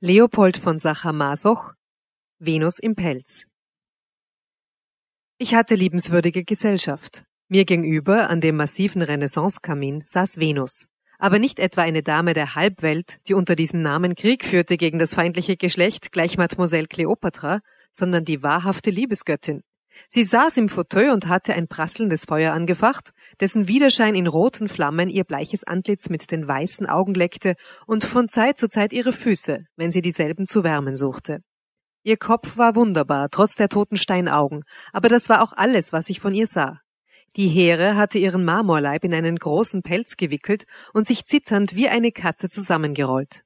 Leopold von Sacher-Masoch, Venus im Pelz. Ich hatte liebenswürdige Gesellschaft. Mir gegenüber an dem massiven Renaissance-Kamin saß Venus, aber nicht etwa eine Dame der Halbwelt, die unter diesem Namen Krieg führte gegen das feindliche Geschlecht gleich Mademoiselle Cleopatra, sondern die wahrhafte Liebesgöttin. Sie saß im Fauteuil und hatte ein prasselndes Feuer angefacht, dessen Widerschein in roten Flammen ihr bleiches Antlitz mit den weißen Augen leckte und von Zeit zu Zeit ihre Füße, wenn sie dieselben zu wärmen suchte. Ihr Kopf war wunderbar, trotz der toten Steinaugen, aber das war auch alles, was ich von ihr sah. Die Heere hatte ihren Marmorleib in einen großen Pelz gewickelt und sich zitternd wie eine Katze zusammengerollt.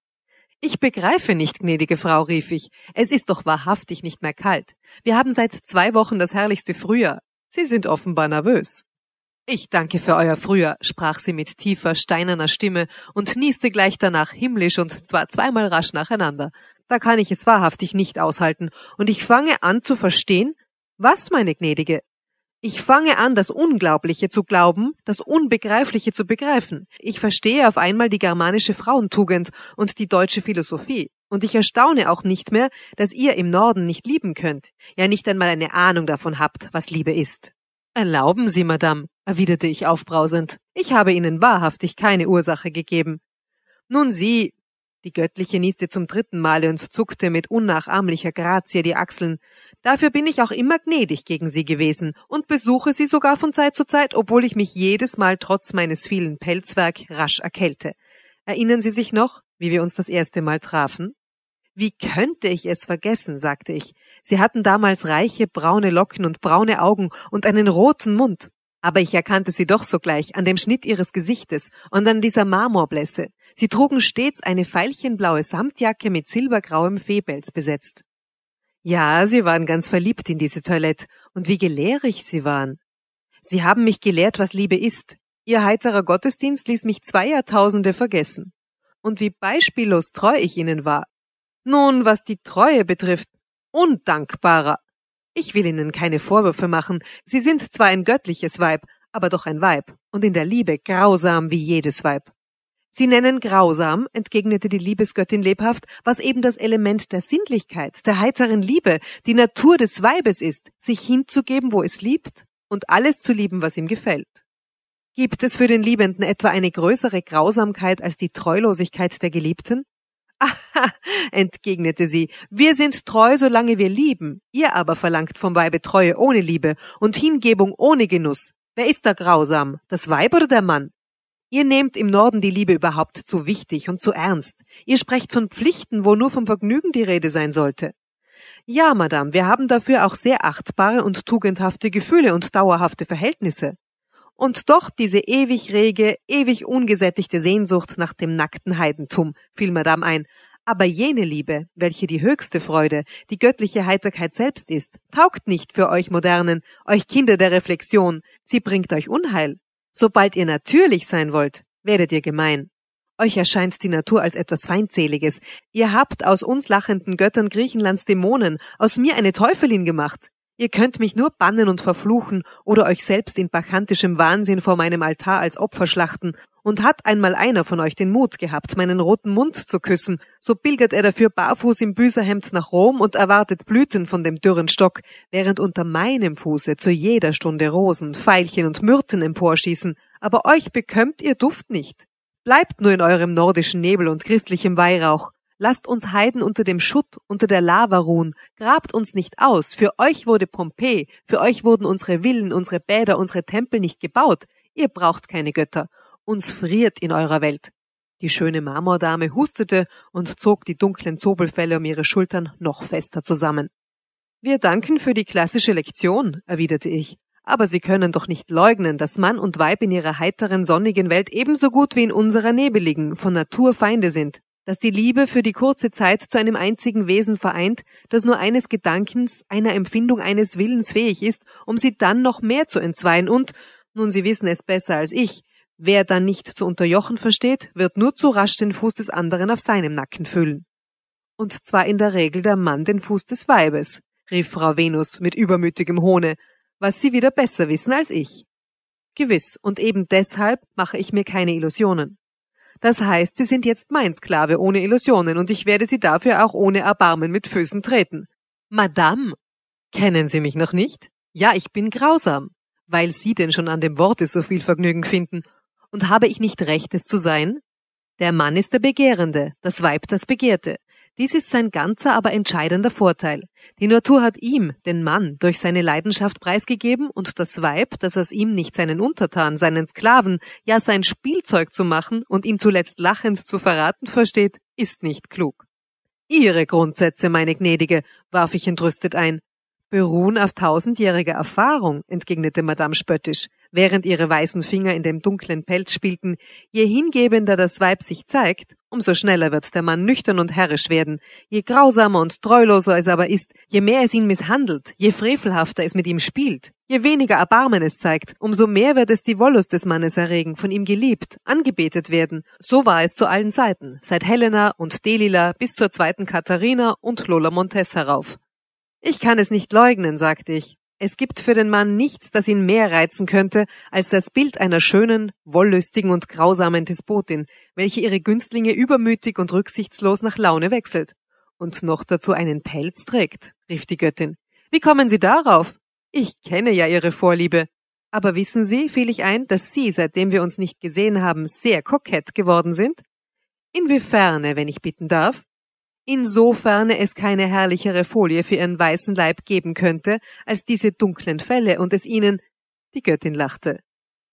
Ich begreife nicht, gnädige Frau, rief ich. Es ist doch wahrhaftig nicht mehr kalt. Wir haben seit zwei Wochen das herrlichste Frühjahr. Sie sind offenbar nervös. Ich danke für euer Früher, sprach sie mit tiefer, steinerner Stimme und nieste gleich danach himmlisch und zwar zweimal rasch nacheinander. Da kann ich es wahrhaftig nicht aushalten, und ich fange an zu verstehen, was, meine Gnädige? Ich fange an, das Unglaubliche zu glauben, das Unbegreifliche zu begreifen. Ich verstehe auf einmal die germanische Frauentugend und die deutsche Philosophie. Und ich erstaune auch nicht mehr, dass ihr im Norden nicht lieben könnt, ja nicht einmal eine Ahnung davon habt, was Liebe ist. Erlauben Sie, Madame, erwiderte ich aufbrausend, ich habe Ihnen wahrhaftig keine Ursache gegeben. Nun Sie. Die Göttliche nieste zum dritten Male und zuckte mit unnachahmlicher Grazie die Achseln. Dafür bin ich auch immer gnädig gegen Sie gewesen und besuche Sie sogar von Zeit zu Zeit, obwohl ich mich jedes Mal trotz meines vielen Pelzwerk rasch erkälte. Erinnern Sie sich noch, wie wir uns das erste Mal trafen? Wie könnte ich es vergessen, sagte ich. Sie hatten damals reiche braune Locken und braune Augen und einen roten Mund. Aber ich erkannte sie doch sogleich an dem Schnitt ihres Gesichtes und an dieser Marmorblässe. Sie trugen stets eine veilchenblaue Samtjacke mit silbergrauem Fehbelz besetzt. Ja, sie waren ganz verliebt in diese Toilette, und wie gelehrig sie waren. Sie haben mich gelehrt, was Liebe ist. Ihr heiterer Gottesdienst ließ mich zwei Jahrtausende vergessen. Und wie beispiellos treu ich ihnen war. Nun, was die Treue betrifft, undankbarer. Ich will Ihnen keine Vorwürfe machen, Sie sind zwar ein göttliches Weib, aber doch ein Weib, und in der Liebe grausam wie jedes Weib. Sie nennen grausam, entgegnete die Liebesgöttin lebhaft, was eben das Element der Sinnlichkeit, der heiteren Liebe, die Natur des Weibes ist, sich hinzugeben, wo es liebt, und alles zu lieben, was ihm gefällt. Gibt es für den Liebenden etwa eine größere Grausamkeit als die Treulosigkeit der Geliebten? entgegnete sie, wir sind treu, solange wir lieben, ihr aber verlangt vom Weibe Treue ohne Liebe und Hingebung ohne Genuss. Wer ist da grausam, das Weib oder der Mann? Ihr nehmt im Norden die Liebe überhaupt zu wichtig und zu ernst. Ihr sprecht von Pflichten, wo nur vom Vergnügen die Rede sein sollte. Ja, Madame, wir haben dafür auch sehr achtbare und tugendhafte Gefühle und dauerhafte Verhältnisse und doch diese ewig rege, ewig ungesättigte Sehnsucht nach dem nackten Heidentum, fiel Madame ein. Aber jene Liebe, welche die höchste Freude, die göttliche Heiterkeit selbst ist, taugt nicht für euch Modernen, euch Kinder der Reflexion, sie bringt euch Unheil. Sobald ihr natürlich sein wollt, werdet ihr gemein. Euch erscheint die Natur als etwas Feindseliges. Ihr habt aus uns lachenden Göttern Griechenlands Dämonen, aus mir eine Teufelin gemacht. Ihr könnt mich nur bannen und verfluchen oder euch selbst in bacchantischem Wahnsinn vor meinem Altar als Opfer schlachten, und hat einmal einer von euch den Mut gehabt, meinen roten Mund zu küssen, so pilgert er dafür barfuß im Büserhemd nach Rom und erwartet Blüten von dem dürren Stock, während unter meinem Fuße zu jeder Stunde Rosen, Veilchen und Myrten emporschießen, aber euch bekömmt ihr Duft nicht. Bleibt nur in eurem nordischen Nebel und christlichem Weihrauch, Lasst uns Heiden unter dem Schutt, unter der Lava ruhen. Grabt uns nicht aus. Für euch wurde Pompeji, für euch wurden unsere Villen, unsere Bäder, unsere Tempel nicht gebaut. Ihr braucht keine Götter. Uns friert in eurer Welt. Die schöne Marmordame hustete und zog die dunklen Zobelfälle um ihre Schultern noch fester zusammen. Wir danken für die klassische Lektion, erwiderte ich. Aber Sie können doch nicht leugnen, dass Mann und Weib in ihrer heiteren, sonnigen Welt ebenso gut wie in unserer nebeligen von Natur Feinde sind das die Liebe für die kurze Zeit zu einem einzigen Wesen vereint, das nur eines Gedankens, einer Empfindung, eines Willens fähig ist, um sie dann noch mehr zu entzweien und, nun Sie wissen es besser als ich, wer dann nicht zu unterjochen versteht, wird nur zu rasch den Fuß des anderen auf seinem Nacken füllen. Und zwar in der Regel der Mann den Fuß des Weibes, rief Frau Venus mit übermütigem Hohne, was Sie wieder besser wissen als ich. Gewiss, und eben deshalb mache ich mir keine Illusionen. Das heißt, sie sind jetzt mein Sklave ohne Illusionen und ich werde sie dafür auch ohne Erbarmen mit Füßen treten. Madame, kennen Sie mich noch nicht? Ja, ich bin grausam. Weil Sie denn schon an dem Worte so viel Vergnügen finden. Und habe ich nicht Recht, es zu sein? Der Mann ist der Begehrende, das Weib das Begehrte. Dies ist sein ganzer, aber entscheidender Vorteil. Die Natur hat ihm, den Mann, durch seine Leidenschaft preisgegeben und das Weib, das aus ihm nicht seinen Untertan, seinen Sklaven, ja sein Spielzeug zu machen und ihn zuletzt lachend zu verraten versteht, ist nicht klug. Ihre Grundsätze, meine Gnädige, warf ich entrüstet ein. Beruhen auf tausendjähriger Erfahrung, entgegnete Madame spöttisch während ihre weißen Finger in dem dunklen Pelz spielten, je hingebender das Weib sich zeigt, umso schneller wird der Mann nüchtern und herrisch werden, je grausamer und treuloser es aber ist, je mehr es ihn misshandelt, je frevelhafter es mit ihm spielt, je weniger Erbarmen es zeigt, umso mehr wird es die Wollust des Mannes erregen, von ihm geliebt, angebetet werden. So war es zu allen Seiten, seit Helena und Delila bis zur zweiten Katharina und Lola Montes herauf. Ich kann es nicht leugnen, sagte ich, es gibt für den Mann nichts, das ihn mehr reizen könnte, als das Bild einer schönen, wollüstigen und grausamen Despotin, welche ihre Günstlinge übermütig und rücksichtslos nach Laune wechselt. Und noch dazu einen Pelz trägt, rief die Göttin. Wie kommen Sie darauf? Ich kenne ja Ihre Vorliebe. Aber wissen Sie, fiel ich ein, dass Sie, seitdem wir uns nicht gesehen haben, sehr kokett geworden sind? Inwiefern, wenn ich bitten darf? insofern es keine herrlichere Folie für ihren weißen Leib geben könnte, als diese dunklen Fälle und es ihnen, die Göttin lachte.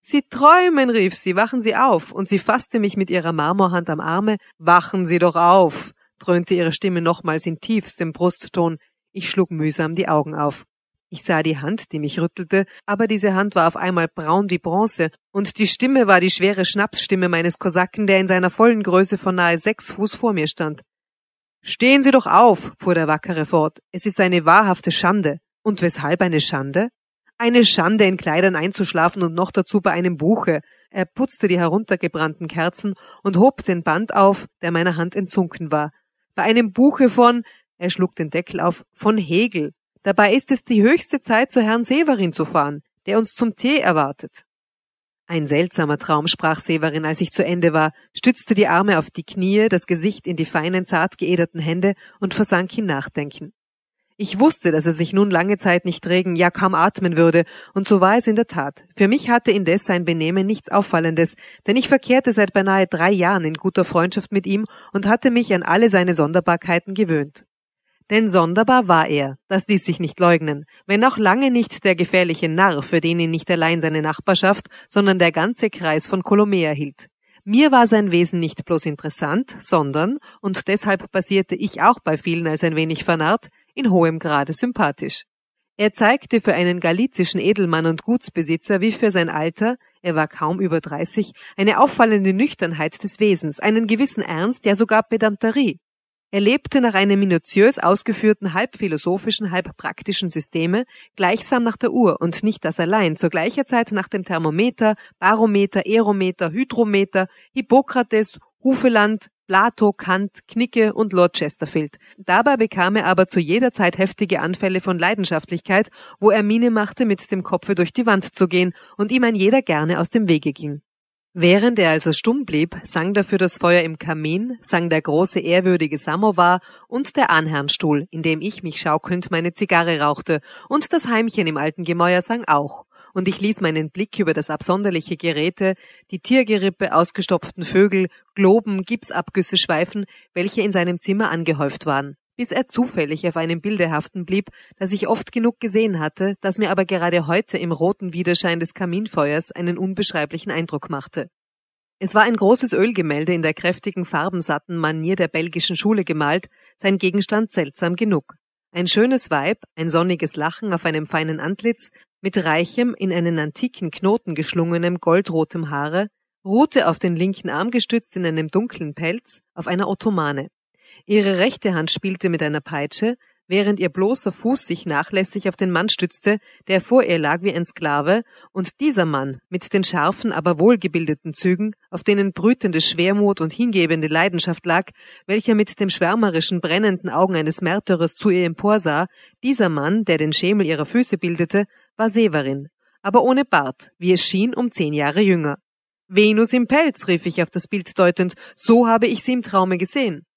Sie träumen, rief sie, wachen Sie auf, und sie fasste mich mit ihrer Marmorhand am Arme, wachen Sie doch auf, dröhnte ihre Stimme nochmals in tiefstem Brustton, ich schlug mühsam die Augen auf. Ich sah die Hand, die mich rüttelte, aber diese Hand war auf einmal braun wie Bronze, und die Stimme war die schwere Schnapsstimme meines Kosaken, der in seiner vollen Größe von nahe sechs Fuß vor mir stand. Stehen Sie doch auf, fuhr der Wackere fort, es ist eine wahrhafte Schande. Und weshalb eine Schande? Eine Schande, in Kleidern einzuschlafen und noch dazu bei einem Buche. Er putzte die heruntergebrannten Kerzen und hob den Band auf, der meiner Hand entzunken war. Bei einem Buche von, er schlug den Deckel auf, von Hegel. Dabei ist es die höchste Zeit, zu Herrn Severin zu fahren, der uns zum Tee erwartet. Ein seltsamer Traum, sprach Severin, als ich zu Ende war, stützte die Arme auf die Knie, das Gesicht in die feinen, zart geederten Hände und versank in Nachdenken. Ich wusste, dass er sich nun lange Zeit nicht regen, ja kaum atmen würde, und so war es in der Tat. Für mich hatte indes sein Benehmen nichts Auffallendes, denn ich verkehrte seit beinahe drei Jahren in guter Freundschaft mit ihm und hatte mich an alle seine Sonderbarkeiten gewöhnt. Denn sonderbar war er, das ließ sich nicht leugnen, wenn auch lange nicht der gefährliche Narr, für den ihn nicht allein seine Nachbarschaft, sondern der ganze Kreis von Kolomea hielt. Mir war sein Wesen nicht bloß interessant, sondern, und deshalb passierte ich auch bei vielen als ein wenig vernarrt, in hohem Grade sympathisch. Er zeigte für einen galizischen Edelmann und Gutsbesitzer wie für sein Alter, er war kaum über 30, eine auffallende Nüchternheit des Wesens, einen gewissen Ernst, ja sogar Pedanterie. Er lebte nach einem minutiös ausgeführten halb philosophischen, halb praktischen Systeme, gleichsam nach der Uhr und nicht das allein, zur gleichen Zeit nach dem Thermometer, Barometer, Aerometer, Hydrometer, Hippokrates, Hufeland, Plato, Kant, Knicke und Lord Chesterfield. Dabei bekam er aber zu jeder Zeit heftige Anfälle von Leidenschaftlichkeit, wo er Miene machte, mit dem Kopfe durch die Wand zu gehen und ihm ein jeder gerne aus dem Wege ging. Während er also stumm blieb, sang dafür das Feuer im Kamin, sang der große ehrwürdige Samowar und der Anherrnstuhl, in dem ich mich schaukelnd meine Zigarre rauchte, und das Heimchen im alten Gemäuer sang auch, und ich ließ meinen Blick über das absonderliche Geräte, die Tiergerippe, ausgestopften Vögel, Globen, Gipsabgüsse schweifen, welche in seinem Zimmer angehäuft waren bis er zufällig auf einem Bilde haften blieb, das ich oft genug gesehen hatte, das mir aber gerade heute im roten Widerschein des Kaminfeuers einen unbeschreiblichen Eindruck machte. Es war ein großes Ölgemälde in der kräftigen farbensatten Manier der belgischen Schule gemalt, sein Gegenstand seltsam genug. Ein schönes Weib, ein sonniges Lachen auf einem feinen Antlitz, mit reichem, in einen antiken Knoten geschlungenem goldrotem Haare, ruhte auf den linken Arm gestützt in einem dunklen Pelz auf einer Ottomane. Ihre rechte Hand spielte mit einer Peitsche, während ihr bloßer Fuß sich nachlässig auf den Mann stützte, der vor ihr lag wie ein Sklave, und dieser Mann, mit den scharfen, aber wohlgebildeten Zügen, auf denen brütende Schwermut und hingebende Leidenschaft lag, welcher mit dem schwärmerischen, brennenden Augen eines Märtyrers zu ihr emporsah, dieser Mann, der den Schemel ihrer Füße bildete, war Severin, aber ohne Bart, wie es schien, um zehn Jahre jünger. Venus im Pelz, rief ich auf das Bild deutend, so habe ich sie im Traume gesehen.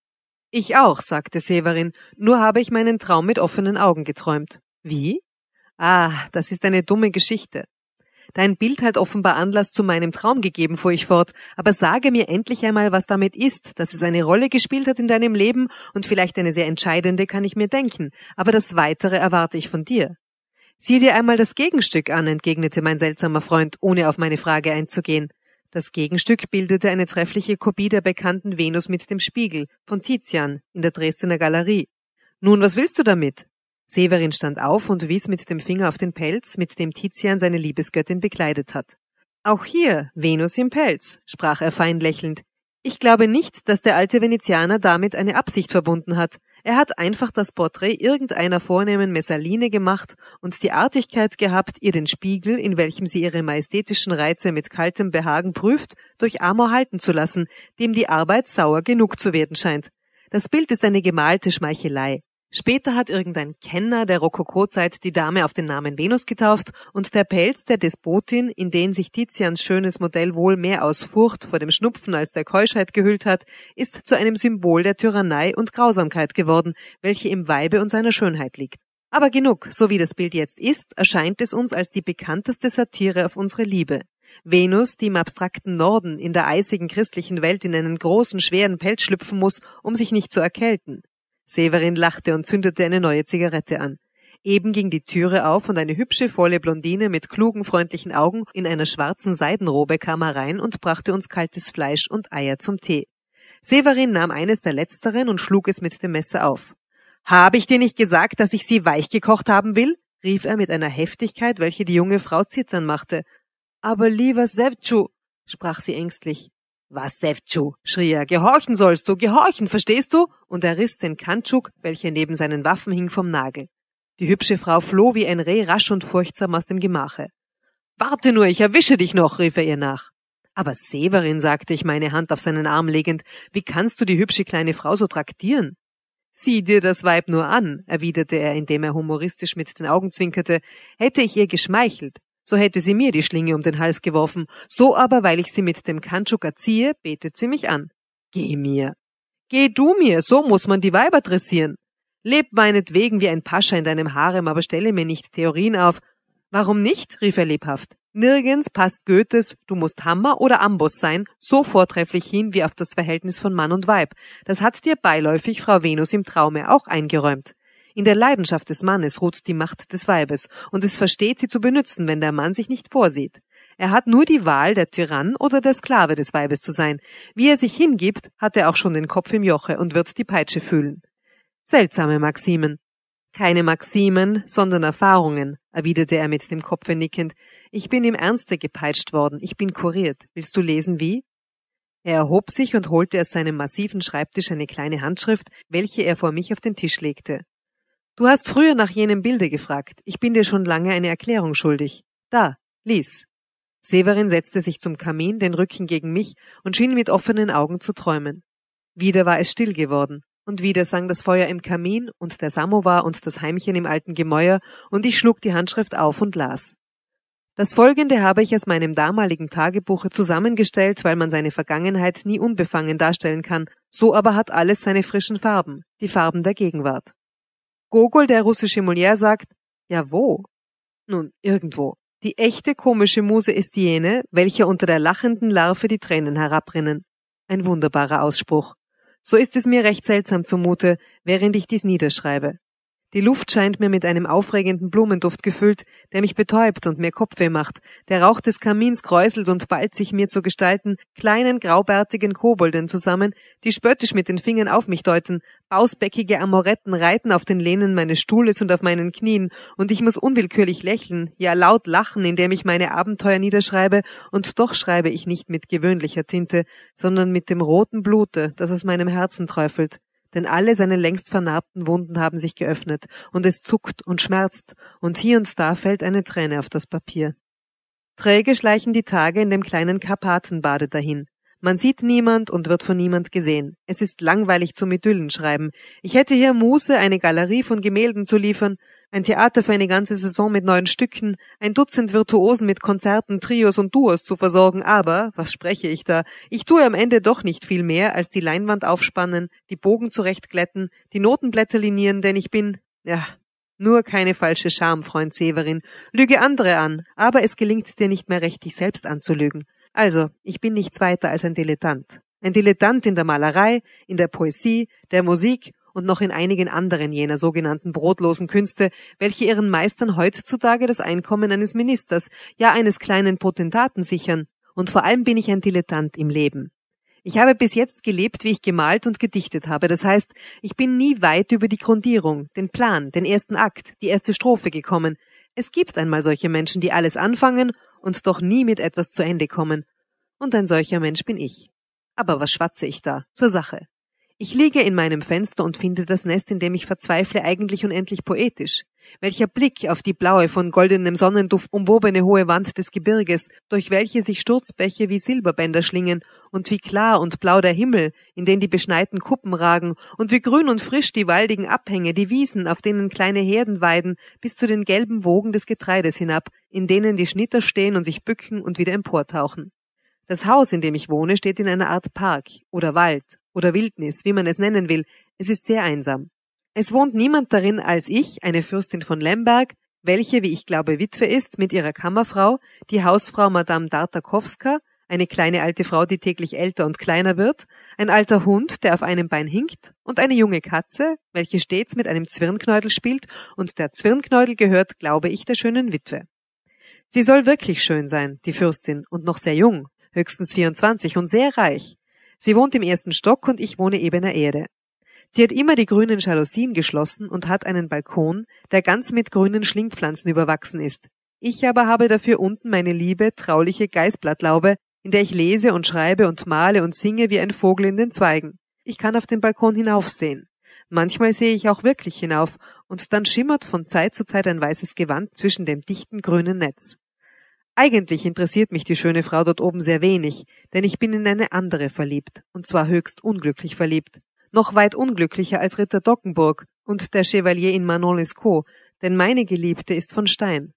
Ich auch, sagte Severin, nur habe ich meinen Traum mit offenen Augen geträumt. Wie? Ah, das ist eine dumme Geschichte. Dein Bild hat offenbar Anlass zu meinem Traum gegeben, fuhr ich fort, aber sage mir endlich einmal, was damit ist, dass es eine Rolle gespielt hat in deinem Leben und vielleicht eine sehr entscheidende kann ich mir denken, aber das Weitere erwarte ich von dir. Sieh dir einmal das Gegenstück an, entgegnete mein seltsamer Freund, ohne auf meine Frage einzugehen. Das Gegenstück bildete eine treffliche Kopie der bekannten Venus mit dem Spiegel von Tizian in der Dresdner Galerie. Nun, was willst du damit? Severin stand auf und wies mit dem Finger auf den Pelz, mit dem Tizian seine Liebesgöttin bekleidet hat. Auch hier Venus im Pelz, sprach er fein lächelnd. Ich glaube nicht, dass der alte Venezianer damit eine Absicht verbunden hat. Er hat einfach das Porträt irgendeiner vornehmen Messaline gemacht und die Artigkeit gehabt, ihr den Spiegel, in welchem sie ihre majestätischen Reize mit kaltem Behagen prüft, durch Amor halten zu lassen, dem die Arbeit sauer genug zu werden scheint. Das Bild ist eine gemalte Schmeichelei. Später hat irgendein Kenner der Rokokozeit die Dame auf den Namen Venus getauft und der Pelz der Despotin, in den sich Tizians schönes Modell wohl mehr aus Furcht vor dem Schnupfen als der Keuschheit gehüllt hat, ist zu einem Symbol der Tyrannei und Grausamkeit geworden, welche im Weibe und seiner Schönheit liegt. Aber genug, so wie das Bild jetzt ist, erscheint es uns als die bekannteste Satire auf unsere Liebe. Venus, die im abstrakten Norden in der eisigen christlichen Welt in einen großen, schweren Pelz schlüpfen muss, um sich nicht zu erkälten. Severin lachte und zündete eine neue Zigarette an. Eben ging die Türe auf und eine hübsche, volle Blondine mit klugen, freundlichen Augen in einer schwarzen Seidenrobe kam herein und brachte uns kaltes Fleisch und Eier zum Tee. Severin nahm eines der letzteren und schlug es mit dem Messer auf. Habe ich dir nicht gesagt, dass ich sie weich gekocht haben will? rief er mit einer Heftigkeit, welche die junge Frau zittern machte. Aber lieber Sevchu, sprach sie ängstlich. Was, Sevchu? schrie er. Gehorchen sollst du, gehorchen, verstehst du? Und er riss den Kantschuk, welcher neben seinen Waffen hing, vom Nagel. Die hübsche Frau floh wie ein Reh rasch und furchtsam aus dem Gemache. Warte nur, ich erwische dich noch, rief er ihr nach. Aber Severin, sagte ich, meine Hand auf seinen Arm legend, wie kannst du die hübsche kleine Frau so traktieren? Sieh dir das Weib nur an, erwiderte er, indem er humoristisch mit den Augen zwinkerte, hätte ich ihr geschmeichelt, so hätte sie mir die Schlinge um den Hals geworfen, so aber, weil ich sie mit dem Kantschuk erziehe, betet sie mich an. Geh mir. Geh du mir, so muss man die Weiber dressieren. Leb meinetwegen wie ein Pascha in deinem Harem, aber stelle mir nicht Theorien auf. Warum nicht? rief er lebhaft. Nirgends passt Goethes Du musst Hammer oder Amboss sein so vortrefflich hin wie auf das Verhältnis von Mann und Weib. Das hat dir beiläufig Frau Venus im Traume auch eingeräumt. In der Leidenschaft des Mannes ruht die Macht des Weibes, und es versteht sie zu benützen, wenn der Mann sich nicht vorsieht. Er hat nur die Wahl, der Tyrann oder der Sklave des Weibes zu sein. Wie er sich hingibt, hat er auch schon den Kopf im Joche und wird die Peitsche fühlen. Seltsame Maximen. Keine Maximen, sondern Erfahrungen, erwiderte er mit dem Kopfe nickend. Ich bin im Ernste gepeitscht worden, ich bin kuriert. Willst du lesen wie? Er erhob sich und holte aus seinem massiven Schreibtisch eine kleine Handschrift, welche er vor mich auf den Tisch legte. Du hast früher nach jenem Bilde gefragt. Ich bin dir schon lange eine Erklärung schuldig. Da, lies. Severin setzte sich zum Kamin, den Rücken gegen mich und schien mit offenen Augen zu träumen. Wieder war es still geworden, und wieder sang das Feuer im Kamin und der Samovar und das Heimchen im alten Gemäuer, und ich schlug die Handschrift auf und las. Das folgende habe ich aus meinem damaligen Tagebuche zusammengestellt, weil man seine Vergangenheit nie unbefangen darstellen kann, so aber hat alles seine frischen Farben, die Farben der Gegenwart. Gogol, der russische Molière, sagt, ja wo? Nun, irgendwo. Die echte komische Muse ist jene, welche unter der lachenden Larve die Tränen herabrinnen. Ein wunderbarer Ausspruch. So ist es mir recht seltsam zumute, während ich dies niederschreibe. Die Luft scheint mir mit einem aufregenden Blumenduft gefüllt, der mich betäubt und mir Kopfweh macht. Der Rauch des Kamins kräuselt und ballt sich mir zu Gestalten, kleinen graubärtigen Kobolden zusammen, die spöttisch mit den Fingern auf mich deuten. Ausbäckige Amoretten reiten auf den Lehnen meines Stuhles und auf meinen Knien, und ich muss unwillkürlich lächeln, ja laut lachen, indem ich meine Abenteuer niederschreibe, und doch schreibe ich nicht mit gewöhnlicher Tinte, sondern mit dem roten Blute, das aus meinem Herzen träufelt denn alle seine längst vernarbten Wunden haben sich geöffnet, und es zuckt und schmerzt, und hier und da fällt eine Träne auf das Papier. Träge schleichen die Tage in dem kleinen Karpatenbade dahin. Man sieht niemand und wird von niemand gesehen. Es ist langweilig zum Idyllenschreiben. Ich hätte hier Muße, eine Galerie von Gemälden zu liefern, ein Theater für eine ganze Saison mit neuen Stücken, ein Dutzend Virtuosen mit Konzerten, Trios und Duos zu versorgen, aber, was spreche ich da, ich tue am Ende doch nicht viel mehr, als die Leinwand aufspannen, die Bogen zurechtglätten, die Notenblätter linieren, denn ich bin, ja, nur keine falsche Scham, Freund Severin. Lüge andere an, aber es gelingt dir nicht mehr recht, dich selbst anzulügen. Also, ich bin nichts weiter als ein Dilettant. Ein Dilettant in der Malerei, in der Poesie, der Musik und noch in einigen anderen jener sogenannten brotlosen Künste, welche ihren Meistern heutzutage das Einkommen eines Ministers, ja eines kleinen Potentaten sichern. Und vor allem bin ich ein Dilettant im Leben. Ich habe bis jetzt gelebt, wie ich gemalt und gedichtet habe. Das heißt, ich bin nie weit über die Grundierung, den Plan, den ersten Akt, die erste Strophe gekommen. Es gibt einmal solche Menschen, die alles anfangen und doch nie mit etwas zu Ende kommen. Und ein solcher Mensch bin ich. Aber was schwatze ich da? Zur Sache. Ich liege in meinem Fenster und finde das Nest, in dem ich verzweifle, eigentlich unendlich poetisch. Welcher Blick auf die blaue, von goldenem Sonnenduft umwobene hohe Wand des Gebirges, durch welche sich Sturzbäche wie Silberbänder schlingen, und wie klar und blau der Himmel, in den die beschneiten Kuppen ragen, und wie grün und frisch die waldigen Abhänge, die Wiesen, auf denen kleine Herden weiden, bis zu den gelben Wogen des Getreides hinab, in denen die Schnitter stehen und sich bücken und wieder emportauchen. Das Haus, in dem ich wohne, steht in einer Art Park oder Wald, oder Wildnis, wie man es nennen will, es ist sehr einsam. Es wohnt niemand darin als ich, eine Fürstin von Lemberg, welche, wie ich glaube, Witwe ist, mit ihrer Kammerfrau, die Hausfrau Madame Dartakowska, eine kleine alte Frau, die täglich älter und kleiner wird, ein alter Hund, der auf einem Bein hinkt, und eine junge Katze, welche stets mit einem Zwirnknäudel spielt, und der Zwirnknäudel gehört, glaube ich, der schönen Witwe. Sie soll wirklich schön sein, die Fürstin, und noch sehr jung, höchstens 24 und sehr reich. Sie wohnt im ersten Stock und ich wohne ebener Erde. Sie hat immer die grünen Jalousien geschlossen und hat einen Balkon, der ganz mit grünen Schlingpflanzen überwachsen ist. Ich aber habe dafür unten meine liebe, trauliche Geißblattlaube, in der ich lese und schreibe und male und singe wie ein Vogel in den Zweigen. Ich kann auf den Balkon hinaufsehen. Manchmal sehe ich auch wirklich hinauf, und dann schimmert von Zeit zu Zeit ein weißes Gewand zwischen dem dichten grünen Netz. Eigentlich interessiert mich die schöne Frau dort oben sehr wenig, denn ich bin in eine andere verliebt, und zwar höchst unglücklich verliebt. Noch weit unglücklicher als Ritter Dockenburg und der Chevalier in Manon Lescaut, denn meine Geliebte ist von Stein.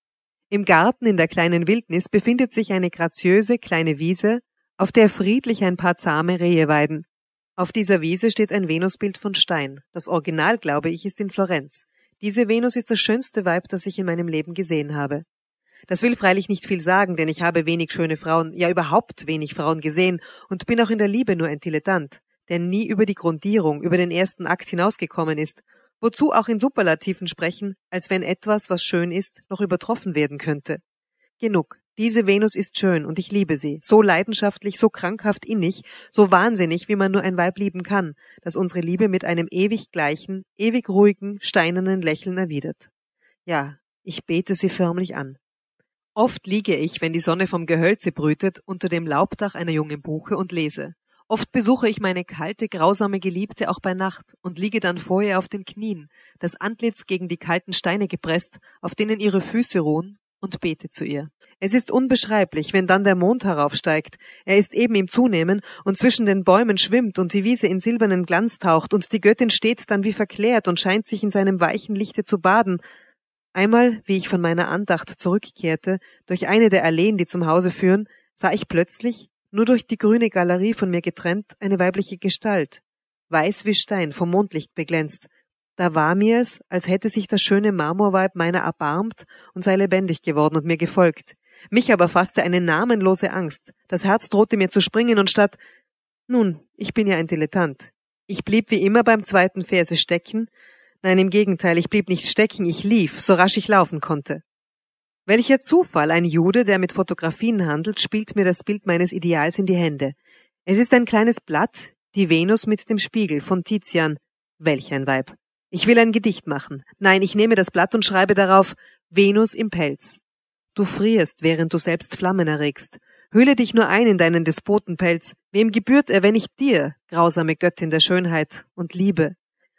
Im Garten in der kleinen Wildnis befindet sich eine graziöse kleine Wiese, auf der friedlich ein paar zahme Rehe weiden. Auf dieser Wiese steht ein Venusbild von Stein. Das Original, glaube ich, ist in Florenz. Diese Venus ist das schönste Weib, das ich in meinem Leben gesehen habe. Das will freilich nicht viel sagen, denn ich habe wenig schöne Frauen, ja überhaupt wenig Frauen gesehen und bin auch in der Liebe nur ein Dilettant, der nie über die Grundierung, über den ersten Akt hinausgekommen ist, wozu auch in Superlativen sprechen, als wenn etwas, was schön ist, noch übertroffen werden könnte. Genug. Diese Venus ist schön und ich liebe sie, so leidenschaftlich, so krankhaft innig, so wahnsinnig, wie man nur ein Weib lieben kann, dass unsere Liebe mit einem ewig gleichen, ewig ruhigen, steinernen Lächeln erwidert. Ja, ich bete sie förmlich an. Oft liege ich, wenn die Sonne vom Gehölze brütet, unter dem Laubdach einer jungen Buche und lese. Oft besuche ich meine kalte, grausame Geliebte auch bei Nacht und liege dann vor ihr auf den Knien, das Antlitz gegen die kalten Steine gepresst, auf denen ihre Füße ruhen, und bete zu ihr. Es ist unbeschreiblich, wenn dann der Mond heraufsteigt. Er ist eben im Zunehmen und zwischen den Bäumen schwimmt und die Wiese in silbernen Glanz taucht und die Göttin steht dann wie verklärt und scheint sich in seinem weichen Lichte zu baden, Einmal, wie ich von meiner Andacht zurückkehrte, durch eine der Alleen, die zum Hause führen, sah ich plötzlich, nur durch die grüne Galerie von mir getrennt, eine weibliche Gestalt, weiß wie Stein, vom Mondlicht beglänzt. Da war mir es, als hätte sich das schöne Marmorweib meiner erbarmt und sei lebendig geworden und mir gefolgt. Mich aber fasste eine namenlose Angst. Das Herz drohte mir zu springen und statt Nun, ich bin ja ein Dilettant. Ich blieb wie immer beim zweiten Verse stecken, Nein, im Gegenteil, ich blieb nicht stecken, ich lief, so rasch ich laufen konnte. Welcher Zufall, ein Jude, der mit Fotografien handelt, spielt mir das Bild meines Ideals in die Hände. Es ist ein kleines Blatt, die Venus mit dem Spiegel von Tizian. Welch ein Weib. Ich will ein Gedicht machen. Nein, ich nehme das Blatt und schreibe darauf Venus im Pelz. Du frierst, während du selbst Flammen erregst. Hülle dich nur ein in deinen Despotenpelz. Wem gebührt er, wenn ich dir, grausame Göttin der Schönheit und Liebe?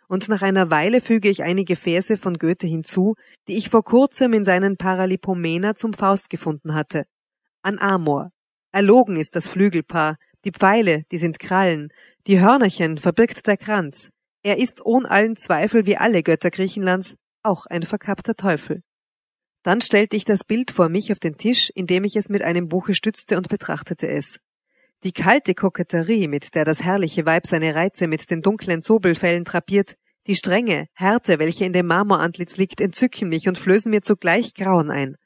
und nach einer Weile füge ich einige Verse von Goethe hinzu, die ich vor kurzem in seinen Paralipomena zum Faust gefunden hatte. An Amor. Erlogen ist das Flügelpaar, die Pfeile, die sind Krallen, die Hörnerchen verbirgt der Kranz. Er ist ohn allen Zweifel wie alle Götter Griechenlands auch ein verkappter Teufel. Dann stellte ich das Bild vor mich auf den Tisch, indem ich es mit einem Buche stützte und betrachtete es. Die kalte Koketterie, mit der das herrliche Weib seine Reize mit den dunklen Zobelfellen trapiert, die strenge Härte, welche in dem Marmorantlitz liegt, entzücken mich und flößen mir zugleich Grauen ein.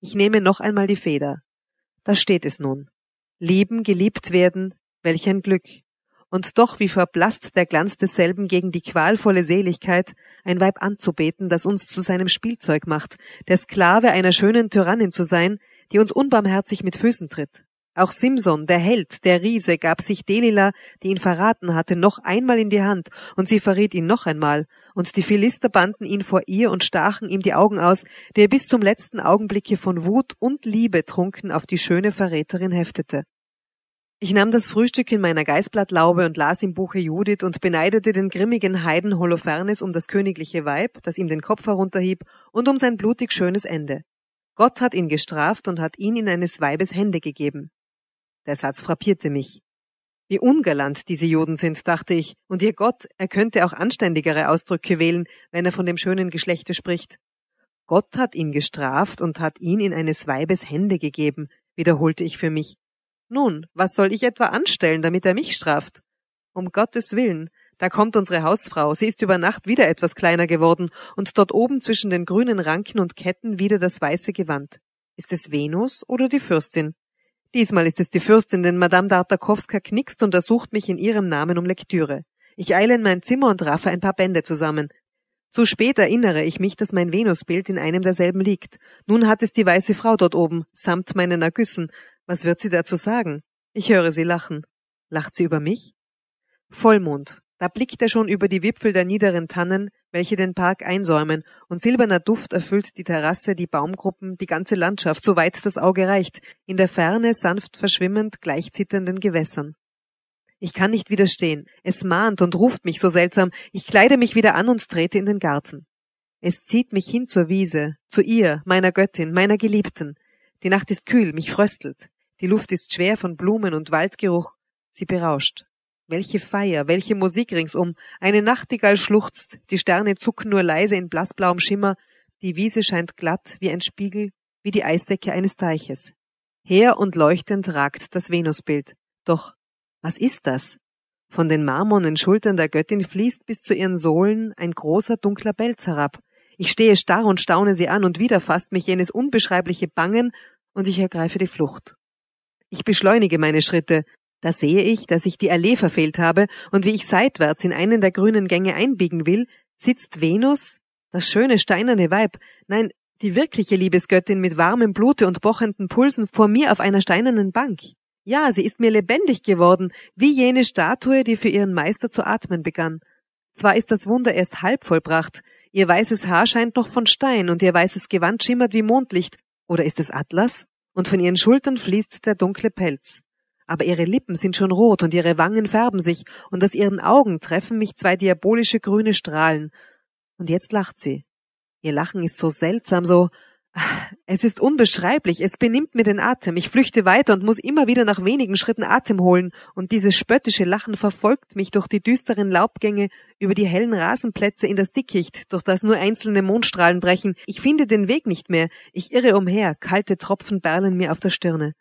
Ich nehme noch einmal die Feder. Da steht es nun. Lieben, geliebt werden, welch ein Glück. Und doch wie verblasst der Glanz desselben gegen die qualvolle Seligkeit, ein Weib anzubeten, das uns zu seinem Spielzeug macht, der Sklave einer schönen Tyrannin zu sein, die uns unbarmherzig mit Füßen tritt. Auch Simson, der Held, der Riese, gab sich Delila, die ihn verraten hatte, noch einmal in die Hand, und sie verriet ihn noch einmal, und die Philister banden ihn vor ihr und stachen ihm die Augen aus, die er bis zum letzten Augenblicke von Wut und Liebe trunken auf die schöne Verräterin heftete. Ich nahm das Frühstück in meiner Geißblattlaube und las im Buche Judith und beneidete den grimmigen Heiden Holofernes um das königliche Weib, das ihm den Kopf herunterhieb, und um sein blutig schönes Ende. Gott hat ihn gestraft und hat ihn in eines Weibes Hände gegeben. Der Satz frappierte mich. Wie ungalant diese Juden sind, dachte ich, und ihr Gott, er könnte auch anständigere Ausdrücke wählen, wenn er von dem schönen Geschlechte spricht. Gott hat ihn gestraft und hat ihn in eines Weibes Hände gegeben, wiederholte ich für mich. Nun, was soll ich etwa anstellen, damit er mich straft? Um Gottes willen, da kommt unsere Hausfrau, sie ist über Nacht wieder etwas kleiner geworden und dort oben zwischen den grünen Ranken und Ketten wieder das weiße Gewand. Ist es Venus oder die Fürstin? Diesmal ist es die Fürstin, denn Madame Dartakowska knickst und ersucht mich in ihrem Namen um Lektüre. Ich eile in mein Zimmer und raffe ein paar Bände zusammen. Zu spät erinnere ich mich, dass mein Venusbild in einem derselben liegt. Nun hat es die weiße Frau dort oben, samt meinen Ergüssen. Was wird sie dazu sagen? Ich höre sie lachen. Lacht sie über mich? Vollmond. Da blickt er schon über die Wipfel der niederen Tannen, welche den Park einsäumen, und silberner Duft erfüllt die Terrasse, die Baumgruppen, die ganze Landschaft, soweit das Auge reicht, in der Ferne sanft verschwimmend gleich zitternden Gewässern. Ich kann nicht widerstehen. Es mahnt und ruft mich so seltsam. Ich kleide mich wieder an und trete in den Garten. Es zieht mich hin zur Wiese, zu ihr, meiner Göttin, meiner Geliebten. Die Nacht ist kühl, mich fröstelt. Die Luft ist schwer von Blumen und Waldgeruch. Sie berauscht. Welche Feier, welche Musik ringsum. Eine Nachtigall schluchzt, die Sterne zucken nur leise in blassblauem Schimmer, die Wiese scheint glatt wie ein Spiegel, wie die Eisdecke eines Teiches. Her und leuchtend ragt das Venusbild. Doch was ist das? Von den marmornen Schultern der Göttin fließt bis zu ihren Sohlen ein großer dunkler Pelz herab. Ich stehe starr und staune sie an, und wieder fasst mich jenes unbeschreibliche Bangen, und ich ergreife die Flucht. Ich beschleunige meine Schritte, da sehe ich, dass ich die Allee verfehlt habe, und wie ich seitwärts in einen der grünen Gänge einbiegen will, sitzt Venus, das schöne steinerne Weib, nein, die wirkliche Liebesgöttin mit warmem Blute und pochenden Pulsen vor mir auf einer steinernen Bank. Ja, sie ist mir lebendig geworden, wie jene Statue, die für ihren Meister zu atmen begann. Zwar ist das Wunder erst halb vollbracht, ihr weißes Haar scheint noch von Stein und ihr weißes Gewand schimmert wie Mondlicht, oder ist es Atlas? Und von ihren Schultern fließt der dunkle Pelz aber ihre Lippen sind schon rot und ihre Wangen färben sich, und aus ihren Augen treffen mich zwei diabolische grüne Strahlen. Und jetzt lacht sie. Ihr Lachen ist so seltsam, so es ist unbeschreiblich, es benimmt mir den Atem, ich flüchte weiter und muss immer wieder nach wenigen Schritten Atem holen, und dieses spöttische Lachen verfolgt mich durch die düsteren Laubgänge, über die hellen Rasenplätze in das Dickicht, durch das nur einzelne Mondstrahlen brechen, ich finde den Weg nicht mehr, ich irre umher, kalte Tropfen berlen mir auf der Stirne.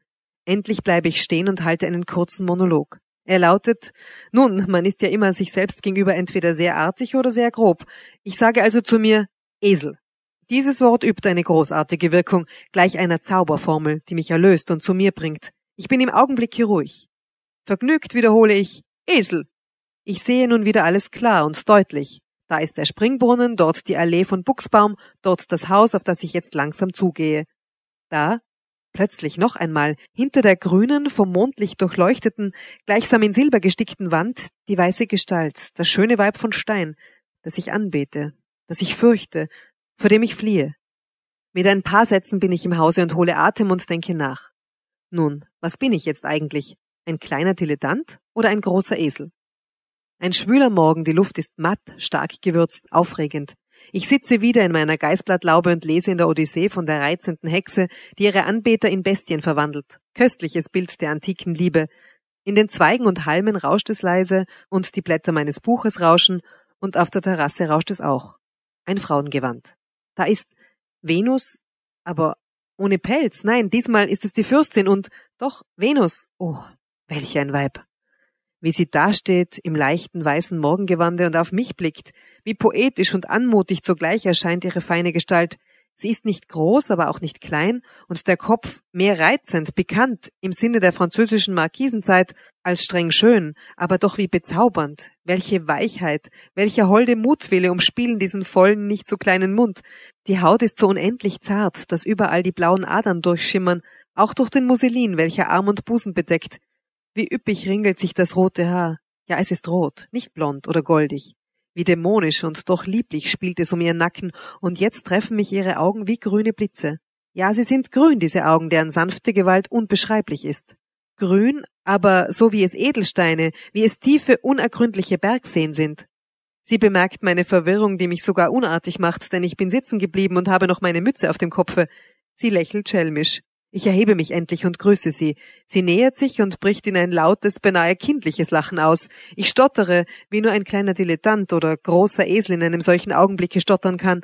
Endlich bleibe ich stehen und halte einen kurzen Monolog. Er lautet, nun, man ist ja immer sich selbst gegenüber entweder sehr artig oder sehr grob. Ich sage also zu mir, Esel. Dieses Wort übt eine großartige Wirkung, gleich einer Zauberformel, die mich erlöst und zu mir bringt. Ich bin im Augenblick hier ruhig. Vergnügt wiederhole ich, Esel. Ich sehe nun wieder alles klar und deutlich. Da ist der Springbrunnen, dort die Allee von Buchsbaum, dort das Haus, auf das ich jetzt langsam zugehe. Da Plötzlich noch einmal, hinter der grünen, vom Mondlicht durchleuchteten, gleichsam in Silber gestickten Wand, die weiße Gestalt, das schöne Weib von Stein, das ich anbete, das ich fürchte, vor dem ich fliehe. Mit ein paar Sätzen bin ich im Hause und hole Atem und denke nach. Nun, was bin ich jetzt eigentlich? Ein kleiner Dilettant oder ein großer Esel? Ein schwüler Morgen, die Luft ist matt, stark gewürzt, aufregend. Ich sitze wieder in meiner Geißblattlaube und lese in der Odyssee von der reizenden Hexe, die ihre Anbeter in Bestien verwandelt. Köstliches Bild der antiken Liebe. In den Zweigen und Halmen rauscht es leise und die Blätter meines Buches rauschen und auf der Terrasse rauscht es auch. Ein Frauengewand. Da ist Venus, aber ohne Pelz. Nein, diesmal ist es die Fürstin und doch Venus. Oh, welch ein Weib wie sie dasteht im leichten weißen Morgengewande und auf mich blickt, wie poetisch und anmutig zugleich erscheint ihre feine Gestalt. Sie ist nicht groß, aber auch nicht klein und der Kopf mehr reizend, bekannt im Sinne der französischen Markisenzeit als streng schön, aber doch wie bezaubernd. Welche Weichheit, welcher holde Mutwille umspielen diesen vollen, nicht so kleinen Mund. Die Haut ist so unendlich zart, dass überall die blauen Adern durchschimmern, auch durch den Muselin, welcher Arm und Busen bedeckt. Wie üppig ringelt sich das rote Haar. Ja, es ist rot, nicht blond oder goldig. Wie dämonisch und doch lieblich spielt es um ihren Nacken, und jetzt treffen mich ihre Augen wie grüne Blitze. Ja, sie sind grün, diese Augen, deren sanfte Gewalt unbeschreiblich ist. Grün, aber so wie es Edelsteine, wie es tiefe, unergründliche Bergseen sind. Sie bemerkt meine Verwirrung, die mich sogar unartig macht, denn ich bin sitzen geblieben und habe noch meine Mütze auf dem Kopfe. Sie lächelt schelmisch. Ich erhebe mich endlich und grüße sie. Sie nähert sich und bricht in ein lautes, beinahe kindliches Lachen aus. Ich stottere, wie nur ein kleiner Dilettant oder großer Esel in einem solchen Augenblicke stottern kann.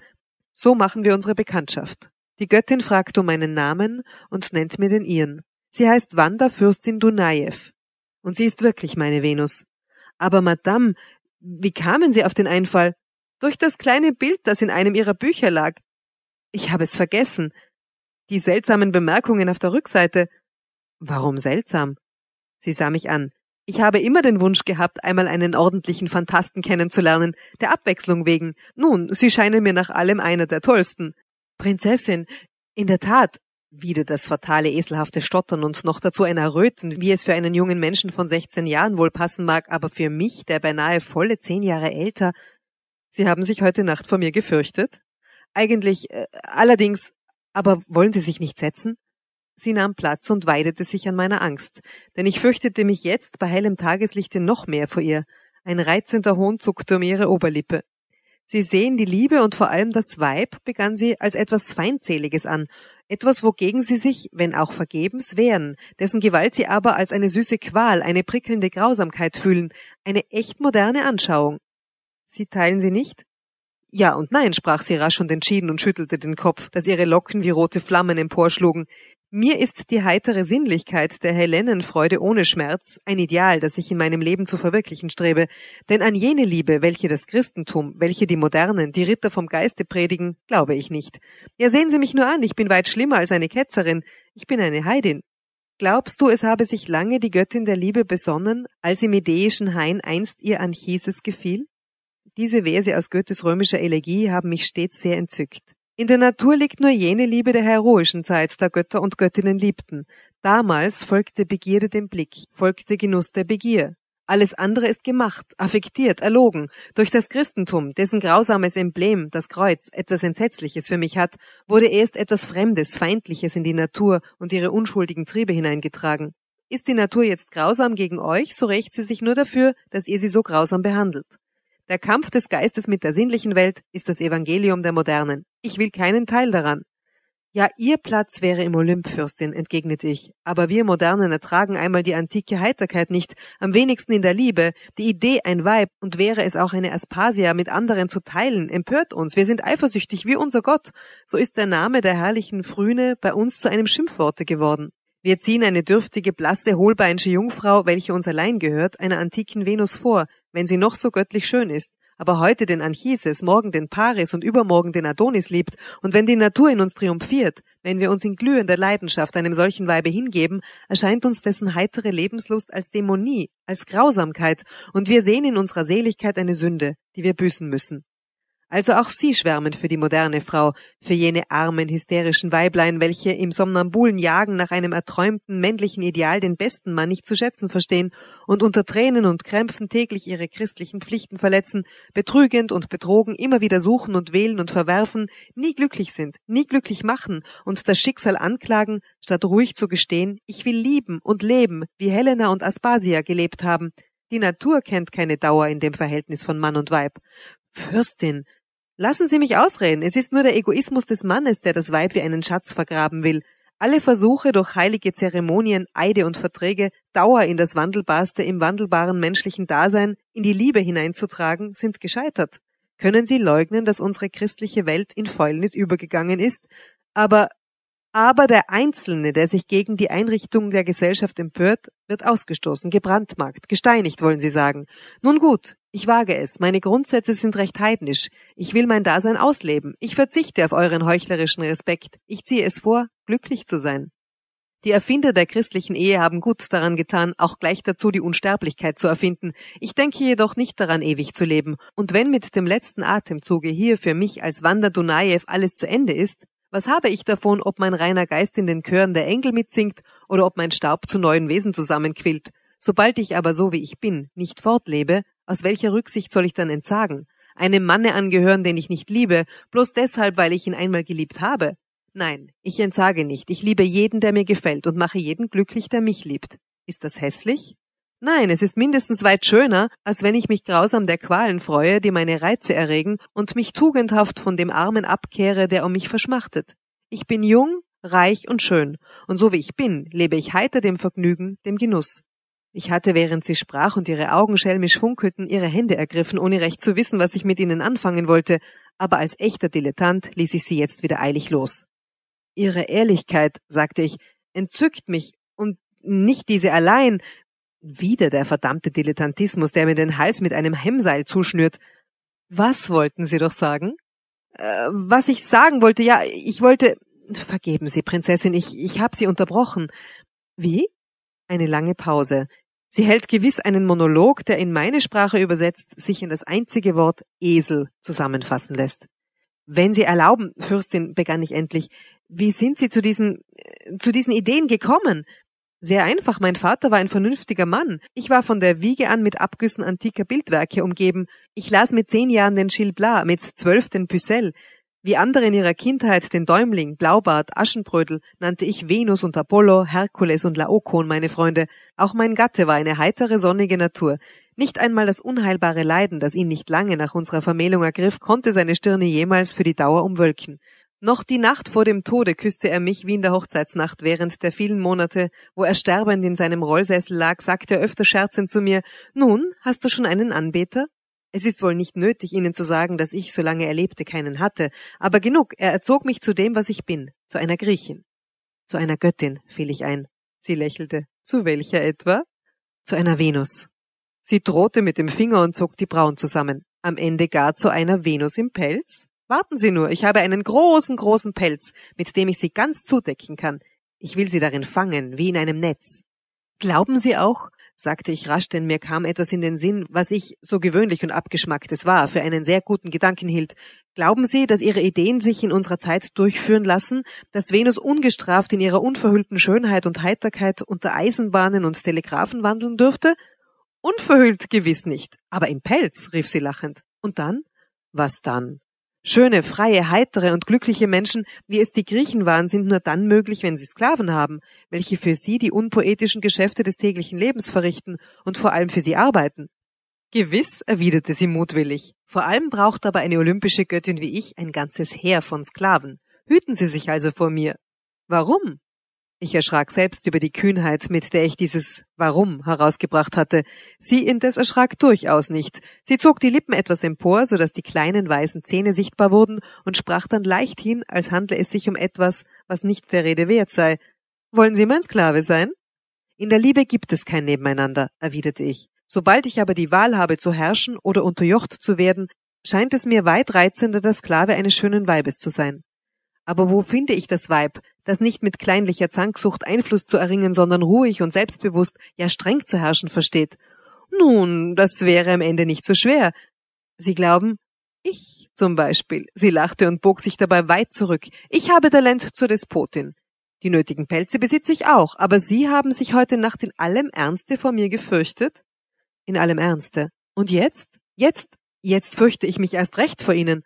So machen wir unsere Bekanntschaft. Die Göttin fragt um meinen Namen und nennt mir den ihren. Sie heißt Wanda Fürstin Dunajew. Und sie ist wirklich meine Venus. Aber Madame, wie kamen Sie auf den Einfall? Durch das kleine Bild, das in einem Ihrer Bücher lag. Ich habe es vergessen. Die seltsamen Bemerkungen auf der Rückseite. Warum seltsam? Sie sah mich an. Ich habe immer den Wunsch gehabt, einmal einen ordentlichen Fantasten kennenzulernen, der Abwechslung wegen. Nun, Sie scheinen mir nach allem einer der tollsten. Prinzessin, in der Tat, wieder das fatale eselhafte Stottern und noch dazu ein Erröten, wie es für einen jungen Menschen von 16 Jahren wohl passen mag, aber für mich, der beinahe volle zehn Jahre älter. Sie haben sich heute Nacht vor mir gefürchtet? Eigentlich, äh, allerdings, aber wollen Sie sich nicht setzen? Sie nahm Platz und weidete sich an meiner Angst, denn ich fürchtete mich jetzt bei hellem Tageslichte noch mehr vor ihr. Ein reizender Hohn zuckte um ihre Oberlippe. Sie sehen die Liebe und vor allem das Weib, begann sie, als etwas Feindseliges an, etwas, wogegen sie sich, wenn auch vergebens, wehren, dessen Gewalt sie aber als eine süße Qual, eine prickelnde Grausamkeit fühlen, eine echt moderne Anschauung. Sie teilen sie nicht? Ja und nein, sprach sie rasch und entschieden und schüttelte den Kopf, dass ihre Locken wie rote Flammen emporschlugen. Mir ist die heitere Sinnlichkeit der Hellenenfreude ohne Schmerz ein Ideal, das ich in meinem Leben zu verwirklichen strebe, denn an jene Liebe, welche das Christentum, welche die Modernen, die Ritter vom Geiste predigen, glaube ich nicht. Ja, sehen Sie mich nur an, ich bin weit schlimmer als eine Ketzerin, ich bin eine Heidin. Glaubst du, es habe sich lange die Göttin der Liebe besonnen, als im ideischen Hain einst ihr Anchises gefiel? Diese Verse aus Goethes römischer Elegie haben mich stets sehr entzückt. In der Natur liegt nur jene Liebe der heroischen Zeit, da Götter und Göttinnen liebten. Damals folgte Begierde dem Blick, folgte Genuss der Begier. Alles andere ist gemacht, affektiert, erlogen, durch das Christentum, dessen grausames Emblem, das Kreuz, etwas Entsetzliches für mich hat, wurde erst etwas Fremdes, Feindliches in die Natur und ihre unschuldigen Triebe hineingetragen. Ist die Natur jetzt grausam gegen euch, so rächt sie sich nur dafür, dass ihr sie so grausam behandelt. Der Kampf des Geistes mit der sinnlichen Welt ist das Evangelium der Modernen. Ich will keinen Teil daran. Ja, Ihr Platz wäre im Olymp, Fürstin, entgegnete ich. Aber wir Modernen ertragen einmal die antike Heiterkeit nicht, am wenigsten in der Liebe. Die Idee, ein Weib, und wäre es auch eine Aspasia, mit anderen zu teilen, empört uns. Wir sind eifersüchtig wie unser Gott. So ist der Name der herrlichen Frühne bei uns zu einem Schimpfworte geworden. Wir ziehen eine dürftige, blasse, hohlbeinsche Jungfrau, welche uns allein gehört, einer antiken Venus vor, wenn sie noch so göttlich schön ist, aber heute den Anchises, morgen den Paris und übermorgen den Adonis liebt, und wenn die Natur in uns triumphiert, wenn wir uns in glühender Leidenschaft einem solchen Weibe hingeben, erscheint uns dessen heitere Lebenslust als Dämonie, als Grausamkeit, und wir sehen in unserer Seligkeit eine Sünde, die wir büßen müssen. Also auch sie schwärmen für die moderne Frau, für jene armen, hysterischen Weiblein, welche im somnambulen Jagen nach einem erträumten männlichen Ideal den besten Mann nicht zu schätzen verstehen und unter Tränen und Krämpfen täglich ihre christlichen Pflichten verletzen, betrügend und betrogen immer wieder suchen und wählen und verwerfen, nie glücklich sind, nie glücklich machen und das Schicksal anklagen, statt ruhig zu gestehen, ich will lieben und leben, wie Helena und Aspasia gelebt haben. Die Natur kennt keine Dauer in dem Verhältnis von Mann und Weib. Fürstin, Lassen Sie mich ausreden, es ist nur der Egoismus des Mannes, der das Weib wie einen Schatz vergraben will. Alle Versuche durch heilige Zeremonien, Eide und Verträge, Dauer in das Wandelbarste im wandelbaren menschlichen Dasein, in die Liebe hineinzutragen, sind gescheitert. Können Sie leugnen, dass unsere christliche Welt in Fäulnis übergegangen ist? Aber, aber der Einzelne, der sich gegen die Einrichtung der Gesellschaft empört, wird ausgestoßen, gebrandmarkt, gesteinigt, wollen Sie sagen. Nun gut, ich wage es, meine Grundsätze sind recht heidnisch. Ich will mein Dasein ausleben. Ich verzichte auf euren heuchlerischen Respekt. Ich ziehe es vor, glücklich zu sein. Die Erfinder der christlichen Ehe haben gut daran getan, auch gleich dazu die Unsterblichkeit zu erfinden. Ich denke jedoch nicht daran, ewig zu leben. Und wenn mit dem letzten Atemzuge hier für mich als Wander Dunajew alles zu Ende ist, was habe ich davon, ob mein reiner Geist in den Chören der Engel mitsingt oder ob mein Staub zu neuen Wesen zusammenquillt? Sobald ich aber so wie ich bin nicht fortlebe, aus welcher Rücksicht soll ich dann entsagen? Einem Manne angehören, den ich nicht liebe, bloß deshalb, weil ich ihn einmal geliebt habe? Nein, ich entsage nicht. Ich liebe jeden, der mir gefällt und mache jeden glücklich, der mich liebt. Ist das hässlich? Nein, es ist mindestens weit schöner, als wenn ich mich grausam der Qualen freue, die meine Reize erregen, und mich tugendhaft von dem Armen abkehre, der um mich verschmachtet. Ich bin jung, reich und schön, und so wie ich bin, lebe ich heiter dem Vergnügen, dem Genuss. Ich hatte, während sie sprach und ihre Augen schelmisch funkelten, ihre Hände ergriffen, ohne recht zu wissen, was ich mit ihnen anfangen wollte, aber als echter Dilettant ließ ich sie jetzt wieder eilig los. Ihre Ehrlichkeit, sagte ich, entzückt mich, und nicht diese allein. Wieder der verdammte Dilettantismus, der mir den Hals mit einem Hemmseil zuschnürt. Was wollten Sie doch sagen? Äh, was ich sagen wollte, ja, ich wollte. Vergeben Sie, Prinzessin, ich, ich habe Sie unterbrochen. Wie? eine lange Pause. Sie hält gewiss einen Monolog, der in meine Sprache übersetzt sich in das einzige Wort Esel zusammenfassen lässt. Wenn Sie erlauben, Fürstin, begann ich endlich, wie sind Sie zu diesen, äh, zu diesen Ideen gekommen? Sehr einfach, mein Vater war ein vernünftiger Mann. Ich war von der Wiege an mit Abgüssen antiker Bildwerke umgeben. Ich las mit zehn Jahren den Gil Blas, mit zwölf den Pucelle. Wie andere in ihrer Kindheit den Däumling, Blaubart, Aschenbrödel nannte ich Venus und Apollo, Herkules und Laokon, meine Freunde. Auch mein Gatte war eine heitere, sonnige Natur. Nicht einmal das unheilbare Leiden, das ihn nicht lange nach unserer Vermählung ergriff, konnte seine Stirne jemals für die Dauer umwölken. Noch die Nacht vor dem Tode küsste er mich wie in der Hochzeitsnacht während der vielen Monate, wo er sterbend in seinem Rollsessel lag, sagte er öfter scherzend zu mir, nun, hast du schon einen Anbeter? Es ist wohl nicht nötig, Ihnen zu sagen, dass ich, solange er lebte, keinen hatte, aber genug, er erzog mich zu dem, was ich bin, zu einer Griechin. Zu einer Göttin, fiel ich ein. Sie lächelte. Zu welcher etwa? Zu einer Venus. Sie drohte mit dem Finger und zog die Brauen zusammen. Am Ende gar zu einer Venus im Pelz? Warten Sie nur, ich habe einen großen, großen Pelz, mit dem ich Sie ganz zudecken kann. Ich will Sie darin fangen, wie in einem Netz. Glauben Sie auch, sagte ich rasch, denn mir kam etwas in den Sinn, was ich so gewöhnlich und abgeschmacktes war, für einen sehr guten Gedanken hielt. Glauben Sie, dass Ihre Ideen sich in unserer Zeit durchführen lassen, dass Venus ungestraft in ihrer unverhüllten Schönheit und Heiterkeit unter Eisenbahnen und Telegraphen wandeln dürfte? Unverhüllt gewiss nicht, aber im Pelz, rief sie lachend. Und dann? Was dann? Schöne, freie, heitere und glückliche Menschen, wie es die Griechen waren, sind nur dann möglich, wenn sie Sklaven haben, welche für sie die unpoetischen Geschäfte des täglichen Lebens verrichten und vor allem für sie arbeiten. Gewiss, erwiderte sie mutwillig. Vor allem braucht aber eine olympische Göttin wie ich ein ganzes Heer von Sklaven. Hüten Sie sich also vor mir. Warum? Ich erschrak selbst über die Kühnheit, mit der ich dieses Warum herausgebracht hatte. Sie indes erschrak durchaus nicht. Sie zog die Lippen etwas empor, so dass die kleinen weißen Zähne sichtbar wurden, und sprach dann leicht hin, als handle es sich um etwas, was nicht der Rede wert sei. Wollen Sie mein Sklave sein? In der Liebe gibt es kein Nebeneinander, erwiderte ich. Sobald ich aber die Wahl habe zu herrschen oder unterjocht zu werden, scheint es mir weit reizender, der Sklave eines schönen Weibes zu sein. Aber wo finde ich das Weib, das nicht mit kleinlicher Zanksucht Einfluss zu erringen, sondern ruhig und selbstbewusst, ja streng zu herrschen versteht. Nun, das wäre am Ende nicht so schwer. Sie glauben, ich zum Beispiel. Sie lachte und bog sich dabei weit zurück. Ich habe Talent zur Despotin. Die nötigen Pelze besitze ich auch, aber Sie haben sich heute Nacht in allem Ernste vor mir gefürchtet? In allem Ernste. Und jetzt? Jetzt? Jetzt fürchte ich mich erst recht vor Ihnen.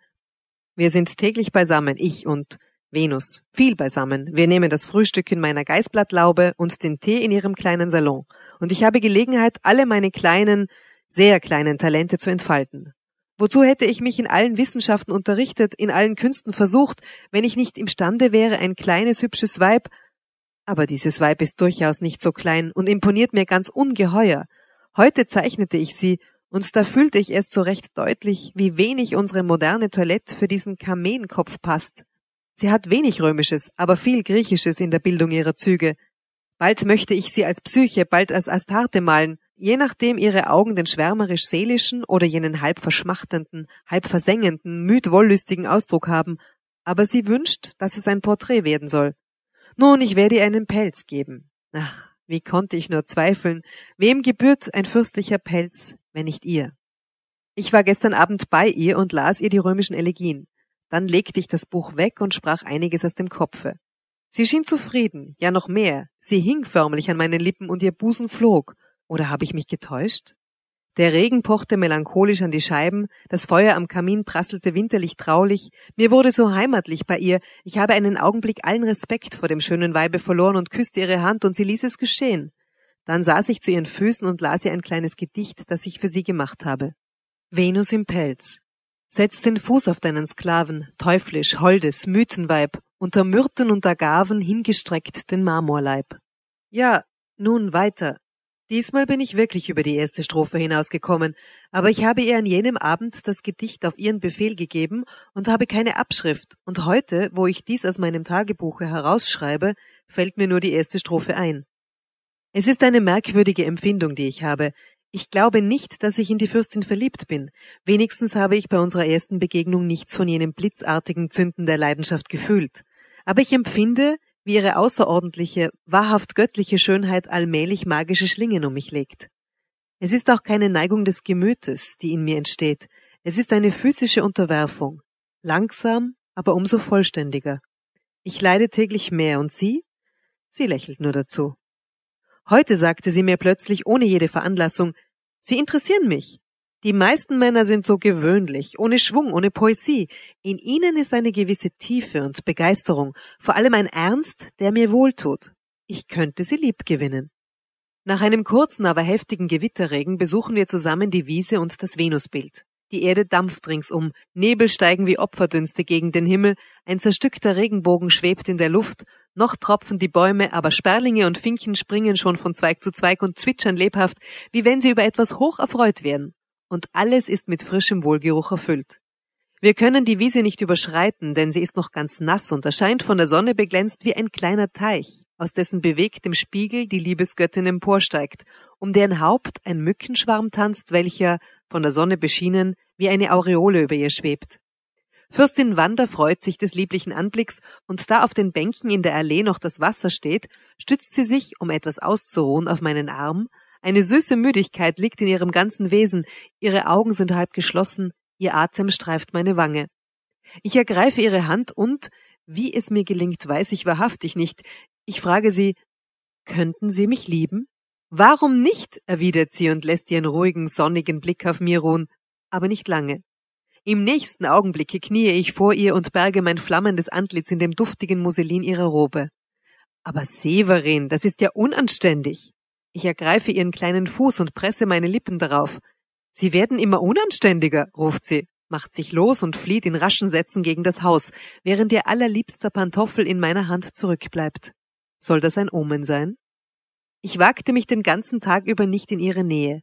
Wir sind täglich beisammen, ich und Venus, viel beisammen. Wir nehmen das Frühstück in meiner Geißblattlaube und den Tee in ihrem kleinen Salon. Und ich habe Gelegenheit, alle meine kleinen, sehr kleinen Talente zu entfalten. Wozu hätte ich mich in allen Wissenschaften unterrichtet, in allen Künsten versucht, wenn ich nicht imstande wäre, ein kleines, hübsches Weib, aber dieses Weib ist durchaus nicht so klein und imponiert mir ganz ungeheuer. Heute zeichnete ich sie, und da fühlte ich erst so recht deutlich, wie wenig unsere moderne Toilette für diesen Kameenkopf passt. Sie hat wenig Römisches, aber viel Griechisches in der Bildung ihrer Züge. Bald möchte ich sie als Psyche, bald als Astarte malen, je nachdem ihre Augen den schwärmerisch-seelischen oder jenen halb verschmachtenden, halb versengenden, müd-wollüstigen Ausdruck haben, aber sie wünscht, dass es ein Porträt werden soll. Nun, ich werde ihr einen Pelz geben. Ach, wie konnte ich nur zweifeln? Wem gebührt ein fürstlicher Pelz, wenn nicht ihr? Ich war gestern Abend bei ihr und las ihr die römischen Elegien. Dann legte ich das Buch weg und sprach einiges aus dem Kopfe. Sie schien zufrieden, ja noch mehr. Sie hing förmlich an meinen Lippen und ihr Busen flog. Oder habe ich mich getäuscht? Der Regen pochte melancholisch an die Scheiben, das Feuer am Kamin prasselte winterlich traulich, mir wurde so heimatlich bei ihr, ich habe einen Augenblick allen Respekt vor dem schönen Weibe verloren und küsste ihre Hand, und sie ließ es geschehen. Dann saß ich zu ihren Füßen und las ihr ein kleines Gedicht, das ich für sie gemacht habe. Venus im Pelz. Setz den Fuß auf deinen Sklaven, teuflisch, holdes, Mythenweib, unter Myrten und Agaven hingestreckt den Marmorleib. Ja, nun weiter. Diesmal bin ich wirklich über die erste Strophe hinausgekommen, aber ich habe ihr an jenem Abend das Gedicht auf ihren Befehl gegeben und habe keine Abschrift, und heute, wo ich dies aus meinem Tagebuche herausschreibe, fällt mir nur die erste Strophe ein. Es ist eine merkwürdige Empfindung, die ich habe, ich glaube nicht, dass ich in die Fürstin verliebt bin. Wenigstens habe ich bei unserer ersten Begegnung nichts von jenem blitzartigen Zünden der Leidenschaft gefühlt. Aber ich empfinde, wie ihre außerordentliche, wahrhaft göttliche Schönheit allmählich magische Schlingen um mich legt. Es ist auch keine Neigung des Gemütes, die in mir entsteht. Es ist eine physische Unterwerfung. Langsam, aber umso vollständiger. Ich leide täglich mehr und sie? Sie lächelt nur dazu. Heute sagte sie mir plötzlich ohne jede Veranlassung, Sie interessieren mich. Die meisten Männer sind so gewöhnlich, ohne Schwung, ohne Poesie. In ihnen ist eine gewisse Tiefe und Begeisterung, vor allem ein Ernst, der mir wohltut. Ich könnte sie lieb gewinnen. Nach einem kurzen, aber heftigen Gewitterregen besuchen wir zusammen die Wiese und das Venusbild. Die Erde dampft ringsum, Nebel steigen wie Opferdünste gegen den Himmel, ein zerstückter Regenbogen schwebt in der Luft noch tropfen die Bäume, aber Sperlinge und Finken springen schon von Zweig zu Zweig und zwitschern lebhaft, wie wenn sie über etwas hoch erfreut wären. Und alles ist mit frischem Wohlgeruch erfüllt. Wir können die Wiese nicht überschreiten, denn sie ist noch ganz nass und erscheint von der Sonne beglänzt wie ein kleiner Teich, aus dessen bewegtem Spiegel die Liebesgöttin emporsteigt, um deren Haupt ein Mückenschwarm tanzt, welcher, von der Sonne beschienen, wie eine Aureole über ihr schwebt. Fürstin Wanda freut sich des lieblichen Anblicks, und da auf den Bänken in der Allee noch das Wasser steht, stützt sie sich, um etwas auszuruhen, auf meinen Arm, eine süße Müdigkeit liegt in ihrem ganzen Wesen, ihre Augen sind halb geschlossen, ihr Atem streift meine Wange. Ich ergreife ihre Hand und, wie es mir gelingt, weiß ich wahrhaftig nicht, ich frage sie, könnten Sie mich lieben? Warum nicht? erwidert sie und lässt ihren ruhigen, sonnigen Blick auf mir ruhen, aber nicht lange. Im nächsten Augenblicke kniee ich vor ihr und berge mein flammendes Antlitz in dem duftigen Musselin ihrer Robe. Aber Severin, das ist ja unanständig. Ich ergreife ihren kleinen Fuß und presse meine Lippen darauf. Sie werden immer unanständiger, ruft sie, macht sich los und flieht in raschen Sätzen gegen das Haus, während ihr allerliebster Pantoffel in meiner Hand zurückbleibt. Soll das ein Omen sein? Ich wagte mich den ganzen Tag über nicht in ihre Nähe.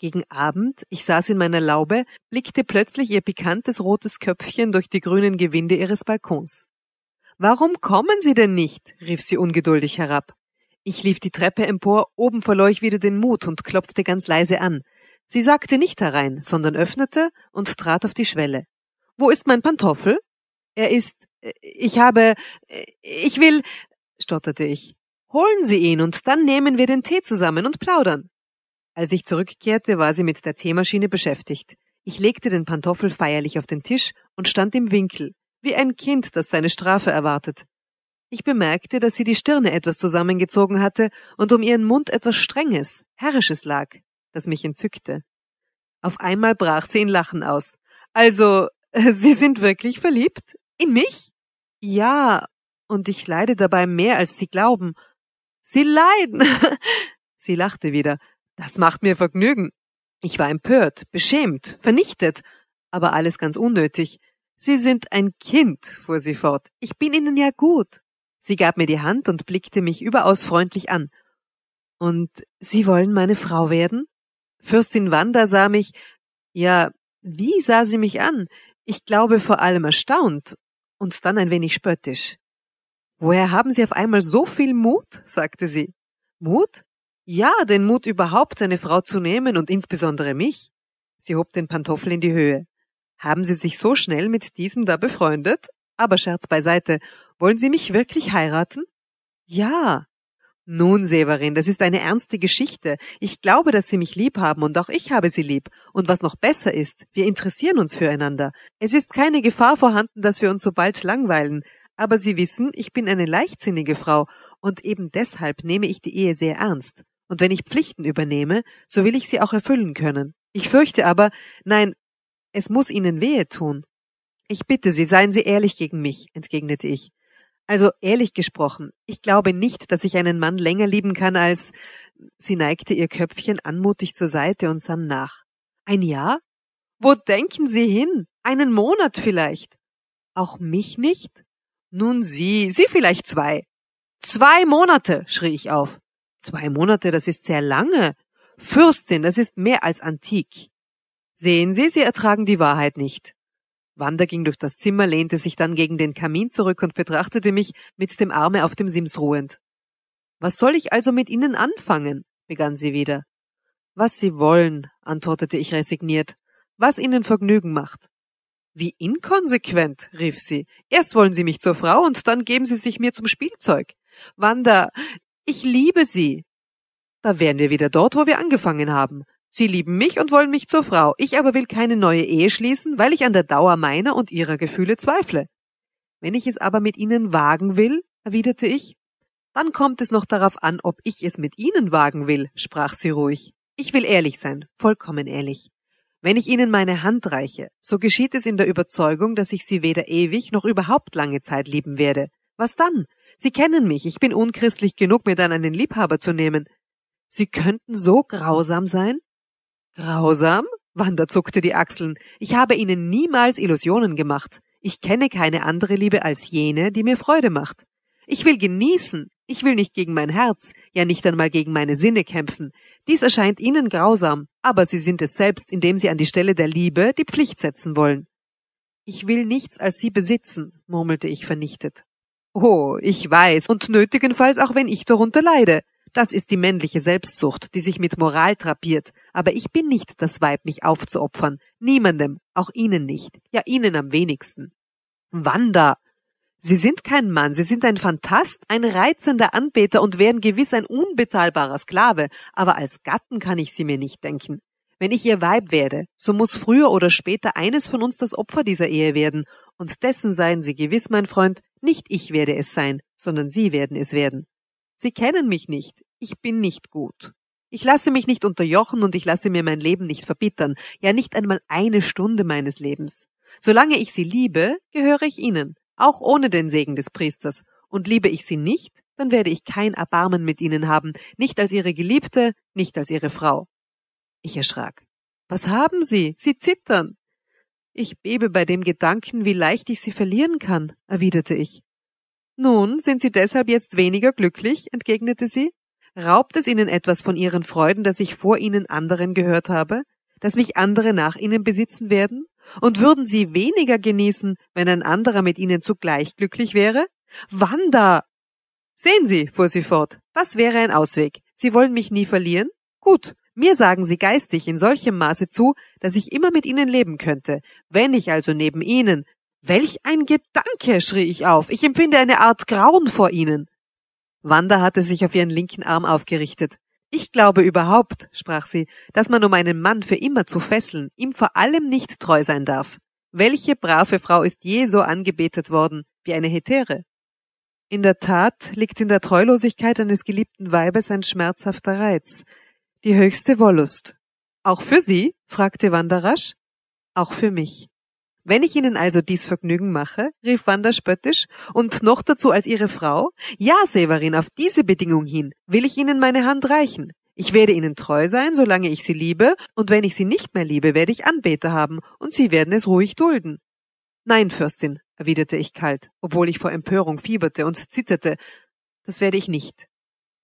Gegen Abend, ich saß in meiner Laube, blickte plötzlich ihr pikantes rotes Köpfchen durch die grünen Gewinde ihres Balkons. Warum kommen Sie denn nicht? rief sie ungeduldig herab. Ich lief die Treppe empor, oben verlor ich wieder den Mut und klopfte ganz leise an. Sie sagte nicht herein, sondern öffnete und trat auf die Schwelle. Wo ist mein Pantoffel? Er ist. Ich habe. Ich will. stotterte ich. Holen Sie ihn, und dann nehmen wir den Tee zusammen und plaudern. Als ich zurückkehrte, war sie mit der Teemaschine beschäftigt. Ich legte den Pantoffel feierlich auf den Tisch und stand im Winkel, wie ein Kind, das seine Strafe erwartet. Ich bemerkte, dass sie die Stirne etwas zusammengezogen hatte und um ihren Mund etwas Strenges, Herrisches lag, das mich entzückte. Auf einmal brach sie in Lachen aus. Also, Sie sind wirklich verliebt? In mich? Ja, und ich leide dabei mehr, als Sie glauben. Sie leiden. sie lachte wieder, das macht mir Vergnügen. Ich war empört, beschämt, vernichtet, aber alles ganz unnötig. Sie sind ein Kind, fuhr sie fort. Ich bin Ihnen ja gut. Sie gab mir die Hand und blickte mich überaus freundlich an. Und Sie wollen meine Frau werden? Fürstin Wanda sah mich, ja, wie sah sie mich an? Ich glaube vor allem erstaunt und dann ein wenig spöttisch. Woher haben Sie auf einmal so viel Mut? sagte sie. Mut? Ja, den Mut überhaupt, eine Frau zu nehmen und insbesondere mich. Sie hob den Pantoffel in die Höhe. Haben Sie sich so schnell mit diesem da befreundet? Aber Scherz beiseite, wollen Sie mich wirklich heiraten? Ja. Nun, Severin, das ist eine ernste Geschichte. Ich glaube, dass Sie mich lieb haben und auch ich habe Sie lieb. Und was noch besser ist, wir interessieren uns füreinander. Es ist keine Gefahr vorhanden, dass wir uns so bald langweilen. Aber Sie wissen, ich bin eine leichtsinnige Frau und eben deshalb nehme ich die Ehe sehr ernst und wenn ich Pflichten übernehme, so will ich sie auch erfüllen können. Ich fürchte aber, nein, es muss Ihnen wehe tun. Ich bitte Sie, seien Sie ehrlich gegen mich, entgegnete ich. Also ehrlich gesprochen, ich glaube nicht, dass ich einen Mann länger lieben kann als. Sie neigte ihr Köpfchen anmutig zur Seite und sann nach. Ein Jahr? Wo denken Sie hin? Einen Monat vielleicht. Auch mich nicht? Nun Sie, Sie vielleicht zwei. Zwei Monate, schrie ich auf. Zwei Monate, das ist sehr lange. Fürstin, das ist mehr als antik. Sehen Sie, Sie ertragen die Wahrheit nicht. Wanda ging durch das Zimmer, lehnte sich dann gegen den Kamin zurück und betrachtete mich mit dem Arme auf dem Sims ruhend. Was soll ich also mit Ihnen anfangen? begann sie wieder. Was Sie wollen, antwortete ich resigniert, was Ihnen Vergnügen macht. Wie inkonsequent, rief sie. Erst wollen Sie mich zur Frau und dann geben Sie sich mir zum Spielzeug. Wanda, ich liebe sie. Da wären wir wieder dort, wo wir angefangen haben. Sie lieben mich und wollen mich zur Frau, ich aber will keine neue Ehe schließen, weil ich an der Dauer meiner und ihrer Gefühle zweifle. Wenn ich es aber mit ihnen wagen will, erwiderte ich, dann kommt es noch darauf an, ob ich es mit ihnen wagen will, sprach sie ruhig. Ich will ehrlich sein, vollkommen ehrlich. Wenn ich ihnen meine Hand reiche, so geschieht es in der Überzeugung, dass ich sie weder ewig noch überhaupt lange Zeit lieben werde. Was dann? Sie kennen mich, ich bin unchristlich genug, mir dann einen Liebhaber zu nehmen. Sie könnten so grausam sein? Grausam? Wanda zuckte die Achseln. Ich habe Ihnen niemals Illusionen gemacht. Ich kenne keine andere Liebe als jene, die mir Freude macht. Ich will genießen. Ich will nicht gegen mein Herz, ja nicht einmal gegen meine Sinne kämpfen. Dies erscheint Ihnen grausam, aber Sie sind es selbst, indem Sie an die Stelle der Liebe die Pflicht setzen wollen. Ich will nichts als Sie besitzen, murmelte ich vernichtet. Oh, ich weiß, und nötigenfalls auch wenn ich darunter leide. Das ist die männliche Selbstsucht, die sich mit Moral trapiert. Aber ich bin nicht das Weib, mich aufzuopfern. Niemandem, auch Ihnen nicht. Ja, Ihnen am wenigsten. Wanda! Sie sind kein Mann, Sie sind ein Fantast, ein reizender Anbeter und wären gewiss ein unbezahlbarer Sklave, aber als Gatten kann ich Sie mir nicht denken. Wenn ich ihr Weib werde, so muss früher oder später eines von uns das Opfer dieser Ehe werden, und dessen seien Sie gewiss, mein Freund, nicht ich werde es sein, sondern Sie werden es werden. Sie kennen mich nicht, ich bin nicht gut. Ich lasse mich nicht unterjochen und ich lasse mir mein Leben nicht verbittern, ja nicht einmal eine Stunde meines Lebens. Solange ich sie liebe, gehöre ich ihnen, auch ohne den Segen des Priesters, und liebe ich sie nicht, dann werde ich kein Erbarmen mit ihnen haben, nicht als ihre Geliebte, nicht als ihre Frau. Ich erschrak. Was haben Sie? Sie zittern. Ich bebe bei dem Gedanken, wie leicht ich Sie verlieren kann, erwiderte ich. Nun, sind Sie deshalb jetzt weniger glücklich? entgegnete sie. Raubt es Ihnen etwas von Ihren Freuden, dass ich vor Ihnen anderen gehört habe, dass mich andere nach Ihnen besitzen werden? Und würden Sie weniger genießen, wenn ein anderer mit Ihnen zugleich glücklich wäre? Wanda! Sehen Sie, fuhr sie fort, das wäre ein Ausweg. Sie wollen mich nie verlieren? Gut, mir sagen sie geistig in solchem Maße zu, dass ich immer mit ihnen leben könnte. Wenn ich also neben ihnen, welch ein Gedanke, schrie ich auf. Ich empfinde eine Art Grauen vor ihnen. Wanda hatte sich auf ihren linken Arm aufgerichtet. Ich glaube überhaupt, sprach sie, dass man um einen Mann für immer zu fesseln, ihm vor allem nicht treu sein darf. Welche brave Frau ist je so angebetet worden wie eine Hetäre? In der Tat liegt in der Treulosigkeit eines geliebten Weibes ein schmerzhafter Reiz, die höchste Wollust. Auch für Sie? fragte Wanderasch. Auch für mich. Wenn ich Ihnen also dies Vergnügen mache, rief Wanda spöttisch, und noch dazu als Ihre Frau, ja, Severin, auf diese Bedingung hin will ich Ihnen meine Hand reichen. Ich werde Ihnen treu sein, solange ich Sie liebe, und wenn ich Sie nicht mehr liebe, werde ich Anbeter haben, und Sie werden es ruhig dulden. Nein, Fürstin, erwiderte ich kalt, obwohl ich vor Empörung fieberte und zitterte, das werde ich nicht.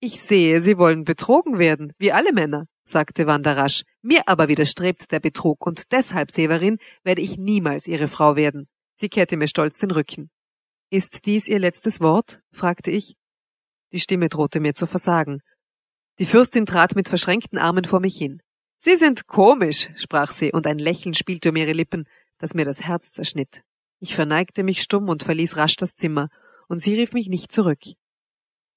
Ich sehe, Sie wollen betrogen werden, wie alle Männer, sagte Wanda rasch. Mir aber widerstrebt der Betrug und deshalb, Severin, werde ich niemals Ihre Frau werden. Sie kehrte mir stolz den Rücken. Ist dies Ihr letztes Wort? fragte ich. Die Stimme drohte mir zu versagen. Die Fürstin trat mit verschränkten Armen vor mich hin. Sie sind komisch, sprach sie, und ein Lächeln spielte um ihre Lippen, das mir das Herz zerschnitt. Ich verneigte mich stumm und verließ rasch das Zimmer, und sie rief mich nicht zurück.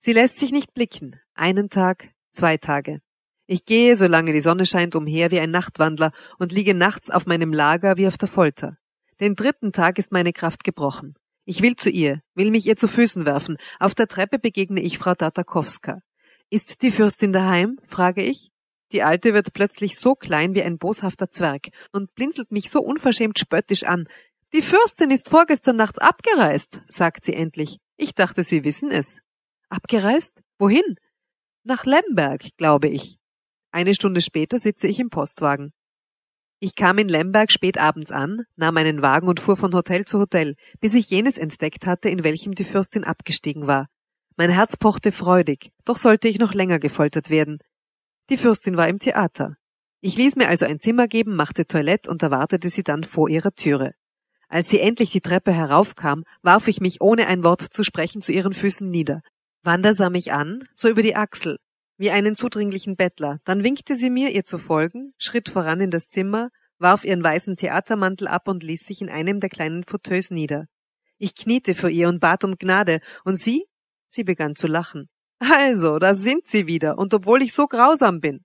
Sie lässt sich nicht blicken. Einen Tag, zwei Tage. Ich gehe, solange die Sonne scheint, umher wie ein Nachtwandler und liege nachts auf meinem Lager wie auf der Folter. Den dritten Tag ist meine Kraft gebrochen. Ich will zu ihr, will mich ihr zu Füßen werfen. Auf der Treppe begegne ich Frau Tatakowska. Ist die Fürstin daheim? frage ich. Die Alte wird plötzlich so klein wie ein boshafter Zwerg und blinzelt mich so unverschämt spöttisch an. Die Fürstin ist vorgestern nachts abgereist, sagt sie endlich. Ich dachte, Sie wissen es. Abgereist? Wohin? Nach Lemberg, glaube ich. Eine Stunde später sitze ich im Postwagen. Ich kam in Lemberg spät abends an, nahm einen Wagen und fuhr von Hotel zu Hotel, bis ich jenes entdeckt hatte, in welchem die Fürstin abgestiegen war. Mein Herz pochte freudig, doch sollte ich noch länger gefoltert werden. Die Fürstin war im Theater. Ich ließ mir also ein Zimmer geben, machte Toilette und erwartete sie dann vor ihrer Türe. Als sie endlich die Treppe heraufkam, warf ich mich ohne ein Wort zu sprechen zu ihren Füßen nieder, Wanda sah mich an, so über die Achsel, wie einen zudringlichen Bettler. Dann winkte sie mir, ihr zu folgen, schritt voran in das Zimmer, warf ihren weißen Theatermantel ab und ließ sich in einem der kleinen Fauteuils nieder. Ich kniete vor ihr und bat um Gnade, und sie? Sie begann zu lachen. Also, da sind sie wieder, und obwohl ich so grausam bin.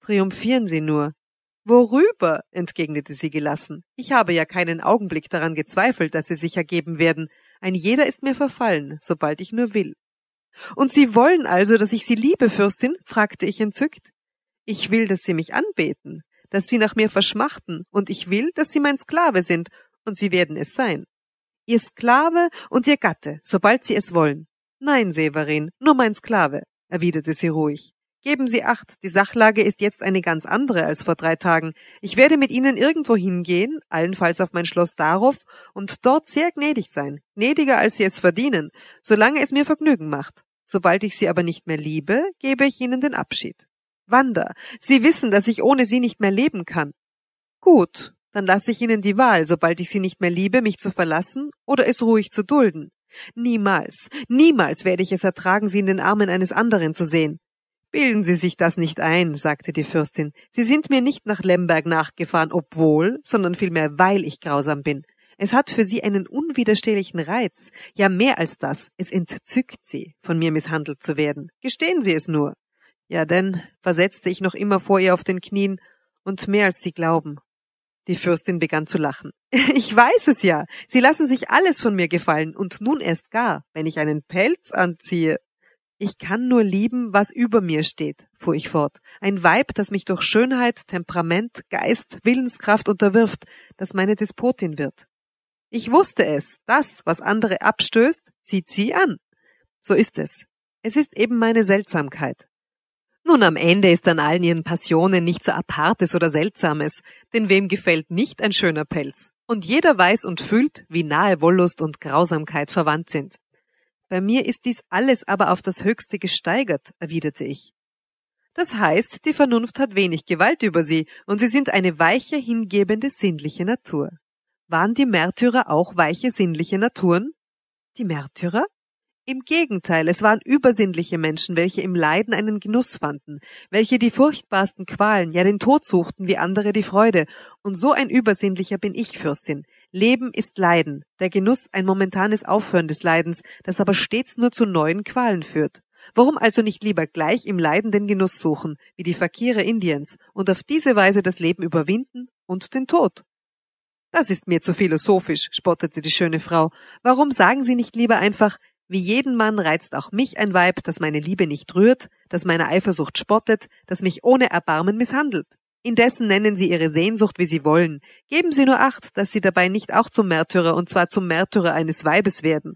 Triumphieren Sie nur. Worüber? entgegnete sie gelassen. Ich habe ja keinen Augenblick daran gezweifelt, dass Sie sich ergeben werden. Ein jeder ist mir verfallen, sobald ich nur will. Und Sie wollen also, dass ich Sie liebe, Fürstin? fragte ich entzückt. Ich will, dass Sie mich anbeten, dass Sie nach mir verschmachten, und ich will, dass Sie mein Sklave sind, und Sie werden es sein. Ihr Sklave und Ihr Gatte, sobald Sie es wollen. Nein, Severin, nur mein Sklave, erwiderte sie ruhig. Geben Sie acht, die Sachlage ist jetzt eine ganz andere als vor drei Tagen. Ich werde mit Ihnen irgendwo hingehen, allenfalls auf mein Schloss Darov, und dort sehr gnädig sein, gnädiger als Sie es verdienen, solange es mir Vergnügen macht. Sobald ich sie aber nicht mehr liebe, gebe ich ihnen den Abschied. Wanda, Sie wissen, dass ich ohne Sie nicht mehr leben kann. Gut, dann lasse ich Ihnen die Wahl, sobald ich Sie nicht mehr liebe, mich zu verlassen oder es ruhig zu dulden. Niemals, niemals werde ich es ertragen, Sie in den Armen eines anderen zu sehen. Bilden Sie sich das nicht ein, sagte die Fürstin. Sie sind mir nicht nach Lemberg nachgefahren, obwohl, sondern vielmehr weil ich grausam bin. Es hat für sie einen unwiderstehlichen Reiz. Ja, mehr als das. Es entzückt sie, von mir misshandelt zu werden. Gestehen Sie es nur. Ja, denn, versetzte ich noch immer vor ihr auf den Knien, und mehr als Sie glauben. Die Fürstin begann zu lachen. Ich weiß es ja. Sie lassen sich alles von mir gefallen, und nun erst gar, wenn ich einen Pelz anziehe. Ich kann nur lieben, was über mir steht, fuhr ich fort. Ein Weib, das mich durch Schönheit, Temperament, Geist, Willenskraft unterwirft, das meine Despotin wird. Ich wusste es. Das, was andere abstößt, zieht sie an. So ist es. Es ist eben meine Seltsamkeit. Nun, am Ende ist an allen ihren Passionen nichts so Apartes oder Seltsames, denn wem gefällt nicht ein schöner Pelz? Und jeder weiß und fühlt, wie nahe Wollust und Grausamkeit verwandt sind. Bei mir ist dies alles aber auf das Höchste gesteigert, erwiderte ich. Das heißt, die Vernunft hat wenig Gewalt über sie, und sie sind eine weiche, hingebende, sinnliche Natur. Waren die Märtyrer auch weiche sinnliche Naturen? Die Märtyrer? Im Gegenteil, es waren übersinnliche Menschen, welche im Leiden einen Genuss fanden, welche die furchtbarsten Qualen, ja den Tod suchten, wie andere die Freude. Und so ein übersinnlicher bin ich, Fürstin. Leben ist Leiden, der Genuss ein momentanes Aufhören des Leidens, das aber stets nur zu neuen Qualen führt. Warum also nicht lieber gleich im Leiden den Genuss suchen, wie die Fakire Indiens, und auf diese Weise das Leben überwinden und den Tod? Das ist mir zu philosophisch, spottete die schöne Frau. Warum sagen Sie nicht lieber einfach, wie jeden Mann reizt auch mich ein Weib, das meine Liebe nicht rührt, das meiner Eifersucht spottet, das mich ohne Erbarmen misshandelt. Indessen nennen Sie Ihre Sehnsucht, wie Sie wollen. Geben Sie nur Acht, dass Sie dabei nicht auch zum Märtyrer, und zwar zum Märtyrer eines Weibes werden.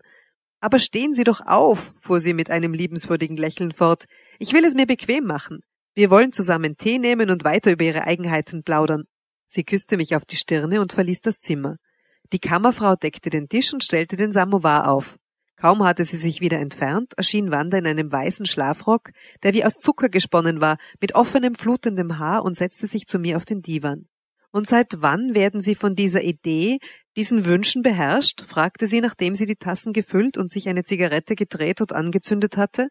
Aber stehen Sie doch auf, fuhr sie mit einem liebenswürdigen Lächeln fort. Ich will es mir bequem machen. Wir wollen zusammen Tee nehmen und weiter über Ihre Eigenheiten plaudern. Sie küsste mich auf die Stirne und verließ das Zimmer. Die Kammerfrau deckte den Tisch und stellte den Samovar auf. Kaum hatte sie sich wieder entfernt, erschien Wanda in einem weißen Schlafrock, der wie aus Zucker gesponnen war, mit offenem, flutendem Haar und setzte sich zu mir auf den Divan. Und seit wann werden Sie von dieser Idee, diesen Wünschen beherrscht? fragte sie, nachdem sie die Tassen gefüllt und sich eine Zigarette gedreht und angezündet hatte.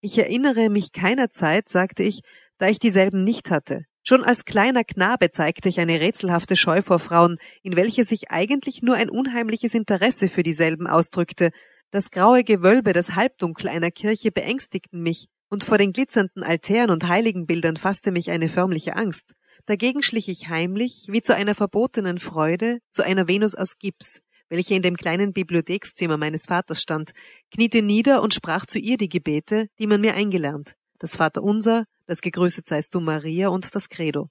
Ich erinnere mich keiner Zeit, sagte ich, da ich dieselben nicht hatte. Schon als kleiner Knabe zeigte ich eine rätselhafte Scheu vor Frauen, in welche sich eigentlich nur ein unheimliches Interesse für dieselben ausdrückte. Das graue Gewölbe, das Halbdunkel einer Kirche beängstigten mich, und vor den glitzernden Altären und Heiligenbildern fasste mich eine förmliche Angst. Dagegen schlich ich heimlich, wie zu einer verbotenen Freude, zu einer Venus aus Gips, welche in dem kleinen Bibliothekszimmer meines Vaters stand, kniete nieder und sprach zu ihr die Gebete, die man mir eingelernt, das Vaterunser, das Gegrüßet seist du Maria und das Credo.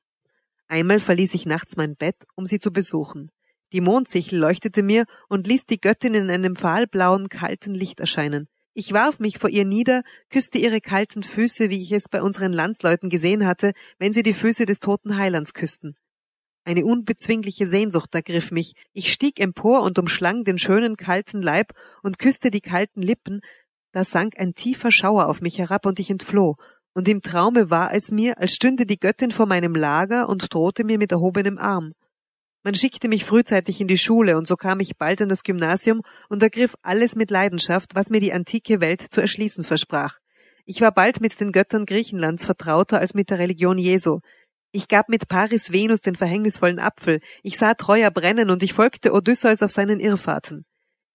Einmal verließ ich nachts mein Bett, um sie zu besuchen. Die Mondsichel leuchtete mir und ließ die Göttin in einem fahlblauen, kalten Licht erscheinen. Ich warf mich vor ihr nieder, küsste ihre kalten Füße, wie ich es bei unseren Landsleuten gesehen hatte, wenn sie die Füße des toten Heilands küssten. Eine unbezwingliche Sehnsucht ergriff mich. Ich stieg empor und umschlang den schönen kalten Leib und küsste die kalten Lippen. Da sank ein tiefer Schauer auf mich herab und ich entfloh, und im Traume war es mir, als stünde die Göttin vor meinem Lager und drohte mir mit erhobenem Arm. Man schickte mich frühzeitig in die Schule, und so kam ich bald an das Gymnasium und ergriff alles mit Leidenschaft, was mir die antike Welt zu erschließen versprach. Ich war bald mit den Göttern Griechenlands vertrauter als mit der Religion Jesu. Ich gab mit Paris Venus den verhängnisvollen Apfel, ich sah Treuer brennen und ich folgte Odysseus auf seinen Irrfahrten.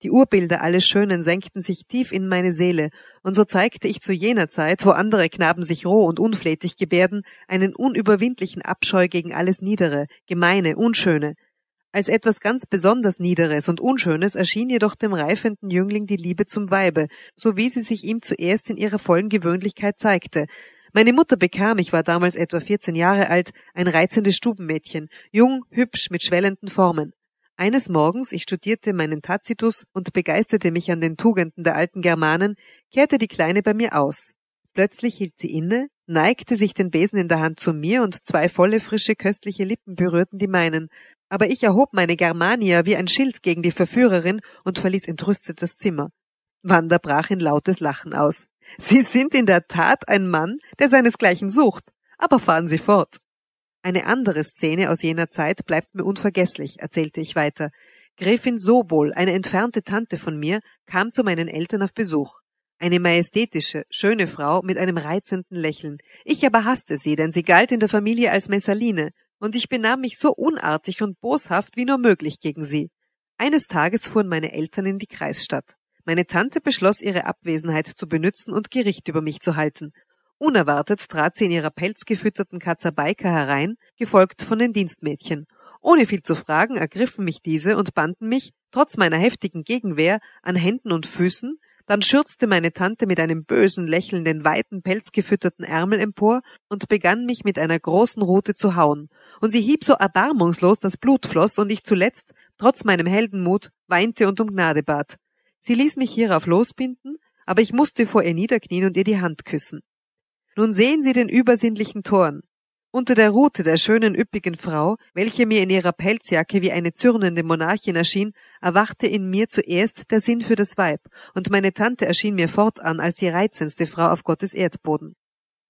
Die Urbilder alles Schönen senkten sich tief in meine Seele, und so zeigte ich zu jener Zeit, wo andere Knaben sich roh und unflätig gebärden, einen unüberwindlichen Abscheu gegen alles Niedere, Gemeine, Unschöne. Als etwas ganz besonders Niederes und Unschönes erschien jedoch dem reifenden Jüngling die Liebe zum Weibe, so wie sie sich ihm zuerst in ihrer vollen Gewöhnlichkeit zeigte, meine Mutter bekam, ich war damals etwa 14 Jahre alt, ein reizendes Stubenmädchen, jung, hübsch, mit schwellenden Formen. Eines Morgens, ich studierte meinen Tacitus und begeisterte mich an den Tugenden der alten Germanen, kehrte die Kleine bei mir aus. Plötzlich hielt sie inne, neigte sich den Besen in der Hand zu mir und zwei volle, frische, köstliche Lippen berührten die meinen. Aber ich erhob meine Germania wie ein Schild gegen die Verführerin und verließ entrüstet das Zimmer. Wanda brach in lautes Lachen aus. Sie sind in der Tat ein Mann, der seinesgleichen sucht. Aber fahren Sie fort. Eine andere Szene aus jener Zeit bleibt mir unvergesslich, erzählte ich weiter. Gräfin Sobol, eine entfernte Tante von mir, kam zu meinen Eltern auf Besuch. Eine majestätische, schöne Frau mit einem reizenden Lächeln. Ich aber hasste sie, denn sie galt in der Familie als Messaline, und ich benahm mich so unartig und boshaft wie nur möglich gegen sie. Eines Tages fuhren meine Eltern in die Kreisstadt. Meine Tante beschloss, ihre Abwesenheit zu benützen und Gericht über mich zu halten. Unerwartet trat sie in ihrer pelzgefütterten Katzabaika herein, gefolgt von den Dienstmädchen. Ohne viel zu fragen, ergriffen mich diese und banden mich, trotz meiner heftigen Gegenwehr, an Händen und Füßen, dann schürzte meine Tante mit einem bösen Lächeln den weiten, pelzgefütterten Ärmel empor und begann mich mit einer großen Rute zu hauen, und sie hieb so erbarmungslos, dass Blut floss und ich zuletzt, trotz meinem Heldenmut, weinte und um Gnade bat. Sie ließ mich hierauf losbinden, aber ich musste vor ihr niederknien und ihr die Hand küssen. Nun sehen Sie den übersinnlichen Turn. Unter der Rute der schönen üppigen Frau, welche mir in ihrer Pelzjacke wie eine zürnende Monarchin erschien, erwachte in mir zuerst der Sinn für das Weib, und meine Tante erschien mir fortan als die reizendste Frau auf Gottes Erdboden.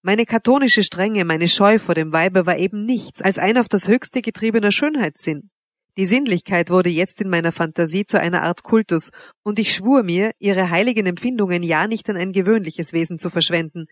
Meine kathonische Strenge, meine Scheu vor dem Weibe war eben nichts als ein auf das höchste getriebener Schönheitssinn. Die Sinnlichkeit wurde jetzt in meiner Fantasie zu einer Art Kultus, und ich schwur mir, ihre heiligen Empfindungen ja nicht an ein gewöhnliches Wesen zu verschwenden,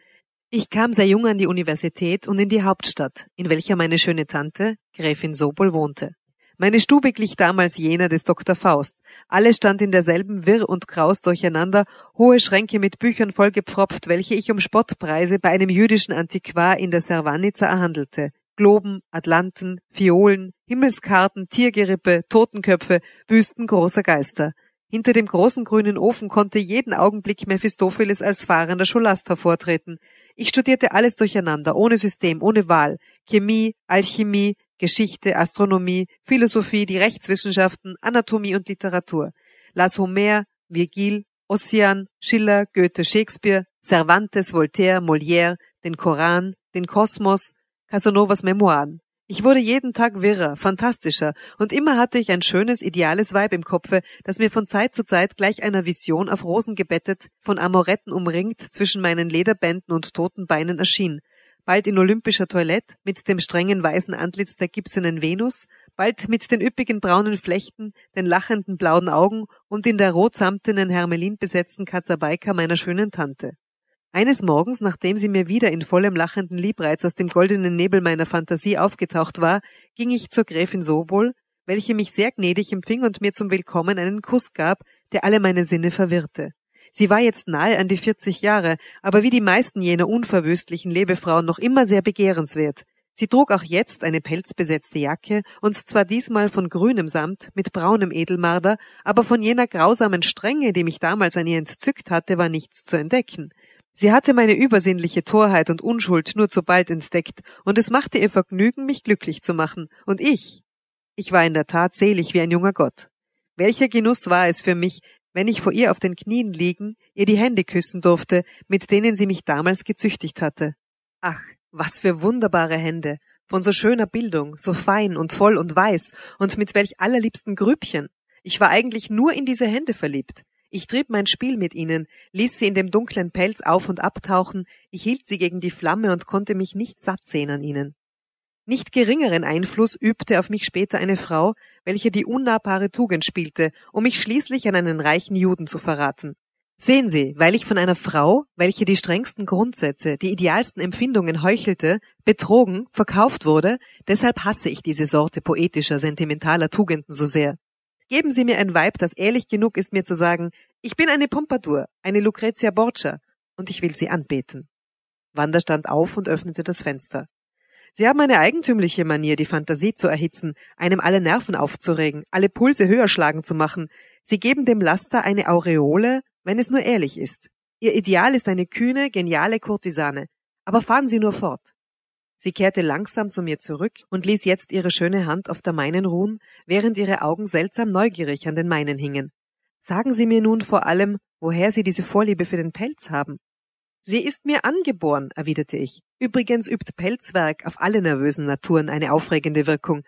ich kam sehr jung an die Universität und in die Hauptstadt, in welcher meine schöne Tante, Gräfin Sobol, wohnte. Meine Stube glich damals jener des Dr. Faust. Alles stand in derselben Wirr und Kraus durcheinander, hohe Schränke mit Büchern vollgepfropft, welche ich um Spottpreise bei einem jüdischen Antiquar in der Servanitza erhandelte. Globen, Atlanten, Violen, Himmelskarten, Tiergerippe, Totenköpfe, Büsten großer Geister. Hinter dem großen grünen Ofen konnte jeden Augenblick Mephistopheles als fahrender Scholast hervortreten. Ich studierte alles durcheinander, ohne System, ohne Wahl. Chemie, Alchemie, Geschichte, Astronomie, Philosophie, die Rechtswissenschaften, Anatomie und Literatur. Las Homer, Virgil, Ossian, Schiller, Goethe, Shakespeare, Cervantes, Voltaire, Molière, den Koran, den Kosmos, Casanovas Memoiren. Ich wurde jeden Tag wirrer, fantastischer, und immer hatte ich ein schönes, ideales Weib im Kopfe, das mir von Zeit zu Zeit gleich einer Vision auf Rosen gebettet, von Amoretten umringt, zwischen meinen Lederbänden und toten Beinen erschien, bald in olympischer Toilette, mit dem strengen weißen Antlitz der gipsenen Venus, bald mit den üppigen braunen Flechten, den lachenden blauen Augen und in der rotsamtenen hermelinbesetzten Kazabaika meiner schönen Tante. Eines Morgens, nachdem sie mir wieder in vollem lachenden Liebreiz aus dem goldenen Nebel meiner Fantasie aufgetaucht war, ging ich zur Gräfin Sobol, welche mich sehr gnädig empfing und mir zum Willkommen einen Kuss gab, der alle meine Sinne verwirrte. Sie war jetzt nahe an die vierzig Jahre, aber wie die meisten jener unverwüstlichen Lebefrauen noch immer sehr begehrenswert. Sie trug auch jetzt eine pelzbesetzte Jacke, und zwar diesmal von grünem Samt mit braunem Edelmarder, aber von jener grausamen Strenge, die mich damals an ihr entzückt hatte, war nichts zu entdecken. Sie hatte meine übersinnliche Torheit und Unschuld nur zu bald entdeckt, und es machte ihr Vergnügen, mich glücklich zu machen, und ich. Ich war in der Tat selig wie ein junger Gott. Welcher Genuss war es für mich, wenn ich vor ihr auf den Knien liegen, ihr die Hände küssen durfte, mit denen sie mich damals gezüchtigt hatte. Ach, was für wunderbare Hände, von so schöner Bildung, so fein und voll und weiß, und mit welch allerliebsten Grübchen. Ich war eigentlich nur in diese Hände verliebt. Ich trieb mein Spiel mit ihnen, ließ sie in dem dunklen Pelz auf und abtauchen, ich hielt sie gegen die Flamme und konnte mich nicht satt sehen an ihnen. Nicht geringeren Einfluss übte auf mich später eine Frau, welche die unnahbare Tugend spielte, um mich schließlich an einen reichen Juden zu verraten. Sehen Sie, weil ich von einer Frau, welche die strengsten Grundsätze, die idealsten Empfindungen heuchelte, betrogen, verkauft wurde, deshalb hasse ich diese Sorte poetischer, sentimentaler Tugenden so sehr. Geben Sie mir ein Weib, das ehrlich genug ist, mir zu sagen, ich bin eine Pompadour, eine Lucrezia Borgia, und ich will Sie anbeten. Wanda stand auf und öffnete das Fenster. Sie haben eine eigentümliche Manier, die Fantasie zu erhitzen, einem alle Nerven aufzuregen, alle Pulse höher schlagen zu machen. Sie geben dem Laster eine Aureole, wenn es nur ehrlich ist. Ihr Ideal ist eine kühne, geniale Kurtisane. Aber fahren Sie nur fort. Sie kehrte langsam zu mir zurück und ließ jetzt ihre schöne Hand auf der meinen ruhen, während ihre Augen seltsam neugierig an den meinen hingen. Sagen Sie mir nun vor allem, woher Sie diese Vorliebe für den Pelz haben. Sie ist mir angeboren, erwiderte ich. Übrigens übt Pelzwerk auf alle nervösen Naturen eine aufregende Wirkung.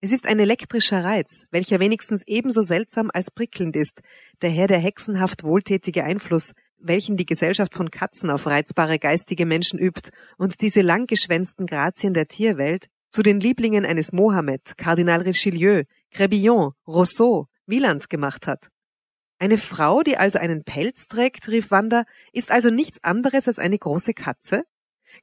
Es ist ein elektrischer Reiz, welcher wenigstens ebenso seltsam als prickelnd ist, daher der hexenhaft wohltätige Einfluss, welchen die Gesellschaft von Katzen auf reizbare geistige Menschen übt und diese langgeschwänzten Grazien der Tierwelt zu den Lieblingen eines Mohammed, Kardinal Richelieu, Crebillon, Rousseau, Wieland gemacht hat. Eine Frau, die also einen Pelz trägt, rief Wanda, ist also nichts anderes als eine große Katze?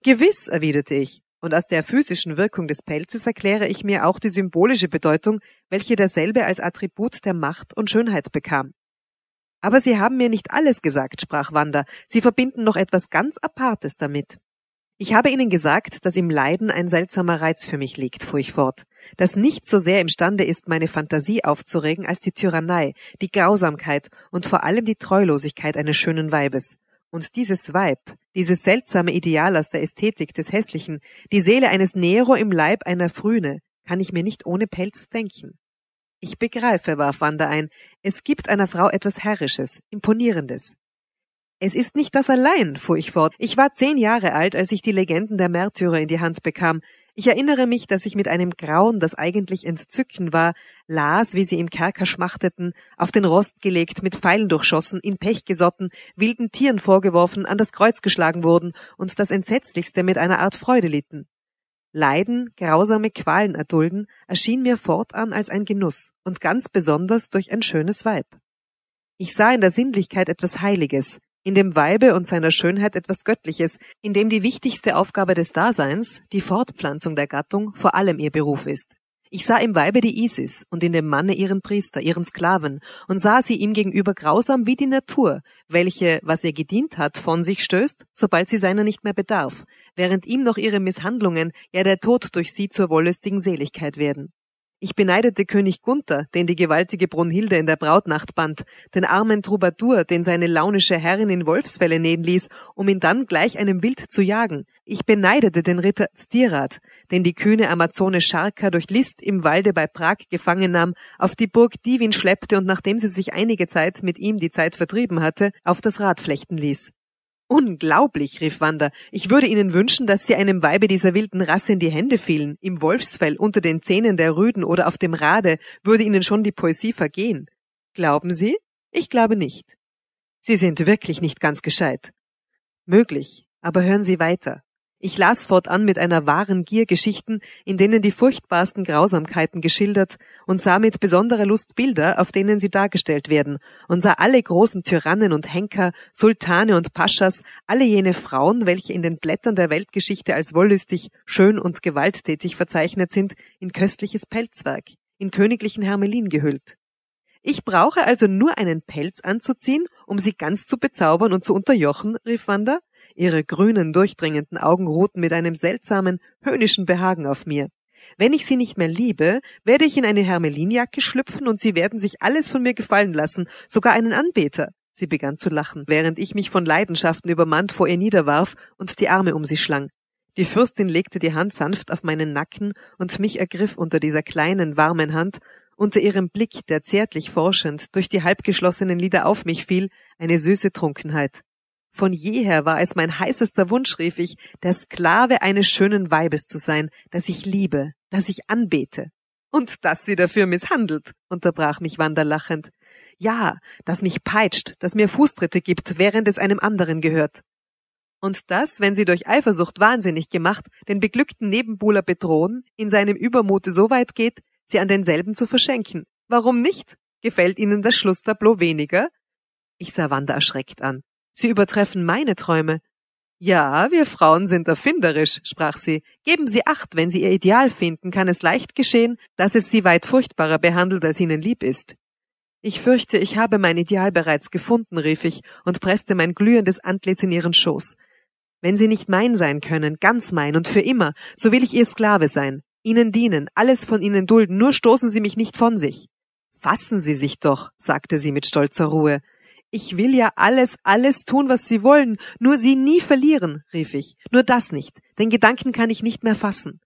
Gewiss, erwiderte ich, und aus der physischen Wirkung des Pelzes erkläre ich mir auch die symbolische Bedeutung, welche derselbe als Attribut der Macht und Schönheit bekam. Aber Sie haben mir nicht alles gesagt, sprach Wanda. Sie verbinden noch etwas ganz Apartes damit. Ich habe Ihnen gesagt, dass im Leiden ein seltsamer Reiz für mich liegt, fuhr ich fort, Dass nichts so sehr imstande ist, meine Fantasie aufzuregen, als die Tyrannei, die Grausamkeit und vor allem die Treulosigkeit eines schönen Weibes. Und dieses Weib, dieses seltsame Ideal aus der Ästhetik des Hässlichen, die Seele eines Nero im Leib einer Frühne, kann ich mir nicht ohne Pelz denken. Ich begreife, warf Wanda ein, es gibt einer Frau etwas Herrisches, Imponierendes. Es ist nicht das allein, fuhr ich fort. Ich war zehn Jahre alt, als ich die Legenden der Märtyrer in die Hand bekam. Ich erinnere mich, dass ich mit einem Grauen, das eigentlich Entzücken war, las, wie sie im Kerker schmachteten, auf den Rost gelegt, mit Pfeilen durchschossen, in Pech gesotten, wilden Tieren vorgeworfen, an das Kreuz geschlagen wurden und das Entsetzlichste mit einer Art Freude litten. Leiden, grausame Qualen erdulden, erschien mir fortan als ein Genuss und ganz besonders durch ein schönes Weib. Ich sah in der Sinnlichkeit etwas Heiliges, in dem Weibe und seiner Schönheit etwas Göttliches, in dem die wichtigste Aufgabe des Daseins, die Fortpflanzung der Gattung, vor allem ihr Beruf ist. Ich sah im Weibe die Isis und in dem Manne ihren Priester, ihren Sklaven, und sah sie ihm gegenüber grausam wie die Natur, welche, was ihr gedient hat, von sich stößt, sobald sie seiner nicht mehr bedarf, während ihm noch ihre Misshandlungen, ja der Tod durch sie zur wollüstigen Seligkeit werden. Ich beneidete König Gunther, den die gewaltige Brunhilde in der Brautnacht band, den armen Troubadour, den seine launische Herrin in Wolfsfälle nähen ließ, um ihn dann gleich einem Wild zu jagen. Ich beneidete den Ritter Stirat, den die kühne Amazone Scharka durch List im Walde bei Prag gefangen nahm, auf die Burg Divin schleppte und nachdem sie sich einige Zeit mit ihm die Zeit vertrieben hatte, auf das Rad flechten ließ. Unglaublich, rief Wanda. Ich würde Ihnen wünschen, dass Sie einem Weibe dieser wilden Rasse in die Hände fielen. Im Wolfsfell, unter den Zähnen der Rüden oder auf dem Rade würde Ihnen schon die Poesie vergehen. Glauben Sie? Ich glaube nicht. Sie sind wirklich nicht ganz gescheit. Möglich, aber hören Sie weiter. Ich las fortan mit einer wahren Gier Geschichten, in denen die furchtbarsten Grausamkeiten geschildert und sah mit besonderer Lust Bilder, auf denen sie dargestellt werden, und sah alle großen Tyrannen und Henker, Sultane und Paschas, alle jene Frauen, welche in den Blättern der Weltgeschichte als wollüstig, schön und gewalttätig verzeichnet sind, in köstliches Pelzwerk, in königlichen Hermelin gehüllt. Ich brauche also nur einen Pelz anzuziehen, um sie ganz zu bezaubern und zu unterjochen, rief Wanda. Ihre grünen, durchdringenden Augen ruhten mit einem seltsamen, höhnischen Behagen auf mir. Wenn ich Sie nicht mehr liebe, werde ich in eine Hermelinjacke schlüpfen und Sie werden sich alles von mir gefallen lassen, sogar einen Anbeter. Sie begann zu lachen, während ich mich von Leidenschaften übermannt vor ihr niederwarf und die Arme um sie schlang. Die Fürstin legte die Hand sanft auf meinen Nacken und mich ergriff unter dieser kleinen, warmen Hand, unter ihrem Blick, der zärtlich forschend durch die halbgeschlossenen Lider auf mich fiel, eine süße Trunkenheit. Von jeher war es mein heißester Wunsch, rief ich, der Sklave eines schönen Weibes zu sein, das ich liebe, das ich anbete. Und dass sie dafür misshandelt, unterbrach mich Wanda lachend. Ja, das mich peitscht, das mir Fußtritte gibt, während es einem anderen gehört. Und das, wenn sie durch Eifersucht wahnsinnig gemacht, den beglückten Nebenbuhler bedrohen, in seinem Übermute so weit geht, sie an denselben zu verschenken. Warum nicht? Gefällt Ihnen das Schlusstableau weniger? Ich sah Wanda erschreckt an. Sie übertreffen meine Träume. Ja, wir Frauen sind erfinderisch, sprach sie. Geben Sie acht, wenn Sie Ihr Ideal finden, kann es leicht geschehen, dass es Sie weit furchtbarer behandelt, als Ihnen lieb ist. Ich fürchte, ich habe mein Ideal bereits gefunden, rief ich und presste mein glühendes Antlitz in ihren Schoß. Wenn Sie nicht mein sein können, ganz mein und für immer, so will ich Ihr Sklave sein, Ihnen dienen, alles von Ihnen dulden, nur stoßen Sie mich nicht von sich. Fassen Sie sich doch, sagte sie mit stolzer Ruhe. Ich will ja alles, alles tun, was Sie wollen, nur Sie nie verlieren, rief ich. Nur das nicht. Den Gedanken kann ich nicht mehr fassen.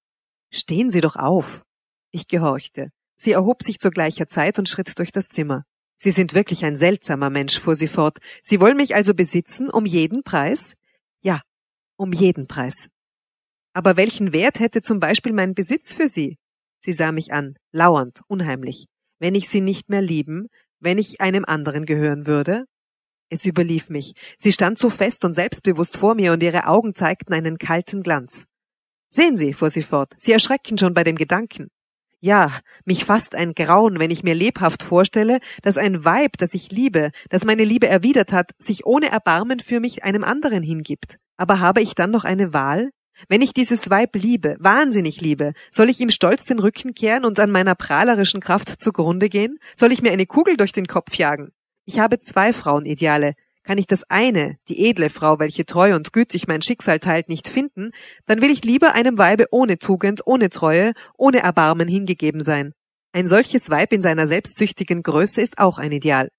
Stehen Sie doch auf. Ich gehorchte. Sie erhob sich zu gleicher Zeit und schritt durch das Zimmer. Sie sind wirklich ein seltsamer Mensch, fuhr sie fort. Sie wollen mich also besitzen, um jeden Preis? Ja, um jeden Preis. Aber welchen Wert hätte zum Beispiel mein Besitz für Sie? Sie sah mich an, lauernd, unheimlich. Wenn ich Sie nicht mehr lieben, wenn ich einem anderen gehören würde? Es überlief mich. Sie stand so fest und selbstbewusst vor mir und ihre Augen zeigten einen kalten Glanz. Sehen Sie, fuhr sie fort, Sie erschrecken schon bei dem Gedanken. Ja, mich fasst ein Grauen, wenn ich mir lebhaft vorstelle, dass ein Weib, das ich liebe, das meine Liebe erwidert hat, sich ohne Erbarmen für mich einem anderen hingibt. Aber habe ich dann noch eine Wahl? Wenn ich dieses Weib liebe, wahnsinnig liebe, soll ich ihm stolz den Rücken kehren und an meiner prahlerischen Kraft zugrunde gehen? Soll ich mir eine Kugel durch den Kopf jagen? Ich habe zwei Frauenideale. Kann ich das eine, die edle Frau, welche treu und gütig mein Schicksal teilt, nicht finden, dann will ich lieber einem Weibe ohne Tugend, ohne Treue, ohne Erbarmen hingegeben sein. Ein solches Weib in seiner selbstsüchtigen Größe ist auch ein Ideal.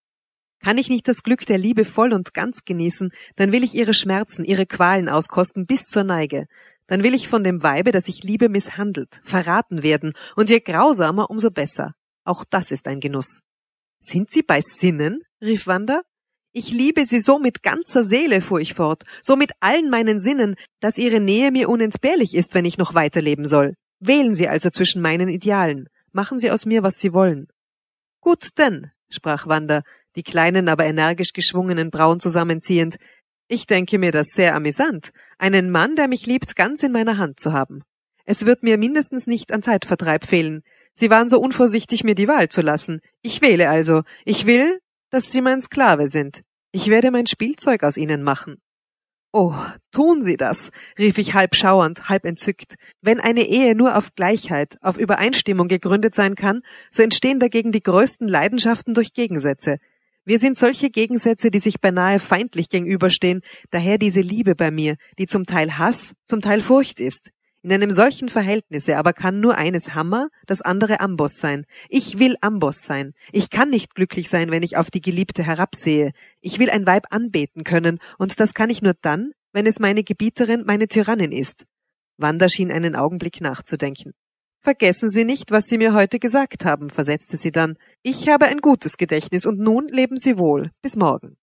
Kann ich nicht das Glück der Liebe voll und ganz genießen, dann will ich ihre Schmerzen, ihre Qualen auskosten bis zur Neige. Dann will ich von dem Weibe, das ich liebe, misshandelt, verraten werden, und je grausamer, umso besser. Auch das ist ein Genuss. Sind Sie bei Sinnen? rief Wanda. Ich liebe sie so mit ganzer Seele, fuhr ich fort, so mit allen meinen Sinnen, dass ihre Nähe mir unentbehrlich ist, wenn ich noch weiterleben soll. Wählen Sie also zwischen meinen Idealen. Machen Sie aus mir, was Sie wollen. Gut denn, sprach Wanda, die kleinen, aber energisch geschwungenen Brauen zusammenziehend. Ich denke mir das sehr amüsant, einen Mann, der mich liebt, ganz in meiner Hand zu haben. Es wird mir mindestens nicht an Zeitvertreib fehlen. Sie waren so unvorsichtig, mir die Wahl zu lassen. Ich wähle also. Ich will, dass Sie mein Sklave sind. Ich werde mein Spielzeug aus Ihnen machen. Oh, tun Sie das, rief ich halb schauernd, halb entzückt. Wenn eine Ehe nur auf Gleichheit, auf Übereinstimmung gegründet sein kann, so entstehen dagegen die größten Leidenschaften durch Gegensätze. Wir sind solche Gegensätze, die sich beinahe feindlich gegenüberstehen, daher diese Liebe bei mir, die zum Teil Hass, zum Teil Furcht ist. In einem solchen Verhältnisse aber kann nur eines Hammer, das andere Amboss sein. Ich will Amboss sein. Ich kann nicht glücklich sein, wenn ich auf die Geliebte herabsehe. Ich will ein Weib anbeten können, und das kann ich nur dann, wenn es meine Gebieterin, meine Tyrannin ist. Wanda schien einen Augenblick nachzudenken. Vergessen Sie nicht, was Sie mir heute gesagt haben, versetzte sie dann. Ich habe ein gutes Gedächtnis und nun leben Sie wohl. Bis morgen.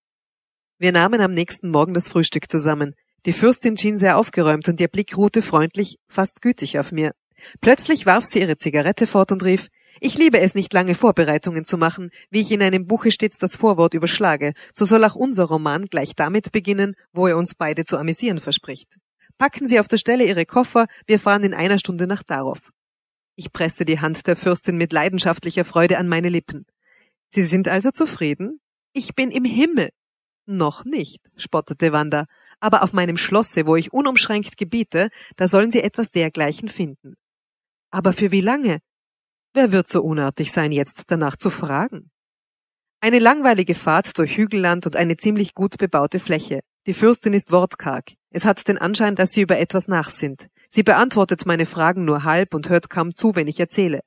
Wir nahmen am nächsten Morgen das Frühstück zusammen. Die Fürstin schien sehr aufgeräumt und ihr Blick ruhte freundlich, fast gütig auf mir. Plötzlich warf sie ihre Zigarette fort und rief, ich liebe es nicht lange Vorbereitungen zu machen, wie ich in einem Buche stets das Vorwort überschlage, so soll auch unser Roman gleich damit beginnen, wo er uns beide zu amüsieren verspricht. Packen Sie auf der Stelle Ihre Koffer, wir fahren in einer Stunde nach Darauf. Ich presste die Hand der Fürstin mit leidenschaftlicher Freude an meine Lippen. Sie sind also zufrieden? Ich bin im Himmel. Noch nicht, spottete Wanda, aber auf meinem Schlosse, wo ich unumschränkt gebiete, da sollen sie etwas dergleichen finden. Aber für wie lange? Wer wird so unartig sein, jetzt danach zu fragen? Eine langweilige Fahrt durch Hügelland und eine ziemlich gut bebaute Fläche. Die Fürstin ist wortkarg. Es hat den Anschein, dass sie über etwas nachsinnt. Sie beantwortet meine Fragen nur halb und hört kaum zu, wenn ich erzähle.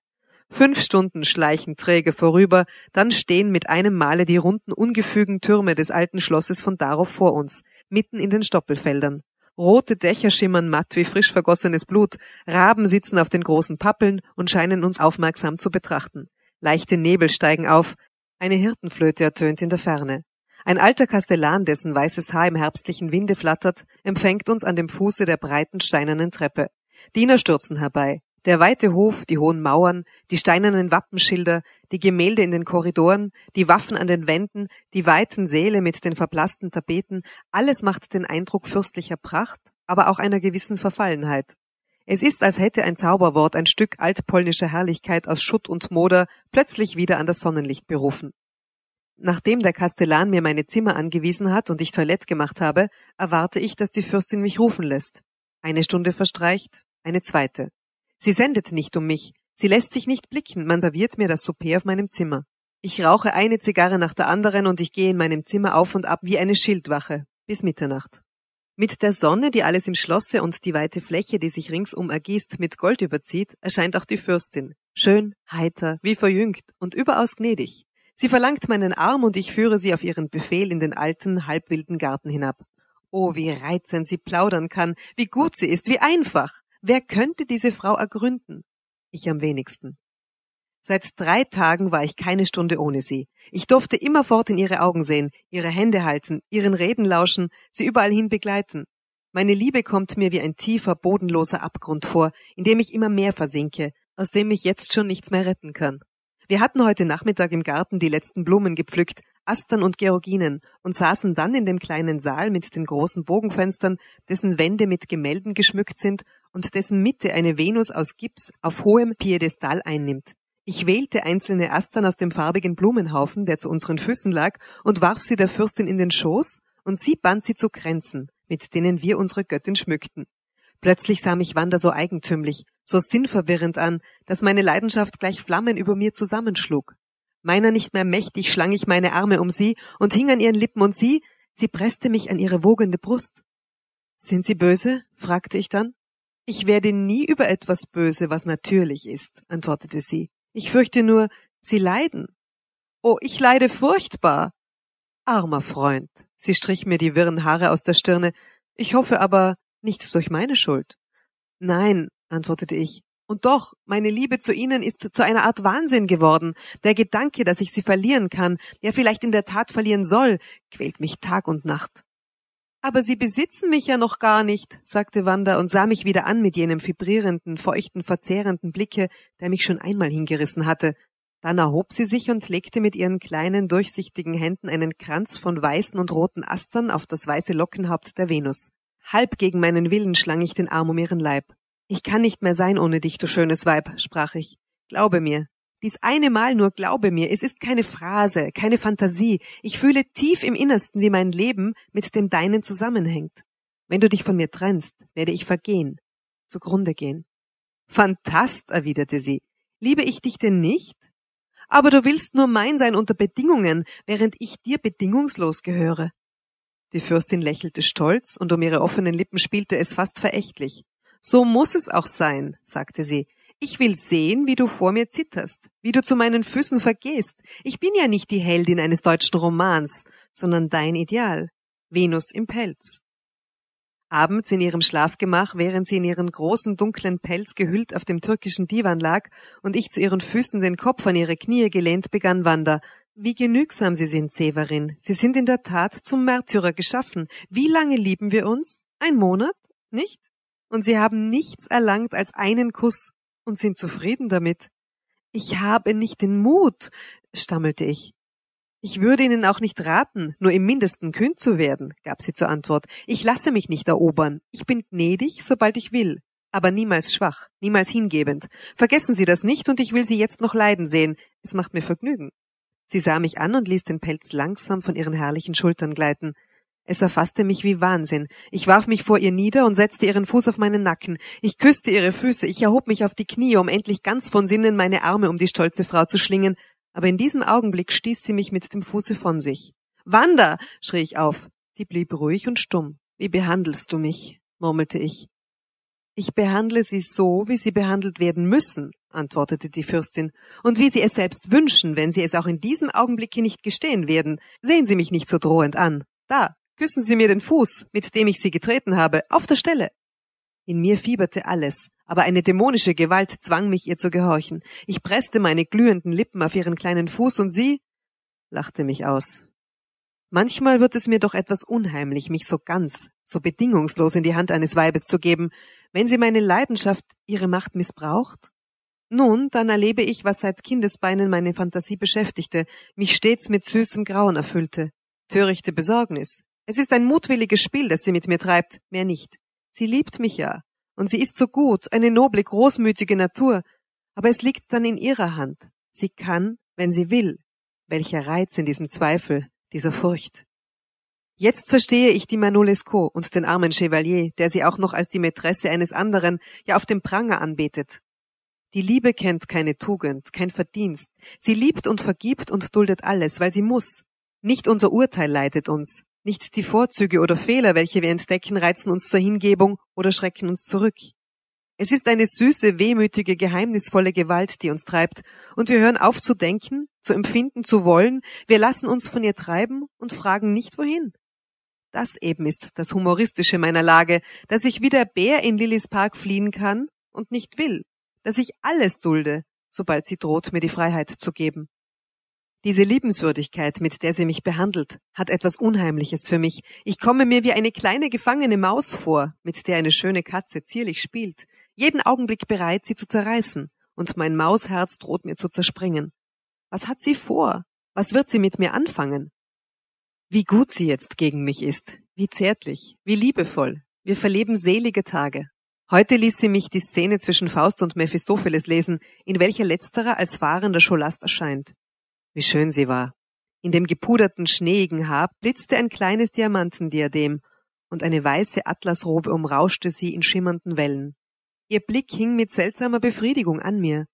Fünf Stunden schleichen träge vorüber, dann stehen mit einem Male die runden, ungefügen Türme des alten Schlosses von Darow vor uns mitten in den Stoppelfeldern. Rote Dächer schimmern matt wie frisch vergossenes Blut, Raben sitzen auf den großen Pappeln und scheinen uns aufmerksam zu betrachten. Leichte Nebel steigen auf, eine Hirtenflöte ertönt in der Ferne. Ein alter Kastellan, dessen weißes Haar im herbstlichen Winde flattert, empfängt uns an dem Fuße der breiten steinernen Treppe. Diener stürzen herbei. Der weite Hof, die hohen Mauern, die steinernen Wappenschilder, die Gemälde in den Korridoren, die Waffen an den Wänden, die weiten Säle mit den verblassten Tapeten, alles macht den Eindruck fürstlicher Pracht, aber auch einer gewissen Verfallenheit. Es ist, als hätte ein Zauberwort ein Stück altpolnischer Herrlichkeit aus Schutt und Moder plötzlich wieder an das Sonnenlicht berufen. Nachdem der Kastellan mir meine Zimmer angewiesen hat und ich Toilette gemacht habe, erwarte ich, dass die Fürstin mich rufen lässt. Eine Stunde verstreicht, eine zweite. Sie sendet nicht um mich, Sie lässt sich nicht blicken, man serviert mir das Souper auf meinem Zimmer. Ich rauche eine Zigarre nach der anderen und ich gehe in meinem Zimmer auf und ab wie eine Schildwache bis Mitternacht. Mit der Sonne, die alles im Schlosse und die weite Fläche, die sich ringsum ergießt, mit Gold überzieht, erscheint auch die Fürstin. Schön, heiter, wie verjüngt und überaus gnädig. Sie verlangt meinen Arm und ich führe sie auf ihren Befehl in den alten, halbwilden Garten hinab. Oh, wie reizend sie plaudern kann, wie gut sie ist, wie einfach. Wer könnte diese Frau ergründen? ich am wenigsten. Seit drei Tagen war ich keine Stunde ohne sie. Ich durfte immerfort in ihre Augen sehen, ihre Hände halten, ihren Reden lauschen, sie überall hin begleiten. Meine Liebe kommt mir wie ein tiefer, bodenloser Abgrund vor, in dem ich immer mehr versinke, aus dem ich jetzt schon nichts mehr retten kann. Wir hatten heute Nachmittag im Garten die letzten Blumen gepflückt, Astern und Georginen, und saßen dann in dem kleinen Saal mit den großen Bogenfenstern, dessen Wände mit Gemälden geschmückt sind und dessen Mitte eine Venus aus Gips auf hohem Piedestal einnimmt. Ich wählte einzelne Astern aus dem farbigen Blumenhaufen, der zu unseren Füßen lag, und warf sie der Fürstin in den Schoß, und sie band sie zu Kränzen, mit denen wir unsere Göttin schmückten. Plötzlich sah mich Wanda so eigentümlich, so sinnverwirrend an, dass meine Leidenschaft gleich Flammen über mir zusammenschlug. Meiner nicht mehr mächtig schlang ich meine Arme um sie und hing an ihren Lippen und sie, sie presste mich an ihre wogende Brust. Sind Sie böse? fragte ich dann. Ich werde nie über etwas böse, was natürlich ist, antwortete sie. Ich fürchte nur, Sie leiden. Oh, ich leide furchtbar. Armer Freund. Sie strich mir die wirren Haare aus der Stirne. Ich hoffe aber nicht durch meine Schuld. Nein, antwortete ich. Und doch, meine Liebe zu Ihnen ist zu einer Art Wahnsinn geworden. Der Gedanke, dass ich Sie verlieren kann, ja vielleicht in der Tat verlieren soll, quält mich Tag und Nacht. Aber Sie besitzen mich ja noch gar nicht, sagte Wanda und sah mich wieder an mit jenem vibrierenden, feuchten, verzehrenden Blicke, der mich schon einmal hingerissen hatte. Dann erhob sie sich und legte mit ihren kleinen, durchsichtigen Händen einen Kranz von weißen und roten Astern auf das weiße Lockenhaupt der Venus. Halb gegen meinen Willen schlang ich den Arm um ihren Leib. Ich kann nicht mehr sein ohne dich, du schönes Weib, sprach ich. Glaube mir, dies eine Mal nur glaube mir, es ist keine Phrase, keine Fantasie. Ich fühle tief im Innersten, wie mein Leben mit dem deinen zusammenhängt. Wenn du dich von mir trennst, werde ich vergehen, zugrunde gehen. Fantast, erwiderte sie. Liebe ich dich denn nicht? Aber du willst nur mein sein unter Bedingungen, während ich dir bedingungslos gehöre. Die Fürstin lächelte stolz, und um ihre offenen Lippen spielte es fast verächtlich. So muss es auch sein, sagte sie, ich will sehen, wie du vor mir zitterst, wie du zu meinen Füßen vergehst. Ich bin ja nicht die Heldin eines deutschen Romans, sondern dein Ideal. Venus im Pelz. Abends in ihrem Schlafgemach, während sie in ihren großen dunklen Pelz gehüllt auf dem türkischen Divan lag und ich zu ihren Füßen den Kopf an ihre Knie gelehnt, begann Wanda. Wie genügsam Sie sind, Severin. Sie sind in der Tat zum Märtyrer geschaffen. Wie lange lieben wir uns? Ein Monat? Nicht? Und Sie haben nichts erlangt als einen Kuss, und sind zufrieden damit. Ich habe nicht den Mut, stammelte ich. Ich würde Ihnen auch nicht raten, nur im Mindesten kühn zu werden, gab sie zur Antwort. Ich lasse mich nicht erobern. Ich bin gnädig, sobald ich will, aber niemals schwach, niemals hingebend. Vergessen Sie das nicht und ich will Sie jetzt noch leiden sehen. Es macht mir Vergnügen. Sie sah mich an und ließ den Pelz langsam von ihren herrlichen Schultern gleiten. Es erfasste mich wie Wahnsinn. Ich warf mich vor ihr nieder und setzte ihren Fuß auf meinen Nacken. Ich küsste ihre Füße, ich erhob mich auf die Knie, um endlich ganz von Sinnen meine Arme um die stolze Frau zu schlingen, aber in diesem Augenblick stieß sie mich mit dem Fuße von sich. Wanda! schrie ich auf. Sie blieb ruhig und stumm. Wie behandelst du mich? murmelte ich. Ich behandle sie so, wie sie behandelt werden müssen, antwortete die Fürstin, und wie sie es selbst wünschen, wenn sie es auch in diesem Augenblicke nicht gestehen werden. Sehen Sie mich nicht so drohend an. Da, Küssen Sie mir den Fuß, mit dem ich Sie getreten habe, auf der Stelle. In mir fieberte alles, aber eine dämonische Gewalt zwang mich, ihr zu gehorchen. Ich presste meine glühenden Lippen auf ihren kleinen Fuß und sie lachte mich aus. Manchmal wird es mir doch etwas unheimlich, mich so ganz, so bedingungslos in die Hand eines Weibes zu geben, wenn sie meine Leidenschaft, ihre Macht missbraucht? Nun, dann erlebe ich, was seit Kindesbeinen meine Fantasie beschäftigte, mich stets mit süßem Grauen erfüllte. Törichte Besorgnis, es ist ein mutwilliges Spiel, das sie mit mir treibt, mehr nicht. Sie liebt mich ja. Und sie ist so gut, eine noble, großmütige Natur. Aber es liegt dann in ihrer Hand. Sie kann, wenn sie will. Welcher Reiz in diesem Zweifel, dieser Furcht. Jetzt verstehe ich die Manolesco und den armen Chevalier, der sie auch noch als die Mätresse eines anderen, ja auf dem Pranger anbetet. Die Liebe kennt keine Tugend, kein Verdienst. Sie liebt und vergibt und duldet alles, weil sie muss. Nicht unser Urteil leitet uns, nicht die Vorzüge oder Fehler, welche wir entdecken, reizen uns zur Hingebung oder schrecken uns zurück. Es ist eine süße, wehmütige, geheimnisvolle Gewalt, die uns treibt, und wir hören auf zu denken, zu empfinden, zu wollen, wir lassen uns von ihr treiben und fragen nicht wohin. Das eben ist das Humoristische meiner Lage, dass ich wie der Bär in Lillis Park fliehen kann und nicht will, dass ich alles dulde, sobald sie droht, mir die Freiheit zu geben. Diese Liebenswürdigkeit, mit der sie mich behandelt, hat etwas Unheimliches für mich. Ich komme mir wie eine kleine gefangene Maus vor, mit der eine schöne Katze zierlich spielt, jeden Augenblick bereit, sie zu zerreißen, und mein Mausherz droht mir zu zerspringen. Was hat sie vor? Was wird sie mit mir anfangen? Wie gut sie jetzt gegen mich ist, wie zärtlich, wie liebevoll. Wir verleben selige Tage. Heute ließ sie mich die Szene zwischen Faust und Mephistopheles lesen, in welcher letzterer als fahrender Scholast erscheint wie schön sie war. In dem gepuderten schneeigen Haar blitzte ein kleines Diamantendiadem, und eine weiße Atlasrobe umrauschte sie in schimmernden Wellen. Ihr Blick hing mit seltsamer Befriedigung an mir.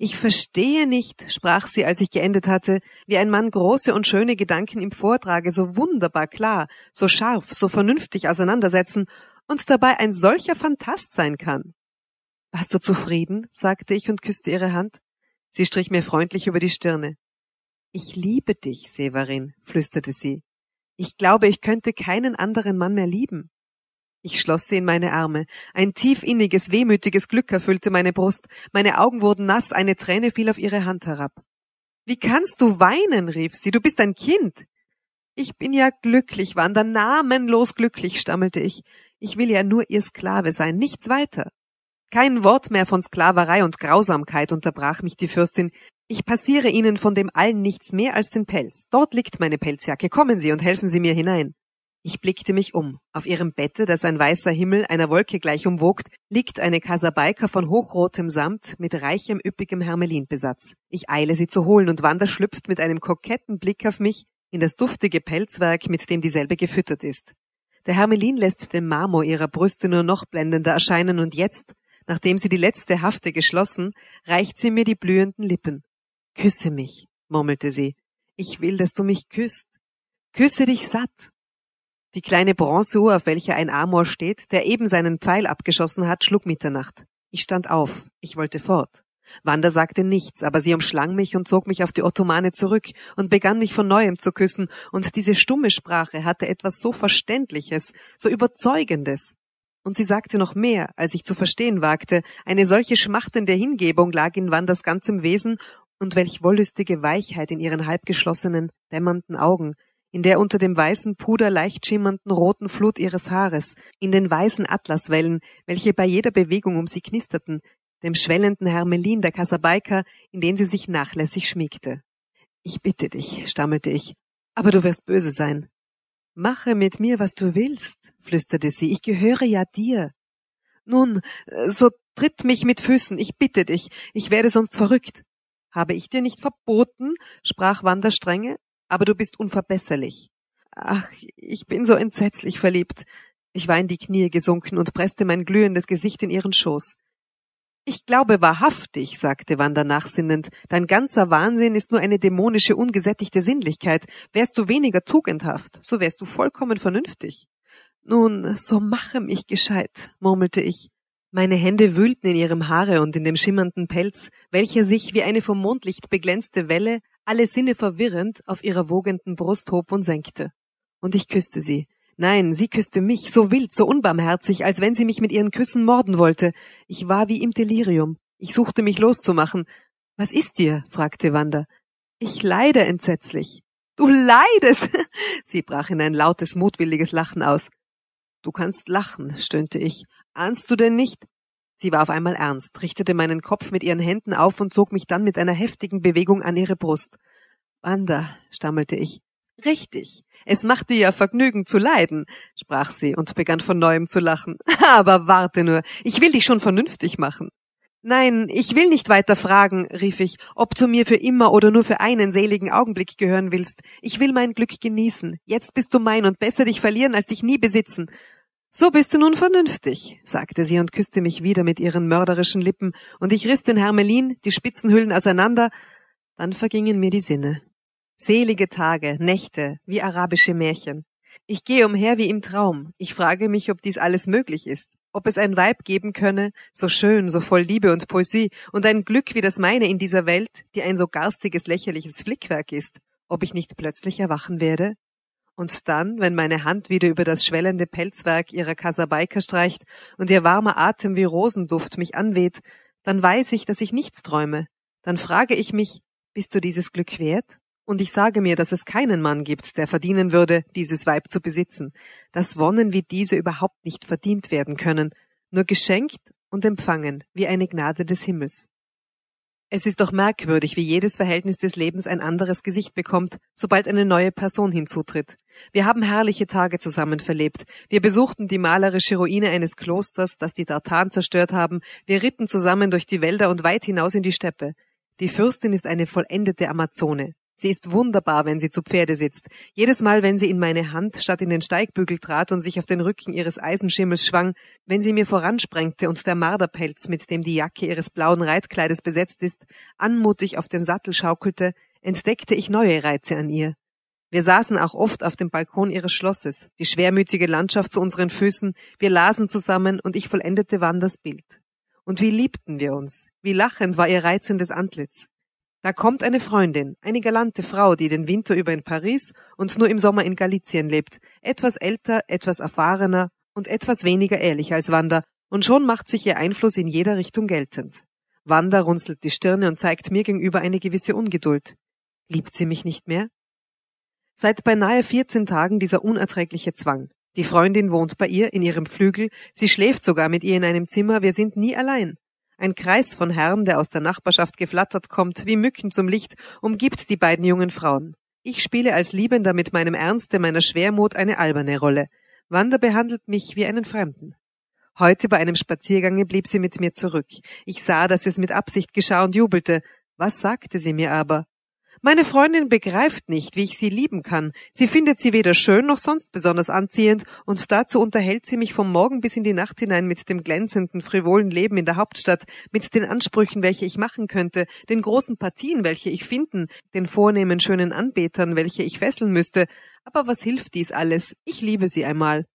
Ich verstehe nicht, sprach sie, als ich geendet hatte, wie ein Mann große und schöne Gedanken im Vortrage so wunderbar klar, so scharf, so vernünftig auseinandersetzen und dabei ein solcher Fantast sein kann. Warst du zufrieden? sagte ich und küsste ihre Hand. Sie strich mir freundlich über die Stirne. Ich liebe dich, Severin, flüsterte sie. Ich glaube, ich könnte keinen anderen Mann mehr lieben. Ich schloss sie in meine Arme. Ein tief inniges, wehmütiges Glück erfüllte meine Brust. Meine Augen wurden nass, eine Träne fiel auf ihre Hand herab. Wie kannst du weinen? rief sie. Du bist ein Kind. Ich bin ja glücklich, Wanda, namenlos glücklich, stammelte ich. Ich will ja nur ihr Sklave sein, nichts weiter. Kein Wort mehr von Sklaverei und Grausamkeit unterbrach mich die Fürstin. Ich passiere Ihnen von dem allen nichts mehr als den Pelz. Dort liegt meine Pelzjacke. Kommen Sie und helfen Sie mir hinein. Ich blickte mich um. Auf ihrem Bette, das ein weißer Himmel einer Wolke gleich umwogt, liegt eine Kasabaika von hochrotem Samt mit reichem, üppigem Hermelinbesatz. Ich eile sie zu holen und Wanda schlüpft mit einem koketten Blick auf mich in das duftige Pelzwerk, mit dem dieselbe gefüttert ist. Der Hermelin lässt den Marmor ihrer Brüste nur noch blendender erscheinen und jetzt, nachdem sie die letzte Hafte geschlossen, reicht sie mir die blühenden Lippen. Küsse mich, murmelte sie. Ich will, dass du mich küsst. Küsse dich satt. Die kleine Bronzeuhr, auf welcher ein Amor steht, der eben seinen Pfeil abgeschossen hat, schlug Mitternacht. Ich stand auf. Ich wollte fort. Wanda sagte nichts, aber sie umschlang mich und zog mich auf die Ottomane zurück und begann mich von neuem zu küssen, und diese stumme Sprache hatte etwas so Verständliches, so Überzeugendes. Und sie sagte noch mehr, als ich zu verstehen wagte, eine solche schmachtende Hingebung lag in Wandas ganzem Wesen, und welch wollüstige Weichheit in ihren halbgeschlossenen, dämmernden Augen, in der unter dem weißen Puder leicht schimmernden roten Flut ihres Haares, in den weißen Atlaswellen, welche bei jeder Bewegung um sie knisterten, dem schwellenden Hermelin der Kasabaika, in den sie sich nachlässig schmiegte. Ich bitte dich, stammelte ich, aber du wirst böse sein. Mache mit mir, was du willst, flüsterte sie, ich gehöre ja dir. Nun, äh, so tritt mich mit Füßen, ich bitte dich, ich werde sonst verrückt. Habe ich dir nicht verboten, sprach Wanda strenge, aber du bist unverbesserlich. Ach, ich bin so entsetzlich verliebt. Ich war in die Knie gesunken und presste mein glühendes Gesicht in ihren Schoß. Ich glaube wahrhaftig, sagte Wanda nachsinnend, dein ganzer Wahnsinn ist nur eine dämonische, ungesättigte Sinnlichkeit. Wärst du weniger tugendhaft, so wärst du vollkommen vernünftig. Nun, so mache mich gescheit, murmelte ich. Meine Hände wühlten in ihrem Haare und in dem schimmernden Pelz, welcher sich wie eine vom Mondlicht beglänzte Welle, alle Sinne verwirrend, auf ihrer wogenden Brust hob und senkte. Und ich küsste sie. Nein, sie küsste mich, so wild, so unbarmherzig, als wenn sie mich mit ihren Küssen morden wollte. Ich war wie im Delirium. Ich suchte mich loszumachen. Was ist dir? fragte Wanda. Ich leide entsetzlich. Du leidest! sie brach in ein lautes, mutwilliges Lachen aus. Du kannst lachen, stöhnte ich, Ahnst du denn nicht? Sie war auf einmal ernst, richtete meinen Kopf mit ihren Händen auf und zog mich dann mit einer heftigen Bewegung an ihre Brust. Wanda, stammelte ich. Richtig. Es macht dir ja Vergnügen zu leiden, sprach sie und begann von neuem zu lachen. Aber warte nur, ich will dich schon vernünftig machen. Nein, ich will nicht weiter fragen, rief ich, ob du mir für immer oder nur für einen seligen Augenblick gehören willst. Ich will mein Glück genießen. Jetzt bist du mein und besser dich verlieren als dich nie besitzen. So bist du nun vernünftig, sagte sie und küsste mich wieder mit ihren mörderischen Lippen, und ich riss den Hermelin, die Spitzenhüllen auseinander, dann vergingen mir die Sinne. Selige Tage, Nächte, wie arabische Märchen. Ich gehe umher wie im Traum, ich frage mich, ob dies alles möglich ist, ob es ein Weib geben könne, so schön, so voll Liebe und Poesie, und ein Glück wie das meine in dieser Welt, die ein so garstiges, lächerliches Flickwerk ist, ob ich nicht plötzlich erwachen werde, und dann, wenn meine Hand wieder über das schwellende Pelzwerk ihrer Kasabaika streicht und ihr warmer Atem wie Rosenduft mich anweht, dann weiß ich, dass ich nichts träume. Dann frage ich mich, bist du dieses Glück wert? Und ich sage mir, dass es keinen Mann gibt, der verdienen würde, dieses Weib zu besitzen, dass Wonnen wie diese überhaupt nicht verdient werden können, nur geschenkt und empfangen wie eine Gnade des Himmels. Es ist doch merkwürdig, wie jedes Verhältnis des Lebens ein anderes Gesicht bekommt, sobald eine neue Person hinzutritt. Wir haben herrliche Tage zusammen verlebt. Wir besuchten die malerische Ruine eines Klosters, das die Tartan zerstört haben. Wir ritten zusammen durch die Wälder und weit hinaus in die Steppe. Die Fürstin ist eine vollendete Amazone. Sie ist wunderbar, wenn sie zu Pferde sitzt. Jedes Mal, wenn sie in meine Hand statt in den Steigbügel trat und sich auf den Rücken ihres Eisenschimmels schwang, wenn sie mir voransprengte und der Marderpelz, mit dem die Jacke ihres blauen Reitkleides besetzt ist, anmutig auf dem Sattel schaukelte, entdeckte ich neue Reize an ihr. Wir saßen auch oft auf dem Balkon ihres Schlosses, die schwermütige Landschaft zu unseren Füßen, wir lasen zusammen und ich vollendete Wanders Bild. Und wie liebten wir uns, wie lachend war ihr reizendes Antlitz. Da kommt eine Freundin, eine galante Frau, die den Winter über in Paris und nur im Sommer in Galizien lebt, etwas älter, etwas erfahrener und etwas weniger ehrlich als Wanda, und schon macht sich ihr Einfluss in jeder Richtung geltend. Wanda runzelt die Stirne und zeigt mir gegenüber eine gewisse Ungeduld. Liebt sie mich nicht mehr? Seit beinahe 14 Tagen dieser unerträgliche Zwang. Die Freundin wohnt bei ihr in ihrem Flügel, sie schläft sogar mit ihr in einem Zimmer, wir sind nie allein. Ein Kreis von Herren, der aus der Nachbarschaft geflattert kommt, wie Mücken zum Licht, umgibt die beiden jungen Frauen. Ich spiele als Liebender mit meinem Ernste, meiner Schwermut eine alberne Rolle. Wanda behandelt mich wie einen Fremden. Heute bei einem Spaziergange blieb sie mit mir zurück. Ich sah, dass es mit Absicht geschah und jubelte. Was sagte sie mir aber? Meine Freundin begreift nicht, wie ich sie lieben kann. Sie findet sie weder schön noch sonst besonders anziehend, und dazu unterhält sie mich vom Morgen bis in die Nacht hinein mit dem glänzenden, frivolen Leben in der Hauptstadt, mit den Ansprüchen, welche ich machen könnte, den großen Partien, welche ich finden, den vornehmen, schönen Anbetern, welche ich fesseln müsste. Aber was hilft dies alles? Ich liebe sie einmal.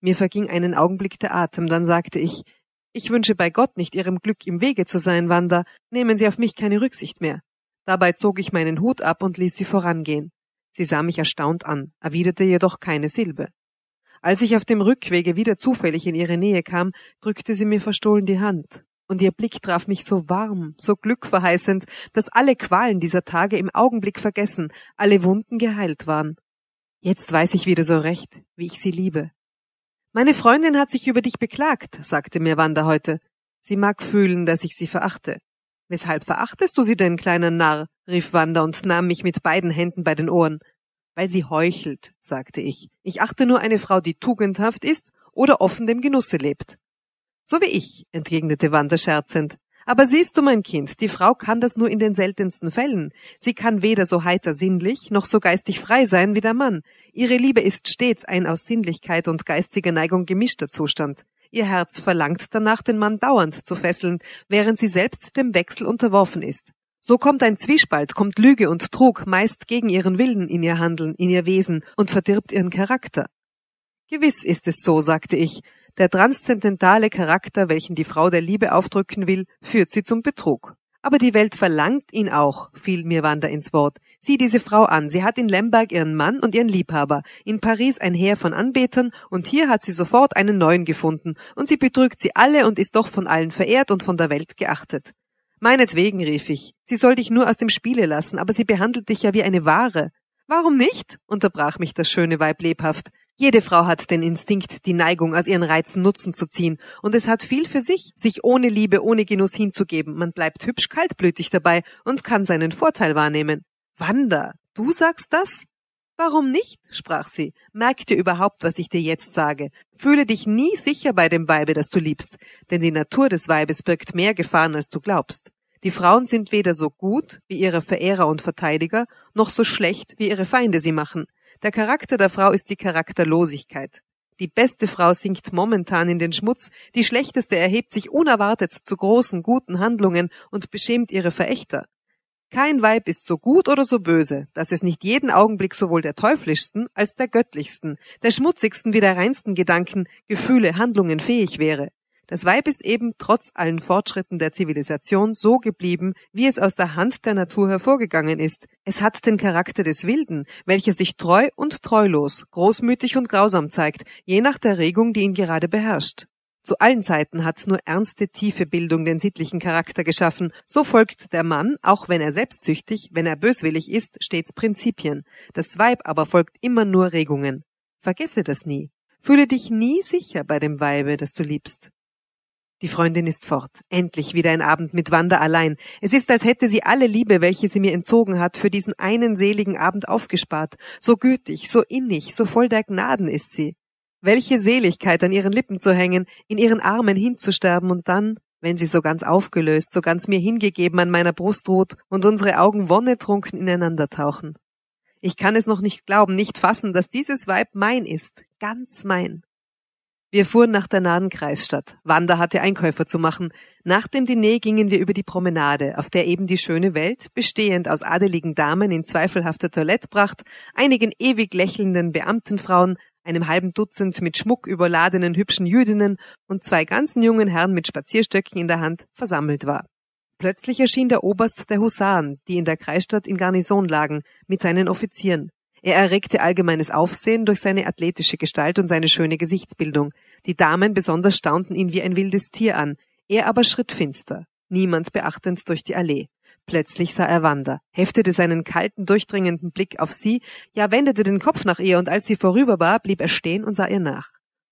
Mir verging einen Augenblick der Atem, dann sagte ich, ich wünsche bei Gott nicht Ihrem Glück im Wege zu sein, Wanda. Nehmen Sie auf mich keine Rücksicht mehr. Dabei zog ich meinen Hut ab und ließ sie vorangehen. Sie sah mich erstaunt an, erwiderte jedoch keine Silbe. Als ich auf dem Rückwege wieder zufällig in ihre Nähe kam, drückte sie mir verstohlen die Hand, und ihr Blick traf mich so warm, so glückverheißend, dass alle Qualen dieser Tage im Augenblick vergessen, alle Wunden geheilt waren. Jetzt weiß ich wieder so recht, wie ich sie liebe. Meine Freundin hat sich über dich beklagt, sagte mir Wanda heute. Sie mag fühlen, dass ich sie verachte. Weshalb verachtest du sie denn, kleiner Narr? rief Wanda und nahm mich mit beiden Händen bei den Ohren. Weil sie heuchelt, sagte ich. Ich achte nur eine Frau, die tugendhaft ist oder offen dem Genusse lebt. So wie ich, entgegnete Wanda scherzend. Aber siehst du, mein Kind, die Frau kann das nur in den seltensten Fällen. Sie kann weder so heiter sinnlich noch so geistig frei sein wie der Mann. Ihre Liebe ist stets ein aus Sinnlichkeit und geistiger Neigung gemischter Zustand. Ihr Herz verlangt danach, den Mann dauernd zu fesseln, während sie selbst dem Wechsel unterworfen ist. So kommt ein Zwiespalt, kommt Lüge und Trug meist gegen ihren Willen in ihr Handeln, in ihr Wesen und verdirbt ihren Charakter. Gewiss ist es so, sagte ich. Der transzendentale Charakter, welchen die Frau der Liebe aufdrücken will, führt sie zum Betrug. Aber die Welt verlangt ihn auch, fiel mir Wanda ins Wort. Sieh diese Frau an, sie hat in Lemberg ihren Mann und ihren Liebhaber, in Paris ein Heer von Anbetern, und hier hat sie sofort einen neuen gefunden, und sie betrügt sie alle und ist doch von allen verehrt und von der Welt geachtet. Meinetwegen, rief ich, sie soll dich nur aus dem Spiele lassen, aber sie behandelt dich ja wie eine Ware. Warum nicht? unterbrach mich das schöne Weib lebhaft. Jede Frau hat den Instinkt, die Neigung aus ihren Reizen Nutzen zu ziehen, und es hat viel für sich, sich ohne Liebe, ohne Genuss hinzugeben, man bleibt hübsch kaltblütig dabei und kann seinen Vorteil wahrnehmen. Wanda, du sagst das? Warum nicht? sprach sie. Merk dir überhaupt, was ich dir jetzt sage. Fühle dich nie sicher bei dem Weibe, das du liebst, denn die Natur des Weibes birgt mehr Gefahren, als du glaubst. Die Frauen sind weder so gut wie ihre Verehrer und Verteidiger, noch so schlecht wie ihre Feinde sie machen. Der Charakter der Frau ist die Charakterlosigkeit. Die beste Frau sinkt momentan in den Schmutz, die schlechteste erhebt sich unerwartet zu großen guten Handlungen und beschämt ihre Verächter. Kein Weib ist so gut oder so böse, dass es nicht jeden Augenblick sowohl der teuflischsten als der göttlichsten, der schmutzigsten wie der reinsten Gedanken, Gefühle, Handlungen fähig wäre. Das Weib ist eben trotz allen Fortschritten der Zivilisation so geblieben, wie es aus der Hand der Natur hervorgegangen ist. Es hat den Charakter des Wilden, welcher sich treu und treulos, großmütig und grausam zeigt, je nach der Regung, die ihn gerade beherrscht. Zu allen Zeiten hat nur ernste, tiefe Bildung den sittlichen Charakter geschaffen. So folgt der Mann, auch wenn er selbstsüchtig, wenn er böswillig ist, stets Prinzipien. Das Weib aber folgt immer nur Regungen. Vergesse das nie. Fühle dich nie sicher bei dem Weibe, das du liebst. Die Freundin ist fort. Endlich wieder ein Abend mit Wanda allein. Es ist, als hätte sie alle Liebe, welche sie mir entzogen hat, für diesen einen seligen Abend aufgespart. So gütig, so innig, so voll der Gnaden ist sie. Welche Seligkeit an ihren Lippen zu hängen, in ihren Armen hinzusterben und dann, wenn sie so ganz aufgelöst, so ganz mir hingegeben an meiner Brust ruht und unsere Augen wonnetrunken ineinander tauchen. Ich kann es noch nicht glauben, nicht fassen, dass dieses Weib mein ist, ganz mein. Wir fuhren nach der nahen Kreisstadt. Wanda hatte Einkäufer zu machen. Nach dem Diner gingen wir über die Promenade, auf der eben die schöne Welt, bestehend aus adeligen Damen in zweifelhafter Toilettpracht, einigen ewig lächelnden Beamtenfrauen, einem halben Dutzend mit Schmuck überladenen hübschen Jüdinnen und zwei ganzen jungen Herren mit Spazierstöcken in der Hand versammelt war. Plötzlich erschien der Oberst der Husaren, die in der Kreisstadt in Garnison lagen, mit seinen Offizieren. Er erregte allgemeines Aufsehen durch seine athletische Gestalt und seine schöne Gesichtsbildung. Die Damen besonders staunten ihn wie ein wildes Tier an, er aber schritt finster, niemand beachtend durch die Allee. Plötzlich sah er Wanda, heftete seinen kalten, durchdringenden Blick auf sie, ja wendete den Kopf nach ihr, und als sie vorüber war, blieb er stehen und sah ihr nach.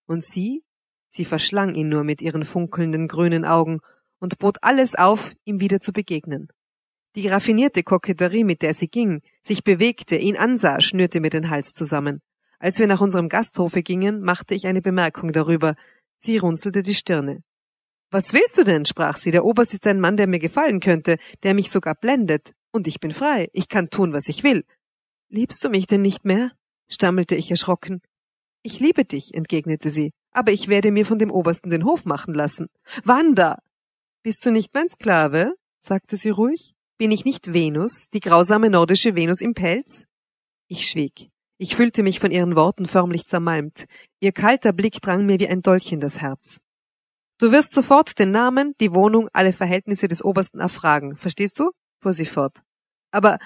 Und sie? Sie verschlang ihn nur mit ihren funkelnden grünen Augen und bot alles auf, ihm wieder zu begegnen. Die raffinierte Koketterie, mit der sie ging, sich bewegte, ihn ansah, schnürte mir den Hals zusammen. Als wir nach unserem Gasthofe gingen, machte ich eine Bemerkung darüber. Sie runzelte die Stirne. Was willst du denn? sprach sie. Der Oberst ist ein Mann, der mir gefallen könnte, der mich sogar blendet. Und ich bin frei. Ich kann tun, was ich will. Liebst du mich denn nicht mehr? stammelte ich erschrocken. Ich liebe dich, entgegnete sie, aber ich werde mir von dem Obersten den Hof machen lassen. Wanda! Bist du nicht mein Sklave? sagte sie ruhig. Bin ich nicht Venus, die grausame nordische Venus im Pelz? Ich schwieg. Ich fühlte mich von ihren Worten förmlich zermalmt. Ihr kalter Blick drang mir wie ein Dolch in das Herz. Du wirst sofort den Namen, die Wohnung, alle Verhältnisse des Obersten erfragen. Verstehst du? fuhr sie fort. Aber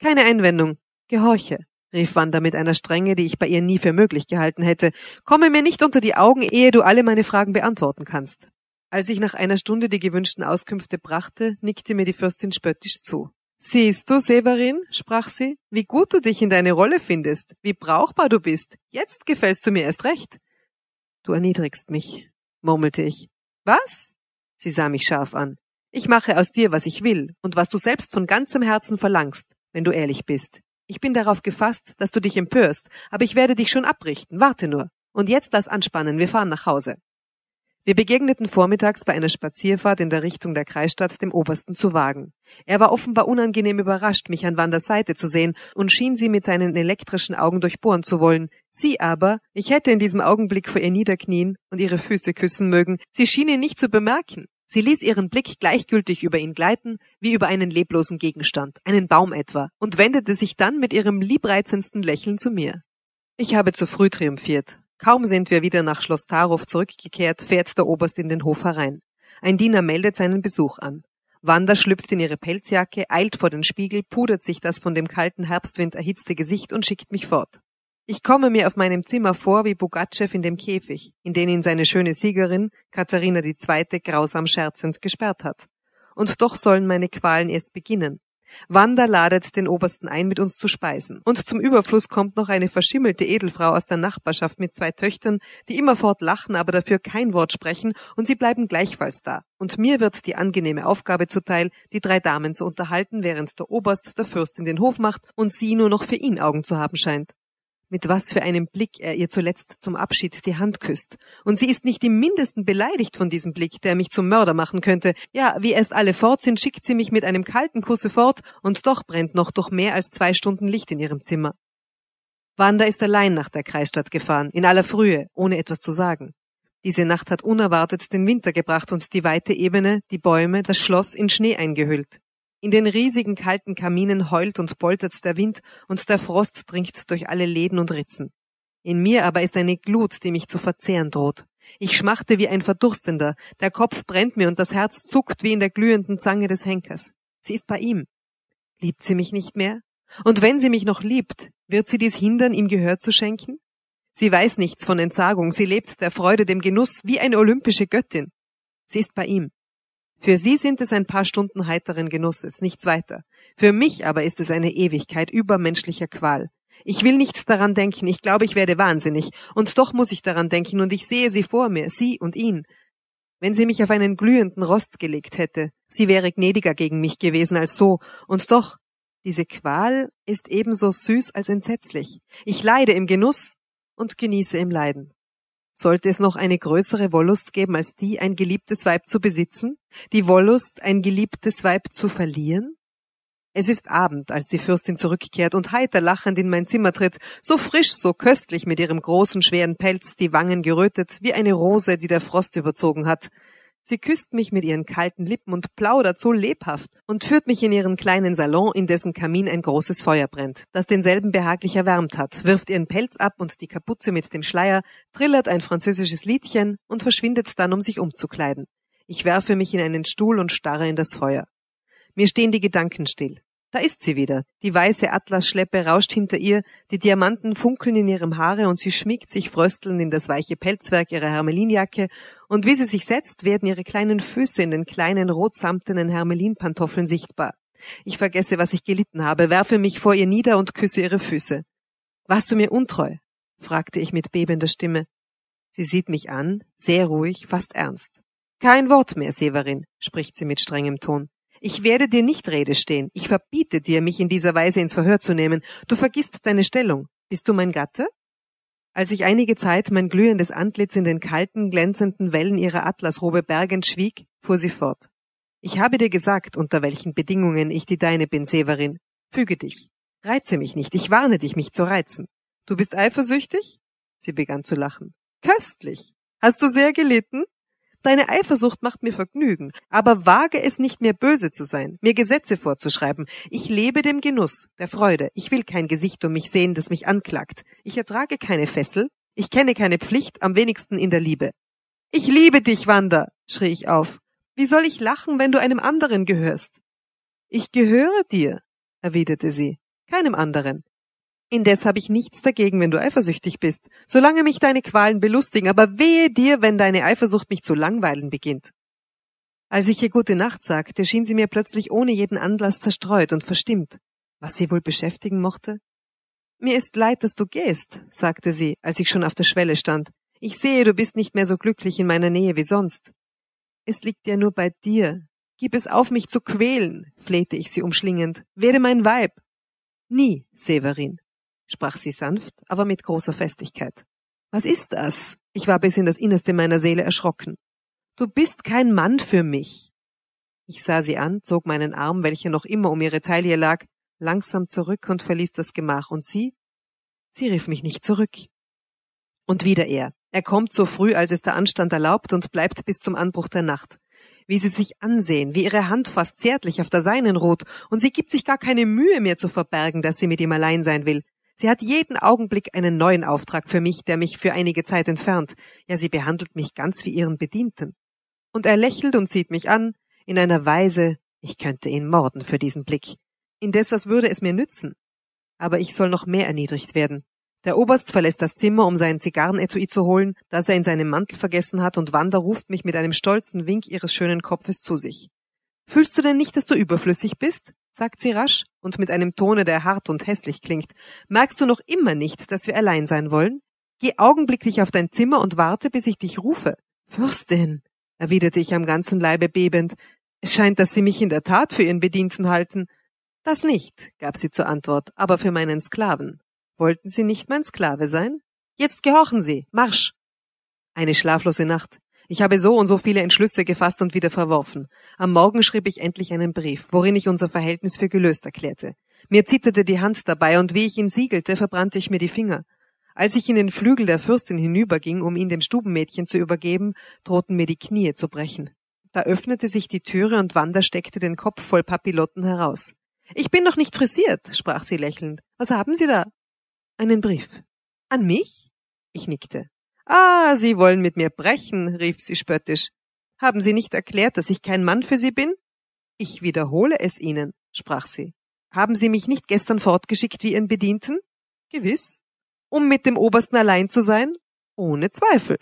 keine Einwendung. Gehorche, rief Wanda mit einer Strenge, die ich bei ihr nie für möglich gehalten hätte. Komme mir nicht unter die Augen, ehe du alle meine Fragen beantworten kannst. Als ich nach einer Stunde die gewünschten Auskünfte brachte, nickte mir die Fürstin spöttisch zu. Siehst du, Severin, sprach sie, wie gut du dich in deine Rolle findest, wie brauchbar du bist. Jetzt gefällst du mir erst recht. Du erniedrigst mich, murmelte ich. Was? Sie sah mich scharf an. Ich mache aus dir, was ich will und was du selbst von ganzem Herzen verlangst, wenn du ehrlich bist. Ich bin darauf gefasst, dass du dich empörst, aber ich werde dich schon abrichten. Warte nur. Und jetzt lass anspannen, wir fahren nach Hause. Wir begegneten vormittags bei einer Spazierfahrt in der Richtung der Kreisstadt dem Obersten zu wagen. Er war offenbar unangenehm überrascht, mich an Wanders Seite zu sehen und schien sie mit seinen elektrischen Augen durchbohren zu wollen. Sie aber, ich hätte in diesem Augenblick vor ihr niederknien und ihre Füße küssen mögen, sie schien ihn nicht zu bemerken. Sie ließ ihren Blick gleichgültig über ihn gleiten, wie über einen leblosen Gegenstand, einen Baum etwa, und wendete sich dann mit ihrem liebreizendsten Lächeln zu mir. Ich habe zu früh triumphiert, Kaum sind wir wieder nach Schloss Tarow zurückgekehrt, fährt der Oberst in den Hof herein. Ein Diener meldet seinen Besuch an. Wanda schlüpft in ihre Pelzjacke, eilt vor den Spiegel, pudert sich das von dem kalten Herbstwind erhitzte Gesicht und schickt mich fort. Ich komme mir auf meinem Zimmer vor wie Bogatschew in dem Käfig, in den ihn seine schöne Siegerin, Katharina II., grausam scherzend gesperrt hat. Und doch sollen meine Qualen erst beginnen. Wanda ladet den Obersten ein, mit uns zu speisen. Und zum Überfluss kommt noch eine verschimmelte Edelfrau aus der Nachbarschaft mit zwei Töchtern, die immerfort lachen, aber dafür kein Wort sprechen, und sie bleiben gleichfalls da. Und mir wird die angenehme Aufgabe zuteil, die drei Damen zu unterhalten, während der Oberst der Fürstin den Hof macht und sie nur noch für ihn Augen zu haben scheint mit was für einem Blick er ihr zuletzt zum Abschied die Hand küsst. Und sie ist nicht im mindesten beleidigt von diesem Blick, der mich zum Mörder machen könnte. Ja, wie erst alle fort sind, schickt sie mich mit einem kalten Kusse fort, und doch brennt noch durch mehr als zwei Stunden Licht in ihrem Zimmer. Wanda ist allein nach der Kreisstadt gefahren, in aller Frühe, ohne etwas zu sagen. Diese Nacht hat unerwartet den Winter gebracht und die weite Ebene, die Bäume, das Schloss in Schnee eingehüllt. In den riesigen kalten Kaminen heult und poltert der Wind und der Frost dringt durch alle Läden und Ritzen. In mir aber ist eine Glut, die mich zu verzehren droht. Ich schmachte wie ein Verdurstender, der Kopf brennt mir und das Herz zuckt wie in der glühenden Zange des Henkers. Sie ist bei ihm. Liebt sie mich nicht mehr? Und wenn sie mich noch liebt, wird sie dies hindern, ihm Gehör zu schenken? Sie weiß nichts von Entsagung, sie lebt der Freude, dem Genuss wie eine olympische Göttin. Sie ist bei ihm. Für sie sind es ein paar Stunden heiteren Genusses, nichts weiter. Für mich aber ist es eine Ewigkeit übermenschlicher Qual. Ich will nicht daran denken, ich glaube, ich werde wahnsinnig, und doch muss ich daran denken, und ich sehe sie vor mir, sie und ihn. Wenn sie mich auf einen glühenden Rost gelegt hätte, sie wäre gnädiger gegen mich gewesen als so, und doch, diese Qual ist ebenso süß als entsetzlich. Ich leide im Genuss und genieße im Leiden. Sollte es noch eine größere Wollust geben als die, ein geliebtes Weib zu besitzen? Die Wollust, ein geliebtes Weib zu verlieren? Es ist Abend, als die Fürstin zurückkehrt und heiter lachend in mein Zimmer tritt, so frisch, so köstlich mit ihrem großen, schweren Pelz, die Wangen gerötet, wie eine Rose, die der Frost überzogen hat. Sie küsst mich mit ihren kalten Lippen und plaudert so lebhaft und führt mich in ihren kleinen Salon, in dessen Kamin ein großes Feuer brennt, das denselben behaglich erwärmt hat, wirft ihren Pelz ab und die Kapuze mit dem Schleier, trillert ein französisches Liedchen und verschwindet dann, um sich umzukleiden. Ich werfe mich in einen Stuhl und starre in das Feuer. Mir stehen die Gedanken still. Da ist sie wieder. Die weiße Atlasschleppe rauscht hinter ihr, die Diamanten funkeln in ihrem Haare und sie schmiegt sich fröstelnd in das weiche Pelzwerk ihrer Hermelinjacke und wie sie sich setzt, werden ihre kleinen Füße in den kleinen rotsamtenen Hermelinpantoffeln sichtbar. Ich vergesse, was ich gelitten habe, werfe mich vor ihr nieder und küsse ihre Füße. Warst du mir untreu? fragte ich mit bebender Stimme. Sie sieht mich an, sehr ruhig, fast ernst. Kein Wort mehr, Severin, spricht sie mit strengem Ton. Ich werde dir nicht Rede stehen. Ich verbiete dir, mich in dieser Weise ins Verhör zu nehmen. Du vergisst deine Stellung. Bist du mein Gatte? Als ich einige Zeit mein glühendes Antlitz in den kalten, glänzenden Wellen ihrer Atlasrobe bergend schwieg, fuhr sie fort. Ich habe dir gesagt, unter welchen Bedingungen ich die deine bin, Severin. Füge dich. Reize mich nicht, ich warne dich, mich zu reizen. Du bist eifersüchtig? Sie begann zu lachen. Köstlich. Hast du sehr gelitten? Deine Eifersucht macht mir Vergnügen, aber wage es nicht mehr böse zu sein, mir Gesetze vorzuschreiben. Ich lebe dem Genuss, der Freude. Ich will kein Gesicht um mich sehen, das mich anklagt. Ich ertrage keine Fessel. Ich kenne keine Pflicht, am wenigsten in der Liebe. Ich liebe dich, Wanda, schrie ich auf. Wie soll ich lachen, wenn du einem anderen gehörst? Ich gehöre dir, erwiderte sie, keinem anderen. Indes habe ich nichts dagegen, wenn du eifersüchtig bist, solange mich deine Qualen belustigen, aber wehe dir, wenn deine Eifersucht mich zu langweilen beginnt. Als ich ihr gute Nacht sagte, schien sie mir plötzlich ohne jeden Anlass zerstreut und verstimmt, was sie wohl beschäftigen mochte. Mir ist leid, dass du gehst, sagte sie, als ich schon auf der Schwelle stand. Ich sehe, du bist nicht mehr so glücklich in meiner Nähe wie sonst. Es liegt ja nur bei dir. Gib es auf, mich zu quälen, flehte ich sie umschlingend. Werde mein Weib. Nie, Severin, sprach sie sanft, aber mit großer Festigkeit. Was ist das? Ich war bis in das Innerste meiner Seele erschrocken. Du bist kein Mann für mich. Ich sah sie an, zog meinen Arm, welcher noch immer um ihre Taille lag, langsam zurück und verließ das Gemach, und sie? Sie rief mich nicht zurück. Und wieder er. Er kommt so früh, als es der Anstand erlaubt, und bleibt bis zum Anbruch der Nacht. Wie sie sich ansehen, wie ihre Hand fast zärtlich auf der seinen ruht, und sie gibt sich gar keine Mühe mehr zu verbergen, dass sie mit ihm allein sein will. Sie hat jeden Augenblick einen neuen Auftrag für mich, der mich für einige Zeit entfernt. Ja, sie behandelt mich ganz wie ihren Bedienten. Und er lächelt und sieht mich an, in einer Weise, ich könnte ihn morden für diesen Blick. Indes, was würde es mir nützen? Aber ich soll noch mehr erniedrigt werden. Der Oberst verlässt das Zimmer, um sein Zigarrenetui zu holen, das er in seinem Mantel vergessen hat, und Wanda ruft mich mit einem stolzen Wink ihres schönen Kopfes zu sich. Fühlst du denn nicht, dass du überflüssig bist? sagt sie rasch und mit einem Tone, der hart und hässlich klingt. Merkst du noch immer nicht, dass wir allein sein wollen? Geh augenblicklich auf dein Zimmer und warte, bis ich dich rufe. Fürstin, erwiderte ich am ganzen Leibe bebend. Es scheint, dass Sie mich in der Tat für Ihren Bedienten halten. Das nicht, gab sie zur Antwort, aber für meinen Sklaven. Wollten Sie nicht mein Sklave sein? Jetzt gehorchen Sie. Marsch. Eine schlaflose Nacht. Ich habe so und so viele Entschlüsse gefasst und wieder verworfen. Am Morgen schrieb ich endlich einen Brief, worin ich unser Verhältnis für gelöst erklärte. Mir zitterte die Hand dabei, und wie ich ihn siegelte, verbrannte ich mir die Finger. Als ich in den Flügel der Fürstin hinüberging, um ihn dem Stubenmädchen zu übergeben, drohten mir die Knie zu brechen. Da öffnete sich die Türe und Wanda steckte den Kopf voll Papillotten heraus. Ich bin noch nicht frisiert, sprach sie lächelnd. Was haben Sie da? Einen Brief. An mich? Ich nickte. Ah, Sie wollen mit mir brechen, rief sie spöttisch. Haben Sie nicht erklärt, dass ich kein Mann für Sie bin? Ich wiederhole es Ihnen, sprach sie. Haben Sie mich nicht gestern fortgeschickt wie Ihren Bedienten? Gewiss. Um mit dem Obersten allein zu sein? Ohne Zweifel.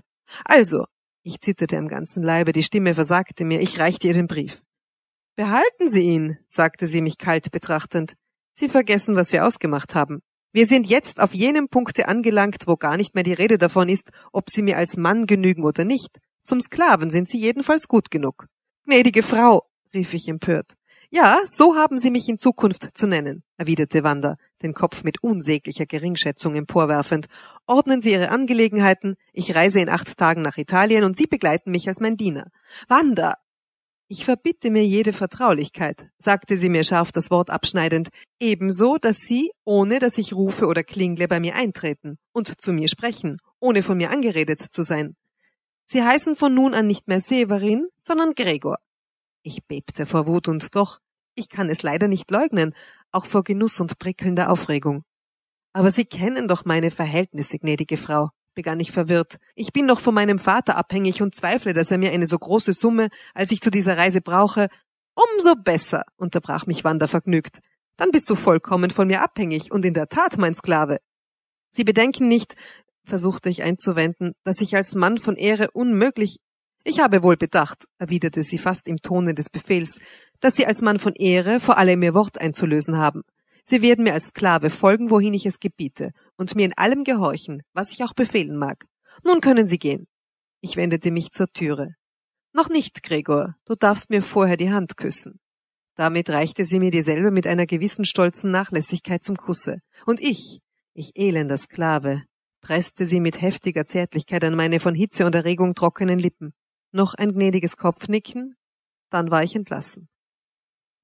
Also, ich zitterte am ganzen Leibe, die Stimme versagte mir, ich reichte ihr den Brief. Behalten Sie ihn, sagte sie mich kalt betrachtend. Sie vergessen, was wir ausgemacht haben. Wir sind jetzt auf jenem Punkte angelangt, wo gar nicht mehr die Rede davon ist, ob sie mir als Mann genügen oder nicht. Zum Sklaven sind sie jedenfalls gut genug. Gnädige Frau, rief ich empört. Ja, so haben Sie mich in Zukunft zu nennen, erwiderte Wanda, den Kopf mit unsäglicher Geringschätzung emporwerfend. Ordnen Sie Ihre Angelegenheiten, ich reise in acht Tagen nach Italien und Sie begleiten mich als mein Diener. Wanda, ich verbitte mir jede Vertraulichkeit, sagte sie mir scharf das Wort abschneidend, ebenso, dass Sie, ohne dass ich rufe oder klingle, bei mir eintreten und zu mir sprechen, ohne von mir angeredet zu sein. Sie heißen von nun an nicht mehr Severin, sondern Gregor. Ich bebte vor Wut und doch, ich kann es leider nicht leugnen, auch vor Genuss und prickelnder Aufregung. Aber Sie kennen doch meine Verhältnisse, gnädige Frau begann ich verwirrt. Ich bin noch von meinem Vater abhängig und zweifle, dass er mir eine so große Summe, als ich zu dieser Reise brauche. Umso besser, unterbrach mich Wanda vergnügt. Dann bist du vollkommen von mir abhängig und in der Tat mein Sklave. Sie bedenken nicht, versuchte ich einzuwenden, dass ich als Mann von Ehre unmöglich. Ich habe wohl bedacht, erwiderte sie fast im Tone des Befehls, dass Sie als Mann von Ehre vor allem Ihr Wort einzulösen haben. Sie werden mir als Sklave folgen, wohin ich es gebiete, und mir in allem gehorchen, was ich auch befehlen mag. Nun können Sie gehen. Ich wendete mich zur Türe. Noch nicht, Gregor, du darfst mir vorher die Hand küssen. Damit reichte sie mir dieselbe mit einer gewissen stolzen Nachlässigkeit zum Kusse. Und ich, ich elender Sklave, presste sie mit heftiger Zärtlichkeit an meine von Hitze und Erregung trockenen Lippen. Noch ein gnädiges Kopfnicken, dann war ich entlassen.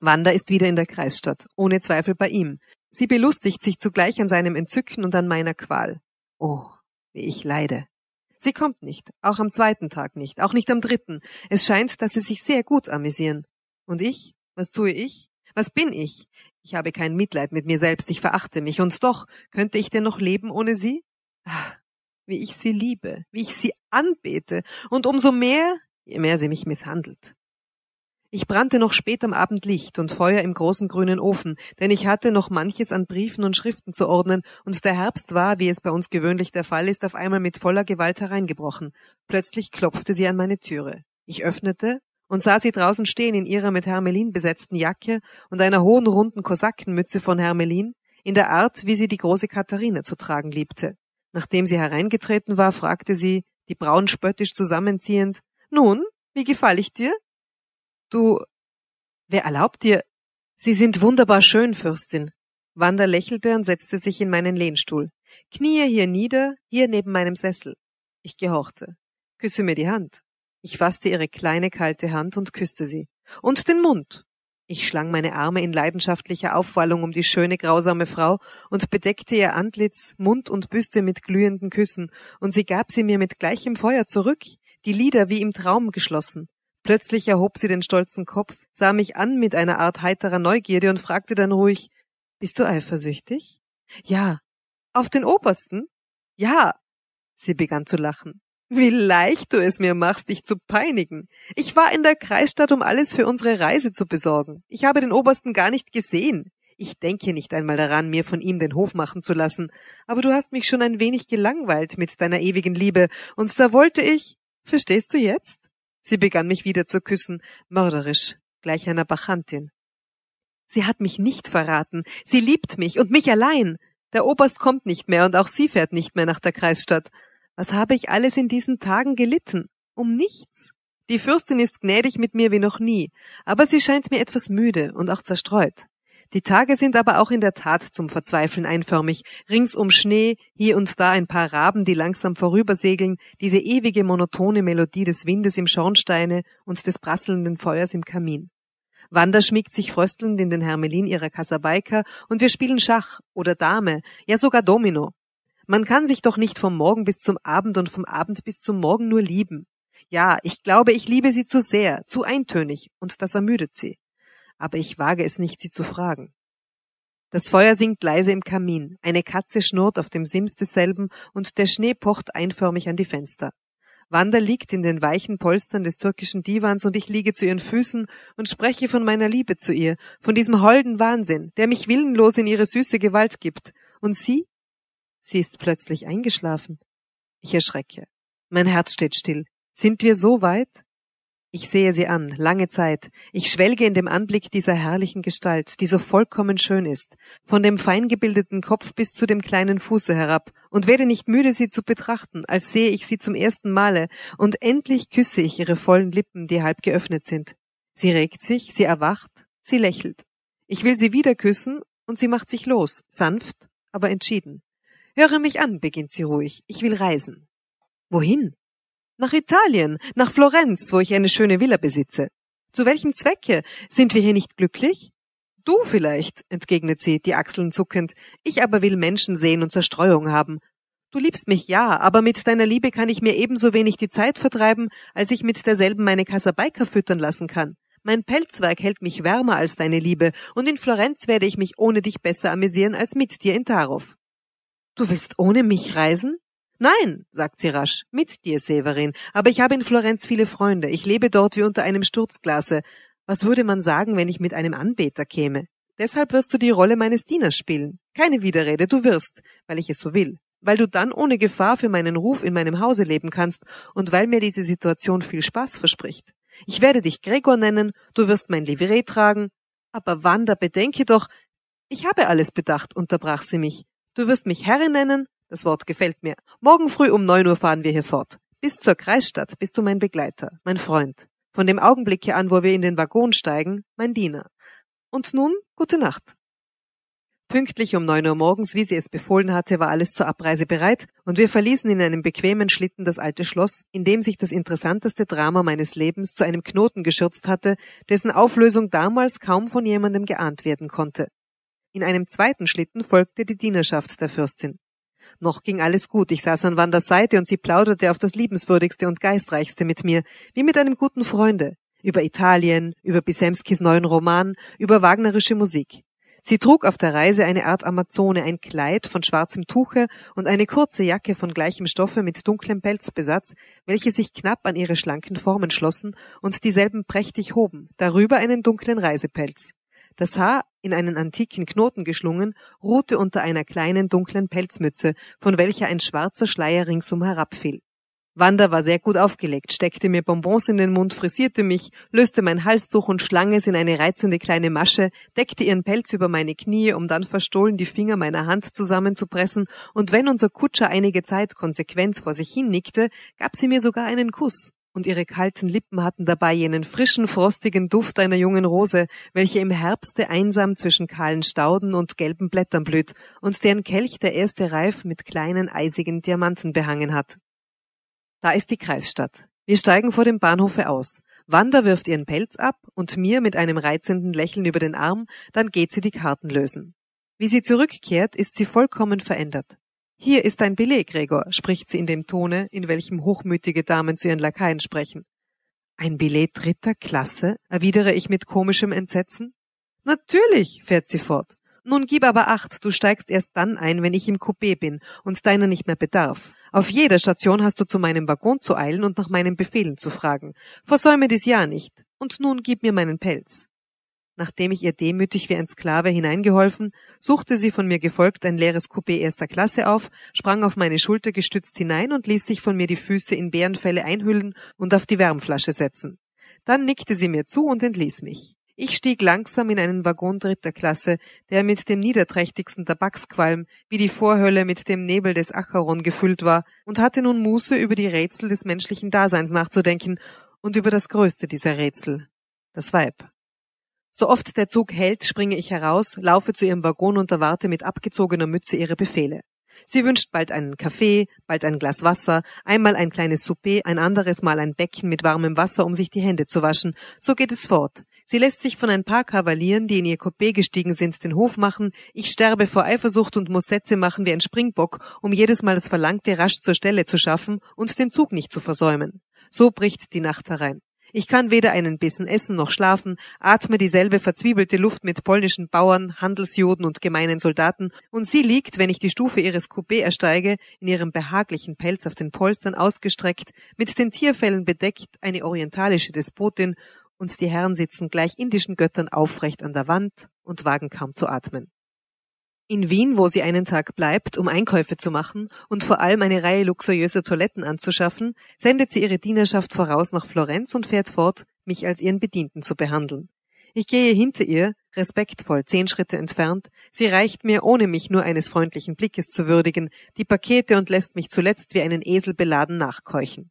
Wanda ist wieder in der Kreisstadt, ohne Zweifel bei ihm. Sie belustigt sich zugleich an seinem Entzücken und an meiner Qual. Oh, wie ich leide. Sie kommt nicht, auch am zweiten Tag nicht, auch nicht am dritten. Es scheint, dass sie sich sehr gut amüsieren. Und ich? Was tue ich? Was bin ich? Ich habe kein Mitleid mit mir selbst, ich verachte mich, und doch, könnte ich denn noch leben ohne sie? Ah, wie ich sie liebe, wie ich sie anbete, und umso mehr, je mehr sie mich misshandelt. Ich brannte noch spät am Abend Licht und Feuer im großen grünen Ofen, denn ich hatte noch manches an Briefen und Schriften zu ordnen, und der Herbst war, wie es bei uns gewöhnlich der Fall ist, auf einmal mit voller Gewalt hereingebrochen. Plötzlich klopfte sie an meine Türe. Ich öffnete und sah sie draußen stehen in ihrer mit Hermelin besetzten Jacke und einer hohen runden Kosakenmütze von Hermelin, in der Art, wie sie die große Katharina zu tragen liebte. Nachdem sie hereingetreten war, fragte sie, die Brauen spöttisch zusammenziehend, Nun, wie gefall ich dir? Du, wer erlaubt dir? Sie sind wunderbar schön, Fürstin. Wanda lächelte und setzte sich in meinen Lehnstuhl. Knie hier nieder, hier neben meinem Sessel. Ich gehorchte. Küsse mir die Hand. Ich fasste ihre kleine kalte Hand und küsste sie. Und den Mund. Ich schlang meine Arme in leidenschaftlicher Aufwallung um die schöne, grausame Frau und bedeckte ihr Antlitz, Mund und Büste mit glühenden Küssen, und sie gab sie mir mit gleichem Feuer zurück, die Lider wie im Traum geschlossen. Plötzlich erhob sie den stolzen Kopf, sah mich an mit einer Art heiterer Neugierde und fragte dann ruhig Bist du eifersüchtig? Ja. Auf den Obersten? Ja. Sie begann zu lachen. Wie leicht du es mir machst, dich zu peinigen. Ich war in der Kreisstadt, um alles für unsere Reise zu besorgen. Ich habe den Obersten gar nicht gesehen. Ich denke nicht einmal daran, mir von ihm den Hof machen zu lassen, aber du hast mich schon ein wenig gelangweilt mit deiner ewigen Liebe, und da wollte ich. Verstehst du jetzt? Sie begann mich wieder zu küssen, mörderisch, gleich einer Bachantin. Sie hat mich nicht verraten. Sie liebt mich und mich allein. Der Oberst kommt nicht mehr und auch sie fährt nicht mehr nach der Kreisstadt. Was habe ich alles in diesen Tagen gelitten? Um nichts. Die Fürstin ist gnädig mit mir wie noch nie, aber sie scheint mir etwas müde und auch zerstreut. Die Tage sind aber auch in der Tat zum Verzweifeln einförmig. Ringsum Schnee, hier und da ein paar Raben, die langsam vorübersegeln, diese ewige monotone Melodie des Windes im Schornsteine und des prasselnden Feuers im Kamin. Wanda schmiegt sich fröstelnd in den Hermelin ihrer Kasabaika und wir spielen Schach oder Dame, ja sogar Domino. Man kann sich doch nicht vom Morgen bis zum Abend und vom Abend bis zum Morgen nur lieben. Ja, ich glaube, ich liebe sie zu sehr, zu eintönig, und das ermüdet sie aber ich wage es nicht, sie zu fragen. Das Feuer singt leise im Kamin, eine Katze schnurrt auf dem Sims desselben und der Schnee pocht einförmig an die Fenster. Wanda liegt in den weichen Polstern des türkischen Divans und ich liege zu ihren Füßen und spreche von meiner Liebe zu ihr, von diesem holden Wahnsinn, der mich willenlos in ihre süße Gewalt gibt. Und sie? Sie ist plötzlich eingeschlafen. Ich erschrecke. Mein Herz steht still. Sind wir so weit? Ich sehe sie an, lange Zeit. Ich schwelge in dem Anblick dieser herrlichen Gestalt, die so vollkommen schön ist, von dem feingebildeten Kopf bis zu dem kleinen Fuße herab, und werde nicht müde, sie zu betrachten, als sehe ich sie zum ersten Male, und endlich küsse ich ihre vollen Lippen, die halb geöffnet sind. Sie regt sich, sie erwacht, sie lächelt. Ich will sie wieder küssen, und sie macht sich los, sanft, aber entschieden. Höre mich an, beginnt sie ruhig, ich will reisen. Wohin? Nach Italien, nach Florenz, wo ich eine schöne Villa besitze. Zu welchem Zwecke? Sind wir hier nicht glücklich? Du vielleicht, entgegnet sie, die Achseln zuckend. Ich aber will Menschen sehen und Zerstreuung haben. Du liebst mich ja, aber mit deiner Liebe kann ich mir ebenso wenig die Zeit vertreiben, als ich mit derselben meine Kasabaika füttern lassen kann. Mein Pelzwerk hält mich wärmer als deine Liebe, und in Florenz werde ich mich ohne dich besser amüsieren als mit dir in Tarov. Du willst ohne mich reisen? Nein, sagt sie rasch, mit dir, Severin, aber ich habe in Florenz viele Freunde, ich lebe dort wie unter einem Sturzglase. Was würde man sagen, wenn ich mit einem Anbeter käme? Deshalb wirst du die Rolle meines Dieners spielen. Keine Widerrede, du wirst, weil ich es so will. Weil du dann ohne Gefahr für meinen Ruf in meinem Hause leben kannst und weil mir diese Situation viel Spaß verspricht. Ich werde dich Gregor nennen, du wirst mein Livret tragen. Aber Wanda, bedenke doch, ich habe alles bedacht, unterbrach sie mich. Du wirst mich Herrin nennen, das Wort gefällt mir. Morgen früh um neun Uhr fahren wir hier fort. Bis zur Kreisstadt bist du mein Begleiter, mein Freund. Von dem Augenblicke an, wo wir in den Waggon steigen, mein Diener. Und nun, gute Nacht. Pünktlich um neun Uhr morgens, wie sie es befohlen hatte, war alles zur Abreise bereit, und wir verließen in einem bequemen Schlitten das alte Schloss, in dem sich das interessanteste Drama meines Lebens zu einem Knoten geschürzt hatte, dessen Auflösung damals kaum von jemandem geahnt werden konnte. In einem zweiten Schlitten folgte die Dienerschaft der Fürstin. Noch ging alles gut. Ich saß an Wanders Seite und sie plauderte auf das liebenswürdigste und geistreichste mit mir, wie mit einem guten Freunde. Über Italien, über Bisemskis neuen Roman, über wagnerische Musik. Sie trug auf der Reise eine Art Amazone, ein Kleid von schwarzem Tuche und eine kurze Jacke von gleichem Stoffe mit dunklem Pelzbesatz, welche sich knapp an ihre schlanken Formen schlossen und dieselben prächtig hoben, darüber einen dunklen Reisepelz. Das Haar, in einen antiken Knoten geschlungen, ruhte unter einer kleinen dunklen Pelzmütze, von welcher ein schwarzer Schleier ringsum herabfiel. Wanda war sehr gut aufgelegt, steckte mir Bonbons in den Mund, frisierte mich, löste mein Halstuch und schlang es in eine reizende kleine Masche, deckte ihren Pelz über meine Knie, um dann verstohlen die Finger meiner Hand zusammenzupressen, und wenn unser Kutscher einige Zeit konsequent vor sich hin nickte, gab sie mir sogar einen Kuss und ihre kalten Lippen hatten dabei jenen frischen, frostigen Duft einer jungen Rose, welche im Herbste einsam zwischen kahlen Stauden und gelben Blättern blüht und deren Kelch der erste Reif mit kleinen eisigen Diamanten behangen hat. Da ist die Kreisstadt. Wir steigen vor dem Bahnhofe aus. Wanda wirft ihren Pelz ab und mir mit einem reizenden Lächeln über den Arm, dann geht sie die Karten lösen. Wie sie zurückkehrt, ist sie vollkommen verändert. Hier ist ein Billet, Gregor, spricht sie in dem Tone, in welchem hochmütige Damen zu ihren Lakaien sprechen. Ein Billet dritter Klasse? erwidere ich mit komischem Entsetzen. Natürlich, fährt sie fort. Nun gib aber acht, du steigst erst dann ein, wenn ich im Coupé bin und deiner nicht mehr bedarf. Auf jeder Station hast du zu meinem Waggon zu eilen und nach meinen Befehlen zu fragen. Versäume dies ja nicht. Und nun gib mir meinen Pelz. Nachdem ich ihr demütig wie ein Sklave hineingeholfen, suchte sie von mir gefolgt ein leeres Coupé erster Klasse auf, sprang auf meine Schulter gestützt hinein und ließ sich von mir die Füße in Bärenfelle einhüllen und auf die Wärmflasche setzen. Dann nickte sie mir zu und entließ mich. Ich stieg langsam in einen Waggon dritter Klasse, der mit dem niederträchtigsten Tabaksqualm wie die Vorhölle mit dem Nebel des Acheron gefüllt war und hatte nun Muße, über die Rätsel des menschlichen Daseins nachzudenken und über das größte dieser Rätsel, das Weib. So oft der Zug hält, springe ich heraus, laufe zu ihrem Waggon und erwarte mit abgezogener Mütze ihre Befehle. Sie wünscht bald einen Kaffee, bald ein Glas Wasser, einmal ein kleines Souper, ein anderes Mal ein Becken mit warmem Wasser, um sich die Hände zu waschen. So geht es fort. Sie lässt sich von ein paar Kavalieren, die in ihr Coupé gestiegen sind, den Hof machen. Ich sterbe vor Eifersucht und muss Sätze machen wie ein Springbock, um jedes Mal das Verlangte rasch zur Stelle zu schaffen und den Zug nicht zu versäumen. So bricht die Nacht herein. Ich kann weder einen Bissen essen noch schlafen, atme dieselbe verzwiebelte Luft mit polnischen Bauern, Handelsjuden und gemeinen Soldaten, und sie liegt, wenn ich die Stufe ihres Coupé ersteige, in ihrem behaglichen Pelz auf den Polstern ausgestreckt, mit den Tierfällen bedeckt, eine orientalische Despotin, und die Herren sitzen gleich indischen Göttern aufrecht an der Wand und wagen kaum zu atmen. In Wien, wo sie einen Tag bleibt, um Einkäufe zu machen und vor allem eine Reihe luxuriöser Toiletten anzuschaffen, sendet sie ihre Dienerschaft voraus nach Florenz und fährt fort, mich als ihren Bedienten zu behandeln. Ich gehe hinter ihr, respektvoll, zehn Schritte entfernt, sie reicht mir, ohne mich nur eines freundlichen Blickes zu würdigen, die Pakete und lässt mich zuletzt wie einen Esel beladen nachkeuchen.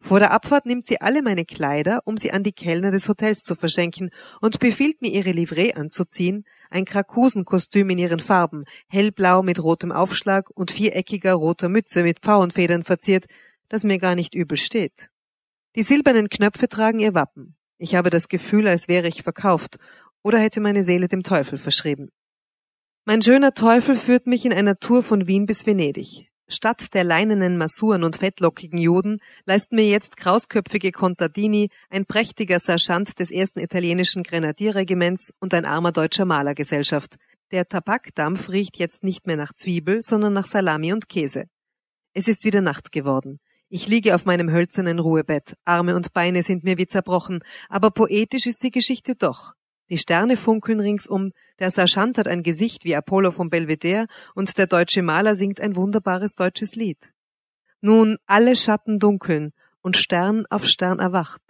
Vor der Abfahrt nimmt sie alle meine Kleider, um sie an die Kellner des Hotels zu verschenken, und befiehlt mir, ihre Livree anzuziehen, ein Krakusenkostüm in ihren Farben, hellblau mit rotem Aufschlag und viereckiger roter Mütze mit Pfauenfedern verziert, das mir gar nicht übel steht. Die silbernen Knöpfe tragen ihr Wappen. Ich habe das Gefühl, als wäre ich verkauft oder hätte meine Seele dem Teufel verschrieben. Mein schöner Teufel führt mich in einer Tour von Wien bis Venedig. Statt der leinenen Masuren und fettlockigen Juden leisten mir jetzt krausköpfige Contadini, ein prächtiger Sergeant des ersten italienischen Grenadierregiments und ein armer deutscher Malergesellschaft. Der Tabakdampf riecht jetzt nicht mehr nach Zwiebel, sondern nach Salami und Käse. Es ist wieder Nacht geworden. Ich liege auf meinem hölzernen Ruhebett, Arme und Beine sind mir wie zerbrochen, aber poetisch ist die Geschichte doch. Die Sterne funkeln ringsum, der Sergeant hat ein Gesicht wie Apollo vom Belvedere und der deutsche Maler singt ein wunderbares deutsches Lied. Nun alle Schatten dunkeln und Stern auf Stern erwacht.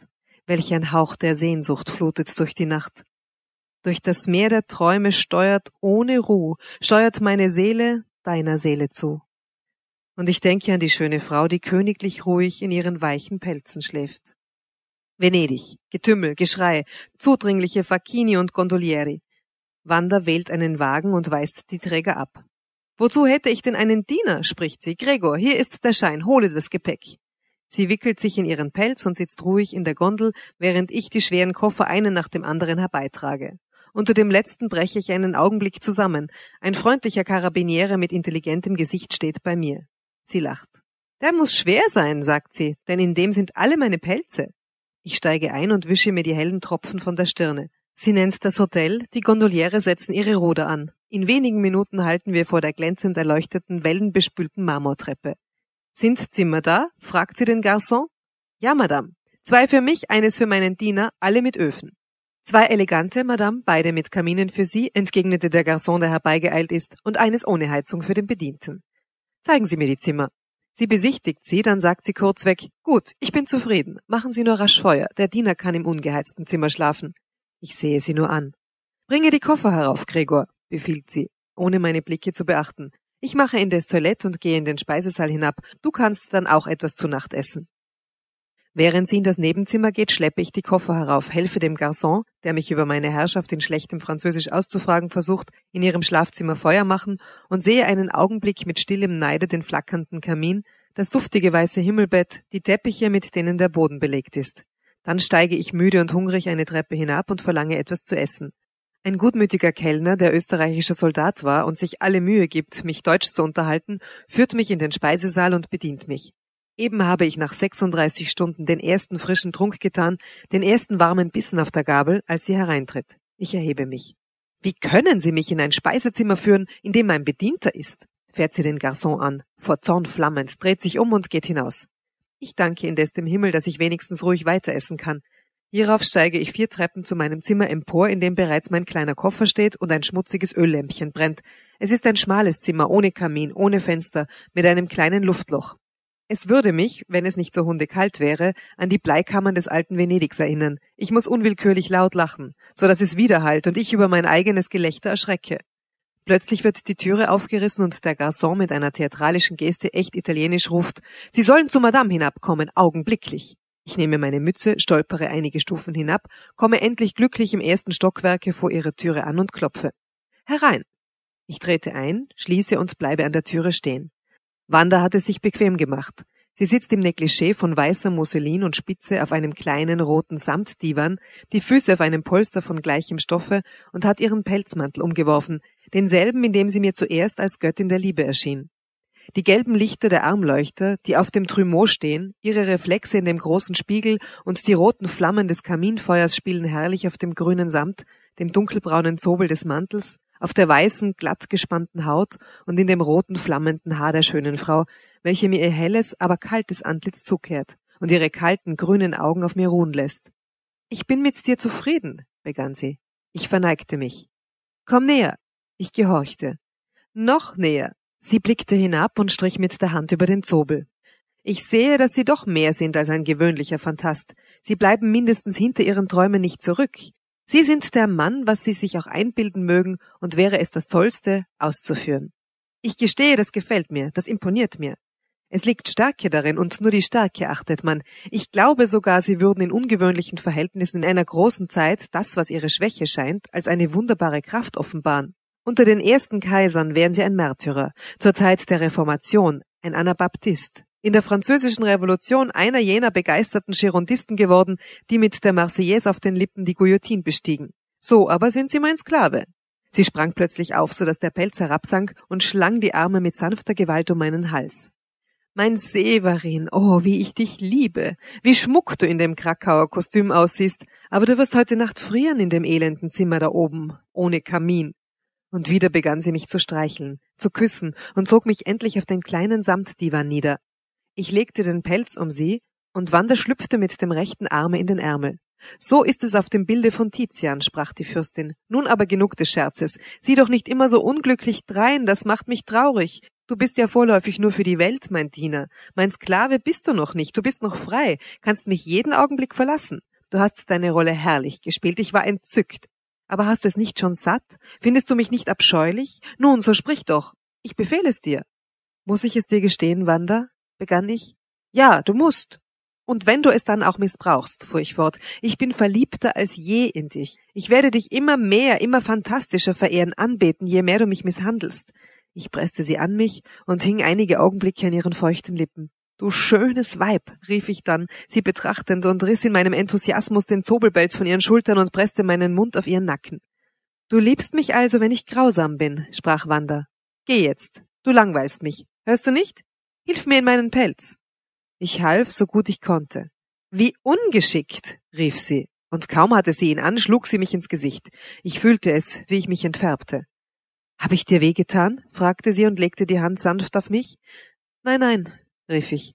Welch ein Hauch der Sehnsucht flutet durch die Nacht. Durch das Meer der Träume steuert ohne Ruhe, steuert meine Seele deiner Seele zu. Und ich denke an die schöne Frau, die königlich ruhig in ihren weichen Pelzen schläft. Venedig, Getümmel, Geschrei, zudringliche Facchini und Gondolieri. Wanda wählt einen Wagen und weist die Träger ab. Wozu hätte ich denn einen Diener? spricht sie. Gregor, hier ist der Schein, hole das Gepäck. Sie wickelt sich in ihren Pelz und sitzt ruhig in der Gondel, während ich die schweren Koffer einen nach dem anderen herbeitrage. Unter dem letzten breche ich einen Augenblick zusammen. Ein freundlicher Karabiniere mit intelligentem Gesicht steht bei mir. Sie lacht. Der muss schwer sein, sagt sie, denn in dem sind alle meine Pelze. Ich steige ein und wische mir die hellen Tropfen von der Stirne. Sie nennt das Hotel, die Gondoliere setzen ihre Ruder an. In wenigen Minuten halten wir vor der glänzend erleuchteten, wellenbespülten Marmortreppe. Sind Zimmer da? fragt sie den Garçon. Ja, Madame. Zwei für mich, eines für meinen Diener, alle mit Öfen. Zwei elegante, Madame, beide mit Kaminen für Sie, entgegnete der Garçon, der herbeigeeilt ist, und eines ohne Heizung für den Bedienten. Zeigen Sie mir die Zimmer. Sie besichtigt sie, dann sagt sie kurzweg, gut, ich bin zufrieden, machen Sie nur rasch Feuer, der Diener kann im ungeheizten Zimmer schlafen. Ich sehe sie nur an. Bringe die Koffer herauf, Gregor, befiehlt sie, ohne meine Blicke zu beachten. Ich mache in das Toilette und gehe in den Speisesaal hinab. Du kannst dann auch etwas zu Nacht essen. Während sie in das Nebenzimmer geht, schleppe ich die Koffer herauf, helfe dem Garçon, der mich über meine Herrschaft in schlechtem Französisch auszufragen versucht, in ihrem Schlafzimmer Feuer machen und sehe einen Augenblick mit stillem Neide den flackernden Kamin, das duftige weiße Himmelbett, die Teppiche, mit denen der Boden belegt ist. Dann steige ich müde und hungrig eine Treppe hinab und verlange etwas zu essen. Ein gutmütiger Kellner, der österreichischer Soldat war und sich alle Mühe gibt, mich deutsch zu unterhalten, führt mich in den Speisesaal und bedient mich. Eben habe ich nach 36 Stunden den ersten frischen Trunk getan, den ersten warmen Bissen auf der Gabel, als sie hereintritt. Ich erhebe mich. Wie können Sie mich in ein Speisezimmer führen, in dem mein Bedienter ist? fährt sie den Garçon an, vor Zorn flammend, dreht sich um und geht hinaus. Ich danke indes dem Himmel, dass ich wenigstens ruhig weiteressen kann. Hierauf steige ich vier Treppen zu meinem Zimmer empor, in dem bereits mein kleiner Koffer steht und ein schmutziges Öllämpchen brennt. Es ist ein schmales Zimmer, ohne Kamin, ohne Fenster, mit einem kleinen Luftloch. Es würde mich, wenn es nicht so hundekalt wäre, an die Bleikammern des alten Venedigs erinnern. Ich muss unwillkürlich laut lachen, so dass es widerhallt und ich über mein eigenes Gelächter erschrecke. Plötzlich wird die Türe aufgerissen und der Garçon mit einer theatralischen Geste echt italienisch ruft, Sie sollen zu Madame hinabkommen, augenblicklich. Ich nehme meine Mütze, stolpere einige Stufen hinab, komme endlich glücklich im ersten Stockwerke vor ihrer Türe an und klopfe. Herein! Ich trete ein, schließe und bleibe an der Türe stehen. Wanda hat es sich bequem gemacht. Sie sitzt im Negligé von weißer Musselin und Spitze auf einem kleinen roten Samtdivan, die Füße auf einem Polster von gleichem Stoffe und hat ihren Pelzmantel umgeworfen, denselben, in dem sie mir zuerst als Göttin der Liebe erschien. Die gelben Lichter der Armleuchter, die auf dem Trumeau stehen, ihre Reflexe in dem großen Spiegel und die roten Flammen des Kaminfeuers spielen herrlich auf dem grünen Samt, dem dunkelbraunen Zobel des Mantels, auf der weißen, glatt gespannten Haut und in dem roten, flammenden Haar der schönen Frau, welche mir ihr helles, aber kaltes Antlitz zukehrt und ihre kalten, grünen Augen auf mir ruhen lässt. Ich bin mit dir zufrieden, begann sie. Ich verneigte mich. Komm näher, ich gehorchte. Noch näher. Sie blickte hinab und strich mit der Hand über den Zobel. Ich sehe, dass Sie doch mehr sind als ein gewöhnlicher Fantast. Sie bleiben mindestens hinter Ihren Träumen nicht zurück. Sie sind der Mann, was Sie sich auch einbilden mögen, und wäre es das Tollste, auszuführen. Ich gestehe, das gefällt mir, das imponiert mir. Es liegt Stärke darin, und nur die Stärke achtet man. Ich glaube sogar, Sie würden in ungewöhnlichen Verhältnissen in einer großen Zeit das, was Ihre Schwäche scheint, als eine wunderbare Kraft offenbaren. Unter den ersten Kaisern wären sie ein Märtyrer, zur Zeit der Reformation ein Anabaptist, in der französischen Revolution einer jener begeisterten Girondisten geworden, die mit der Marseillaise auf den Lippen die Guillotine bestiegen. So aber sind sie mein Sklave. Sie sprang plötzlich auf, so dass der Pelz herabsank und schlang die Arme mit sanfter Gewalt um meinen Hals. Mein Severin, oh, wie ich dich liebe, wie schmuck du in dem Krakauer Kostüm aussiehst, aber du wirst heute Nacht frieren in dem elenden Zimmer da oben, ohne Kamin. Und wieder begann sie mich zu streicheln, zu küssen und zog mich endlich auf den kleinen Samtdivan nieder. Ich legte den Pelz um sie und Wanda schlüpfte mit dem rechten Arme in den Ärmel. So ist es auf dem Bilde von Tizian, sprach die Fürstin. Nun aber genug des Scherzes. Sieh doch nicht immer so unglücklich drein, das macht mich traurig. Du bist ja vorläufig nur für die Welt, mein Diener. Mein Sklave bist du noch nicht, du bist noch frei, kannst mich jeden Augenblick verlassen. Du hast deine Rolle herrlich gespielt, ich war entzückt. Aber hast du es nicht schon satt? Findest du mich nicht abscheulich? Nun, so sprich doch. Ich befehle es dir. Muss ich es dir gestehen, Wanda? begann ich. Ja, du musst. Und wenn du es dann auch missbrauchst, fuhr ich fort, ich bin verliebter als je in dich. Ich werde dich immer mehr, immer fantastischer verehren, anbeten, je mehr du mich misshandelst. Ich presste sie an mich und hing einige Augenblicke an ihren feuchten Lippen. Du schönes Weib, rief ich dann, sie betrachtend und riss in meinem Enthusiasmus den Zobelbelz von ihren Schultern und presste meinen Mund auf ihren Nacken. Du liebst mich also, wenn ich grausam bin, sprach Wanda. Geh jetzt. Du langweilst mich. Hörst du nicht? Hilf mir in meinen Pelz. Ich half, so gut ich konnte. Wie ungeschickt, rief sie, und kaum hatte sie ihn an, schlug sie mich ins Gesicht. Ich fühlte es, wie ich mich entfärbte. Hab ich dir wehgetan? fragte sie und legte die Hand sanft auf mich. Nein, nein, rief ich.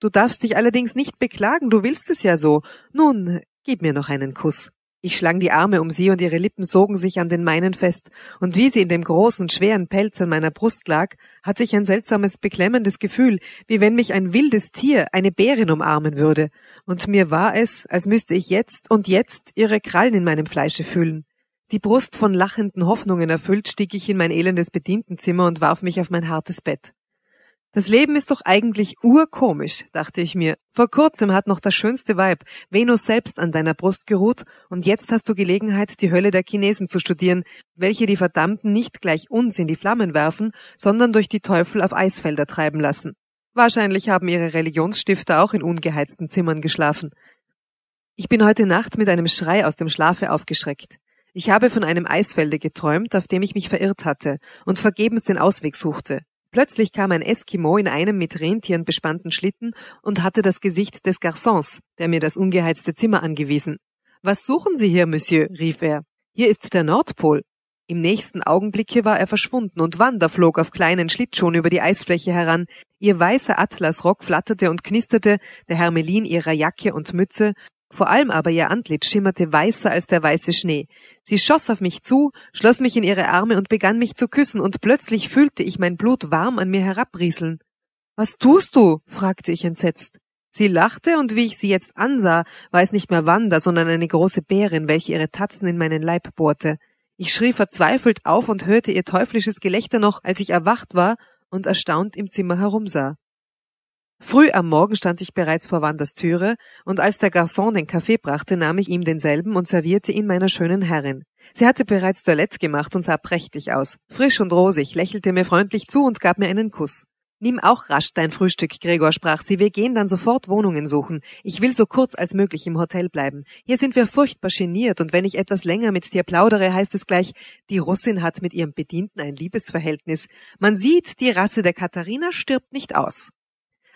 Du darfst dich allerdings nicht beklagen, du willst es ja so. Nun, gib mir noch einen Kuss. Ich schlang die Arme um sie und ihre Lippen sogen sich an den meinen fest, und wie sie in dem großen, schweren Pelz an meiner Brust lag, hatte ich ein seltsames, beklemmendes Gefühl, wie wenn mich ein wildes Tier, eine Bärin umarmen würde, und mir war es, als müsste ich jetzt und jetzt ihre Krallen in meinem Fleische fühlen. Die Brust von lachenden Hoffnungen erfüllt, stieg ich in mein elendes Bedientenzimmer und warf mich auf mein hartes Bett. Das Leben ist doch eigentlich urkomisch, dachte ich mir. Vor kurzem hat noch das schönste Weib, Venus selbst, an deiner Brust geruht, und jetzt hast du Gelegenheit, die Hölle der Chinesen zu studieren, welche die Verdammten nicht gleich uns in die Flammen werfen, sondern durch die Teufel auf Eisfelder treiben lassen. Wahrscheinlich haben ihre Religionsstifter auch in ungeheizten Zimmern geschlafen. Ich bin heute Nacht mit einem Schrei aus dem Schlafe aufgeschreckt. Ich habe von einem Eisfelde geträumt, auf dem ich mich verirrt hatte und vergebens den Ausweg suchte. Plötzlich kam ein Eskimo in einem mit Rentieren bespannten Schlitten und hatte das Gesicht des Garçons, der mir das ungeheizte Zimmer angewiesen. Was suchen Sie hier, Monsieur? rief er. Hier ist der Nordpol. Im nächsten Augenblicke war er verschwunden und Wanda flog auf kleinen Schlittschuhen über die Eisfläche heran. Ihr weißer Atlasrock flatterte und knisterte, der Hermelin ihrer Jacke und Mütze vor allem aber ihr Antlitz schimmerte weißer als der weiße Schnee. Sie schoss auf mich zu, schloss mich in ihre Arme und begann mich zu küssen, und plötzlich fühlte ich mein Blut warm an mir herabrieseln. Was tust du? fragte ich entsetzt. Sie lachte, und wie ich sie jetzt ansah, war es nicht mehr Wanda, sondern eine große Bärin, welche ihre Tatzen in meinen Leib bohrte. Ich schrie verzweifelt auf und hörte ihr teuflisches Gelächter noch, als ich erwacht war und erstaunt im Zimmer herumsah. Früh am Morgen stand ich bereits vor Wanders Türe, und als der Garçon den Kaffee brachte, nahm ich ihm denselben und servierte ihn meiner schönen Herrin. Sie hatte bereits Toilette gemacht und sah prächtig aus. Frisch und rosig, lächelte mir freundlich zu und gab mir einen Kuss. Nimm auch rasch dein Frühstück, Gregor, sprach sie. Wir gehen dann sofort Wohnungen suchen. Ich will so kurz als möglich im Hotel bleiben. Hier sind wir furchtbar geniert, und wenn ich etwas länger mit dir plaudere, heißt es gleich, die Russin hat mit ihrem Bedienten ein Liebesverhältnis. Man sieht, die Rasse der Katharina stirbt nicht aus.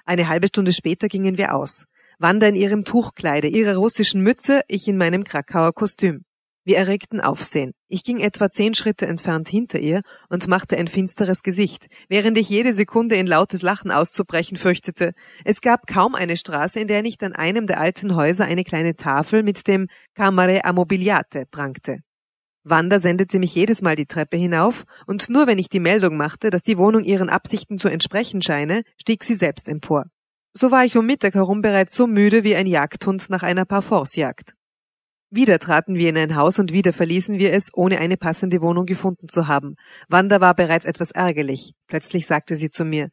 Eine halbe Stunde später gingen wir aus. Wanda in ihrem Tuchkleide, ihrer russischen Mütze, ich in meinem Krakauer Kostüm. Wir erregten Aufsehen. Ich ging etwa zehn Schritte entfernt hinter ihr und machte ein finsteres Gesicht, während ich jede Sekunde in lautes Lachen auszubrechen fürchtete. Es gab kaum eine Straße, in der nicht an einem der alten Häuser eine kleine Tafel mit dem Camere Ammobiliate prangte. Wanda sendete mich jedes Mal die Treppe hinauf, und nur wenn ich die Meldung machte, dass die Wohnung ihren Absichten zu entsprechen scheine, stieg sie selbst empor. So war ich um Mittag herum bereits so müde wie ein Jagdhund nach einer Parforcejagd. Wieder traten wir in ein Haus und wieder verließen wir es, ohne eine passende Wohnung gefunden zu haben. Wanda war bereits etwas ärgerlich. Plötzlich sagte sie zu mir,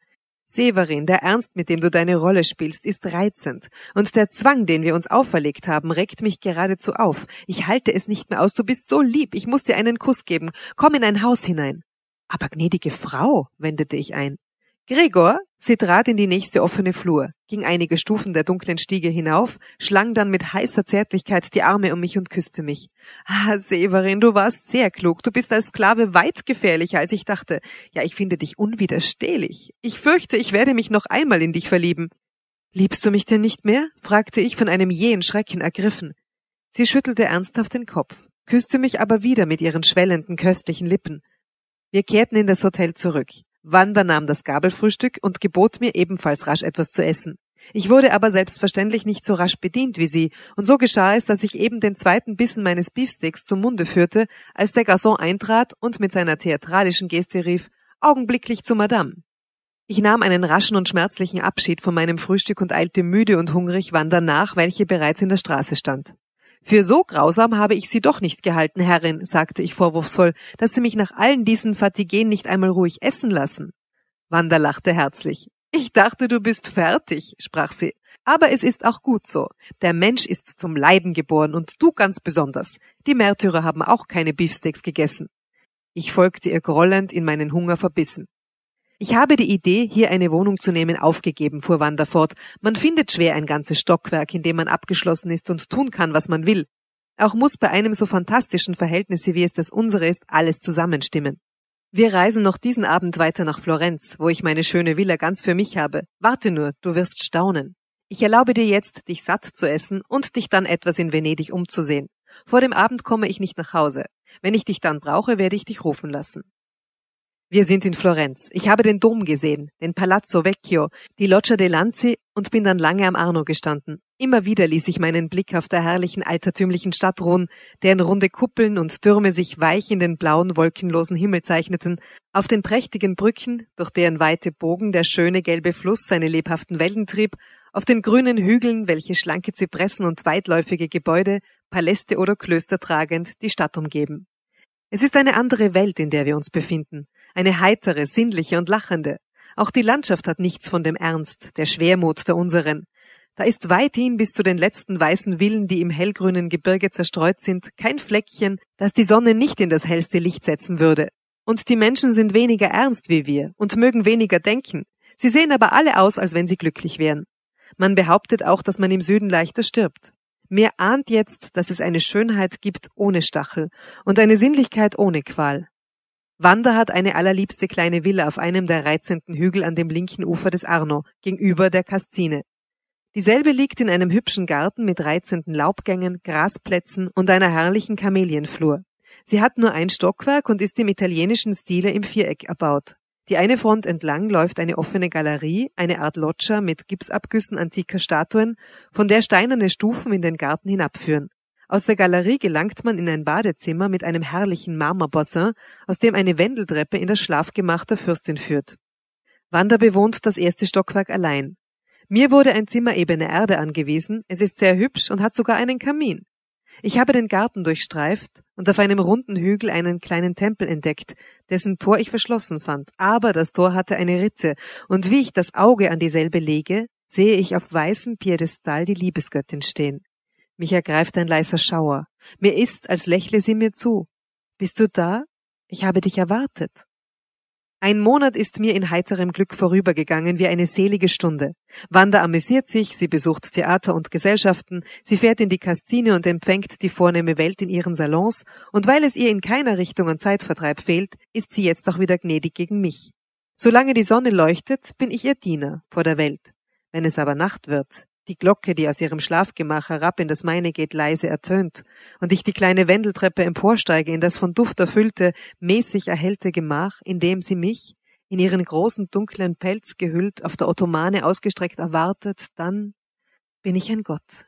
Severin, der Ernst, mit dem du deine Rolle spielst, ist reizend. Und der Zwang, den wir uns auferlegt haben, regt mich geradezu auf. Ich halte es nicht mehr aus. Du bist so lieb. Ich muss dir einen Kuss geben. Komm in ein Haus hinein. Aber gnädige Frau, wendete ich ein, Gregor, sie trat in die nächste offene Flur, ging einige Stufen der dunklen Stiege hinauf, schlang dann mit heißer Zärtlichkeit die Arme um mich und küsste mich. Ah, Severin, du warst sehr klug, du bist als Sklave weit gefährlicher, als ich dachte. Ja, ich finde dich unwiderstehlich. Ich fürchte, ich werde mich noch einmal in dich verlieben. Liebst du mich denn nicht mehr? fragte ich von einem jähen Schrecken ergriffen. Sie schüttelte ernsthaft den Kopf, küsste mich aber wieder mit ihren schwellenden, köstlichen Lippen. Wir kehrten in das Hotel zurück. Wanda nahm das Gabelfrühstück und gebot mir ebenfalls rasch etwas zu essen. Ich wurde aber selbstverständlich nicht so rasch bedient wie sie, und so geschah es, dass ich eben den zweiten Bissen meines Beefsteaks zum Munde führte, als der Garçon eintrat und mit seiner theatralischen Geste rief, augenblicklich zu Madame. Ich nahm einen raschen und schmerzlichen Abschied von meinem Frühstück und eilte müde und hungrig Wanda nach, welche bereits in der Straße stand. Für so grausam habe ich Sie doch nicht gehalten, Herrin, sagte ich vorwurfsvoll, dass Sie mich nach allen diesen Fatigen nicht einmal ruhig essen lassen. Wanda lachte herzlich. Ich dachte, du bist fertig, sprach sie. Aber es ist auch gut so. Der Mensch ist zum Leiden geboren und du ganz besonders. Die Märtyrer haben auch keine Beefsteaks gegessen. Ich folgte ihr grollend in meinen Hunger verbissen. Ich habe die Idee, hier eine Wohnung zu nehmen, aufgegeben, fuhr Wanda fort. Man findet schwer ein ganzes Stockwerk, in dem man abgeschlossen ist und tun kann, was man will. Auch muss bei einem so fantastischen Verhältnisse, wie es das unsere ist, alles zusammenstimmen. Wir reisen noch diesen Abend weiter nach Florenz, wo ich meine schöne Villa ganz für mich habe. Warte nur, du wirst staunen. Ich erlaube dir jetzt, dich satt zu essen und dich dann etwas in Venedig umzusehen. Vor dem Abend komme ich nicht nach Hause. Wenn ich dich dann brauche, werde ich dich rufen lassen. Wir sind in Florenz. Ich habe den Dom gesehen, den Palazzo Vecchio, die Loggia dei Lanzi und bin dann lange am Arno gestanden. Immer wieder ließ ich meinen Blick auf der herrlichen altertümlichen Stadt ruhen, deren runde Kuppeln und Türme sich weich in den blauen, wolkenlosen Himmel zeichneten, auf den prächtigen Brücken, durch deren weite Bogen der schöne gelbe Fluss seine lebhaften Wellen trieb, auf den grünen Hügeln, welche schlanke Zypressen und weitläufige Gebäude, Paläste oder Klöster tragend die Stadt umgeben. Es ist eine andere Welt, in der wir uns befinden eine heitere, sinnliche und lachende. Auch die Landschaft hat nichts von dem Ernst, der Schwermut der unseren. Da ist weithin bis zu den letzten weißen Villen, die im hellgrünen Gebirge zerstreut sind, kein Fleckchen, das die Sonne nicht in das hellste Licht setzen würde. Und die Menschen sind weniger ernst wie wir und mögen weniger denken. Sie sehen aber alle aus, als wenn sie glücklich wären. Man behauptet auch, dass man im Süden leichter stirbt. Mir ahnt jetzt, dass es eine Schönheit gibt ohne Stachel und eine Sinnlichkeit ohne Qual. Wanda hat eine allerliebste kleine Villa auf einem der reizenden Hügel an dem linken Ufer des Arno, gegenüber der Kastine. Dieselbe liegt in einem hübschen Garten mit reizenden Laubgängen, Grasplätzen und einer herrlichen Kamelienflur. Sie hat nur ein Stockwerk und ist im italienischen Stile im Viereck erbaut. Die eine Front entlang läuft eine offene Galerie, eine Art Loggia mit Gipsabgüssen antiker Statuen, von der steinerne Stufen in den Garten hinabführen. Aus der Galerie gelangt man in ein Badezimmer mit einem herrlichen Marmorbassin, aus dem eine Wendeltreppe in das Schlafgemach der Fürstin führt. Wanda bewohnt das erste Stockwerk allein. Mir wurde ein Zimmer ebene Erde angewiesen, es ist sehr hübsch und hat sogar einen Kamin. Ich habe den Garten durchstreift und auf einem runden Hügel einen kleinen Tempel entdeckt, dessen Tor ich verschlossen fand, aber das Tor hatte eine Ritze, und wie ich das Auge an dieselbe lege, sehe ich auf weißem Piedestal die Liebesgöttin stehen. Mich ergreift ein leiser Schauer. Mir ist, als lächle sie mir zu. Bist du da? Ich habe dich erwartet. Ein Monat ist mir in heiterem Glück vorübergegangen wie eine selige Stunde. Wanda amüsiert sich, sie besucht Theater und Gesellschaften, sie fährt in die Kastine und empfängt die vornehme Welt in ihren Salons, und weil es ihr in keiner Richtung an Zeitvertreib fehlt, ist sie jetzt auch wieder gnädig gegen mich. Solange die Sonne leuchtet, bin ich ihr Diener vor der Welt. Wenn es aber Nacht wird, die Glocke, die aus ihrem Schlafgemach herab in das meine geht, leise ertönt, und ich die kleine Wendeltreppe emporsteige in das von Duft erfüllte, mäßig erhellte Gemach, in dem sie mich, in ihren großen dunklen Pelz gehüllt, auf der Ottomane ausgestreckt erwartet, dann bin ich ein Gott.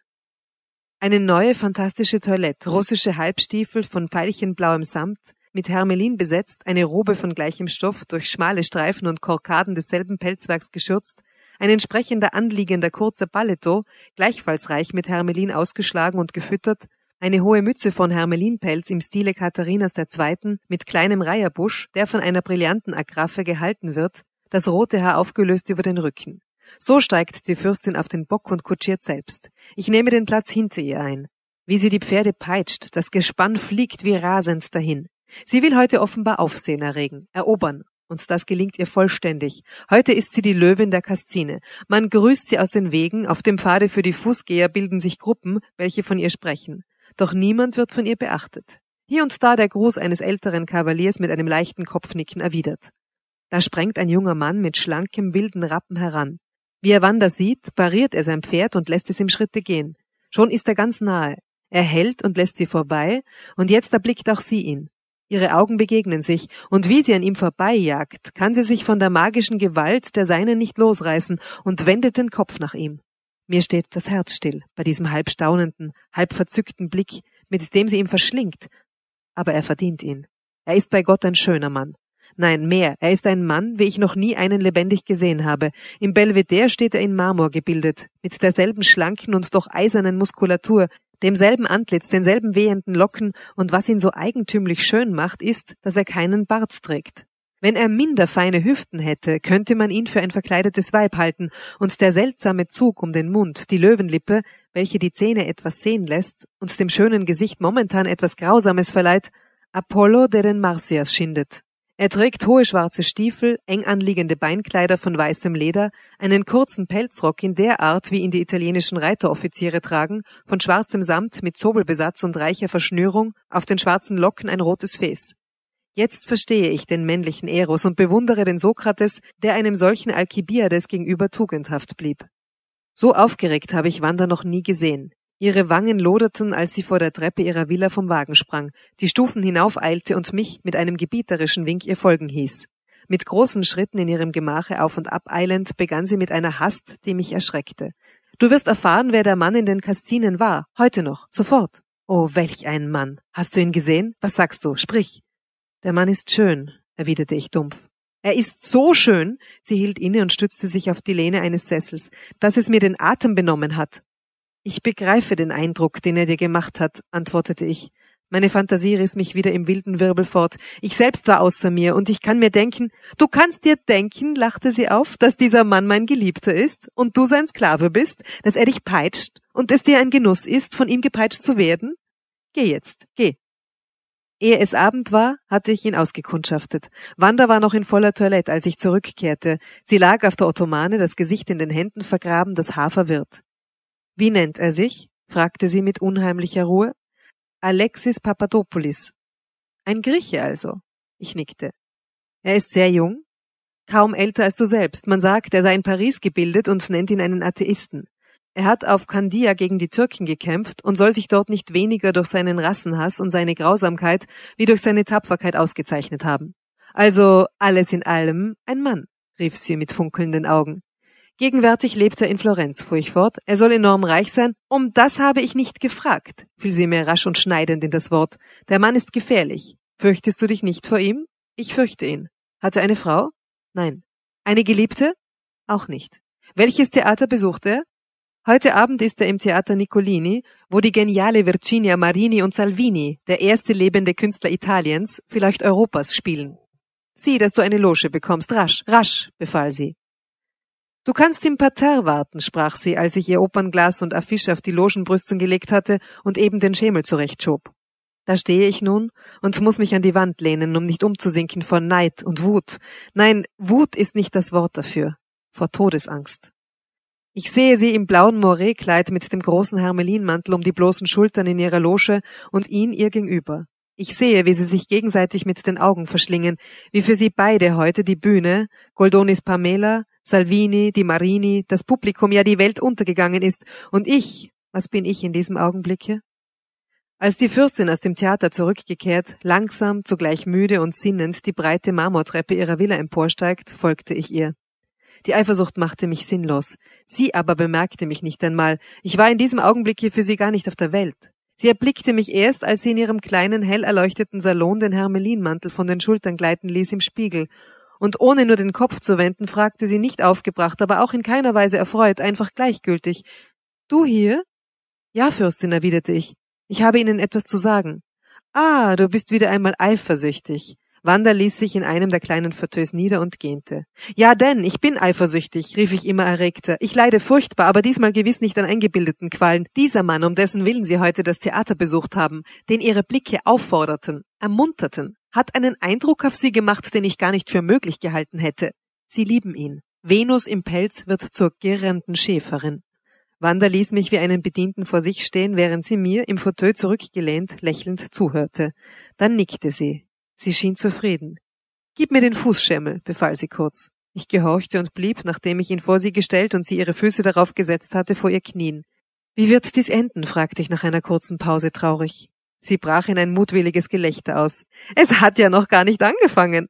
Eine neue fantastische Toilette, russische Halbstiefel von veilchenblauem Samt, mit Hermelin besetzt, eine Robe von gleichem Stoff, durch schmale Streifen und Korkaden desselben Pelzwerks geschürzt, ein entsprechender anliegender kurzer Paletto, gleichfalls reich mit Hermelin ausgeschlagen und gefüttert, eine hohe Mütze von Hermelinpelz im Stile Katharinas II. mit kleinem Reiherbusch, der von einer brillanten Agraffe gehalten wird, das rote Haar aufgelöst über den Rücken. So steigt die Fürstin auf den Bock und kutschiert selbst. Ich nehme den Platz hinter ihr ein. Wie sie die Pferde peitscht, das Gespann fliegt wie rasend dahin. Sie will heute offenbar Aufsehen erregen, erobern, und das gelingt ihr vollständig. Heute ist sie die Löwin der Kaszine. Man grüßt sie aus den Wegen, auf dem Pfade für die Fußgeher bilden sich Gruppen, welche von ihr sprechen. Doch niemand wird von ihr beachtet. Hier und da der Gruß eines älteren Kavaliers mit einem leichten Kopfnicken erwidert. Da sprengt ein junger Mann mit schlankem, wilden Rappen heran. Wie er Wanda sieht, pariert er sein Pferd und lässt es im Schritte gehen. Schon ist er ganz nahe. Er hält und lässt sie vorbei, und jetzt erblickt auch sie ihn. Ihre Augen begegnen sich, und wie sie an ihm vorbeijagt, kann sie sich von der magischen Gewalt der Seinen nicht losreißen und wendet den Kopf nach ihm. Mir steht das Herz still bei diesem halb staunenden, halb verzückten Blick, mit dem sie ihn verschlingt. Aber er verdient ihn. Er ist bei Gott ein schöner Mann. Nein, mehr, er ist ein Mann, wie ich noch nie einen lebendig gesehen habe. Im Belvedere steht er in Marmor gebildet, mit derselben schlanken und doch eisernen Muskulatur, demselben Antlitz, denselben wehenden Locken, und was ihn so eigentümlich schön macht, ist, dass er keinen Bart trägt. Wenn er minder feine Hüften hätte, könnte man ihn für ein verkleidetes Weib halten, und der seltsame Zug um den Mund, die Löwenlippe, welche die Zähne etwas sehen lässt und dem schönen Gesicht momentan etwas Grausames verleiht, Apollo, der den Marsias schindet. Er trägt hohe schwarze Stiefel, eng anliegende Beinkleider von weißem Leder, einen kurzen Pelzrock in der Art, wie ihn die italienischen Reiteroffiziere tragen, von schwarzem Samt mit Zobelbesatz und reicher Verschnürung, auf den schwarzen Locken ein rotes Fes. Jetzt verstehe ich den männlichen Eros und bewundere den Sokrates, der einem solchen Alkibiades gegenüber tugendhaft blieb. So aufgeregt habe ich Wanda noch nie gesehen. Ihre Wangen loderten, als sie vor der Treppe ihrer Villa vom Wagen sprang, die Stufen hinaufeilte und mich mit einem gebieterischen Wink ihr folgen hieß. Mit großen Schritten in ihrem Gemache auf und ab eilend begann sie mit einer Hast, die mich erschreckte. Du wirst erfahren, wer der Mann in den Kastinen war, heute noch, sofort. Oh, welch ein Mann. Hast du ihn gesehen? Was sagst du? Sprich. Der Mann ist schön, erwiderte ich dumpf. Er ist so schön, sie hielt inne und stützte sich auf die Lehne eines Sessels, dass es mir den Atem benommen hat. Ich begreife den Eindruck, den er dir gemacht hat, antwortete ich. Meine Fantasie riss mich wieder im wilden Wirbel fort. Ich selbst war außer mir, und ich kann mir denken, du kannst dir denken, lachte sie auf, dass dieser Mann mein Geliebter ist und du sein Sklave bist, dass er dich peitscht und es dir ein Genuss ist, von ihm gepeitscht zu werden? Geh jetzt, geh. Ehe es Abend war, hatte ich ihn ausgekundschaftet. Wanda war noch in voller Toilette, als ich zurückkehrte. Sie lag auf der Ottomane, das Gesicht in den Händen vergraben, das Haar verwirrt. Wie nennt er sich? fragte sie mit unheimlicher Ruhe. Alexis Papadopoulos. Ein Grieche also. Ich nickte. Er ist sehr jung, kaum älter als du selbst. Man sagt, er sei in Paris gebildet und nennt ihn einen Atheisten. Er hat auf Kandia gegen die Türken gekämpft und soll sich dort nicht weniger durch seinen Rassenhass und seine Grausamkeit wie durch seine Tapferkeit ausgezeichnet haben. Also alles in allem ein Mann, rief sie mit funkelnden Augen. Gegenwärtig lebt er in Florenz, fuhr ich fort. Er soll enorm reich sein. Um das habe ich nicht gefragt, fiel sie mir rasch und schneidend in das Wort. Der Mann ist gefährlich. Fürchtest du dich nicht vor ihm? Ich fürchte ihn. Hat er eine Frau? Nein. Eine Geliebte? Auch nicht. Welches Theater besucht er? Heute Abend ist er im Theater Nicolini, wo die geniale Virginia Marini und Salvini, der erste lebende Künstler Italiens, vielleicht Europas, spielen. Sieh, dass du eine Loge bekommst, rasch, rasch, befahl sie. Du kannst im Parterre warten, sprach sie, als ich ihr Opernglas und Affiche auf die Logenbrüstung gelegt hatte und eben den Schemel zurechtschob. Da stehe ich nun und muss mich an die Wand lehnen, um nicht umzusinken vor Neid und Wut. Nein, Wut ist nicht das Wort dafür. Vor Todesangst. Ich sehe sie im blauen Moiré-Kleid mit dem großen Hermelinmantel um die bloßen Schultern in ihrer Loge und ihn ihr gegenüber. Ich sehe, wie sie sich gegenseitig mit den Augen verschlingen, wie für sie beide heute die Bühne, Goldonis Pamela, Salvini, die Marini, das Publikum, ja die Welt untergegangen ist. Und ich, was bin ich in diesem Augenblicke? Als die Fürstin aus dem Theater zurückgekehrt, langsam, zugleich müde und sinnend die breite Marmortreppe ihrer Villa emporsteigt, folgte ich ihr. Die Eifersucht machte mich sinnlos. Sie aber bemerkte mich nicht einmal. Ich war in diesem Augenblicke für sie gar nicht auf der Welt. Sie erblickte mich erst, als sie in ihrem kleinen, hell erleuchteten Salon den Hermelinmantel von den Schultern gleiten ließ im Spiegel und ohne nur den Kopf zu wenden, fragte sie nicht aufgebracht, aber auch in keiner Weise erfreut, einfach gleichgültig. Du hier? Ja, Fürstin, erwiderte ich. Ich habe Ihnen etwas zu sagen. Ah, du bist wieder einmal eifersüchtig. Wanda ließ sich in einem der kleinen Fauteuils nieder und gähnte. Ja, denn, ich bin eifersüchtig, rief ich immer erregter. Ich leide furchtbar, aber diesmal gewiss nicht an eingebildeten Qualen. Dieser Mann, um dessen Willen Sie heute das Theater besucht haben, den Ihre Blicke aufforderten, ermunterten, hat einen Eindruck auf sie gemacht, den ich gar nicht für möglich gehalten hätte. Sie lieben ihn. Venus im Pelz wird zur girrenden Schäferin. Wanda ließ mich wie einen Bedienten vor sich stehen, während sie mir, im Fauteuil zurückgelehnt, lächelnd zuhörte. Dann nickte sie. Sie schien zufrieden. Gib mir den Fußschemmel, befahl sie kurz. Ich gehorchte und blieb, nachdem ich ihn vor sie gestellt und sie ihre Füße darauf gesetzt hatte, vor ihr knien. Wie wird dies enden? fragte ich nach einer kurzen Pause traurig. Sie brach in ein mutwilliges Gelächter aus. Es hat ja noch gar nicht angefangen.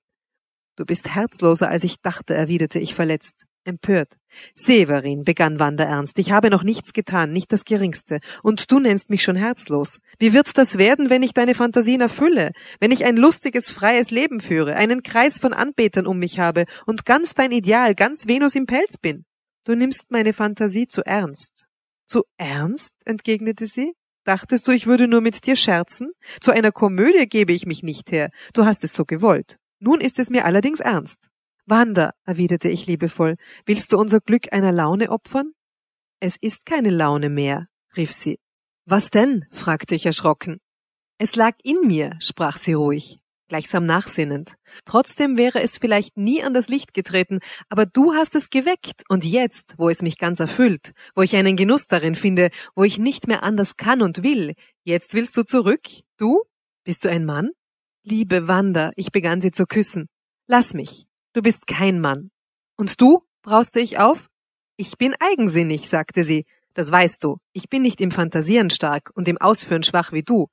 Du bist herzloser, als ich dachte, erwiderte ich verletzt, empört. Severin, begann Wanda ernst, ich habe noch nichts getan, nicht das geringste, und du nennst mich schon herzlos. Wie wird das werden, wenn ich deine Fantasien erfülle, wenn ich ein lustiges, freies Leben führe, einen Kreis von Anbetern um mich habe und ganz dein Ideal, ganz Venus im Pelz bin? Du nimmst meine Fantasie zu ernst. Zu ernst? entgegnete sie. Dachtest du, ich würde nur mit dir scherzen? Zu einer Komödie gebe ich mich nicht her. Du hast es so gewollt. Nun ist es mir allerdings ernst. Wanda, erwiderte ich liebevoll, willst du unser Glück einer Laune opfern? Es ist keine Laune mehr, rief sie. Was denn? fragte ich erschrocken. Es lag in mir, sprach sie ruhig gleichsam nachsinnend. Trotzdem wäre es vielleicht nie an das Licht getreten, aber du hast es geweckt, und jetzt, wo es mich ganz erfüllt, wo ich einen Genuss darin finde, wo ich nicht mehr anders kann und will, jetzt willst du zurück? Du? Bist du ein Mann? Liebe Wanda, ich begann sie zu küssen. Lass mich. Du bist kein Mann. Und du? brauste ich auf. Ich bin eigensinnig, sagte sie. Das weißt du. Ich bin nicht im Fantasieren stark und im Ausführen schwach wie du.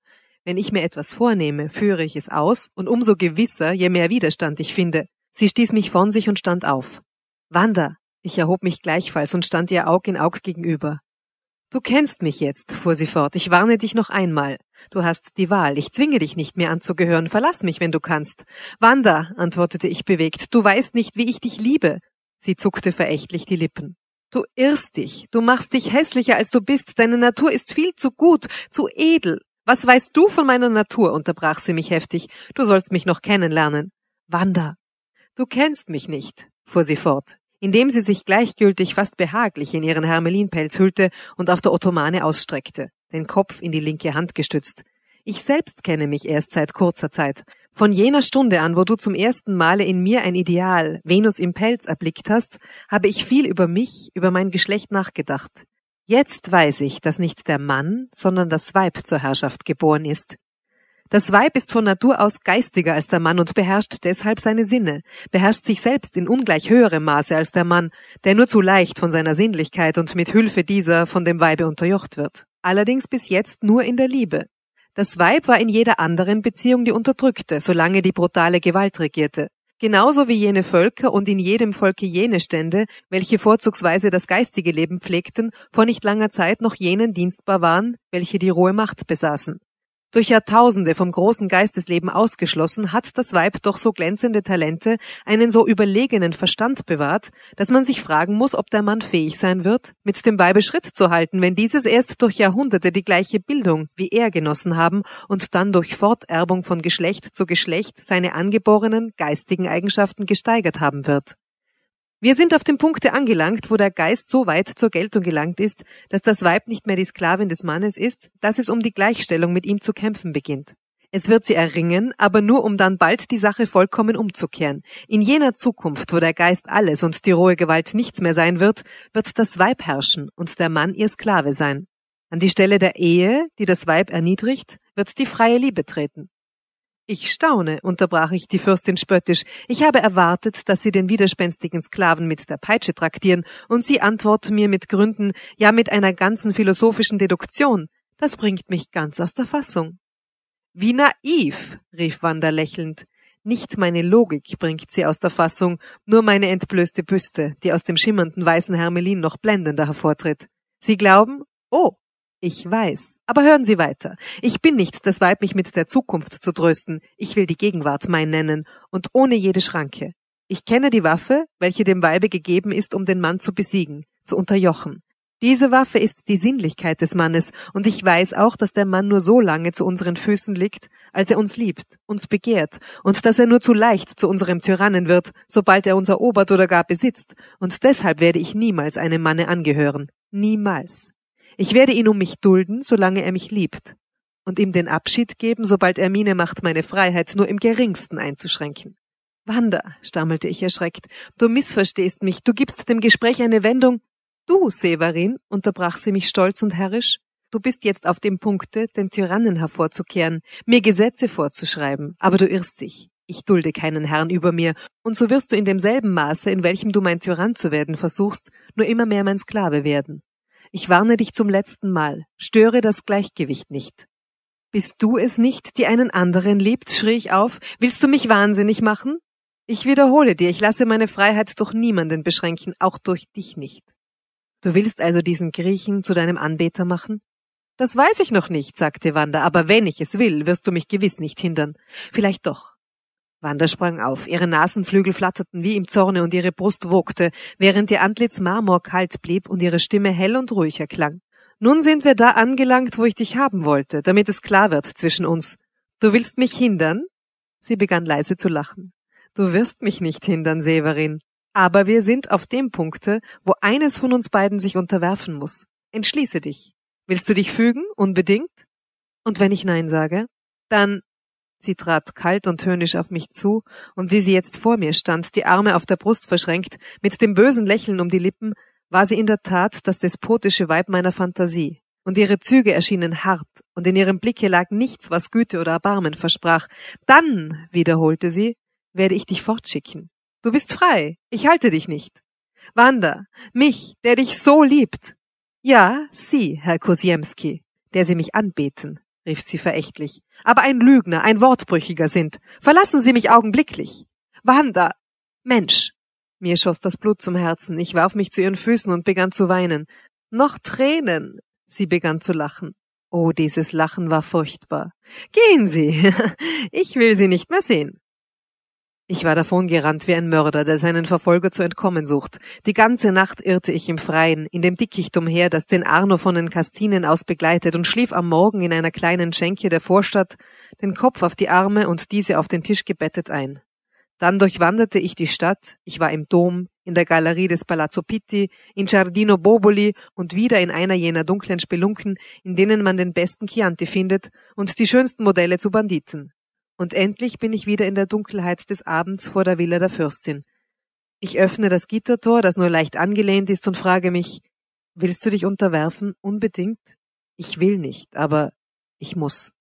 Wenn ich mir etwas vornehme, führe ich es aus, und umso gewisser, je mehr Widerstand ich finde. Sie stieß mich von sich und stand auf. Wanda! Ich erhob mich gleichfalls und stand ihr Aug in Aug gegenüber. Du kennst mich jetzt, fuhr sie fort, ich warne dich noch einmal. Du hast die Wahl, ich zwinge dich nicht mehr anzugehören, verlass mich, wenn du kannst. Wanda, antwortete ich bewegt, du weißt nicht, wie ich dich liebe. Sie zuckte verächtlich die Lippen. Du irrst dich, du machst dich hässlicher, als du bist, deine Natur ist viel zu gut, zu edel, was weißt du von meiner Natur? unterbrach sie mich heftig. Du sollst mich noch kennenlernen. Wanda. Du kennst mich nicht, fuhr sie fort, indem sie sich gleichgültig fast behaglich in ihren Hermelinpelz hüllte und auf der Ottomane ausstreckte, den Kopf in die linke Hand gestützt. Ich selbst kenne mich erst seit kurzer Zeit. Von jener Stunde an, wo du zum ersten Male in mir ein Ideal, Venus im Pelz, erblickt hast, habe ich viel über mich, über mein Geschlecht nachgedacht, Jetzt weiß ich, dass nicht der Mann, sondern das Weib zur Herrschaft geboren ist. Das Weib ist von Natur aus geistiger als der Mann und beherrscht deshalb seine Sinne, beherrscht sich selbst in ungleich höherem Maße als der Mann, der nur zu leicht von seiner Sinnlichkeit und mit Hilfe dieser von dem Weibe unterjocht wird. Allerdings bis jetzt nur in der Liebe. Das Weib war in jeder anderen Beziehung die Unterdrückte, solange die brutale Gewalt regierte genauso wie jene Völker und in jedem Volke jene Stände, welche vorzugsweise das geistige Leben pflegten, vor nicht langer Zeit noch jenen dienstbar waren, welche die rohe Macht besaßen durch Jahrtausende vom großen Geistesleben ausgeschlossen, hat das Weib doch so glänzende Talente, einen so überlegenen Verstand bewahrt, dass man sich fragen muss, ob der Mann fähig sein wird, mit dem Weibe Schritt zu halten, wenn dieses erst durch Jahrhunderte die gleiche Bildung wie er genossen haben und dann durch Forterbung von Geschlecht zu Geschlecht seine angeborenen geistigen Eigenschaften gesteigert haben wird. Wir sind auf dem Punkte angelangt, wo der Geist so weit zur Geltung gelangt ist, dass das Weib nicht mehr die Sklavin des Mannes ist, dass es um die Gleichstellung mit ihm zu kämpfen beginnt. Es wird sie erringen, aber nur um dann bald die Sache vollkommen umzukehren. In jener Zukunft, wo der Geist alles und die rohe Gewalt nichts mehr sein wird, wird das Weib herrschen und der Mann ihr Sklave sein. An die Stelle der Ehe, die das Weib erniedrigt, wird die freie Liebe treten. Ich staune, unterbrach ich die Fürstin spöttisch. Ich habe erwartet, dass Sie den widerspenstigen Sklaven mit der Peitsche traktieren, und Sie antworten mir mit Gründen, ja mit einer ganzen philosophischen Deduktion. Das bringt mich ganz aus der Fassung. Wie naiv, rief Wanda lächelnd. Nicht meine Logik bringt sie aus der Fassung, nur meine entblößte Büste, die aus dem schimmernden weißen Hermelin noch blendender hervortritt. Sie glauben, oh, ich weiß. Aber hören Sie weiter. Ich bin nicht das Weib, mich mit der Zukunft zu trösten. Ich will die Gegenwart mein nennen und ohne jede Schranke. Ich kenne die Waffe, welche dem Weibe gegeben ist, um den Mann zu besiegen, zu unterjochen. Diese Waffe ist die Sinnlichkeit des Mannes, und ich weiß auch, dass der Mann nur so lange zu unseren Füßen liegt, als er uns liebt, uns begehrt, und dass er nur zu leicht zu unserem Tyrannen wird, sobald er uns erobert oder gar besitzt, und deshalb werde ich niemals einem Manne angehören. Niemals. Ich werde ihn um mich dulden, solange er mich liebt, und ihm den Abschied geben, sobald er Miene macht, meine Freiheit nur im geringsten einzuschränken. Wanda, stammelte ich erschreckt, du missverstehst mich, du gibst dem Gespräch eine Wendung. Du, Severin, unterbrach sie mich stolz und herrisch, du bist jetzt auf dem Punkte, den Tyrannen hervorzukehren, mir Gesetze vorzuschreiben, aber du irrst dich. Ich dulde keinen Herrn über mir, und so wirst du in demselben Maße, in welchem du mein Tyrann zu werden versuchst, nur immer mehr mein Sklave werden. Ich warne dich zum letzten Mal, störe das Gleichgewicht nicht. Bist du es nicht, die einen anderen liebt? schrie ich auf. Willst du mich wahnsinnig machen? Ich wiederhole dir, ich lasse meine Freiheit durch niemanden beschränken, auch durch dich nicht. Du willst also diesen Griechen zu deinem Anbeter machen? Das weiß ich noch nicht, sagte Wanda, aber wenn ich es will, wirst du mich gewiss nicht hindern. Vielleicht doch. Wanda sprang auf. Ihre Nasenflügel flatterten wie im Zorne und ihre Brust wogte, während ihr Antlitz marmorkalt blieb und ihre Stimme hell und ruhig erklang. Nun sind wir da angelangt, wo ich dich haben wollte, damit es klar wird zwischen uns. Du willst mich hindern? Sie begann leise zu lachen. Du wirst mich nicht hindern, Severin. Aber wir sind auf dem Punkte, wo eines von uns beiden sich unterwerfen muss. Entschließe dich. Willst du dich fügen, unbedingt? Und wenn ich Nein sage? Dann Sie trat kalt und höhnisch auf mich zu, und wie sie jetzt vor mir stand, die Arme auf der Brust verschränkt, mit dem bösen Lächeln um die Lippen, war sie in der Tat das despotische Weib meiner Fantasie. Und ihre Züge erschienen hart, und in ihrem Blicke lag nichts, was Güte oder Erbarmen versprach. Dann, wiederholte sie, werde ich dich fortschicken. Du bist frei, ich halte dich nicht. Wanda, mich, der dich so liebt. Ja, Sie, Herr Kosiemski, der Sie mich anbeten rief sie verächtlich, aber ein Lügner, ein Wortbrüchiger sind. Verlassen Sie mich augenblicklich. Wanda. Mensch. Mir schoss das Blut zum Herzen, ich warf mich zu ihren Füßen und begann zu weinen. Noch Tränen. Sie begann zu lachen. Oh, dieses Lachen war furchtbar. Gehen Sie. Ich will Sie nicht mehr sehen. Ich war davongerannt wie ein Mörder, der seinen Verfolger zu entkommen sucht. Die ganze Nacht irrte ich im Freien, in dem Dickicht umher, das den Arno von den Kastinen aus begleitet, und schlief am Morgen in einer kleinen Schenke der Vorstadt, den Kopf auf die Arme und diese auf den Tisch gebettet ein. Dann durchwanderte ich die Stadt, ich war im Dom, in der Galerie des Palazzo Pitti, in Giardino Boboli und wieder in einer jener dunklen Spelunken, in denen man den besten Chianti findet und die schönsten Modelle zu Banditen und endlich bin ich wieder in der Dunkelheit des Abends vor der Villa der Fürstin. Ich öffne das Gittertor, das nur leicht angelehnt ist, und frage mich, willst du dich unterwerfen? Unbedingt? Ich will nicht, aber ich muss.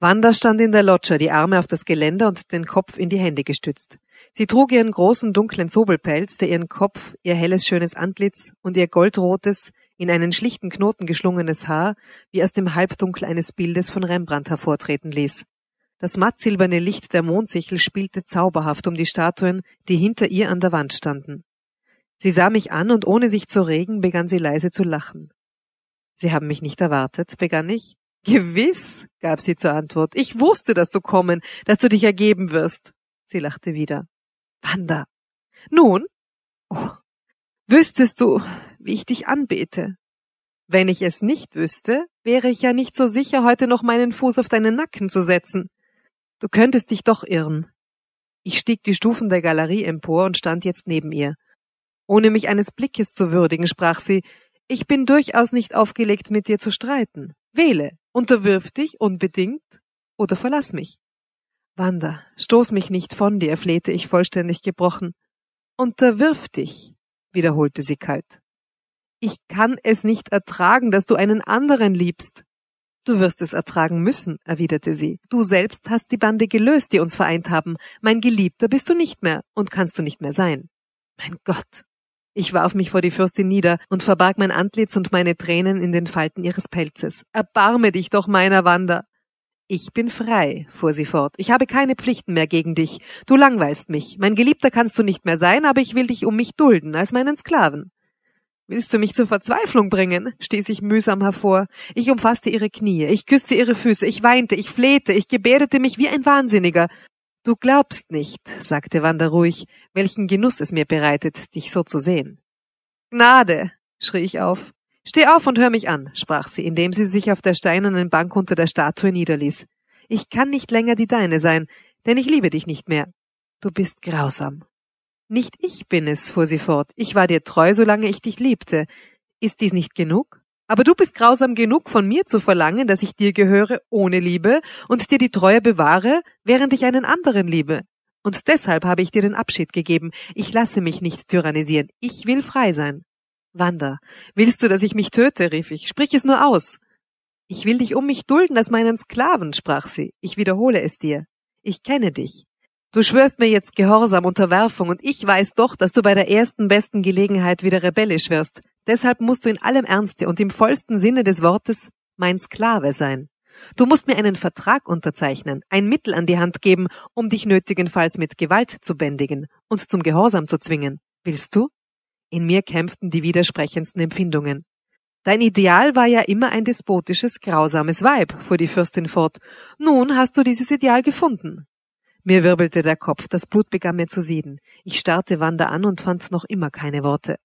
Wanda stand in der Lodger, die Arme auf das Geländer und den Kopf in die Hände gestützt. Sie trug ihren großen dunklen Zobelpelz, der ihren Kopf, ihr helles schönes Antlitz und ihr goldrotes, in einen schlichten Knoten geschlungenes Haar wie aus dem Halbdunkel eines Bildes von Rembrandt hervortreten ließ. Das mattsilberne Licht der Mondsichel spielte zauberhaft um die Statuen, die hinter ihr an der Wand standen. Sie sah mich an und ohne sich zu regen begann sie leise zu lachen. Sie haben mich nicht erwartet, begann ich. Gewiss, gab sie zur Antwort. Ich wusste, dass du kommen, dass du dich ergeben wirst. Sie lachte wieder. Wanda. Nun? Oh, wüsstest du, wie ich dich anbete? Wenn ich es nicht wüsste, wäre ich ja nicht so sicher, heute noch meinen Fuß auf deinen Nacken zu setzen. Du könntest dich doch irren. Ich stieg die Stufen der Galerie empor und stand jetzt neben ihr. Ohne mich eines Blickes zu würdigen, sprach sie Ich bin durchaus nicht aufgelegt, mit dir zu streiten. Wähle, unterwirf dich unbedingt oder verlass mich. Wanda, stoß mich nicht von dir, flehte ich vollständig gebrochen. Unterwirf dich, wiederholte sie kalt. Ich kann es nicht ertragen, dass du einen anderen liebst. Du wirst es ertragen müssen, erwiderte sie. Du selbst hast die Bande gelöst, die uns vereint haben. Mein Geliebter bist du nicht mehr und kannst du nicht mehr sein. Mein Gott. Ich warf mich vor die Fürstin nieder und verbarg mein Antlitz und meine Tränen in den Falten ihres Pelzes. Erbarme dich doch meiner Wanda. Ich bin frei, fuhr sie fort. Ich habe keine Pflichten mehr gegen dich. Du langweilst mich. Mein Geliebter kannst du nicht mehr sein, aber ich will dich um mich dulden als meinen Sklaven. Willst du mich zur Verzweiflung bringen? stieß ich mühsam hervor. Ich umfasste ihre Knie, ich küsste ihre Füße, ich weinte, ich flehte, ich gebärdete mich wie ein Wahnsinniger. Du glaubst nicht, sagte Wanda ruhig, welchen Genuss es mir bereitet, dich so zu sehen. Gnade, schrie ich auf. Steh auf und hör mich an, sprach sie, indem sie sich auf der steinernen Bank unter der Statue niederließ. Ich kann nicht länger die deine sein, denn ich liebe dich nicht mehr. Du bist grausam. Nicht ich bin es, fuhr sie fort. Ich war dir treu, solange ich dich liebte. Ist dies nicht genug? Aber du bist grausam genug, von mir zu verlangen, dass ich dir gehöre ohne Liebe und dir die Treue bewahre, während ich einen anderen liebe. Und deshalb habe ich dir den Abschied gegeben. Ich lasse mich nicht tyrannisieren. Ich will frei sein. Wanda, willst du, dass ich mich töte? rief ich. Sprich es nur aus. Ich will dich um mich dulden als meinen Sklaven, sprach sie. Ich wiederhole es dir. Ich kenne dich. Du schwörst mir jetzt Gehorsam, Unterwerfung und ich weiß doch, dass du bei der ersten besten Gelegenheit wieder rebellisch wirst. Deshalb musst du in allem Ernste und im vollsten Sinne des Wortes mein Sklave sein. Du musst mir einen Vertrag unterzeichnen, ein Mittel an die Hand geben, um dich nötigenfalls mit Gewalt zu bändigen und zum Gehorsam zu zwingen. Willst du? In mir kämpften die widersprechendsten Empfindungen. Dein Ideal war ja immer ein despotisches, grausames Weib, fuhr die Fürstin fort. Nun hast du dieses Ideal gefunden. Mir wirbelte der Kopf, das Blut begann mir zu sieden. Ich starrte Wanda an und fand noch immer keine Worte.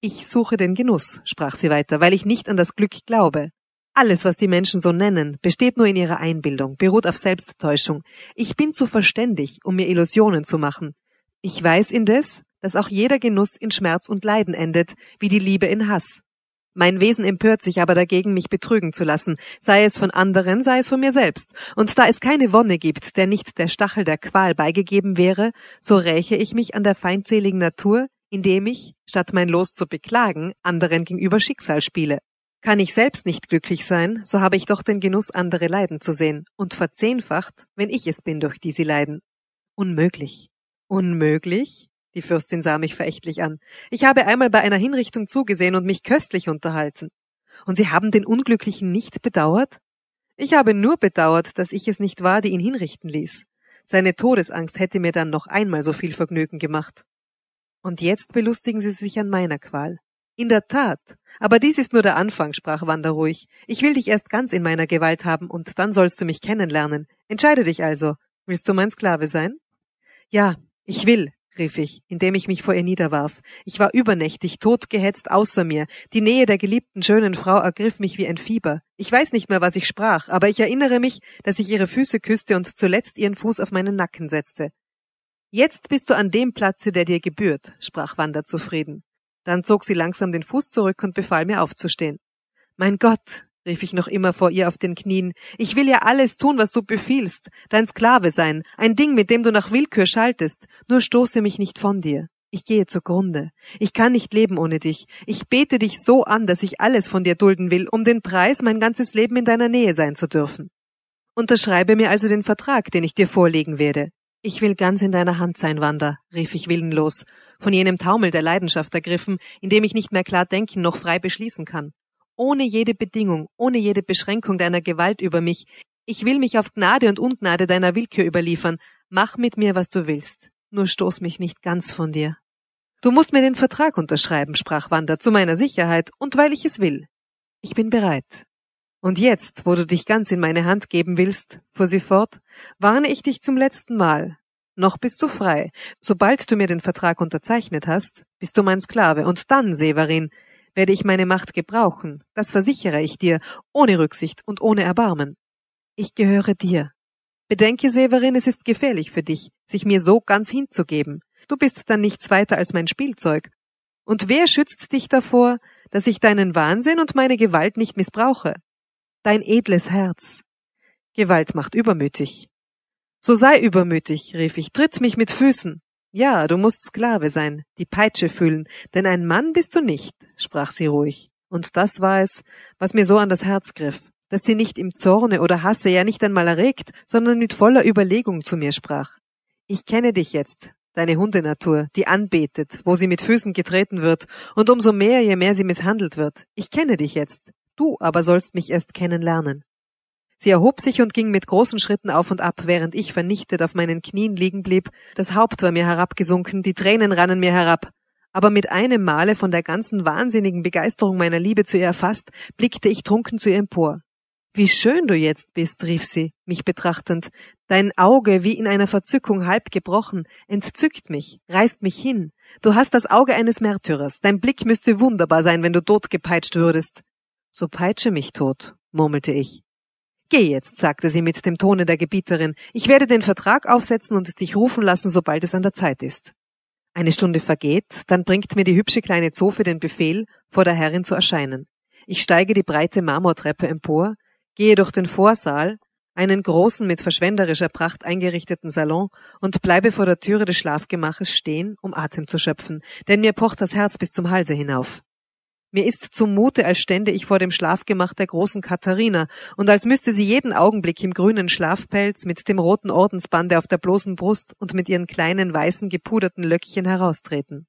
Ich suche den Genuss, sprach sie weiter, weil ich nicht an das Glück glaube. Alles, was die Menschen so nennen, besteht nur in ihrer Einbildung, beruht auf Selbsttäuschung. Ich bin zu verständig, um mir Illusionen zu machen. Ich weiß indes, dass auch jeder Genuss in Schmerz und Leiden endet, wie die Liebe in Hass. Mein Wesen empört sich aber dagegen, mich betrügen zu lassen, sei es von anderen, sei es von mir selbst. Und da es keine Wonne gibt, der nicht der Stachel der Qual beigegeben wäre, so räche ich mich an der feindseligen Natur, indem ich, statt mein Los zu beklagen, anderen gegenüber Schicksal spiele. Kann ich selbst nicht glücklich sein, so habe ich doch den Genuss, andere leiden zu sehen, und verzehnfacht, wenn ich es bin, durch die sie leiden. Unmöglich. Unmöglich? Die Fürstin sah mich verächtlich an. Ich habe einmal bei einer Hinrichtung zugesehen und mich köstlich unterhalten. Und Sie haben den Unglücklichen nicht bedauert? Ich habe nur bedauert, dass ich es nicht war, die ihn hinrichten ließ. Seine Todesangst hätte mir dann noch einmal so viel Vergnügen gemacht. Und jetzt belustigen Sie sich an meiner Qual. In der Tat. Aber dies ist nur der Anfang, sprach Wanda ruhig. Ich will dich erst ganz in meiner Gewalt haben und dann sollst du mich kennenlernen. Entscheide dich also. Willst du mein Sklave sein? Ja, ich will, rief ich, indem ich mich vor ihr niederwarf. Ich war übernächtig, totgehetzt außer mir. Die Nähe der geliebten schönen Frau ergriff mich wie ein Fieber. Ich weiß nicht mehr, was ich sprach, aber ich erinnere mich, dass ich ihre Füße küsste und zuletzt ihren Fuß auf meinen Nacken setzte. Jetzt bist du an dem Platze, der dir gebührt, sprach Wanda zufrieden. Dann zog sie langsam den Fuß zurück und befahl mir aufzustehen. Mein Gott, rief ich noch immer vor ihr auf den Knien. Ich will ja alles tun, was du befiehlst, dein Sklave sein, ein Ding, mit dem du nach Willkür schaltest, nur stoße mich nicht von dir. Ich gehe zugrunde. Ich kann nicht leben ohne dich. Ich bete dich so an, dass ich alles von dir dulden will, um den Preis, mein ganzes Leben in deiner Nähe sein zu dürfen. Unterschreibe mir also den Vertrag, den ich dir vorlegen werde. Ich will ganz in deiner Hand sein, Wanda, rief ich willenlos, von jenem Taumel der Leidenschaft ergriffen, in dem ich nicht mehr klar denken noch frei beschließen kann ohne jede Bedingung, ohne jede Beschränkung deiner Gewalt über mich. Ich will mich auf Gnade und Ungnade deiner Willkür überliefern. Mach mit mir, was du willst. Nur stoß mich nicht ganz von dir. Du musst mir den Vertrag unterschreiben, sprach Wanda, zu meiner Sicherheit und weil ich es will. Ich bin bereit. Und jetzt, wo du dich ganz in meine Hand geben willst, fuhr sie fort, warne ich dich zum letzten Mal. Noch bist du frei. Sobald du mir den Vertrag unterzeichnet hast, bist du mein Sklave. Und dann, Severin, werde ich meine Macht gebrauchen, das versichere ich dir, ohne Rücksicht und ohne Erbarmen. Ich gehöre dir. Bedenke, Severin, es ist gefährlich für dich, sich mir so ganz hinzugeben. Du bist dann nichts weiter als mein Spielzeug. Und wer schützt dich davor, dass ich deinen Wahnsinn und meine Gewalt nicht missbrauche? Dein edles Herz. Gewalt macht übermütig. So sei übermütig, rief ich, tritt mich mit Füßen. Ja, du musst Sklave sein, die Peitsche fühlen, denn ein Mann bist du nicht, sprach sie ruhig. Und das war es, was mir so an das Herz griff, dass sie nicht im Zorne oder Hasse, ja nicht einmal erregt, sondern mit voller Überlegung zu mir sprach. Ich kenne dich jetzt, deine Hundenatur, die anbetet, wo sie mit Füßen getreten wird, und umso mehr, je mehr sie misshandelt wird. Ich kenne dich jetzt. Du aber sollst mich erst kennenlernen. Sie erhob sich und ging mit großen Schritten auf und ab, während ich vernichtet auf meinen Knien liegen blieb. Das Haupt war mir herabgesunken, die Tränen rannen mir herab. Aber mit einem Male von der ganzen wahnsinnigen Begeisterung meiner Liebe zu ihr erfasst, blickte ich trunken zu ihr empor. Wie schön du jetzt bist, rief sie, mich betrachtend. Dein Auge, wie in einer Verzückung halb gebrochen, entzückt mich, reißt mich hin. Du hast das Auge eines Märtyrers. Dein Blick müsste wunderbar sein, wenn du totgepeitscht würdest. So peitsche mich tot, murmelte ich. Geh jetzt, sagte sie mit dem Tone der Gebieterin, ich werde den Vertrag aufsetzen und dich rufen lassen, sobald es an der Zeit ist. Eine Stunde vergeht, dann bringt mir die hübsche kleine Zofe den Befehl, vor der Herrin zu erscheinen. Ich steige die breite Marmortreppe empor, gehe durch den Vorsaal, einen großen mit verschwenderischer Pracht eingerichteten Salon und bleibe vor der Türe des Schlafgemaches stehen, um Atem zu schöpfen, denn mir pocht das Herz bis zum Halse hinauf. Mir ist zumute, als stände ich vor dem Schlafgemach der großen Katharina, und als müsste sie jeden Augenblick im grünen Schlafpelz mit dem roten Ordensbande auf der bloßen Brust und mit ihren kleinen weißen gepuderten Löckchen heraustreten.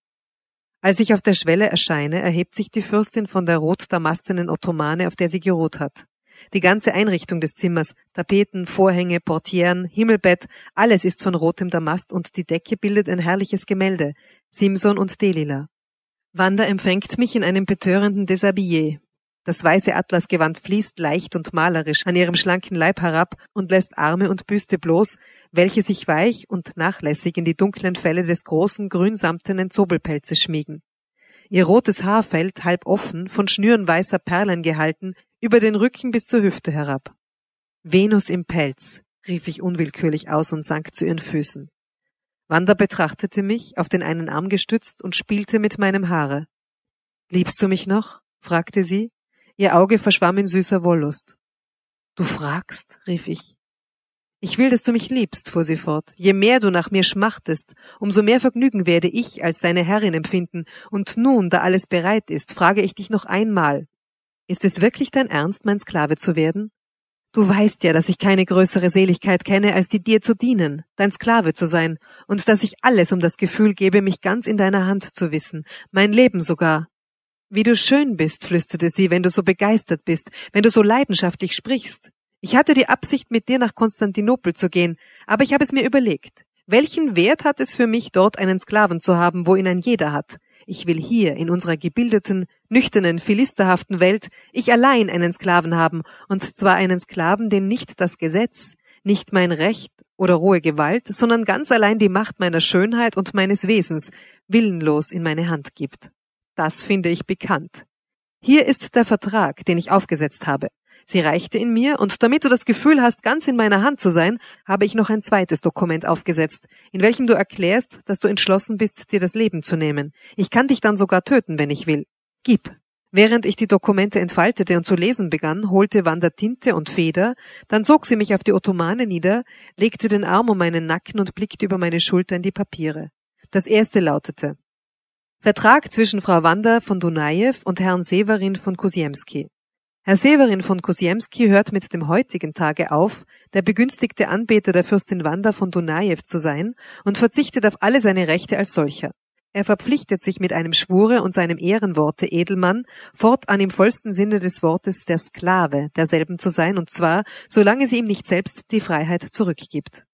Als ich auf der Schwelle erscheine, erhebt sich die Fürstin von der rotdamastenen Ottomane, auf der sie geruht hat. Die ganze Einrichtung des Zimmers, Tapeten, Vorhänge, Portieren, Himmelbett, alles ist von rotem Damast und die Decke bildet ein herrliches Gemälde, Simson und Delila. Wanda empfängt mich in einem betörenden Deshabillé. Das weiße Atlasgewand fließt leicht und malerisch an ihrem schlanken Leib herab und lässt Arme und Büste bloß, welche sich weich und nachlässig in die dunklen Felle des großen grünsamtenen Zobelpelzes schmiegen. Ihr rotes Haar fällt halb offen, von Schnüren weißer Perlen gehalten, über den Rücken bis zur Hüfte herab. Venus im Pelz, rief ich unwillkürlich aus und sank zu ihren Füßen. Wanda betrachtete mich, auf den einen Arm gestützt, und spielte mit meinem Haare. Liebst du mich noch? fragte sie. Ihr Auge verschwamm in süßer Wollust. Du fragst, rief ich. Ich will, dass du mich liebst, fuhr sie fort. Je mehr du nach mir schmachtest, umso mehr Vergnügen werde ich als deine Herrin empfinden, und nun, da alles bereit ist, frage ich dich noch einmal. Ist es wirklich dein Ernst, mein Sklave zu werden? Du weißt ja, dass ich keine größere Seligkeit kenne, als die dir zu dienen, dein Sklave zu sein, und dass ich alles um das Gefühl gebe, mich ganz in deiner Hand zu wissen, mein Leben sogar. Wie du schön bist, flüsterte sie, wenn du so begeistert bist, wenn du so leidenschaftlich sprichst. Ich hatte die Absicht, mit dir nach Konstantinopel zu gehen, aber ich habe es mir überlegt. Welchen Wert hat es für mich, dort einen Sklaven zu haben, wo ihn ein jeder hat? Ich will hier, in unserer gebildeten, nüchternen, philisterhaften Welt ich allein einen Sklaven haben, und zwar einen Sklaven, den nicht das Gesetz, nicht mein Recht oder rohe Gewalt, sondern ganz allein die Macht meiner Schönheit und meines Wesens willenlos in meine Hand gibt. Das finde ich bekannt. Hier ist der Vertrag, den ich aufgesetzt habe. Sie reichte in mir, und damit du das Gefühl hast, ganz in meiner Hand zu sein, habe ich noch ein zweites Dokument aufgesetzt, in welchem du erklärst, dass du entschlossen bist, dir das Leben zu nehmen. Ich kann dich dann sogar töten, wenn ich will. Gib. Während ich die Dokumente entfaltete und zu lesen begann, holte Wanda Tinte und Feder, dann zog sie mich auf die Ottomane nieder, legte den Arm um meinen Nacken und blickte über meine Schulter in die Papiere. Das erste lautete Vertrag zwischen Frau Wanda von Dunajew und Herrn Severin von Kusiemski. Herr Severin von Kusiemski hört mit dem heutigen Tage auf, der begünstigte Anbeter der Fürstin Wanda von Dunajew zu sein und verzichtet auf alle seine Rechte als solcher. Er verpflichtet sich mit einem Schwure und seinem Ehrenworte Edelmann, fortan im vollsten Sinne des Wortes der Sklave derselben zu sein, und zwar, solange sie ihm nicht selbst die Freiheit zurückgibt.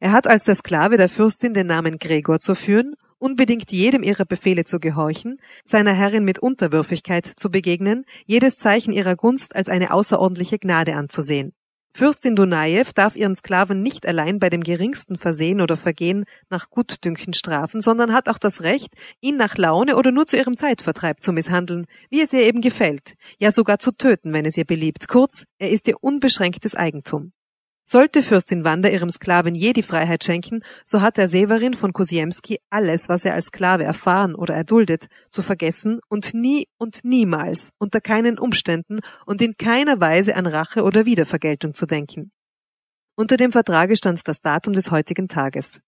Er hat als der Sklave der Fürstin den Namen Gregor zu führen, unbedingt jedem ihrer Befehle zu gehorchen, seiner Herrin mit Unterwürfigkeit zu begegnen, jedes Zeichen ihrer Gunst als eine außerordentliche Gnade anzusehen. Fürstin Dunajew darf ihren Sklaven nicht allein bei dem geringsten Versehen oder Vergehen nach Gutdünken strafen, sondern hat auch das Recht, ihn nach Laune oder nur zu ihrem Zeitvertreib zu misshandeln, wie es ihr eben gefällt, ja sogar zu töten, wenn es ihr beliebt. Kurz, er ist ihr unbeschränktes Eigentum. Sollte Fürstin Wanda ihrem Sklaven je die Freiheit schenken, so hat der Severin von Kosiemski alles, was er als Sklave erfahren oder erduldet, zu vergessen und nie und niemals, unter keinen Umständen und in keiner Weise an Rache oder Wiedervergeltung zu denken. Unter dem Vertrage stand das Datum des heutigen Tages.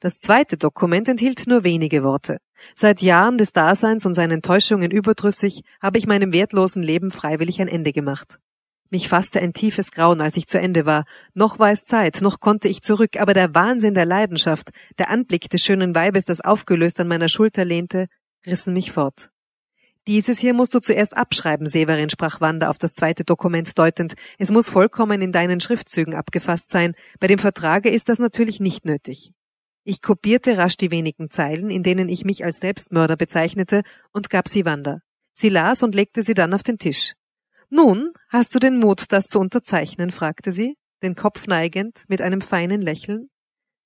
Das zweite Dokument enthielt nur wenige Worte. Seit Jahren des Daseins und seinen Täuschungen überdrüssig, habe ich meinem wertlosen Leben freiwillig ein Ende gemacht. Mich fasste ein tiefes Grauen, als ich zu Ende war. Noch war es Zeit, noch konnte ich zurück, aber der Wahnsinn der Leidenschaft, der Anblick des schönen Weibes, das aufgelöst an meiner Schulter lehnte, rissen mich fort. Dieses hier musst du zuerst abschreiben, Severin, sprach Wanda auf das zweite Dokument deutend. Es muss vollkommen in deinen Schriftzügen abgefasst sein. Bei dem Vertrage ist das natürlich nicht nötig. Ich kopierte rasch die wenigen Zeilen, in denen ich mich als Selbstmörder bezeichnete, und gab sie Wanda. Sie las und legte sie dann auf den Tisch. Nun, hast du den Mut, das zu unterzeichnen? fragte sie, den Kopf neigend, mit einem feinen Lächeln.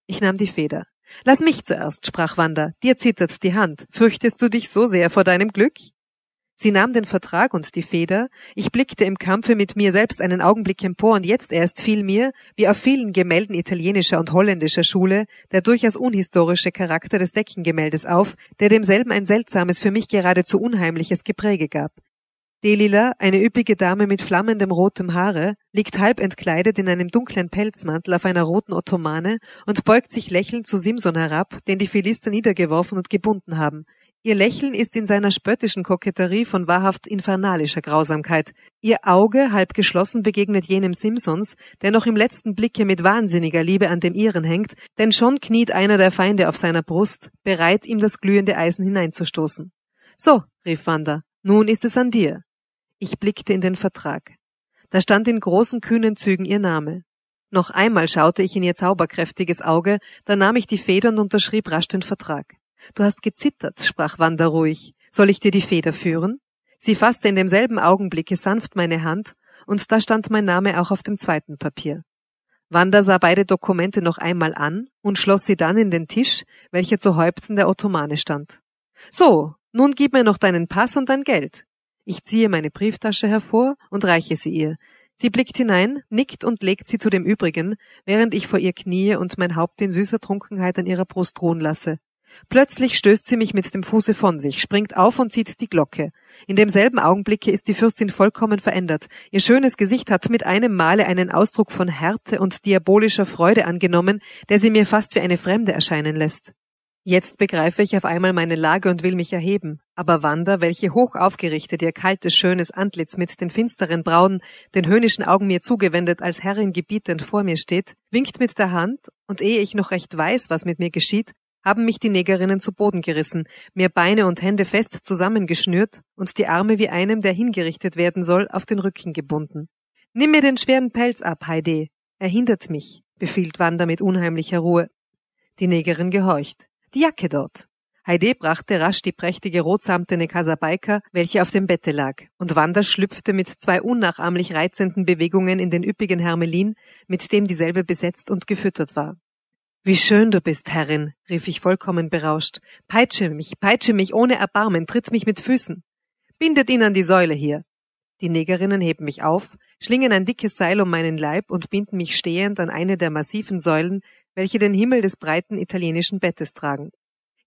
Ich nahm die Feder. Lass mich zuerst, sprach Wanda. Dir zittert die Hand. Fürchtest du dich so sehr vor deinem Glück? Sie nahm den Vertrag und die Feder. Ich blickte im Kampfe mit mir selbst einen Augenblick empor und jetzt erst fiel mir, wie auf vielen Gemälden italienischer und holländischer Schule, der durchaus unhistorische Charakter des Deckengemäldes auf, der demselben ein seltsames, für mich geradezu unheimliches Gepräge gab. Delila, eine üppige Dame mit flammendem rotem Haare, liegt halb entkleidet in einem dunklen Pelzmantel auf einer roten Ottomane und beugt sich lächelnd zu Simson herab, den die Philister niedergeworfen und gebunden haben. Ihr Lächeln ist in seiner spöttischen Koketterie von wahrhaft infernalischer Grausamkeit. Ihr Auge, halb geschlossen, begegnet jenem Simpsons, der noch im letzten Blicke mit wahnsinniger Liebe an dem ihren hängt, denn schon kniet einer der Feinde auf seiner Brust, bereit, ihm das glühende Eisen hineinzustoßen. So, rief Wanda, nun ist es an dir. Ich blickte in den Vertrag. Da stand in großen kühnen Zügen ihr Name. Noch einmal schaute ich in ihr zauberkräftiges Auge, dann nahm ich die Feder und unterschrieb rasch den Vertrag. Du hast gezittert, sprach Wanda ruhig. Soll ich dir die Feder führen? Sie fasste in demselben Augenblicke sanft meine Hand, und da stand mein Name auch auf dem zweiten Papier. Wanda sah beide Dokumente noch einmal an und schloss sie dann in den Tisch, welcher zu Häupten der Ottomane stand. So, nun gib mir noch deinen Pass und dein Geld. Ich ziehe meine Brieftasche hervor und reiche sie ihr. Sie blickt hinein, nickt und legt sie zu dem übrigen, während ich vor ihr knie und mein Haupt in süßer Trunkenheit an ihrer Brust ruhen lasse. Plötzlich stößt sie mich mit dem Fuße von sich, springt auf und zieht die Glocke. In demselben Augenblicke ist die Fürstin vollkommen verändert. Ihr schönes Gesicht hat mit einem Male einen Ausdruck von Härte und diabolischer Freude angenommen, der sie mir fast wie eine Fremde erscheinen lässt. Jetzt begreife ich auf einmal meine Lage und will mich erheben, aber Wanda, welche hoch aufgerichtet ihr kaltes, schönes Antlitz mit den finsteren Brauen, den höhnischen Augen mir zugewendet, als Herrin gebietend vor mir steht, winkt mit der Hand, und ehe ich noch recht weiß, was mit mir geschieht, haben mich die Negerinnen zu Boden gerissen, mir Beine und Hände fest zusammengeschnürt und die Arme wie einem, der hingerichtet werden soll, auf den Rücken gebunden. Nimm mir den schweren Pelz ab, Heide. Er hindert mich, befiehlt Wanda mit unheimlicher Ruhe. Die Negerin gehorcht die Jacke dort. Heide brachte rasch die prächtige rotsamtene Kasabaika, welche auf dem Bette lag, und Wanda schlüpfte mit zwei unnachahmlich reizenden Bewegungen in den üppigen Hermelin, mit dem dieselbe besetzt und gefüttert war. Wie schön du bist, Herrin, rief ich vollkommen berauscht. Peitsche mich, peitsche mich ohne Erbarmen, tritt mich mit Füßen. Bindet ihn an die Säule hier. Die Negerinnen heben mich auf, schlingen ein dickes Seil um meinen Leib und binden mich stehend an eine der massiven Säulen, welche den Himmel des breiten italienischen Bettes tragen.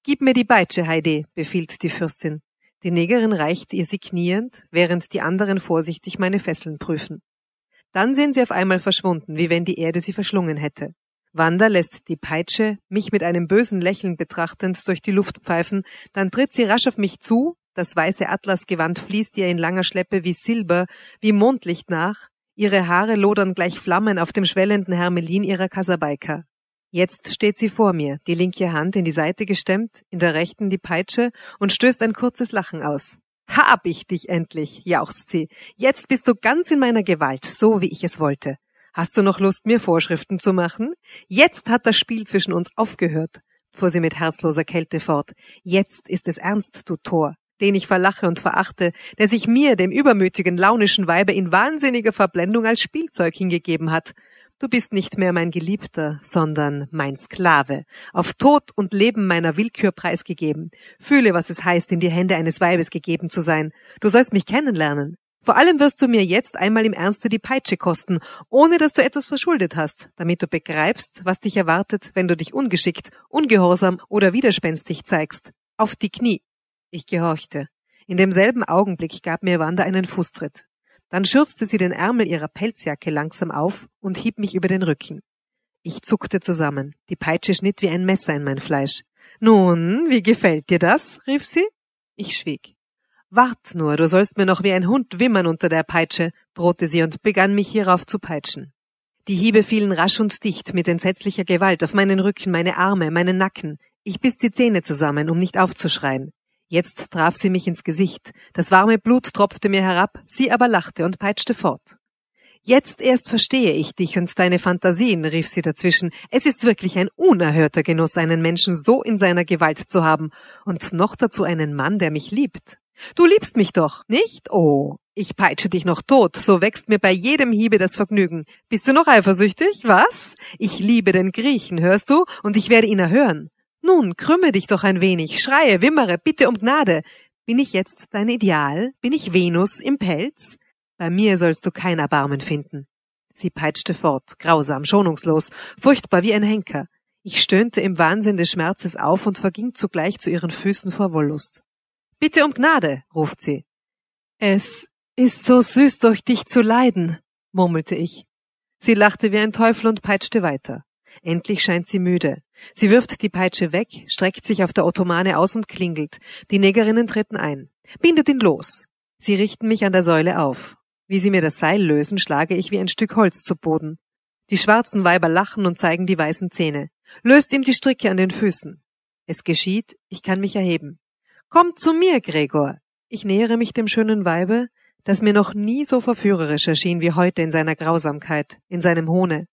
Gib mir die Peitsche, Heidi, befiehlt die Fürstin. Die Negerin reicht ihr sie kniend, während die anderen vorsichtig meine Fesseln prüfen. Dann sind sie auf einmal verschwunden, wie wenn die Erde sie verschlungen hätte. Wanda lässt die Peitsche, mich mit einem bösen Lächeln betrachtend, durch die Luft pfeifen, dann tritt sie rasch auf mich zu, das weiße Atlasgewand fließt ihr in langer Schleppe wie Silber, wie Mondlicht nach, ihre Haare lodern gleich Flammen auf dem schwellenden Hermelin ihrer Kasabaika. Jetzt steht sie vor mir, die linke Hand in die Seite gestemmt, in der rechten die Peitsche und stößt ein kurzes Lachen aus. Hab ich dich endlich, jauchzt sie. Jetzt bist du ganz in meiner Gewalt, so wie ich es wollte. Hast du noch Lust, mir Vorschriften zu machen? Jetzt hat das Spiel zwischen uns aufgehört, fuhr sie mit herzloser Kälte fort. Jetzt ist es ernst, du Tor, den ich verlache und verachte, der sich mir, dem übermütigen, launischen Weibe, in wahnsinniger Verblendung als Spielzeug hingegeben hat. Du bist nicht mehr mein Geliebter, sondern mein Sklave, auf Tod und Leben meiner Willkür preisgegeben. Fühle, was es heißt, in die Hände eines Weibes gegeben zu sein. Du sollst mich kennenlernen. Vor allem wirst du mir jetzt einmal im Ernste die Peitsche kosten, ohne dass du etwas verschuldet hast, damit du begreifst, was dich erwartet, wenn du dich ungeschickt, ungehorsam oder widerspenstig zeigst. Auf die Knie. Ich gehorchte. In demselben Augenblick gab mir Wanda einen Fußtritt. Dann schürzte sie den Ärmel ihrer Pelzjacke langsam auf und hieb mich über den Rücken. Ich zuckte zusammen. Die Peitsche schnitt wie ein Messer in mein Fleisch. Nun, wie gefällt dir das? rief sie. Ich schwieg. Wart nur, du sollst mir noch wie ein Hund wimmern unter der Peitsche, drohte sie und begann mich hierauf zu peitschen. Die Hiebe fielen rasch und dicht mit entsetzlicher Gewalt auf meinen Rücken, meine Arme, meinen Nacken. Ich biss die Zähne zusammen, um nicht aufzuschreien. Jetzt traf sie mich ins Gesicht. Das warme Blut tropfte mir herab, sie aber lachte und peitschte fort. Jetzt erst verstehe ich dich und deine Fantasien, rief sie dazwischen. Es ist wirklich ein unerhörter Genuss, einen Menschen so in seiner Gewalt zu haben, und noch dazu einen Mann, der mich liebt. Du liebst mich doch, nicht? Oh, ich peitsche dich noch tot, so wächst mir bei jedem Hiebe das Vergnügen. Bist du noch eifersüchtig? Was? Ich liebe den Griechen, hörst du? Und ich werde ihn erhören. Nun, krümme dich doch ein wenig, schreie, wimmere, bitte um Gnade. Bin ich jetzt dein Ideal? Bin ich Venus im Pelz? Bei mir sollst du kein Erbarmen finden. Sie peitschte fort, grausam, schonungslos, furchtbar wie ein Henker. Ich stöhnte im Wahnsinn des Schmerzes auf und verging zugleich zu ihren Füßen vor Wollust. Bitte um Gnade, ruft sie. Es ist so süß, durch dich zu leiden, murmelte ich. Sie lachte wie ein Teufel und peitschte weiter. Endlich scheint sie müde. Sie wirft die Peitsche weg, streckt sich auf der Ottomane aus und klingelt. Die Negerinnen treten ein. Bindet ihn los. Sie richten mich an der Säule auf. Wie sie mir das Seil lösen, schlage ich wie ein Stück Holz zu Boden. Die schwarzen Weiber lachen und zeigen die weißen Zähne. Löst ihm die Stricke an den Füßen. Es geschieht, ich kann mich erheben. Kommt zu mir, Gregor. Ich nähere mich dem schönen Weibe, das mir noch nie so verführerisch erschien wie heute in seiner Grausamkeit, in seinem Hohne.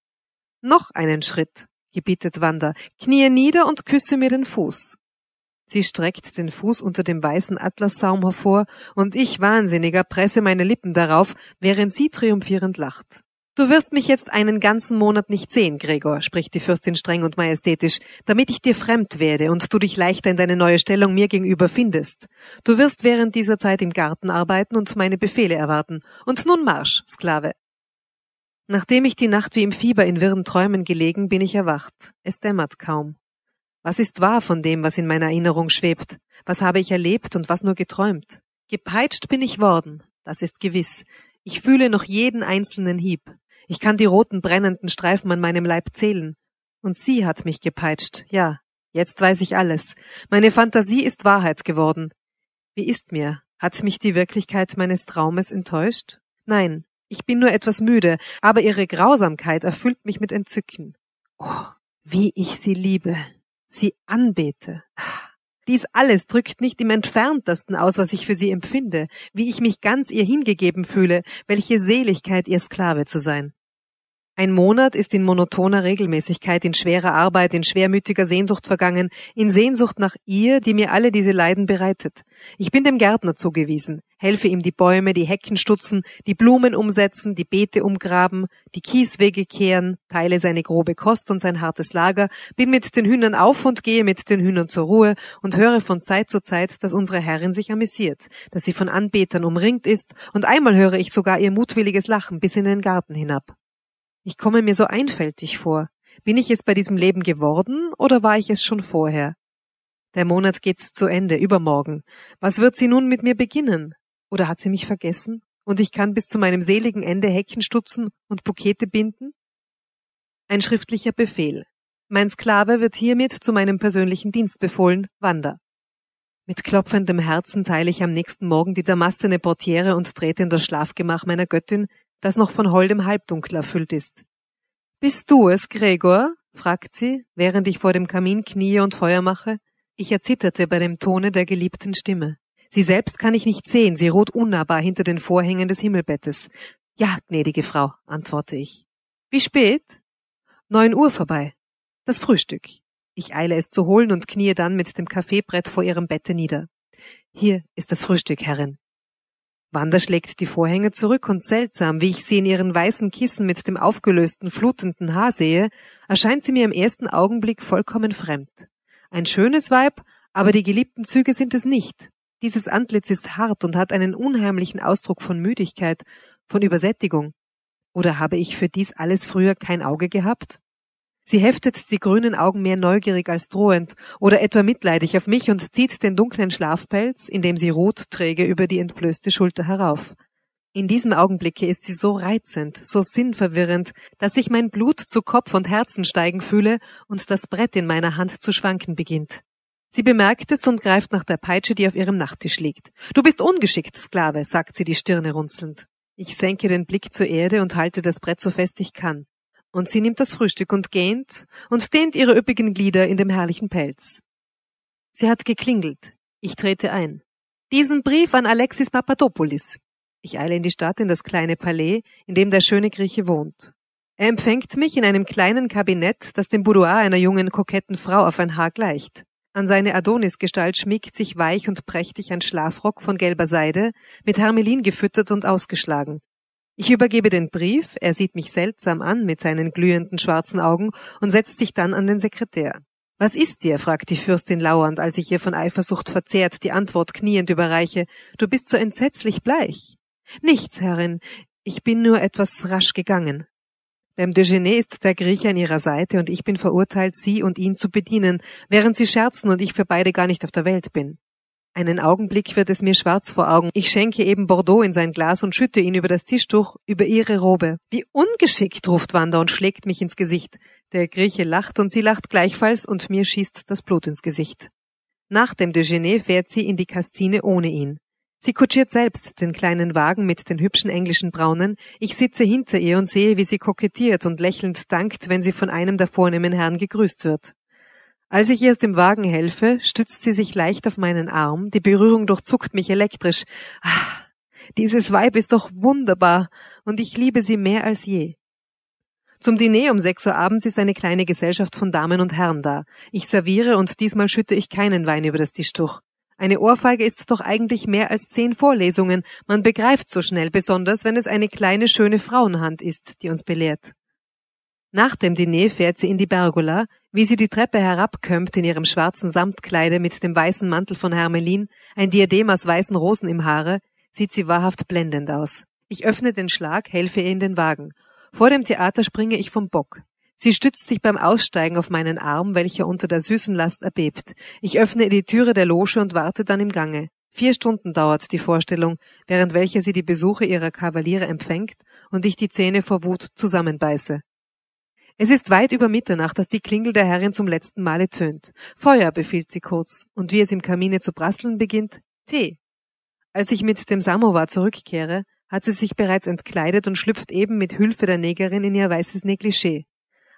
Noch einen Schritt, gebietet Wanda, knie nieder und küsse mir den Fuß. Sie streckt den Fuß unter dem weißen Atlassaum hervor, und ich, Wahnsinniger, presse meine Lippen darauf, während sie triumphierend lacht. Du wirst mich jetzt einen ganzen Monat nicht sehen, Gregor, spricht die Fürstin streng und majestätisch, damit ich dir fremd werde und du dich leichter in deine neue Stellung mir gegenüber findest. Du wirst während dieser Zeit im Garten arbeiten und meine Befehle erwarten. Und nun Marsch, Sklave. Nachdem ich die Nacht wie im Fieber in wirren Träumen gelegen, bin ich erwacht. Es dämmert kaum. Was ist wahr von dem, was in meiner Erinnerung schwebt? Was habe ich erlebt und was nur geträumt? Gepeitscht bin ich worden, das ist gewiss. Ich fühle noch jeden einzelnen Hieb. Ich kann die roten brennenden Streifen an meinem Leib zählen. Und sie hat mich gepeitscht, ja. Jetzt weiß ich alles. Meine Fantasie ist Wahrheit geworden. Wie ist mir? Hat mich die Wirklichkeit meines Traumes enttäuscht? Nein, ich bin nur etwas müde, aber ihre Grausamkeit erfüllt mich mit Entzücken. Oh, wie ich sie liebe, sie anbete. Dies alles drückt nicht im entferntesten aus, was ich für sie empfinde, wie ich mich ganz ihr hingegeben fühle, welche Seligkeit ihr Sklave zu sein. Ein Monat ist in monotoner Regelmäßigkeit, in schwerer Arbeit, in schwermütiger Sehnsucht vergangen, in Sehnsucht nach ihr, die mir alle diese Leiden bereitet. Ich bin dem Gärtner zugewiesen, helfe ihm die Bäume, die Hecken stutzen, die Blumen umsetzen, die Beete umgraben, die Kieswege kehren, teile seine grobe Kost und sein hartes Lager, bin mit den Hühnern auf und gehe mit den Hühnern zur Ruhe und höre von Zeit zu Zeit, dass unsere Herrin sich amüsiert, dass sie von Anbetern umringt ist, und einmal höre ich sogar ihr mutwilliges Lachen bis in den Garten hinab. Ich komme mir so einfältig vor. Bin ich jetzt bei diesem Leben geworden oder war ich es schon vorher? Der Monat geht zu Ende, übermorgen. Was wird sie nun mit mir beginnen? Oder hat sie mich vergessen? Und ich kann bis zu meinem seligen Ende Hecken stutzen und Pukete binden? Ein schriftlicher Befehl. Mein Sklave wird hiermit zu meinem persönlichen Dienst befohlen, Wanda. Mit klopfendem Herzen teile ich am nächsten Morgen die damastene Portiere und trete in das Schlafgemach meiner Göttin, das noch von holdem Halbdunkel erfüllt ist. Bist du es, Gregor? fragt sie, während ich vor dem Kamin kniee und Feuer mache. Ich erzitterte bei dem Tone der geliebten Stimme. Sie selbst kann ich nicht sehen, sie ruht unnahbar hinter den Vorhängen des Himmelbettes. Ja, gnädige Frau, antworte ich. Wie spät? Neun Uhr vorbei. Das Frühstück. Ich eile es zu holen und kniee dann mit dem Kaffeebrett vor ihrem Bette nieder. Hier ist das Frühstück, Herrin. Wanda schlägt die Vorhänge zurück und seltsam, wie ich sie in ihren weißen Kissen mit dem aufgelösten, flutenden Haar sehe, erscheint sie mir im ersten Augenblick vollkommen fremd. Ein schönes Weib, aber die geliebten Züge sind es nicht. Dieses Antlitz ist hart und hat einen unheimlichen Ausdruck von Müdigkeit, von Übersättigung. Oder habe ich für dies alles früher kein Auge gehabt? Sie heftet die grünen Augen mehr neugierig als drohend oder etwa mitleidig auf mich und zieht den dunklen Schlafpelz, in dem sie rot träge über die entblößte Schulter herauf. In diesem Augenblicke ist sie so reizend, so sinnverwirrend, dass ich mein Blut zu Kopf und Herzen steigen fühle und das Brett in meiner Hand zu schwanken beginnt. Sie bemerkt es und greift nach der Peitsche, die auf ihrem Nachttisch liegt. Du bist ungeschickt, Sklave, sagt sie die Stirne runzelnd. Ich senke den Blick zur Erde und halte das Brett so fest ich kann. Und sie nimmt das Frühstück und gähnt und dehnt ihre üppigen Glieder in dem herrlichen Pelz. Sie hat geklingelt. Ich trete ein. Diesen Brief an Alexis Papadopoulos. Ich eile in die Stadt, in das kleine Palais, in dem der schöne Grieche wohnt. Er empfängt mich in einem kleinen Kabinett, das dem Boudoir einer jungen, koketten Frau auf ein Haar gleicht. An seine Adonisgestalt schmiegt sich weich und prächtig ein Schlafrock von gelber Seide, mit Hermelin gefüttert und ausgeschlagen, ich übergebe den Brief, er sieht mich seltsam an mit seinen glühenden schwarzen Augen und setzt sich dann an den Sekretär. Was ist dir? fragt die Fürstin lauernd, als ich ihr von Eifersucht verzehrt die Antwort kniend überreiche. Du bist so entsetzlich bleich. Nichts, Herrin. Ich bin nur etwas rasch gegangen. Beim Dejeuner ist der Grieche an ihrer Seite und ich bin verurteilt, sie und ihn zu bedienen, während sie scherzen und ich für beide gar nicht auf der Welt bin. Einen Augenblick wird es mir schwarz vor Augen. Ich schenke eben Bordeaux in sein Glas und schütte ihn über das Tischtuch, über ihre Robe. Wie ungeschickt, ruft Wanda und schlägt mich ins Gesicht. Der Grieche lacht und sie lacht gleichfalls und mir schießt das Blut ins Gesicht. Nach dem Déjeuner fährt sie in die Kastine ohne ihn. Sie kutschiert selbst den kleinen Wagen mit den hübschen englischen Braunen. Ich sitze hinter ihr und sehe, wie sie kokettiert und lächelnd dankt, wenn sie von einem der vornehmen Herren gegrüßt wird. Als ich ihr aus dem Wagen helfe, stützt sie sich leicht auf meinen Arm, die Berührung durchzuckt mich elektrisch. Ah, dieses Weib ist doch wunderbar, und ich liebe sie mehr als je. Zum Diner um sechs Uhr abends ist eine kleine Gesellschaft von Damen und Herren da. Ich serviere und diesmal schütte ich keinen Wein über das Tischtuch. Eine Ohrfeige ist doch eigentlich mehr als zehn Vorlesungen. Man begreift so schnell, besonders wenn es eine kleine schöne Frauenhand ist, die uns belehrt. Nach dem Diner fährt sie in die Bergola, wie sie die Treppe herabkömmt in ihrem schwarzen Samtkleide mit dem weißen Mantel von Hermelin, ein Diadem aus weißen Rosen im Haare, sieht sie wahrhaft blendend aus. Ich öffne den Schlag, helfe ihr in den Wagen. Vor dem Theater springe ich vom Bock. Sie stützt sich beim Aussteigen auf meinen Arm, welcher unter der süßen Last erbebt. Ich öffne die Türe der Loge und warte dann im Gange. Vier Stunden dauert die Vorstellung, während welcher sie die Besuche ihrer Kavaliere empfängt und ich die Zähne vor Wut zusammenbeiße. Es ist weit über Mitternacht, dass die Klingel der Herrin zum letzten Male tönt. Feuer befiehlt sie kurz, und wie es im Kamine zu prasseln beginnt, Tee. Als ich mit dem Samovar zurückkehre, hat sie sich bereits entkleidet und schlüpft eben mit Hülfe der Negerin in ihr weißes Negligé.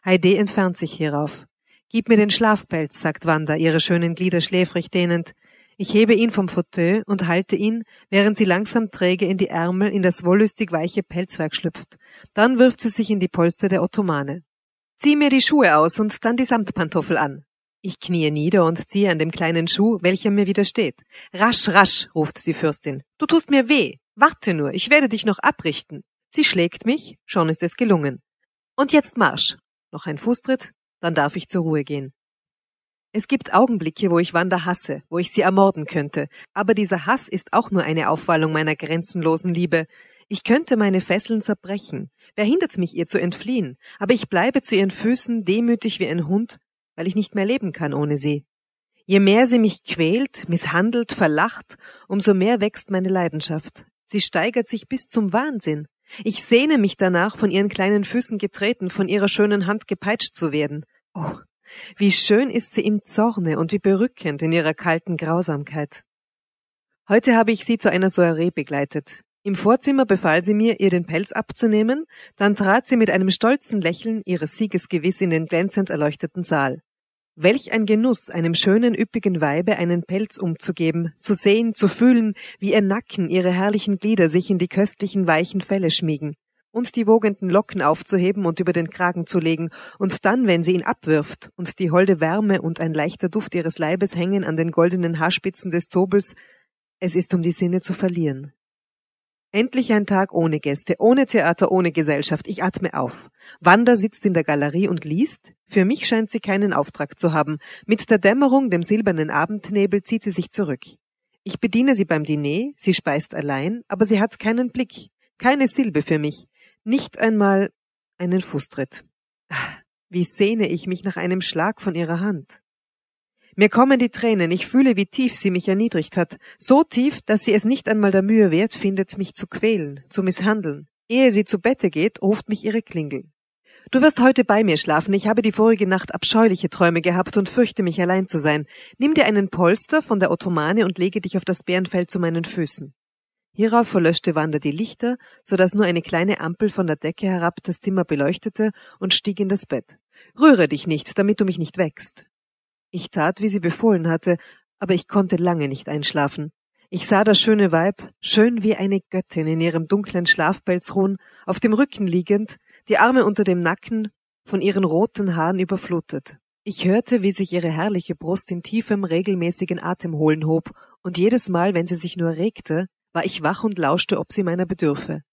Heide entfernt sich hierauf. Gib mir den Schlafpelz, sagt Wanda, ihre schönen Glieder schläfrig dehnend. Ich hebe ihn vom Fauteuil und halte ihn, während sie langsam träge in die Ärmel in das wollüstig weiche Pelzwerk schlüpft. Dann wirft sie sich in die Polster der Ottomane. Zieh mir die Schuhe aus und dann die Samtpantoffel an. Ich kniee nieder und ziehe an dem kleinen Schuh, welcher mir widersteht. Rasch, rasch, ruft die Fürstin. Du tust mir weh. Warte nur, ich werde dich noch abrichten. Sie schlägt mich, schon ist es gelungen. Und jetzt Marsch. Noch ein Fußtritt, dann darf ich zur Ruhe gehen. Es gibt Augenblicke, wo ich Wanda hasse, wo ich sie ermorden könnte, aber dieser Hass ist auch nur eine Aufwallung meiner grenzenlosen Liebe. Ich könnte meine Fesseln zerbrechen. Wer hindert mich, ihr zu entfliehen? Aber ich bleibe zu ihren Füßen demütig wie ein Hund, weil ich nicht mehr leben kann ohne sie. Je mehr sie mich quält, misshandelt, verlacht, umso mehr wächst meine Leidenschaft. Sie steigert sich bis zum Wahnsinn. Ich sehne mich danach, von ihren kleinen Füßen getreten, von ihrer schönen Hand gepeitscht zu werden. Oh, wie schön ist sie im Zorne und wie berückend in ihrer kalten Grausamkeit. Heute habe ich sie zu einer Soiree begleitet. Im Vorzimmer befahl sie mir, ihr den Pelz abzunehmen, dann trat sie mit einem stolzen Lächeln ihres Sieges gewiss in den glänzend erleuchteten Saal. Welch ein Genuss, einem schönen, üppigen Weibe einen Pelz umzugeben, zu sehen, zu fühlen, wie ihr Nacken, ihre herrlichen Glieder sich in die köstlichen, weichen Felle schmiegen, und die wogenden Locken aufzuheben und über den Kragen zu legen, und dann, wenn sie ihn abwirft, und die holde Wärme und ein leichter Duft ihres Leibes hängen an den goldenen Haarspitzen des Zobels, es ist um die Sinne zu verlieren. Endlich ein Tag ohne Gäste, ohne Theater, ohne Gesellschaft. Ich atme auf. Wanda sitzt in der Galerie und liest. Für mich scheint sie keinen Auftrag zu haben. Mit der Dämmerung, dem silbernen Abendnebel, zieht sie sich zurück. Ich bediene sie beim Diner, sie speist allein, aber sie hat keinen Blick, keine Silbe für mich, nicht einmal einen Fußtritt. Ah, wie sehne ich mich nach einem Schlag von ihrer Hand. Mir kommen die Tränen, ich fühle, wie tief sie mich erniedrigt hat, so tief, dass sie es nicht einmal der Mühe wert findet, mich zu quälen, zu misshandeln. Ehe sie zu Bette geht, ruft mich ihre Klingel. Du wirst heute bei mir schlafen, ich habe die vorige Nacht abscheuliche Träume gehabt und fürchte mich allein zu sein. Nimm dir einen Polster von der Ottomane und lege dich auf das Bärenfell zu meinen Füßen. Hierauf verlöschte Wanda die Lichter, so dass nur eine kleine Ampel von der Decke herab das Zimmer beleuchtete und stieg in das Bett. Rühre dich nicht, damit du mich nicht wächst. Ich tat, wie sie befohlen hatte, aber ich konnte lange nicht einschlafen. Ich sah das schöne Weib, schön wie eine Göttin in ihrem dunklen Schlafpelz ruhen, auf dem Rücken liegend, die Arme unter dem Nacken, von ihren roten Haaren überflutet. Ich hörte, wie sich ihre herrliche Brust in tiefem, regelmäßigen Atemholen hob, und jedes Mal, wenn sie sich nur regte, war ich wach und lauschte, ob sie meiner bedürfe.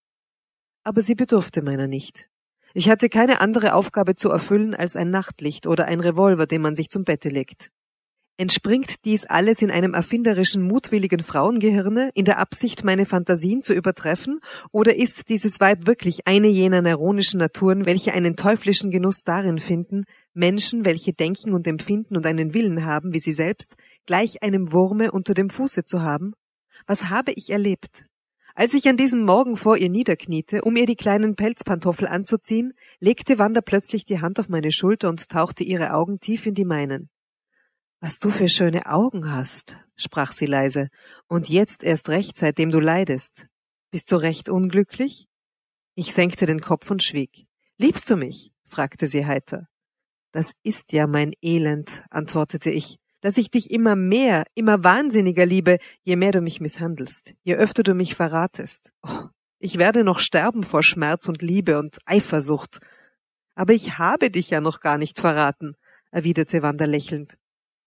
Aber sie bedurfte meiner nicht. Ich hatte keine andere Aufgabe zu erfüllen als ein Nachtlicht oder ein Revolver, den man sich zum Bette legt. Entspringt dies alles in einem erfinderischen, mutwilligen Frauengehirne, in der Absicht, meine Fantasien zu übertreffen, oder ist dieses Weib wirklich eine jener neuronischen Naturen, welche einen teuflischen Genuss darin finden, Menschen, welche denken und empfinden und einen Willen haben, wie sie selbst, gleich einem Wurme unter dem Fuße zu haben? Was habe ich erlebt? Als ich an diesem Morgen vor ihr niederkniete, um ihr die kleinen Pelzpantoffel anzuziehen, legte Wanda plötzlich die Hand auf meine Schulter und tauchte ihre Augen tief in die meinen. Was du für schöne Augen hast, sprach sie leise, und jetzt erst recht, seitdem du leidest. Bist du recht unglücklich? Ich senkte den Kopf und schwieg. Liebst du mich? fragte sie heiter. Das ist ja mein Elend, antwortete ich, dass ich dich immer mehr, immer wahnsinniger liebe, je mehr du mich misshandelst, je öfter du mich verratest. Oh, ich werde noch sterben vor Schmerz und Liebe und Eifersucht. Aber ich habe dich ja noch gar nicht verraten, erwiderte Wanda lächelnd.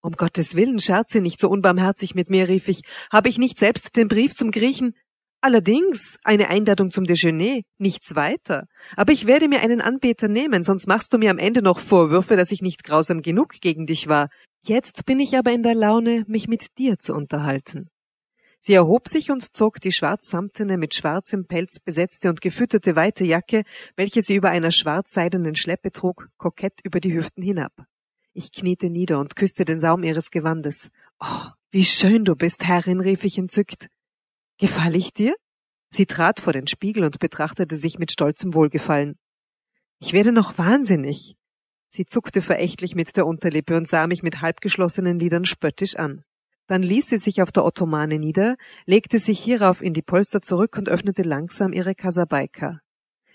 Um Gottes Willen, scherze nicht so unbarmherzig mit mir, rief ich. Habe ich nicht selbst den Brief zum Griechen? Allerdings eine Einladung zum Déjeuner, nichts weiter. Aber ich werde mir einen Anbeter nehmen, sonst machst du mir am Ende noch Vorwürfe, dass ich nicht grausam genug gegen dich war. Jetzt bin ich aber in der Laune, mich mit dir zu unterhalten. Sie erhob sich und zog die schwarzsamtene, mit schwarzem Pelz besetzte und gefütterte weite Jacke, welche sie über einer schwarzseidenen Schleppe trug, kokett über die Hüften hinab. Ich kniete nieder und küsste den Saum ihres Gewandes. Oh, wie schön du bist, Herrin, rief ich entzückt. Gefall ich dir? Sie trat vor den Spiegel und betrachtete sich mit stolzem Wohlgefallen. Ich werde noch wahnsinnig. Sie zuckte verächtlich mit der Unterlippe und sah mich mit halbgeschlossenen Lidern spöttisch an. Dann ließ sie sich auf der Ottomane nieder, legte sich hierauf in die Polster zurück und öffnete langsam ihre Kasabaika.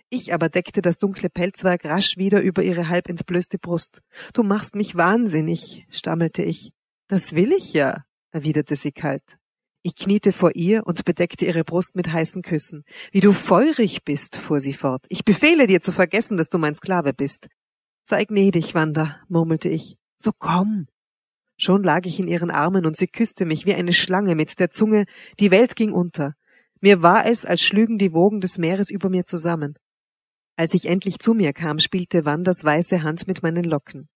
Ich aber deckte das dunkle Pelzwerk rasch wieder über ihre halb entblößte Brust. Du machst mich wahnsinnig, stammelte ich. Das will ich ja, erwiderte sie kalt. Ich kniete vor ihr und bedeckte ihre Brust mit heißen Küssen. Wie du feurig bist, fuhr sie fort. Ich befehle dir zu vergessen, dass du mein Sklave bist. Sei gnädig, Wanda, murmelte ich. So komm. Schon lag ich in ihren Armen und sie küsste mich wie eine Schlange mit der Zunge. Die Welt ging unter. Mir war es, als schlügen die Wogen des Meeres über mir zusammen. Als ich endlich zu mir kam, spielte Wandas weiße Hand mit meinen Locken.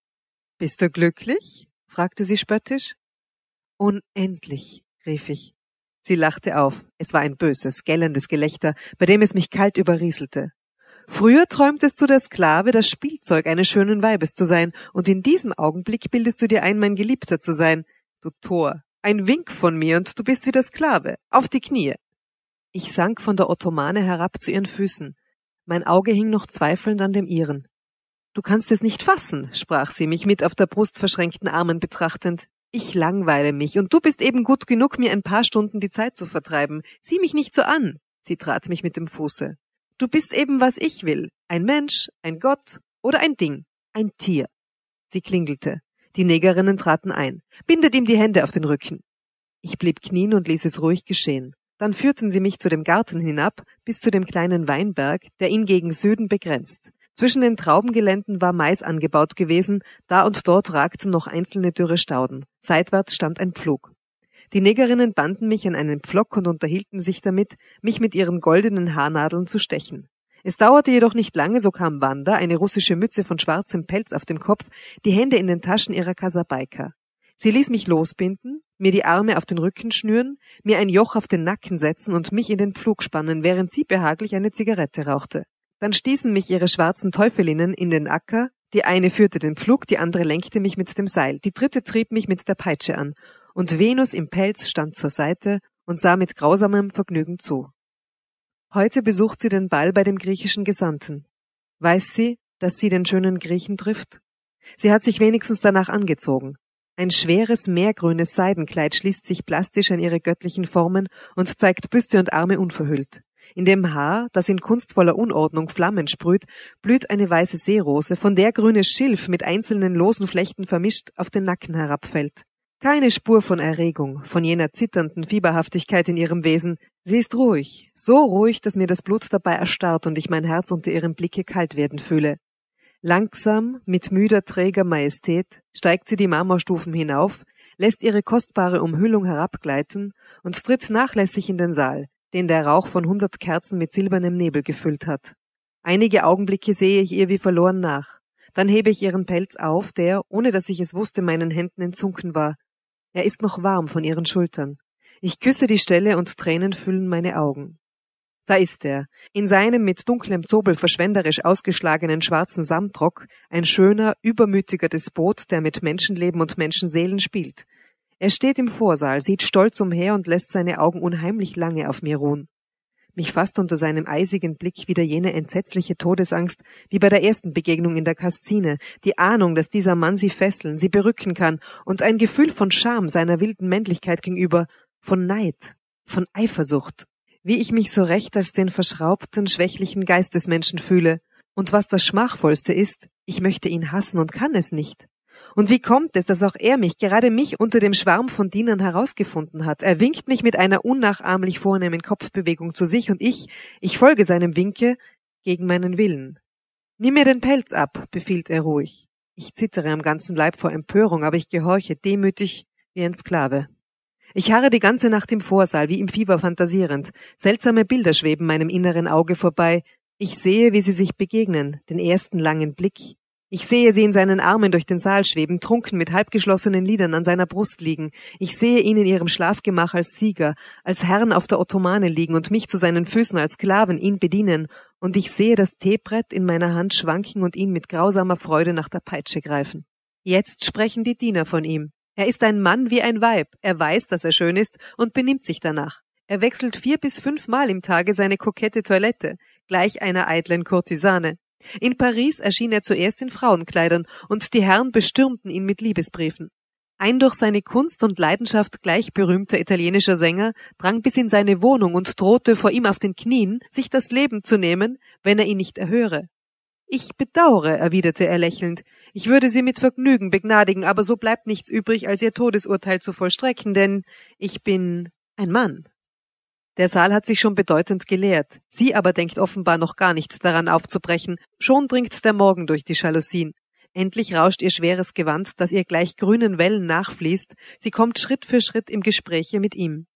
Bist du glücklich? fragte sie spöttisch. Unendlich, rief ich. Sie lachte auf. Es war ein böses, gellendes Gelächter, bei dem es mich kalt überrieselte. Früher träumtest du der Sklave, das Spielzeug eines schönen Weibes zu sein, und in diesem Augenblick bildest du dir ein, mein Geliebter zu sein. Du Tor, ein Wink von mir, und du bist wie der Sklave. Auf die Knie. Ich sank von der Ottomane herab zu ihren Füßen. Mein Auge hing noch zweifelnd an dem ihren. Du kannst es nicht fassen, sprach sie, mich mit auf der Brust verschränkten Armen betrachtend. Ich langweile mich, und du bist eben gut genug, mir ein paar Stunden die Zeit zu vertreiben. Sieh mich nicht so an. Sie trat mich mit dem Fuße. Du bist eben, was ich will. Ein Mensch, ein Gott oder ein Ding. Ein Tier. Sie klingelte. Die Negerinnen traten ein. Bindet ihm die Hände auf den Rücken. Ich blieb knien und ließ es ruhig geschehen. Dann führten sie mich zu dem Garten hinab, bis zu dem kleinen Weinberg, der ihn gegen Süden begrenzt. Zwischen den Traubengeländen war Mais angebaut gewesen, da und dort ragten noch einzelne dürre Stauden. Seitwärts stand ein Pflug. Die Negerinnen banden mich an einen Pflock und unterhielten sich damit, mich mit ihren goldenen Haarnadeln zu stechen. Es dauerte jedoch nicht lange, so kam Wanda, eine russische Mütze von schwarzem Pelz auf dem Kopf, die Hände in den Taschen ihrer Kasabaika. Sie ließ mich losbinden, mir die Arme auf den Rücken schnüren, mir ein Joch auf den Nacken setzen und mich in den Pflug spannen, während sie behaglich eine Zigarette rauchte. Dann stießen mich ihre schwarzen Teufelinnen in den Acker, die eine führte den Pflug, die andere lenkte mich mit dem Seil, die dritte trieb mich mit der Peitsche an, und Venus im Pelz stand zur Seite und sah mit grausamem Vergnügen zu. Heute besucht sie den Ball bei dem griechischen Gesandten. Weiß sie, dass sie den schönen Griechen trifft? Sie hat sich wenigstens danach angezogen. Ein schweres meergrünes Seidenkleid schließt sich plastisch an ihre göttlichen Formen und zeigt Büste und Arme unverhüllt. In dem Haar, das in kunstvoller Unordnung Flammen sprüht, blüht eine weiße Seerose, von der grünes Schilf mit einzelnen losen Flechten vermischt auf den Nacken herabfällt. Keine Spur von Erregung, von jener zitternden Fieberhaftigkeit in ihrem Wesen. Sie ist ruhig, so ruhig, dass mir das Blut dabei erstarrt und ich mein Herz unter ihrem Blicke kalt werden fühle. Langsam, mit müder träger Majestät, steigt sie die Marmorstufen hinauf, lässt ihre kostbare Umhüllung herabgleiten und tritt nachlässig in den Saal, den der Rauch von hundert Kerzen mit silbernem Nebel gefüllt hat. Einige Augenblicke sehe ich ihr wie verloren nach. Dann hebe ich ihren Pelz auf, der, ohne dass ich es wusste, meinen Händen entzunken war. Er ist noch warm von ihren Schultern. Ich küsse die Stelle und Tränen füllen meine Augen. Da ist er, in seinem mit dunklem Zobel verschwenderisch ausgeschlagenen schwarzen Samtrock, ein schöner, übermütiger Despot, der mit Menschenleben und Menschenseelen spielt. Er steht im Vorsaal, sieht stolz umher und lässt seine Augen unheimlich lange auf mir ruhen. Mich fasst unter seinem eisigen Blick wieder jene entsetzliche Todesangst, wie bei der ersten Begegnung in der Kastine, die Ahnung, dass dieser Mann sie fesseln, sie berücken kann, und ein Gefühl von Scham seiner wilden Männlichkeit gegenüber, von Neid, von Eifersucht, wie ich mich so recht als den verschraubten, schwächlichen Geistesmenschen fühle, und was das Schmachvollste ist, ich möchte ihn hassen und kann es nicht. Und wie kommt es, dass auch er mich, gerade mich, unter dem Schwarm von Dienern herausgefunden hat? Er winkt mich mit einer unnachahmlich vornehmen Kopfbewegung zu sich und ich, ich folge seinem Winke gegen meinen Willen. Nimm mir den Pelz ab, befiehlt er ruhig. Ich zittere am ganzen Leib vor Empörung, aber ich gehorche demütig wie ein Sklave. Ich harre die ganze Nacht im Vorsaal, wie im Fieber fantasierend. Seltsame Bilder schweben meinem inneren Auge vorbei. Ich sehe, wie sie sich begegnen, den ersten langen Blick, ich sehe sie in seinen Armen durch den Saal schweben, trunken mit halbgeschlossenen Lidern an seiner Brust liegen. Ich sehe ihn in ihrem Schlafgemach als Sieger, als Herrn auf der Ottomane liegen und mich zu seinen Füßen als Sklaven ihn bedienen. Und ich sehe das Teebrett in meiner Hand schwanken und ihn mit grausamer Freude nach der Peitsche greifen. Jetzt sprechen die Diener von ihm. Er ist ein Mann wie ein Weib. Er weiß, dass er schön ist und benimmt sich danach. Er wechselt vier bis fünfmal im Tage seine kokette Toilette, gleich einer eitlen Kurtisane. In Paris erschien er zuerst in Frauenkleidern, und die Herren bestürmten ihn mit Liebesbriefen. Ein durch seine Kunst und Leidenschaft gleich berühmter italienischer Sänger drang bis in seine Wohnung und drohte vor ihm auf den Knien, sich das Leben zu nehmen, wenn er ihn nicht erhöre. Ich bedauere, erwiderte er lächelnd, ich würde Sie mit Vergnügen begnadigen, aber so bleibt nichts übrig, als Ihr Todesurteil zu vollstrecken, denn ich bin ein Mann. Der Saal hat sich schon bedeutend geleert. Sie aber denkt offenbar noch gar nicht daran aufzubrechen. Schon dringt der Morgen durch die Jalousien. Endlich rauscht ihr schweres Gewand, das ihr gleich grünen Wellen nachfließt. Sie kommt Schritt für Schritt im Gespräche mit ihm.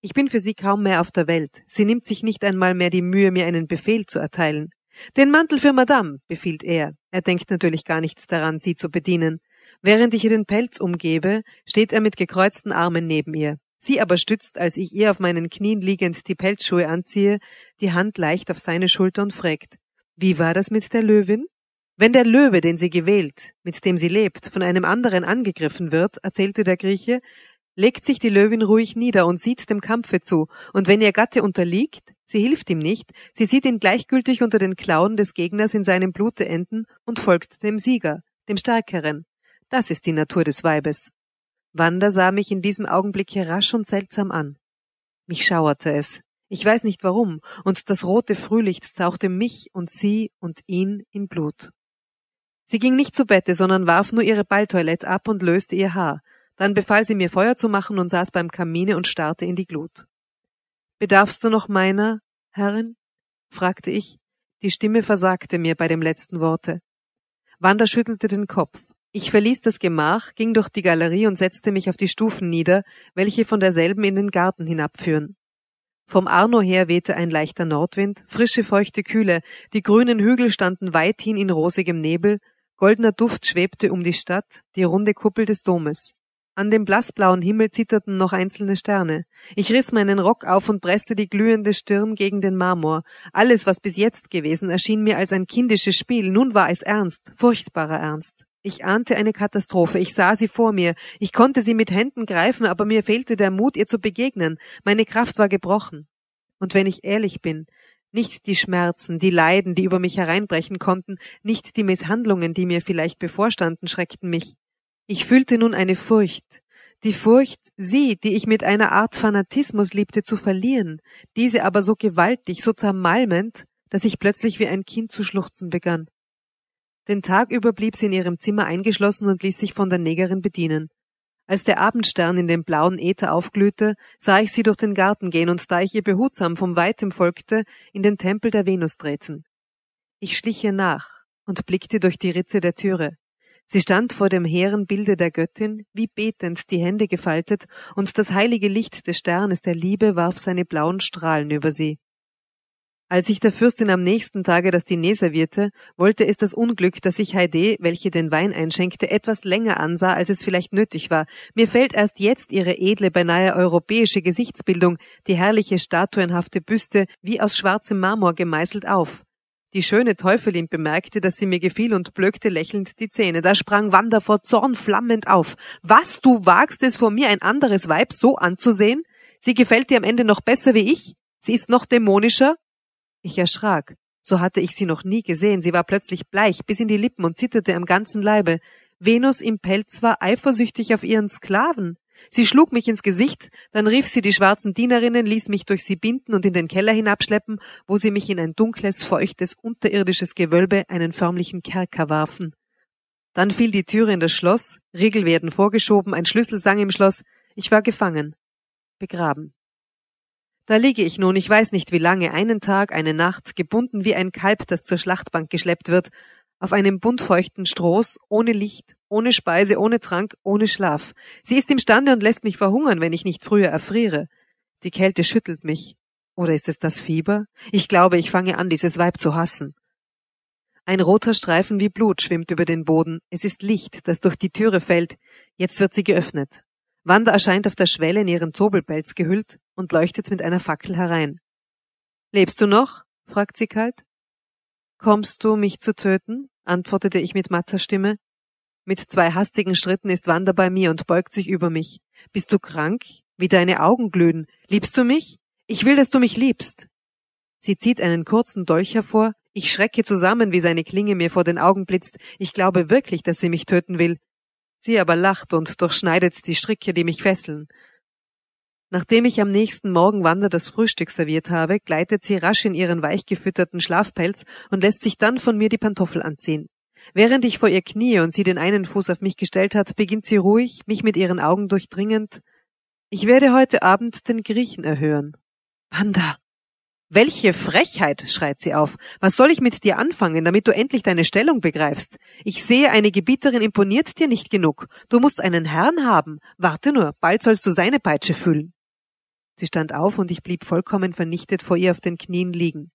Ich bin für sie kaum mehr auf der Welt. Sie nimmt sich nicht einmal mehr die Mühe, mir einen Befehl zu erteilen. Den Mantel für Madame, befiehlt er. Er denkt natürlich gar nichts daran, sie zu bedienen. Während ich ihr den Pelz umgebe, steht er mit gekreuzten Armen neben ihr sie aber stützt, als ich ihr auf meinen Knien liegend die Pelzschuhe anziehe, die Hand leicht auf seine Schulter und fragt, wie war das mit der Löwin? Wenn der Löwe, den sie gewählt, mit dem sie lebt, von einem anderen angegriffen wird, erzählte der Grieche, legt sich die Löwin ruhig nieder und sieht dem Kampfe zu, und wenn ihr Gatte unterliegt, sie hilft ihm nicht, sie sieht ihn gleichgültig unter den Klauen des Gegners in seinem Blute enden und folgt dem Sieger, dem Stärkeren. Das ist die Natur des Weibes. Wanda sah mich in diesem Augenblicke rasch und seltsam an. Mich schauerte es. Ich weiß nicht warum, und das rote Frühlicht tauchte mich und sie und ihn in Blut. Sie ging nicht zu Bette, sondern warf nur ihre Balltoilette ab und löste ihr Haar. Dann befahl sie mir Feuer zu machen und saß beim Kamine und starrte in die Glut. Bedarfst du noch meiner, Herrin? fragte ich. Die Stimme versagte mir bei dem letzten Worte. Wanda schüttelte den Kopf. Ich verließ das Gemach, ging durch die Galerie und setzte mich auf die Stufen nieder, welche von derselben in den Garten hinabführen. Vom Arno her wehte ein leichter Nordwind, frische feuchte Kühle, die grünen Hügel standen weithin in rosigem Nebel, goldener Duft schwebte um die Stadt, die runde Kuppel des Domes. An dem blassblauen Himmel zitterten noch einzelne Sterne. Ich riss meinen Rock auf und presste die glühende Stirn gegen den Marmor. Alles, was bis jetzt gewesen, erschien mir als ein kindisches Spiel, nun war es ernst, furchtbarer Ernst. Ich ahnte eine Katastrophe, ich sah sie vor mir, ich konnte sie mit Händen greifen, aber mir fehlte der Mut, ihr zu begegnen, meine Kraft war gebrochen. Und wenn ich ehrlich bin, nicht die Schmerzen, die Leiden, die über mich hereinbrechen konnten, nicht die Misshandlungen, die mir vielleicht bevorstanden, schreckten mich. Ich fühlte nun eine Furcht, die Furcht, sie, die ich mit einer Art Fanatismus liebte, zu verlieren, diese aber so gewaltig, so zermalmend, dass ich plötzlich wie ein Kind zu schluchzen begann. Den Tag über blieb sie in ihrem Zimmer eingeschlossen und ließ sich von der Negerin bedienen. Als der Abendstern in dem blauen Äther aufglühte, sah ich sie durch den Garten gehen und da ich ihr behutsam vom Weitem folgte, in den Tempel der Venus treten. Ich schlich ihr nach und blickte durch die Ritze der Türe. Sie stand vor dem hehren Bilde der Göttin, wie betend die Hände gefaltet, und das heilige Licht des Sternes der Liebe warf seine blauen Strahlen über sie. Als sich der Fürstin am nächsten Tage das Diner servierte, wollte es das Unglück, dass ich Heide, welche den Wein einschenkte, etwas länger ansah, als es vielleicht nötig war. Mir fällt erst jetzt ihre edle, beinahe europäische Gesichtsbildung, die herrliche statuenhafte Büste, wie aus schwarzem Marmor gemeißelt auf. Die schöne Teufelin bemerkte, dass sie mir gefiel und blökte lächelnd die Zähne. Da sprang Wanda vor Zorn flammend auf. Was, du wagst es vor mir ein anderes Weib so anzusehen? Sie gefällt dir am Ende noch besser wie ich? Sie ist noch dämonischer? Ich erschrak. So hatte ich sie noch nie gesehen. Sie war plötzlich bleich bis in die Lippen und zitterte am ganzen Leibe. Venus im Pelz war eifersüchtig auf ihren Sklaven. Sie schlug mich ins Gesicht, dann rief sie die schwarzen Dienerinnen, ließ mich durch sie binden und in den Keller hinabschleppen, wo sie mich in ein dunkles, feuchtes, unterirdisches Gewölbe, einen förmlichen Kerker warfen. Dann fiel die Türe in das Schloss, Riegel werden vorgeschoben, ein Schlüssel sang im Schloss, ich war gefangen, begraben. Da liege ich nun, ich weiß nicht wie lange, einen Tag, eine Nacht, gebunden wie ein Kalb, das zur Schlachtbank geschleppt wird, auf einem buntfeuchten Stroß, ohne Licht, ohne Speise, ohne Trank, ohne Schlaf. Sie ist imstande und lässt mich verhungern, wenn ich nicht früher erfriere. Die Kälte schüttelt mich. Oder ist es das Fieber? Ich glaube, ich fange an, dieses Weib zu hassen. Ein roter Streifen wie Blut schwimmt über den Boden. Es ist Licht, das durch die Türe fällt. Jetzt wird sie geöffnet. Wanda erscheint auf der Schwelle in ihren Zobelpelz gehüllt und leuchtet mit einer Fackel herein. Lebst du noch? fragt sie kalt. Kommst du, mich zu töten? antwortete ich mit matter Stimme. Mit zwei hastigen Schritten ist Wanda bei mir und beugt sich über mich. Bist du krank? Wie deine Augen glühen. Liebst du mich? Ich will, dass du mich liebst. Sie zieht einen kurzen Dolch hervor. Ich schrecke zusammen, wie seine Klinge mir vor den Augen blitzt. Ich glaube wirklich, dass sie mich töten will. Sie aber lacht und durchschneidet die Stricke, die mich fesseln. Nachdem ich am nächsten Morgen Wanda das Frühstück serviert habe, gleitet sie rasch in ihren weich gefütterten Schlafpelz und lässt sich dann von mir die Pantoffel anziehen. Während ich vor ihr knie und sie den einen Fuß auf mich gestellt hat, beginnt sie ruhig, mich mit ihren Augen durchdringend. Ich werde heute Abend den Griechen erhören. Wanda, welche Frechheit, schreit sie auf. Was soll ich mit dir anfangen, damit du endlich deine Stellung begreifst? Ich sehe, eine Gebieterin imponiert dir nicht genug. Du musst einen Herrn haben. Warte nur, bald sollst du seine Peitsche füllen. Sie stand auf und ich blieb vollkommen vernichtet vor ihr auf den Knien liegen.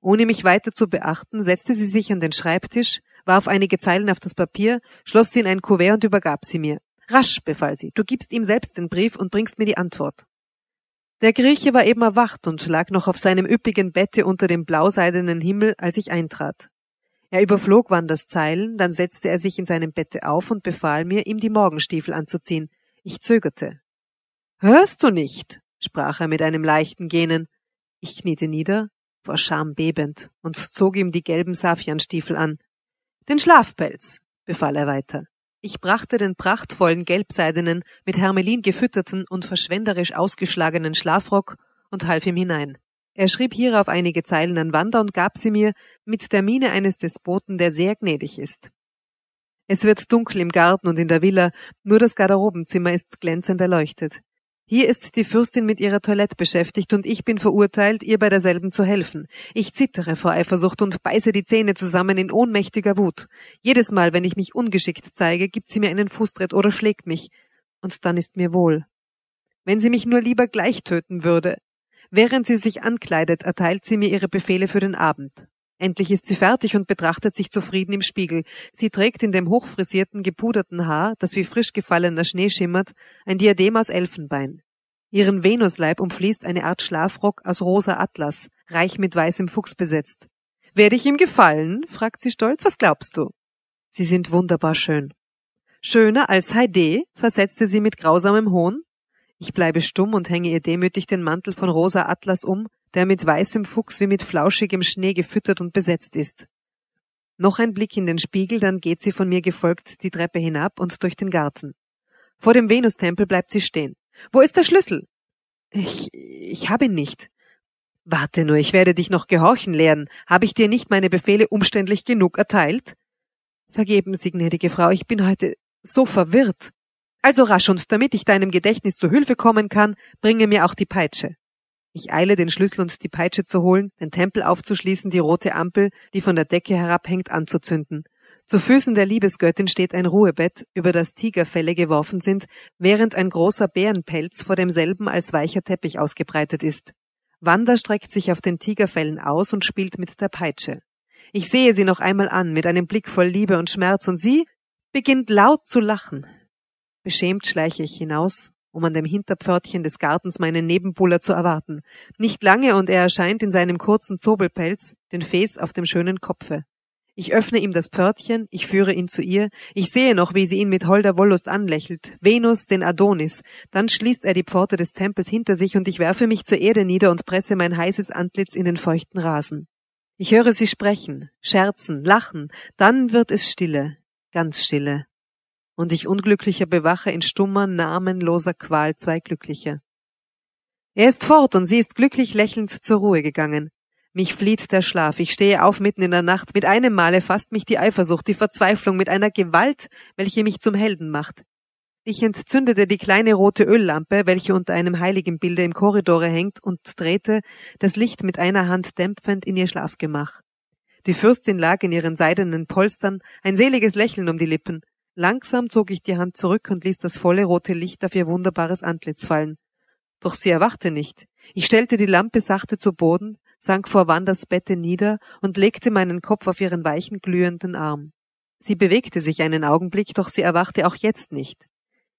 Ohne mich weiter zu beachten, setzte sie sich an den Schreibtisch, warf einige Zeilen auf das Papier, schloss sie in ein Kuvert und übergab sie mir. Rasch, befahl sie, du gibst ihm selbst den Brief und bringst mir die Antwort. Der Grieche war eben erwacht und lag noch auf seinem üppigen Bette unter dem blauseidenen Himmel, als ich eintrat. Er überflog Wanders Zeilen, dann setzte er sich in seinem Bette auf und befahl mir, ihm die Morgenstiefel anzuziehen. Ich zögerte. Hörst du nicht? sprach er mit einem leichten Gähnen. Ich kniete nieder, vor Scham bebend, und zog ihm die gelben Safianstiefel an. Den Schlafpelz, befahl er weiter. Ich brachte den prachtvollen gelbseidenen, mit Hermelin gefütterten und verschwenderisch ausgeschlagenen Schlafrock und half ihm hinein. Er schrieb hierauf einige Zeilen an Wanda und gab sie mir mit der Miene eines Despoten, der sehr gnädig ist. Es wird dunkel im Garten und in der Villa, nur das Garderobenzimmer ist glänzend erleuchtet. Hier ist die Fürstin mit ihrer Toilette beschäftigt und ich bin verurteilt, ihr bei derselben zu helfen. Ich zittere vor Eifersucht und beiße die Zähne zusammen in ohnmächtiger Wut. Jedes Mal, wenn ich mich ungeschickt zeige, gibt sie mir einen Fußtritt oder schlägt mich. Und dann ist mir wohl. Wenn sie mich nur lieber gleich töten würde. Während sie sich ankleidet, erteilt sie mir ihre Befehle für den Abend. Endlich ist sie fertig und betrachtet sich zufrieden im Spiegel. Sie trägt in dem hochfrisierten, gepuderten Haar, das wie frisch gefallener Schnee schimmert, ein Diadem aus Elfenbein. Ihren Venusleib umfließt eine Art Schlafrock aus rosa Atlas, reich mit weißem Fuchs besetzt. Werde ich ihm gefallen? fragt sie stolz. Was glaubst du? Sie sind wunderbar schön. Schöner als Heide? versetzte sie mit grausamem Hohn. Ich bleibe stumm und hänge ihr demütig den Mantel von rosa Atlas um, der mit weißem Fuchs wie mit flauschigem Schnee gefüttert und besetzt ist. Noch ein Blick in den Spiegel, dann geht sie von mir gefolgt die Treppe hinab und durch den Garten. Vor dem Venustempel bleibt sie stehen. Wo ist der Schlüssel? Ich, ich habe ihn nicht. Warte nur, ich werde dich noch gehorchen lernen. Habe ich dir nicht meine Befehle umständlich genug erteilt? Vergeben Sie, gnädige Frau, ich bin heute so verwirrt. Also rasch und damit ich deinem Gedächtnis zu Hilfe kommen kann, bringe mir auch die Peitsche. Ich eile, den Schlüssel und die Peitsche zu holen, den Tempel aufzuschließen, die rote Ampel, die von der Decke herabhängt, anzuzünden. Zu Füßen der Liebesgöttin steht ein Ruhebett, über das Tigerfelle geworfen sind, während ein großer Bärenpelz vor demselben als weicher Teppich ausgebreitet ist. Wanda streckt sich auf den Tigerfellen aus und spielt mit der Peitsche. Ich sehe sie noch einmal an, mit einem Blick voll Liebe und Schmerz, und sie beginnt laut zu lachen. Beschämt schleiche ich hinaus um an dem Hinterpförtchen des Gartens meinen Nebenbuhler zu erwarten. Nicht lange und er erscheint in seinem kurzen Zobelpelz, den Fes auf dem schönen Kopfe. Ich öffne ihm das Pförtchen, ich führe ihn zu ihr, ich sehe noch, wie sie ihn mit holder Wollust anlächelt, Venus den Adonis, dann schließt er die Pforte des Tempels hinter sich und ich werfe mich zur Erde nieder und presse mein heißes Antlitz in den feuchten Rasen. Ich höre sie sprechen, scherzen, lachen, dann wird es stille, ganz stille und ich unglücklicher bewache in stummer, namenloser Qual zwei Glückliche. Er ist fort und sie ist glücklich lächelnd zur Ruhe gegangen. Mich flieht der Schlaf, ich stehe auf mitten in der Nacht, mit einem Male fasst mich die Eifersucht, die Verzweiflung mit einer Gewalt, welche mich zum Helden macht. Ich entzündete die kleine rote Öllampe, welche unter einem heiligen Bilde im Korridore hängt, und drehte das Licht mit einer Hand dämpfend in ihr Schlafgemach. Die Fürstin lag in ihren seidenen Polstern, ein seliges Lächeln um die Lippen. Langsam zog ich die Hand zurück und ließ das volle rote Licht auf ihr wunderbares Antlitz fallen. Doch sie erwachte nicht. Ich stellte die Lampe sachte zu Boden, sank vor Wanders Bette nieder und legte meinen Kopf auf ihren weichen, glühenden Arm. Sie bewegte sich einen Augenblick, doch sie erwachte auch jetzt nicht.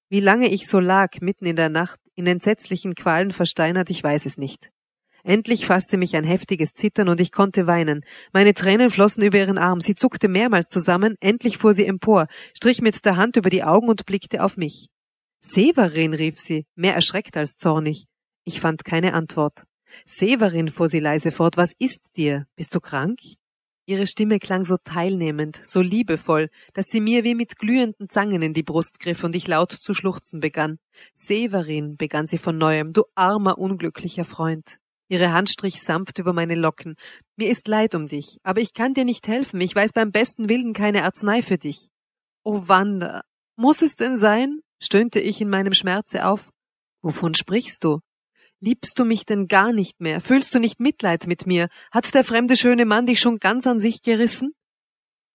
Wie lange ich so lag, mitten in der Nacht, in entsetzlichen Qualen versteinert, ich weiß es nicht. Endlich fasste mich ein heftiges Zittern und ich konnte weinen. Meine Tränen flossen über ihren Arm. Sie zuckte mehrmals zusammen. Endlich fuhr sie empor, strich mit der Hand über die Augen und blickte auf mich. Severin, rief sie, mehr erschreckt als zornig. Ich fand keine Antwort. Severin, fuhr sie leise fort, was ist dir? Bist du krank? Ihre Stimme klang so teilnehmend, so liebevoll, dass sie mir wie mit glühenden Zangen in die Brust griff und ich laut zu schluchzen begann. Severin, begann sie von neuem, du armer, unglücklicher Freund. Ihre Hand strich sanft über meine Locken. Mir ist leid um dich, aber ich kann dir nicht helfen. Ich weiß beim besten Willen keine Arznei für dich. Oh Wanda, muss es denn sein? stöhnte ich in meinem Schmerze auf. Wovon sprichst du? Liebst du mich denn gar nicht mehr? Fühlst du nicht Mitleid mit mir? Hat der fremde schöne Mann dich schon ganz an sich gerissen?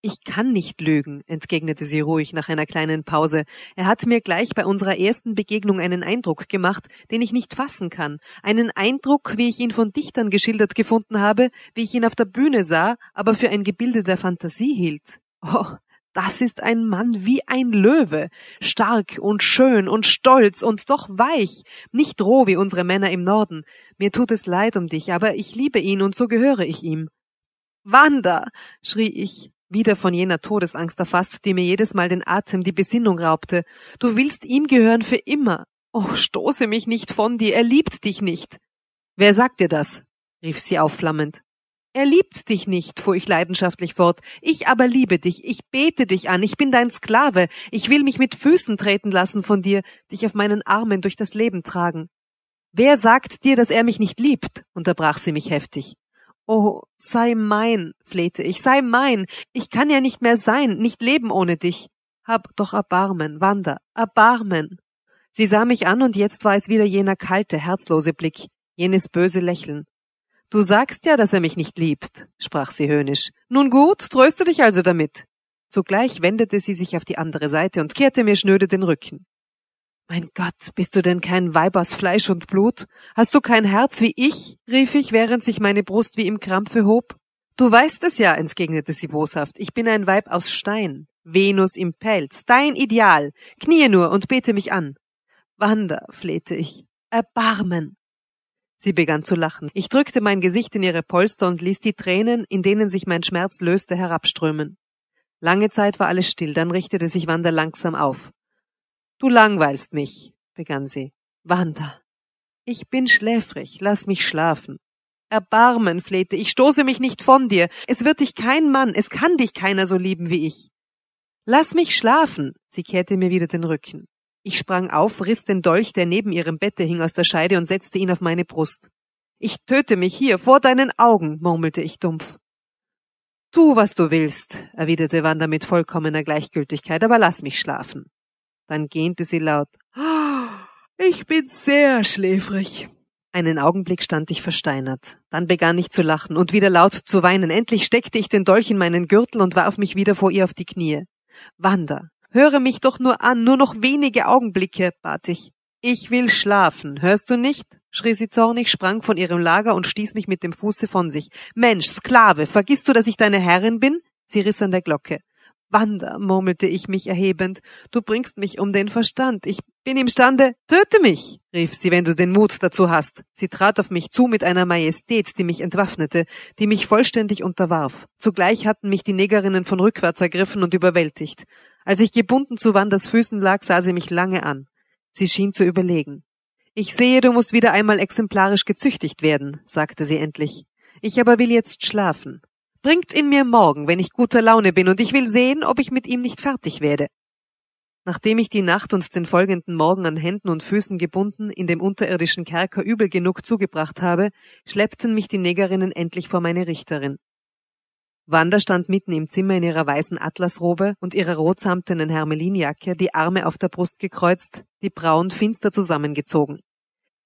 Ich kann nicht lügen, entgegnete sie ruhig nach einer kleinen Pause. Er hat mir gleich bei unserer ersten Begegnung einen Eindruck gemacht, den ich nicht fassen kann. Einen Eindruck, wie ich ihn von Dichtern geschildert gefunden habe, wie ich ihn auf der Bühne sah, aber für ein Gebilde der Fantasie hielt. Oh, das ist ein Mann wie ein Löwe, stark und schön und stolz und doch weich, nicht roh wie unsere Männer im Norden. Mir tut es leid um dich, aber ich liebe ihn und so gehöre ich ihm. Wanda, schrie ich, wieder von jener Todesangst erfasst, die mir jedes Mal den Atem, die Besinnung raubte. Du willst ihm gehören für immer. Oh, stoße mich nicht von dir, er liebt dich nicht. Wer sagt dir das? rief sie aufflammend. Er liebt dich nicht, fuhr ich leidenschaftlich fort. Ich aber liebe dich, ich bete dich an, ich bin dein Sklave, ich will mich mit Füßen treten lassen von dir, dich auf meinen Armen durch das Leben tragen. Wer sagt dir, dass er mich nicht liebt? unterbrach sie mich heftig. Oh, sei mein, flehte ich, sei mein. Ich kann ja nicht mehr sein, nicht leben ohne dich. Hab doch Erbarmen, Wanda, Erbarmen. Sie sah mich an und jetzt war es wieder jener kalte, herzlose Blick, jenes böse Lächeln. Du sagst ja, dass er mich nicht liebt, sprach sie höhnisch. Nun gut, tröste dich also damit. Zugleich wendete sie sich auf die andere Seite und kehrte mir schnöde den Rücken. Mein Gott, bist du denn kein Weib aus Fleisch und Blut? Hast du kein Herz wie ich? rief ich, während sich meine Brust wie im Krampfe hob. Du weißt es ja, entgegnete sie boshaft, ich bin ein Weib aus Stein, Venus im Pelz, dein Ideal. Knie nur und bete mich an. Wander, flehte ich. Erbarmen. Sie begann zu lachen. Ich drückte mein Gesicht in ihre Polster und ließ die Tränen, in denen sich mein Schmerz löste, herabströmen. Lange Zeit war alles still, dann richtete sich Wander langsam auf. Du langweilst mich, begann sie. Wanda. Ich bin schläfrig, lass mich schlafen. Erbarmen, flehte ich, stoße mich nicht von dir. Es wird dich kein Mann, es kann dich keiner so lieben wie ich. Lass mich schlafen. Sie kehrte mir wieder den Rücken. Ich sprang auf, riss den Dolch, der neben ihrem Bette hing, aus der Scheide und setzte ihn auf meine Brust. Ich töte mich hier, vor deinen Augen, murmelte ich dumpf. Tu, was du willst, erwiderte Wanda mit vollkommener Gleichgültigkeit, aber lass mich schlafen. Dann gähnte sie laut. Ich bin sehr schläfrig. Einen Augenblick stand ich versteinert. Dann begann ich zu lachen und wieder laut zu weinen. Endlich steckte ich den Dolch in meinen Gürtel und warf mich wieder vor ihr auf die Knie. Wanda, höre mich doch nur an, nur noch wenige Augenblicke, bat ich. Ich will schlafen, hörst du nicht? schrie sie zornig, sprang von ihrem Lager und stieß mich mit dem Fuße von sich. Mensch, Sklave, vergisst du, dass ich deine Herrin bin? Sie riss an der Glocke. Wanda, murmelte ich mich erhebend, du bringst mich um den Verstand. Ich bin imstande, töte mich, rief sie, wenn du den Mut dazu hast. Sie trat auf mich zu mit einer Majestät, die mich entwaffnete, die mich vollständig unterwarf. Zugleich hatten mich die Negerinnen von rückwärts ergriffen und überwältigt. Als ich gebunden zu Wandas Füßen lag, sah sie mich lange an. Sie schien zu überlegen. Ich sehe, du musst wieder einmal exemplarisch gezüchtigt werden, sagte sie endlich. Ich aber will jetzt schlafen bringt ihn mir morgen, wenn ich guter Laune bin, und ich will sehen, ob ich mit ihm nicht fertig werde. Nachdem ich die Nacht und den folgenden Morgen an Händen und Füßen gebunden in dem unterirdischen Kerker übel genug zugebracht habe, schleppten mich die Negerinnen endlich vor meine Richterin. Wanda stand mitten im Zimmer in ihrer weißen Atlasrobe und ihrer rotsamtenen Hermelinjacke, die Arme auf der Brust gekreuzt, die Brauen finster zusammengezogen.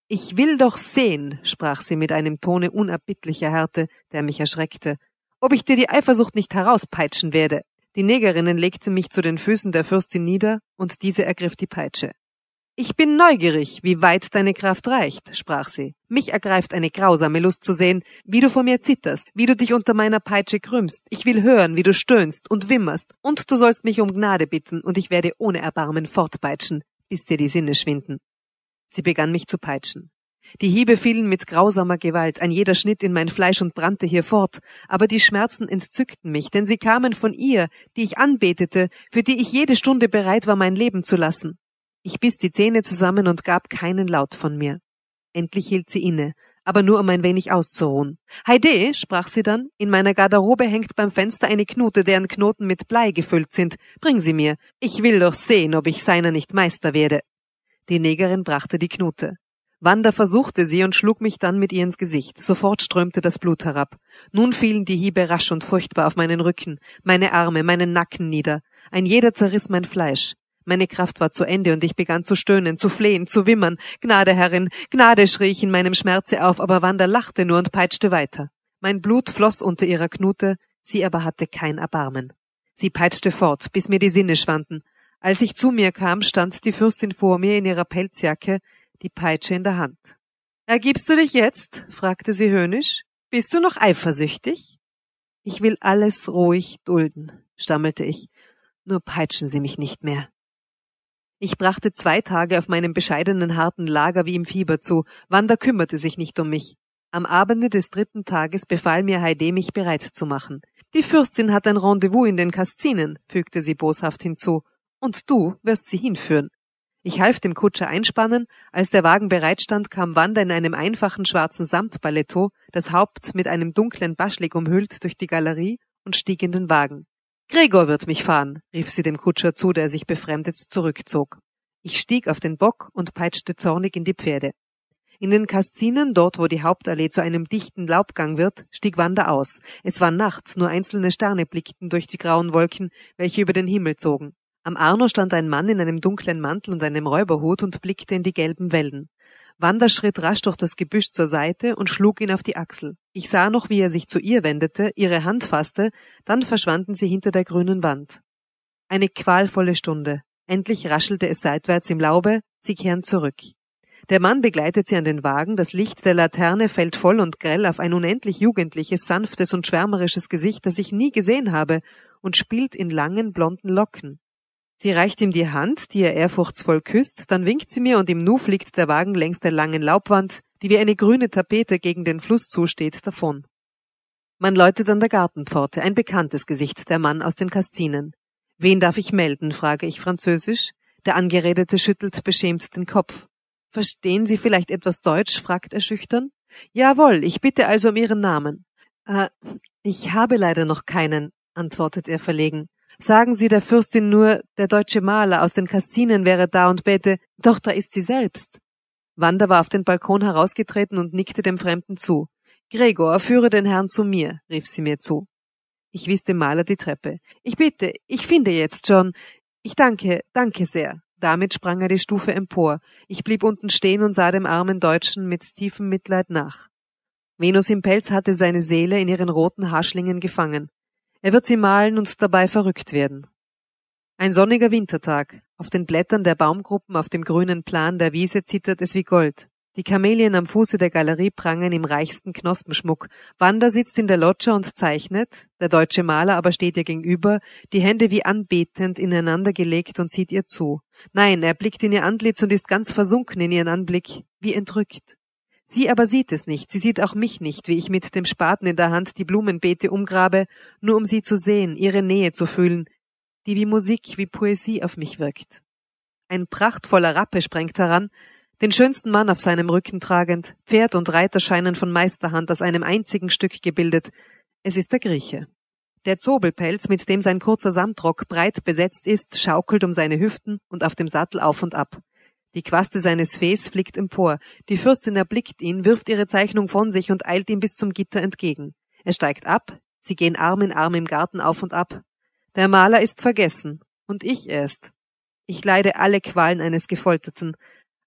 Ich will doch sehen, sprach sie mit einem Tone unerbittlicher Härte, der mich erschreckte, ob ich dir die Eifersucht nicht herauspeitschen werde. Die Negerinnen legten mich zu den Füßen der Fürstin nieder, und diese ergriff die Peitsche. Ich bin neugierig, wie weit deine Kraft reicht, sprach sie. Mich ergreift eine grausame Lust zu sehen, wie du vor mir zitterst, wie du dich unter meiner Peitsche krümmst. Ich will hören, wie du stöhnst und wimmerst, und du sollst mich um Gnade bitten, und ich werde ohne Erbarmen fortpeitschen, bis dir die Sinne schwinden. Sie begann mich zu peitschen. Die Hiebe fielen mit grausamer Gewalt, ein jeder Schnitt in mein Fleisch und brannte hier fort, aber die Schmerzen entzückten mich, denn sie kamen von ihr, die ich anbetete, für die ich jede Stunde bereit war, mein Leben zu lassen. Ich biss die Zähne zusammen und gab keinen Laut von mir. Endlich hielt sie inne, aber nur um ein wenig auszuruhen. Heide, sprach sie dann, in meiner Garderobe hängt beim Fenster eine Knute, deren Knoten mit Blei gefüllt sind. Bring sie mir. Ich will doch sehen, ob ich seiner nicht Meister werde. Die Negerin brachte die Knute. Wanda versuchte sie und schlug mich dann mit ihr ins Gesicht. Sofort strömte das Blut herab. Nun fielen die Hiebe rasch und furchtbar auf meinen Rücken, meine Arme, meinen Nacken nieder. Ein jeder zerriss mein Fleisch. Meine Kraft war zu Ende und ich begann zu stöhnen, zu flehen, zu wimmern. Gnade, Herrin, Gnade, schrie ich in meinem Schmerze auf, aber Wanda lachte nur und peitschte weiter. Mein Blut floss unter ihrer Knute, sie aber hatte kein Erbarmen. Sie peitschte fort, bis mir die Sinne schwanden. Als ich zu mir kam, stand die Fürstin vor mir in ihrer Pelzjacke, die Peitsche in der Hand. Ergibst äh, du dich jetzt? fragte sie höhnisch. Bist du noch eifersüchtig? Ich will alles ruhig dulden, stammelte ich. Nur peitschen Sie mich nicht mehr. Ich brachte zwei Tage auf meinem bescheidenen harten Lager wie im Fieber zu. Wanda kümmerte sich nicht um mich. Am Abende des dritten Tages befahl mir Heide, mich bereit zu machen. Die Fürstin hat ein Rendezvous in den Kastinen, fügte sie boshaft hinzu, und du wirst sie hinführen. Ich half dem Kutscher einspannen, als der Wagen bereitstand, kam Wanda in einem einfachen schwarzen Samtballetto, das Haupt mit einem dunklen Baschlik umhüllt, durch die Galerie und stieg in den Wagen. Gregor wird mich fahren, rief sie dem Kutscher zu, der sich befremdet zurückzog. Ich stieg auf den Bock und peitschte zornig in die Pferde. In den Kastinen, dort wo die Hauptallee zu einem dichten Laubgang wird, stieg Wanda aus. Es war Nacht, nur einzelne Sterne blickten durch die grauen Wolken, welche über den Himmel zogen. Am Arno stand ein Mann in einem dunklen Mantel und einem Räuberhut und blickte in die gelben Wellen. Wanda schritt rasch durch das Gebüsch zur Seite und schlug ihn auf die Achsel. Ich sah noch, wie er sich zu ihr wendete, ihre Hand fasste, dann verschwanden sie hinter der grünen Wand. Eine qualvolle Stunde. Endlich raschelte es seitwärts im Laube, sie kehren zurück. Der Mann begleitet sie an den Wagen, das Licht der Laterne fällt voll und grell auf ein unendlich jugendliches, sanftes und schwärmerisches Gesicht, das ich nie gesehen habe, und spielt in langen blonden Locken. Sie reicht ihm die Hand, die er ehrfurchtsvoll küsst, dann winkt sie mir und im Nu fliegt der Wagen längs der langen Laubwand, die wie eine grüne Tapete gegen den Fluss zusteht, davon. Man läutet an der Gartenpforte, ein bekanntes Gesicht, der Mann aus den Kastinen. Wen darf ich melden, frage ich französisch. Der Angeredete schüttelt beschämt den Kopf. Verstehen Sie vielleicht etwas Deutsch? fragt er schüchtern. Jawohl, ich bitte also um Ihren Namen. Äh, ich habe leider noch keinen, antwortet er verlegen. Sagen Sie der Fürstin nur, der deutsche Maler aus den Kastinen wäre da und bete, doch da ist sie selbst. Wanda war auf den Balkon herausgetreten und nickte dem Fremden zu. Gregor, führe den Herrn zu mir, rief sie mir zu. Ich wies dem Maler die Treppe. Ich bitte, ich finde jetzt schon. Ich danke, danke sehr. Damit sprang er die Stufe empor. Ich blieb unten stehen und sah dem armen Deutschen mit tiefem Mitleid nach. Venus im Pelz hatte seine Seele in ihren roten Haarschlingen gefangen. Er wird sie malen und dabei verrückt werden. Ein sonniger Wintertag. Auf den Blättern der Baumgruppen auf dem grünen Plan der Wiese zittert es wie Gold. Die Kamelien am Fuße der Galerie prangen im reichsten Knospenschmuck. Wanda sitzt in der Loggia und zeichnet, der deutsche Maler aber steht ihr gegenüber, die Hände wie anbetend ineinandergelegt und sieht ihr zu. Nein, er blickt in ihr Antlitz und ist ganz versunken in ihren Anblick, wie entrückt. Sie aber sieht es nicht, sie sieht auch mich nicht, wie ich mit dem Spaten in der Hand die Blumenbeete umgrabe, nur um sie zu sehen, ihre Nähe zu fühlen, die wie Musik, wie Poesie auf mich wirkt. Ein prachtvoller Rappe sprengt heran, den schönsten Mann auf seinem Rücken tragend, Pferd und Reiter scheinen von Meisterhand aus einem einzigen Stück gebildet. Es ist der Grieche. Der Zobelpelz, mit dem sein kurzer Samtrock breit besetzt ist, schaukelt um seine Hüften und auf dem Sattel auf und ab. Die Quaste seines Fees fliegt empor. Die Fürstin erblickt ihn, wirft ihre Zeichnung von sich und eilt ihm bis zum Gitter entgegen. Er steigt ab. Sie gehen Arm in Arm im Garten auf und ab. Der Maler ist vergessen. Und ich erst. Ich leide alle Qualen eines Gefolterten.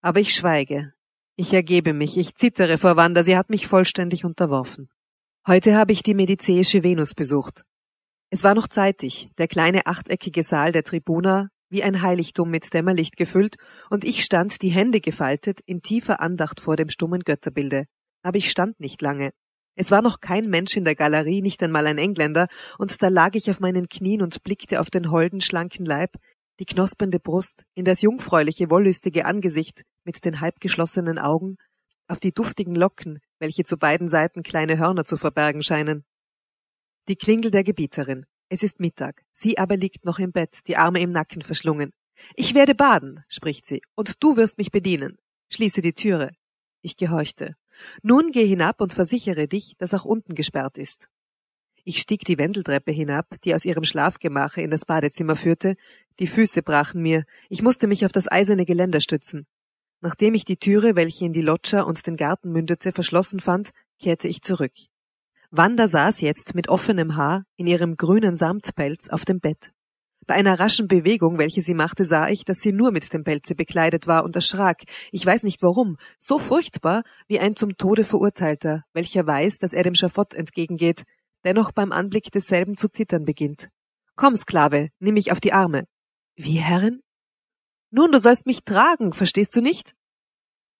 Aber ich schweige. Ich ergebe mich. Ich zittere vor Wanda. Sie hat mich vollständig unterworfen. Heute habe ich die medizäische Venus besucht. Es war noch zeitig. Der kleine achteckige Saal der Tribuna wie ein Heiligtum mit Dämmerlicht gefüllt, und ich stand die Hände gefaltet in tiefer Andacht vor dem stummen Götterbilde. Aber ich stand nicht lange. Es war noch kein Mensch in der Galerie, nicht einmal ein Engländer, und da lag ich auf meinen Knien und blickte auf den holden, schlanken Leib, die knospende Brust, in das jungfräuliche, wollüstige Angesicht mit den halbgeschlossenen Augen, auf die duftigen Locken, welche zu beiden Seiten kleine Hörner zu verbergen scheinen. Die Klingel der Gebieterin. Es ist Mittag, sie aber liegt noch im Bett, die Arme im Nacken verschlungen. Ich werde baden, spricht sie, und du wirst mich bedienen. Schließe die Türe. Ich gehorchte. Nun geh hinab und versichere dich, dass auch unten gesperrt ist. Ich stieg die Wendeltreppe hinab, die aus ihrem Schlafgemache in das Badezimmer führte. Die Füße brachen mir. Ich musste mich auf das eiserne Geländer stützen. Nachdem ich die Türe, welche in die Loggia und den Garten mündete, verschlossen fand, kehrte ich zurück. Wanda saß jetzt mit offenem Haar in ihrem grünen Samtpelz auf dem Bett. Bei einer raschen Bewegung, welche sie machte, sah ich, dass sie nur mit dem Pelze bekleidet war und erschrak. Ich weiß nicht warum, so furchtbar wie ein zum Tode verurteilter, welcher weiß, dass er dem Schafott entgegengeht, dennoch beim Anblick desselben zu zittern beginnt. Komm, Sklave, nimm mich auf die Arme. Wie, Herrin? Nun, du sollst mich tragen, verstehst du nicht?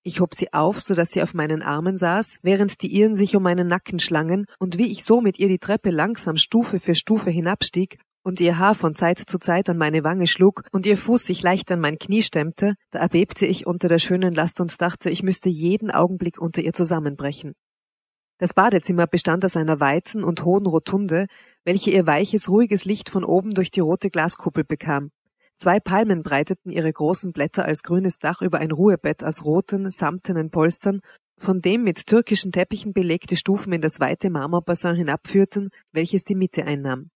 Ich hob sie auf, so dass sie auf meinen Armen saß, während die Iren sich um meinen Nacken schlangen, und wie ich so mit ihr die Treppe langsam Stufe für Stufe hinabstieg und ihr Haar von Zeit zu Zeit an meine Wange schlug und ihr Fuß sich leicht an mein Knie stemmte, da erbebte ich unter der schönen Last und dachte, ich müsste jeden Augenblick unter ihr zusammenbrechen. Das Badezimmer bestand aus einer weiten und hohen Rotunde, welche ihr weiches, ruhiges Licht von oben durch die rote Glaskuppel bekam, Zwei Palmen breiteten ihre großen Blätter als grünes Dach über ein Ruhebett aus roten, samtenen Polstern, von dem mit türkischen Teppichen belegte Stufen in das weite Marmorbassin hinabführten, welches die Mitte einnahm.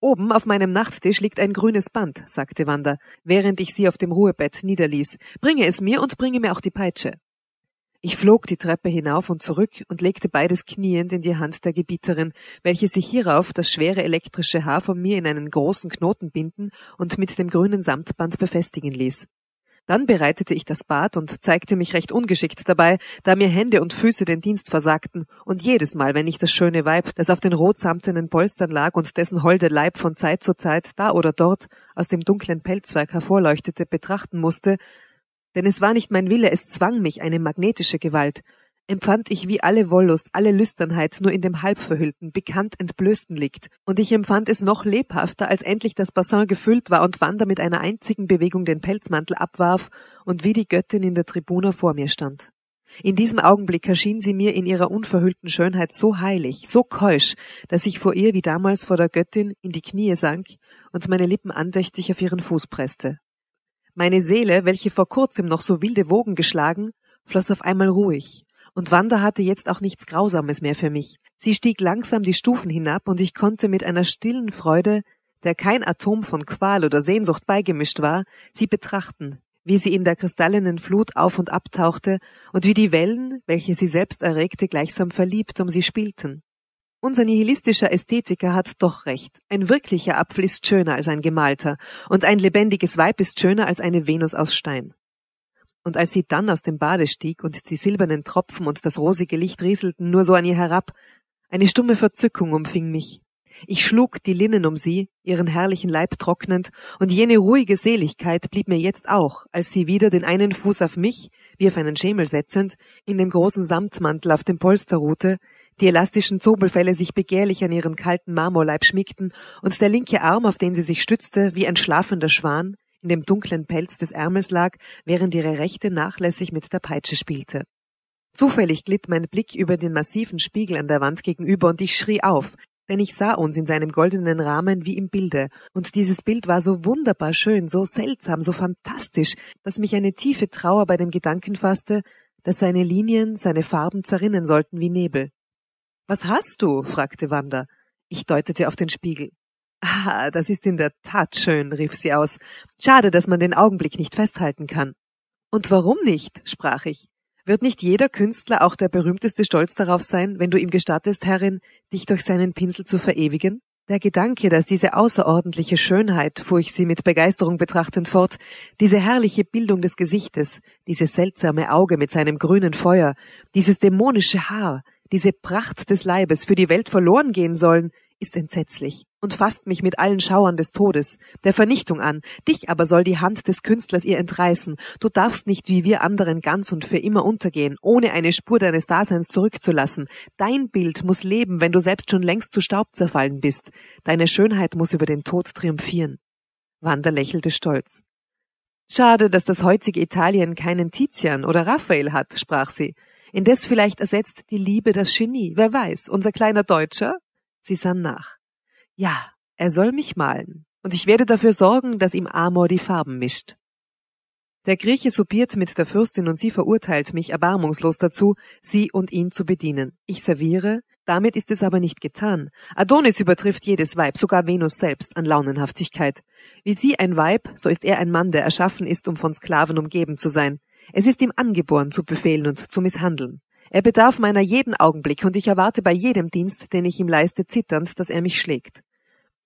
Oben auf meinem Nachttisch liegt ein grünes Band, sagte Wanda, während ich sie auf dem Ruhebett niederließ. Bringe es mir und bringe mir auch die Peitsche. Ich flog die Treppe hinauf und zurück und legte beides kniend in die Hand der Gebieterin, welche sich hierauf das schwere elektrische Haar von mir in einen großen Knoten binden und mit dem grünen Samtband befestigen ließ. Dann bereitete ich das Bad und zeigte mich recht ungeschickt dabei, da mir Hände und Füße den Dienst versagten, und jedes Mal, wenn ich das schöne Weib, das auf den rotsamtenen Polstern lag und dessen holde Leib von Zeit zu Zeit da oder dort aus dem dunklen Pelzwerk hervorleuchtete, betrachten musste, denn es war nicht mein Wille, es zwang mich eine magnetische Gewalt, empfand ich, wie alle Wollust, alle Lüsternheit nur in dem halbverhüllten, bekannt entblößten liegt, und ich empfand es noch lebhafter, als endlich das Bassin gefüllt war und Wanda mit einer einzigen Bewegung den Pelzmantel abwarf und wie die Göttin in der Tribuna vor mir stand. In diesem Augenblick erschien sie mir in ihrer unverhüllten Schönheit so heilig, so keusch, dass ich vor ihr wie damals vor der Göttin in die Knie sank und meine Lippen andächtig auf ihren Fuß presste. Meine Seele, welche vor kurzem noch so wilde Wogen geschlagen, floss auf einmal ruhig, und Wanda hatte jetzt auch nichts Grausames mehr für mich. Sie stieg langsam die Stufen hinab, und ich konnte mit einer stillen Freude, der kein Atom von Qual oder Sehnsucht beigemischt war, sie betrachten, wie sie in der kristallenen Flut auf und abtauchte und wie die Wellen, welche sie selbst erregte, gleichsam verliebt um sie spielten. Unser nihilistischer Ästhetiker hat doch recht. Ein wirklicher Apfel ist schöner als ein gemalter, und ein lebendiges Weib ist schöner als eine Venus aus Stein. Und als sie dann aus dem Bade stieg und die silbernen Tropfen und das rosige Licht rieselten nur so an ihr herab, eine stumme Verzückung umfing mich. Ich schlug die Linnen um sie, ihren herrlichen Leib trocknend, und jene ruhige Seligkeit blieb mir jetzt auch, als sie wieder den einen Fuß auf mich, wie auf einen Schemel setzend, in dem großen Samtmantel auf dem Polster ruhte, die elastischen Zobelfälle sich begehrlich an ihren kalten Marmorleib schmiegten und der linke Arm, auf den sie sich stützte, wie ein schlafender Schwan, in dem dunklen Pelz des Ärmels lag, während ihre rechte nachlässig mit der Peitsche spielte. Zufällig glitt mein Blick über den massiven Spiegel an der Wand gegenüber und ich schrie auf, denn ich sah uns in seinem goldenen Rahmen wie im Bilde, und dieses Bild war so wunderbar schön, so seltsam, so fantastisch, dass mich eine tiefe Trauer bei dem Gedanken fasste, dass seine Linien, seine Farben zerrinnen sollten wie Nebel. Was hast du? fragte Wanda. Ich deutete auf den Spiegel. Ah, das ist in der Tat schön, rief sie aus. Schade, dass man den Augenblick nicht festhalten kann. Und warum nicht? sprach ich. Wird nicht jeder Künstler auch der berühmteste stolz darauf sein, wenn du ihm gestattest, Herrin, dich durch seinen Pinsel zu verewigen? Der Gedanke, dass diese außerordentliche Schönheit, fuhr ich sie mit Begeisterung betrachtend fort, diese herrliche Bildung des Gesichtes, dieses seltsame Auge mit seinem grünen Feuer, dieses dämonische Haar, diese Pracht des Leibes für die Welt verloren gehen sollen, ist entsetzlich und fasst mich mit allen Schauern des Todes, der Vernichtung an. Dich aber soll die Hand des Künstlers ihr entreißen. Du darfst nicht wie wir anderen ganz und für immer untergehen, ohne eine Spur deines Daseins zurückzulassen. Dein Bild muss leben, wenn du selbst schon längst zu Staub zerfallen bist. Deine Schönheit muss über den Tod triumphieren. Wanda lächelte stolz. Schade, dass das heutige Italien keinen Tizian oder Raphael hat, sprach sie in Indes vielleicht ersetzt die Liebe das Genie. Wer weiß, unser kleiner Deutscher? Sie sann nach. Ja, er soll mich malen. Und ich werde dafür sorgen, dass ihm Amor die Farben mischt. Der Grieche soupiert mit der Fürstin und sie verurteilt mich erbarmungslos dazu, sie und ihn zu bedienen. Ich serviere, damit ist es aber nicht getan. Adonis übertrifft jedes Weib, sogar Venus selbst, an Launenhaftigkeit. Wie sie ein Weib, so ist er ein Mann, der erschaffen ist, um von Sklaven umgeben zu sein. Es ist ihm angeboren zu befehlen und zu misshandeln. Er bedarf meiner jeden Augenblick und ich erwarte bei jedem Dienst, den ich ihm leiste, zitternd, dass er mich schlägt.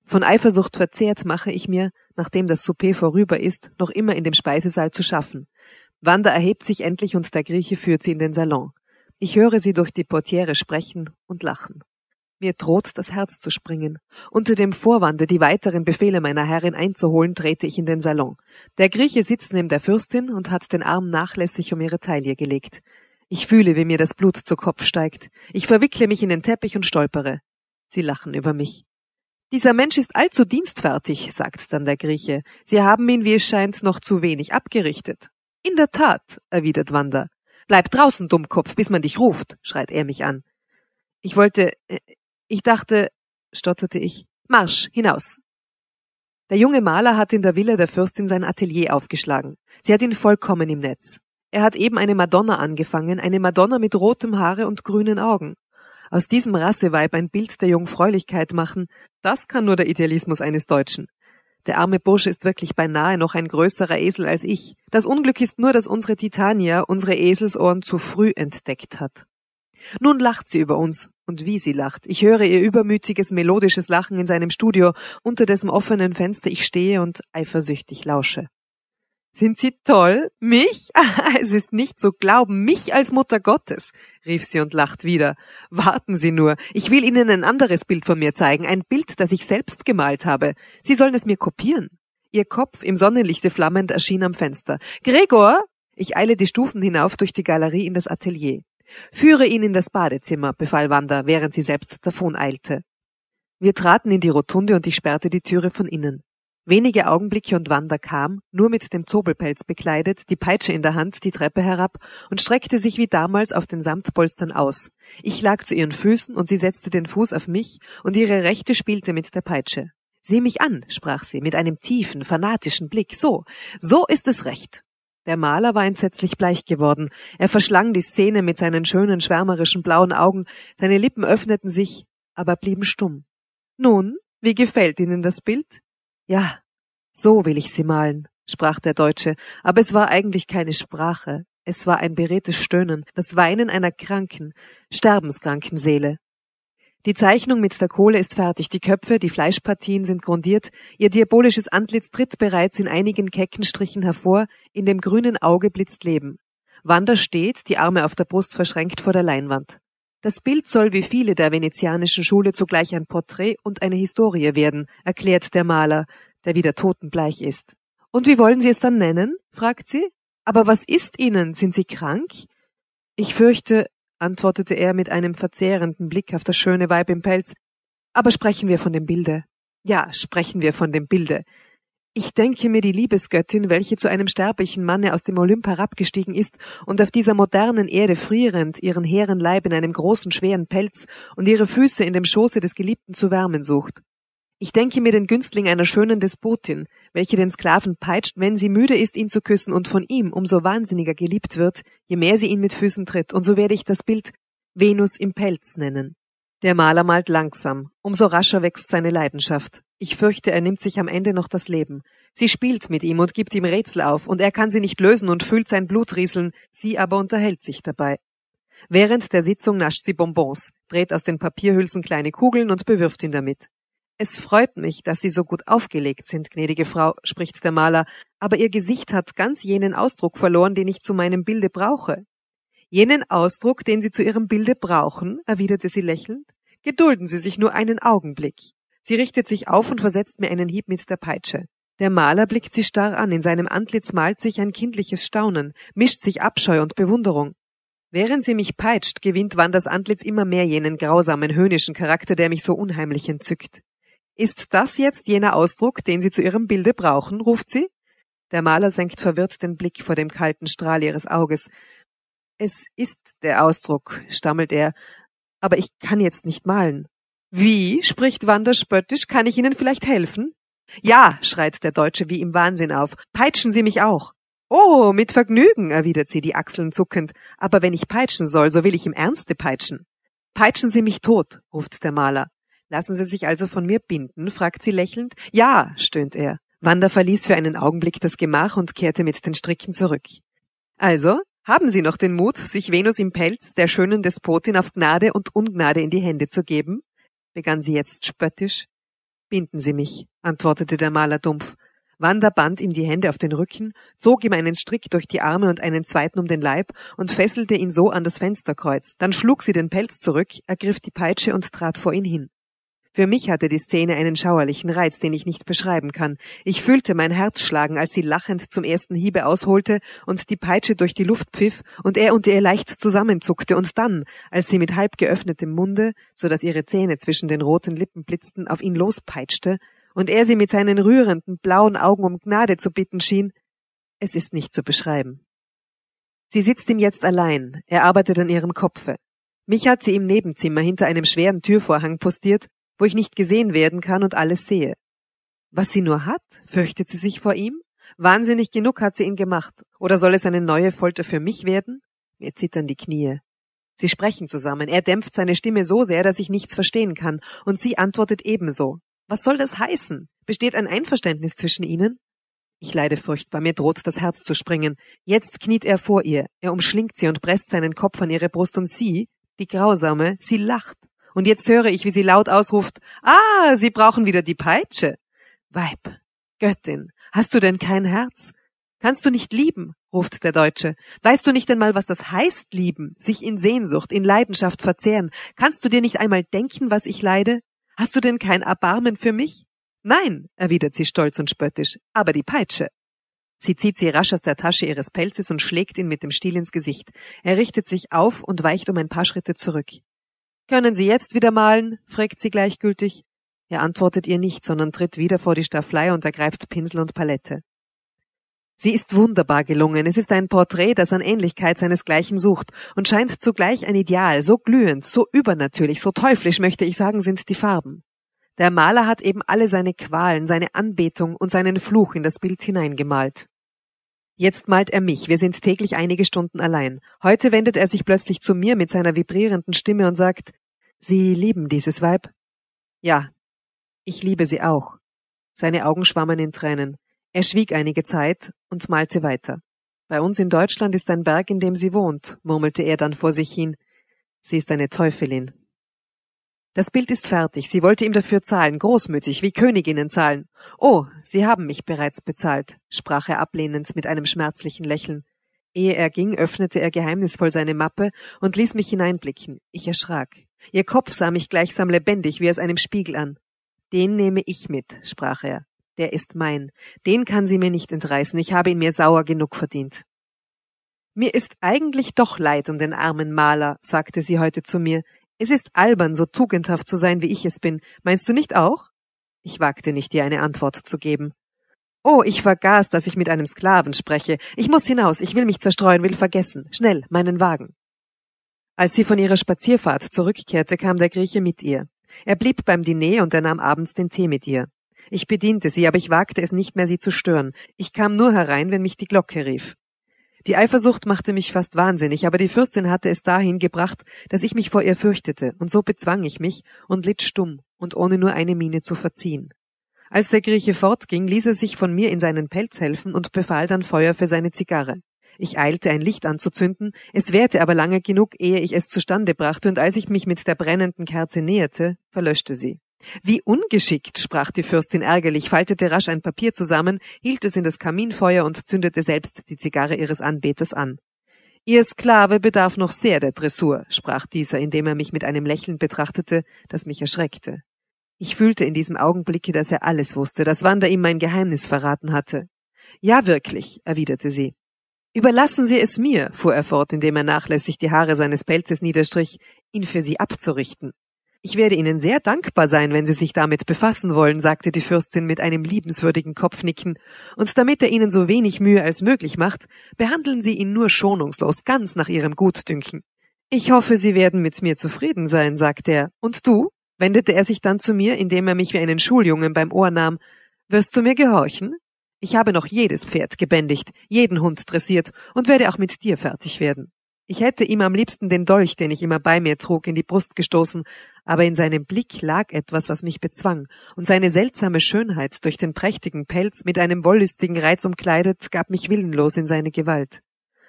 Von Eifersucht verzehrt mache ich mir, nachdem das Souper vorüber ist, noch immer in dem Speisesaal zu schaffen. Wanda erhebt sich endlich und der Grieche führt sie in den Salon. Ich höre sie durch die Portiere sprechen und lachen. Mir droht das Herz zu springen. Unter dem Vorwande, die weiteren Befehle meiner Herrin einzuholen, trete ich in den Salon. Der Grieche sitzt neben der Fürstin und hat den Arm nachlässig um ihre Taille gelegt. Ich fühle, wie mir das Blut zu Kopf steigt. Ich verwickle mich in den Teppich und stolpere. Sie lachen über mich. Dieser Mensch ist allzu dienstfertig, sagt dann der Grieche. Sie haben ihn, wie es scheint, noch zu wenig abgerichtet. In der Tat, erwidert Wanda. Bleib draußen, Dummkopf, bis man dich ruft, schreit er mich an. Ich wollte, äh, ich dachte, stotterte ich, Marsch, hinaus. Der junge Maler hat in der Villa der Fürstin sein Atelier aufgeschlagen. Sie hat ihn vollkommen im Netz. Er hat eben eine Madonna angefangen, eine Madonna mit rotem Haare und grünen Augen. Aus diesem Rasseweib ein Bild der Jungfräulichkeit machen, das kann nur der Idealismus eines Deutschen. Der arme Bursche ist wirklich beinahe noch ein größerer Esel als ich. Das Unglück ist nur, dass unsere Titania unsere Eselsohren zu früh entdeckt hat. Nun lacht sie über uns. Und wie sie lacht. Ich höre ihr übermütiges, melodisches Lachen in seinem Studio, unter dessen offenen Fenster ich stehe und eifersüchtig lausche. Sind Sie toll? Mich? es ist nicht zu glauben, mich als Mutter Gottes, rief sie und lacht wieder. Warten Sie nur, ich will Ihnen ein anderes Bild von mir zeigen, ein Bild, das ich selbst gemalt habe. Sie sollen es mir kopieren. Ihr Kopf im Sonnenlichte flammend erschien am Fenster. Gregor! Ich eile die Stufen hinauf durch die Galerie in das Atelier. Führe ihn in das Badezimmer, befahl Wanda, während sie selbst davon eilte. Wir traten in die Rotunde und ich sperrte die Türe von innen. Wenige Augenblicke und Wanda kam, nur mit dem Zobelpelz bekleidet, die Peitsche in der Hand, die Treppe herab und streckte sich wie damals auf den Samtpolstern aus. Ich lag zu ihren Füßen und sie setzte den Fuß auf mich und ihre Rechte spielte mit der Peitsche. Sieh mich an, sprach sie mit einem tiefen, fanatischen Blick. So, so ist es recht. Der Maler war entsetzlich bleich geworden. Er verschlang die Szene mit seinen schönen, schwärmerischen blauen Augen. Seine Lippen öffneten sich, aber blieben stumm. Nun, wie gefällt Ihnen das Bild? Ja, so will ich sie malen, sprach der Deutsche, aber es war eigentlich keine Sprache, es war ein beredtes Stöhnen, das Weinen einer kranken, sterbenskranken Seele. Die Zeichnung mit der Kohle ist fertig, die Köpfe, die Fleischpartien sind grundiert, ihr diabolisches Antlitz tritt bereits in einigen kecken Strichen hervor, in dem grünen Auge blitzt Leben. Wanda steht, die Arme auf der Brust verschränkt vor der Leinwand. Das Bild soll wie viele der venezianischen Schule zugleich ein Porträt und eine Historie werden, erklärt der Maler, der wieder totenbleich ist. Und wie wollen Sie es dann nennen? fragt sie. Aber was ist Ihnen? Sind Sie krank? Ich fürchte, antwortete er mit einem verzehrenden Blick auf das schöne Weib im Pelz. Aber sprechen wir von dem Bilde. Ja, sprechen wir von dem Bilde. Ich denke mir die Liebesgöttin, welche zu einem sterblichen Manne aus dem Olymp herabgestiegen ist und auf dieser modernen Erde frierend ihren hehren Leib in einem großen schweren Pelz und ihre Füße in dem Schoße des Geliebten zu wärmen sucht. Ich denke mir den Günstling einer schönen Despotin, welche den Sklaven peitscht, wenn sie müde ist, ihn zu küssen und von ihm umso wahnsinniger geliebt wird, je mehr sie ihn mit Füßen tritt, und so werde ich das Bild Venus im Pelz nennen. Der Maler malt langsam, umso rascher wächst seine Leidenschaft. Ich fürchte, er nimmt sich am Ende noch das Leben. Sie spielt mit ihm und gibt ihm Rätsel auf, und er kann sie nicht lösen und fühlt sein Blut rieseln, sie aber unterhält sich dabei. Während der Sitzung nascht sie Bonbons, dreht aus den Papierhülsen kleine Kugeln und bewirft ihn damit. Es freut mich, dass Sie so gut aufgelegt sind, gnädige Frau, spricht der Maler, aber Ihr Gesicht hat ganz jenen Ausdruck verloren, den ich zu meinem Bilde brauche. Jenen Ausdruck, den Sie zu Ihrem Bilde brauchen, erwiderte sie lächelnd. Gedulden Sie sich nur einen Augenblick. Sie richtet sich auf und versetzt mir einen Hieb mit der Peitsche. Der Maler blickt sie starr an, in seinem Antlitz malt sich ein kindliches Staunen, mischt sich Abscheu und Bewunderung. Während sie mich peitscht, gewinnt Wanders Antlitz immer mehr jenen grausamen, höhnischen Charakter, der mich so unheimlich entzückt. Ist das jetzt jener Ausdruck, den Sie zu Ihrem Bilde brauchen? ruft sie. Der Maler senkt verwirrt den Blick vor dem kalten Strahl ihres Auges. Es ist der Ausdruck, stammelt er, aber ich kann jetzt nicht malen. Wie? spricht Wanda spöttisch, kann ich Ihnen vielleicht helfen? Ja, schreit der Deutsche wie im Wahnsinn auf. Peitschen Sie mich auch. Oh, mit Vergnügen, erwidert sie, die Achseln zuckend, aber wenn ich peitschen soll, so will ich im Ernste peitschen. Peitschen Sie mich tot, ruft der Maler. Lassen Sie sich also von mir binden? fragt sie lächelnd. Ja, stöhnt er. Wanda verließ für einen Augenblick das Gemach und kehrte mit den Stricken zurück. Also, haben Sie noch den Mut, sich Venus im Pelz, der schönen Despotin auf Gnade und Ungnade in die Hände zu geben? begann sie jetzt spöttisch. Binden Sie mich, antwortete der Maler dumpf. Wanda band ihm die Hände auf den Rücken, zog ihm einen Strick durch die Arme und einen zweiten um den Leib und fesselte ihn so an das Fensterkreuz. Dann schlug sie den Pelz zurück, ergriff die Peitsche und trat vor ihn hin. Für mich hatte die Szene einen schauerlichen Reiz, den ich nicht beschreiben kann. Ich fühlte mein Herz schlagen, als sie lachend zum ersten Hiebe ausholte und die Peitsche durch die Luft pfiff und er und ihr leicht zusammenzuckte und dann, als sie mit halb geöffnetem Munde, so dass ihre Zähne zwischen den roten Lippen blitzten, auf ihn lospeitschte und er sie mit seinen rührenden blauen Augen um Gnade zu bitten schien, es ist nicht zu beschreiben. Sie sitzt ihm jetzt allein, er arbeitet an ihrem Kopfe. Mich hat sie im Nebenzimmer hinter einem schweren Türvorhang postiert wo ich nicht gesehen werden kann und alles sehe. Was sie nur hat, fürchtet sie sich vor ihm? Wahnsinnig genug hat sie ihn gemacht. Oder soll es eine neue Folter für mich werden? Mir zittern die Knie. Sie sprechen zusammen. Er dämpft seine Stimme so sehr, dass ich nichts verstehen kann. Und sie antwortet ebenso. Was soll das heißen? Besteht ein Einverständnis zwischen ihnen? Ich leide furchtbar, mir droht das Herz zu springen. Jetzt kniet er vor ihr, er umschlingt sie und presst seinen Kopf an ihre Brust und sie, die Grausame, sie lacht und jetzt höre ich, wie sie laut ausruft, Ah, Sie brauchen wieder die Peitsche. Weib, Göttin, hast du denn kein Herz? Kannst du nicht lieben? ruft der Deutsche. Weißt du nicht einmal, was das heißt, lieben, sich in Sehnsucht, in Leidenschaft verzehren? Kannst du dir nicht einmal denken, was ich leide? Hast du denn kein Erbarmen für mich? Nein, erwidert sie stolz und spöttisch, aber die Peitsche. Sie zieht sie rasch aus der Tasche ihres Pelzes und schlägt ihn mit dem Stiel ins Gesicht. Er richtet sich auf und weicht um ein paar Schritte zurück. Können Sie jetzt wieder malen? fragt sie gleichgültig. Er antwortet ihr nicht, sondern tritt wieder vor die Staffelei und ergreift Pinsel und Palette. Sie ist wunderbar gelungen. Es ist ein Porträt, das an Ähnlichkeit seinesgleichen sucht und scheint zugleich ein Ideal. So glühend, so übernatürlich, so teuflisch, möchte ich sagen, sind die Farben. Der Maler hat eben alle seine Qualen, seine Anbetung und seinen Fluch in das Bild hineingemalt. Jetzt malt er mich, wir sind täglich einige Stunden allein. Heute wendet er sich plötzlich zu mir mit seiner vibrierenden Stimme und sagt, Sie lieben dieses Weib? Ja, ich liebe sie auch. Seine Augen schwammen in Tränen. Er schwieg einige Zeit und malte weiter. Bei uns in Deutschland ist ein Berg, in dem sie wohnt, murmelte er dann vor sich hin. Sie ist eine Teufelin. Das Bild ist fertig. Sie wollte ihm dafür zahlen, großmütig, wie Königinnen zahlen. Oh, Sie haben mich bereits bezahlt, sprach er ablehnend mit einem schmerzlichen Lächeln. Ehe er ging, öffnete er geheimnisvoll seine Mappe und ließ mich hineinblicken. Ich erschrak. Ihr Kopf sah mich gleichsam lebendig wie aus einem Spiegel an. Den nehme ich mit, sprach er. Der ist mein. Den kann sie mir nicht entreißen. Ich habe ihn mir sauer genug verdient. Mir ist eigentlich doch leid um den armen Maler, sagte sie heute zu mir. Es ist albern, so tugendhaft zu sein, wie ich es bin. Meinst du nicht auch? Ich wagte nicht, ihr eine Antwort zu geben. Oh, ich vergaß, dass ich mit einem Sklaven spreche. Ich muss hinaus, ich will mich zerstreuen, will vergessen. Schnell, meinen Wagen. Als sie von ihrer Spazierfahrt zurückkehrte, kam der Grieche mit ihr. Er blieb beim Diner und er nahm abends den Tee mit ihr. Ich bediente sie, aber ich wagte es nicht mehr, sie zu stören. Ich kam nur herein, wenn mich die Glocke rief. Die Eifersucht machte mich fast wahnsinnig, aber die Fürstin hatte es dahin gebracht, dass ich mich vor ihr fürchtete, und so bezwang ich mich und litt stumm und ohne nur eine Miene zu verziehen. Als der Grieche fortging, ließ er sich von mir in seinen Pelz helfen und befahl dann Feuer für seine Zigarre. Ich eilte, ein Licht anzuzünden, es währte aber lange genug, ehe ich es zustande brachte, und als ich mich mit der brennenden Kerze näherte, verlöschte sie. Wie ungeschickt, sprach die Fürstin ärgerlich, faltete rasch ein Papier zusammen, hielt es in das Kaminfeuer und zündete selbst die Zigarre ihres Anbeters an. Ihr Sklave bedarf noch sehr der Dressur, sprach dieser, indem er mich mit einem Lächeln betrachtete, das mich erschreckte. Ich fühlte in diesem Augenblicke, dass er alles wusste, dass Wanda ihm mein Geheimnis verraten hatte. Ja, wirklich, erwiderte sie. Überlassen Sie es mir, fuhr er fort, indem er nachlässig die Haare seines Pelzes niederstrich, ihn für Sie abzurichten. Ich werde Ihnen sehr dankbar sein, wenn Sie sich damit befassen wollen, sagte die Fürstin mit einem liebenswürdigen Kopfnicken, und damit er Ihnen so wenig Mühe als möglich macht, behandeln Sie ihn nur schonungslos, ganz nach Ihrem Gutdünken. Ich hoffe, Sie werden mit mir zufrieden sein, sagte er. Und du? wendete er sich dann zu mir, indem er mich wie einen Schuljungen beim Ohr nahm. Wirst du mir gehorchen? Ich habe noch jedes Pferd gebändigt, jeden Hund dressiert und werde auch mit dir fertig werden. Ich hätte ihm am liebsten den Dolch, den ich immer bei mir trug, in die Brust gestoßen, aber in seinem Blick lag etwas, was mich bezwang, und seine seltsame Schönheit durch den prächtigen Pelz mit einem wollüstigen Reiz umkleidet, gab mich willenlos in seine Gewalt.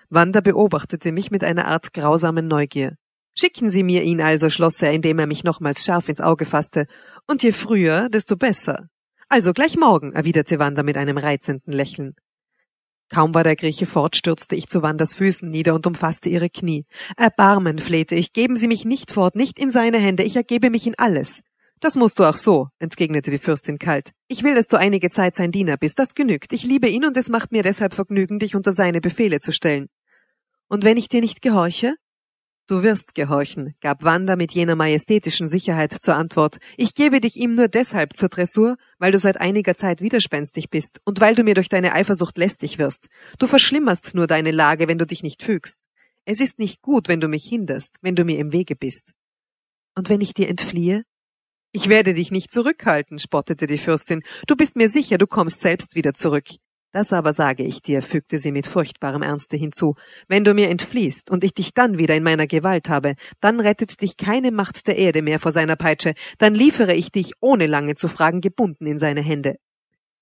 Wanda beobachtete mich mit einer Art grausamen Neugier. Schicken Sie mir ihn also, schloss er, indem er mich nochmals scharf ins Auge fasste, und je früher, desto besser. Also gleich morgen, erwiderte Wanda mit einem reizenden Lächeln. Kaum war der Grieche fort, stürzte ich zu Wanders Füßen nieder und umfasste ihre Knie. Erbarmen, flehte ich, geben Sie mich nicht fort, nicht in seine Hände, ich ergebe mich in alles. Das musst du auch so, entgegnete die Fürstin kalt. Ich will, dass du einige Zeit sein Diener bist, das genügt. Ich liebe ihn und es macht mir deshalb Vergnügen, dich unter seine Befehle zu stellen. Und wenn ich dir nicht gehorche? Du wirst gehorchen, gab Wanda mit jener majestätischen Sicherheit zur Antwort. Ich gebe dich ihm nur deshalb zur Dressur, weil du seit einiger Zeit widerspenstig bist und weil du mir durch deine Eifersucht lästig wirst. Du verschlimmerst nur deine Lage, wenn du dich nicht fügst. Es ist nicht gut, wenn du mich hinderst, wenn du mir im Wege bist. Und wenn ich dir entfliehe? Ich werde dich nicht zurückhalten, spottete die Fürstin. Du bist mir sicher, du kommst selbst wieder zurück. Das aber sage ich dir, fügte sie mit furchtbarem Ernste hinzu, wenn du mir entfliehst und ich dich dann wieder in meiner Gewalt habe, dann rettet dich keine Macht der Erde mehr vor seiner Peitsche, dann liefere ich dich, ohne lange zu fragen, gebunden in seine Hände.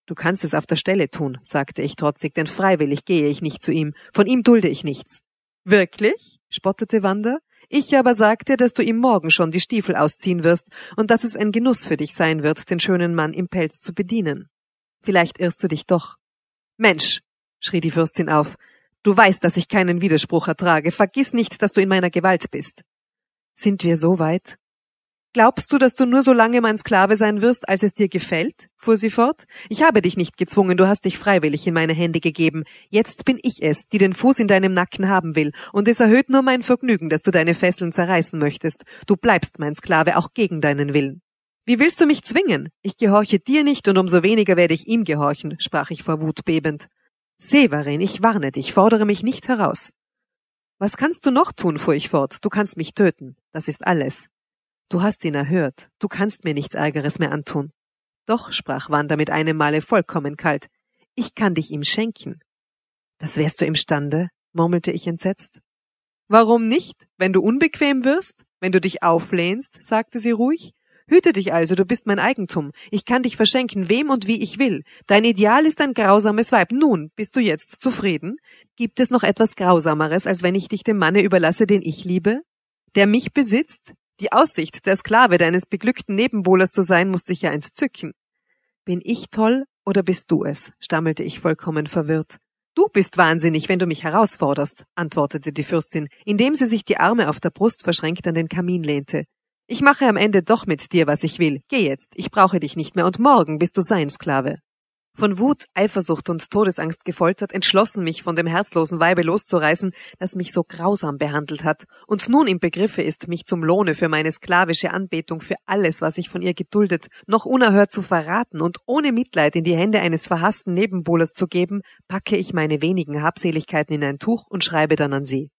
Du kannst es auf der Stelle tun, sagte ich trotzig, denn freiwillig gehe ich nicht zu ihm, von ihm dulde ich nichts. Wirklich? spottete Wanda. Ich aber sagte, dass du ihm morgen schon die Stiefel ausziehen wirst und dass es ein Genuss für dich sein wird, den schönen Mann im Pelz zu bedienen. Vielleicht irrst du dich doch. Mensch, schrie die Fürstin auf, du weißt, dass ich keinen Widerspruch ertrage. Vergiss nicht, dass du in meiner Gewalt bist. Sind wir so weit? Glaubst du, dass du nur so lange mein Sklave sein wirst, als es dir gefällt? fuhr sie fort. Ich habe dich nicht gezwungen, du hast dich freiwillig in meine Hände gegeben. Jetzt bin ich es, die den Fuß in deinem Nacken haben will, und es erhöht nur mein Vergnügen, dass du deine Fesseln zerreißen möchtest. Du bleibst mein Sklave auch gegen deinen Willen. Wie willst du mich zwingen? Ich gehorche dir nicht und umso weniger werde ich ihm gehorchen, sprach ich vor Wut bebend. Severin, ich warne dich, fordere mich nicht heraus. Was kannst du noch tun, fuhr ich fort. Du kannst mich töten. Das ist alles. Du hast ihn erhört. Du kannst mir nichts Ärgeres mehr antun. Doch, sprach Wanda mit einem Male vollkommen kalt, ich kann dich ihm schenken. Das wärst du imstande? murmelte ich entsetzt. Warum nicht, wenn du unbequem wirst, wenn du dich auflehnst, sagte sie ruhig, Hüte dich also, du bist mein Eigentum. Ich kann dich verschenken, wem und wie ich will. Dein Ideal ist ein grausames Weib. Nun, bist du jetzt zufrieden? Gibt es noch etwas Grausameres, als wenn ich dich dem Manne überlasse, den ich liebe? Der mich besitzt? Die Aussicht, der Sklave deines beglückten Nebenwohlers zu sein, muss dich ja entzücken. Bin ich toll oder bist du es? stammelte ich vollkommen verwirrt. Du bist wahnsinnig, wenn du mich herausforderst, antwortete die Fürstin, indem sie sich die Arme auf der Brust verschränkt an den Kamin lehnte. Ich mache am Ende doch mit dir, was ich will. Geh jetzt, ich brauche dich nicht mehr und morgen bist du sein Sklave. Von Wut, Eifersucht und Todesangst gefoltert, entschlossen mich von dem herzlosen Weibe loszureißen, das mich so grausam behandelt hat und nun im Begriffe ist, mich zum Lohne für meine sklavische Anbetung für alles, was ich von ihr geduldet, noch unerhört zu verraten und ohne Mitleid in die Hände eines verhassten Nebenbuhlers zu geben, packe ich meine wenigen Habseligkeiten in ein Tuch und schreibe dann an sie.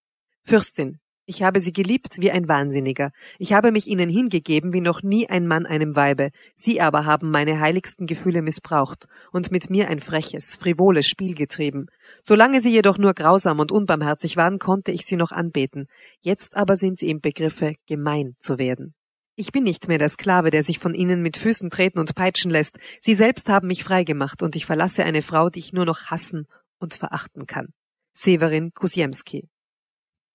Fürstin, ich habe sie geliebt wie ein Wahnsinniger. Ich habe mich ihnen hingegeben wie noch nie ein Mann einem Weibe. Sie aber haben meine heiligsten Gefühle missbraucht und mit mir ein freches, frivoles Spiel getrieben. Solange sie jedoch nur grausam und unbarmherzig waren, konnte ich sie noch anbeten. Jetzt aber sind sie im Begriffe, gemein zu werden. Ich bin nicht mehr der Sklave, der sich von ihnen mit Füßen treten und peitschen lässt. Sie selbst haben mich freigemacht und ich verlasse eine Frau, die ich nur noch hassen und verachten kann. Severin Kusiemski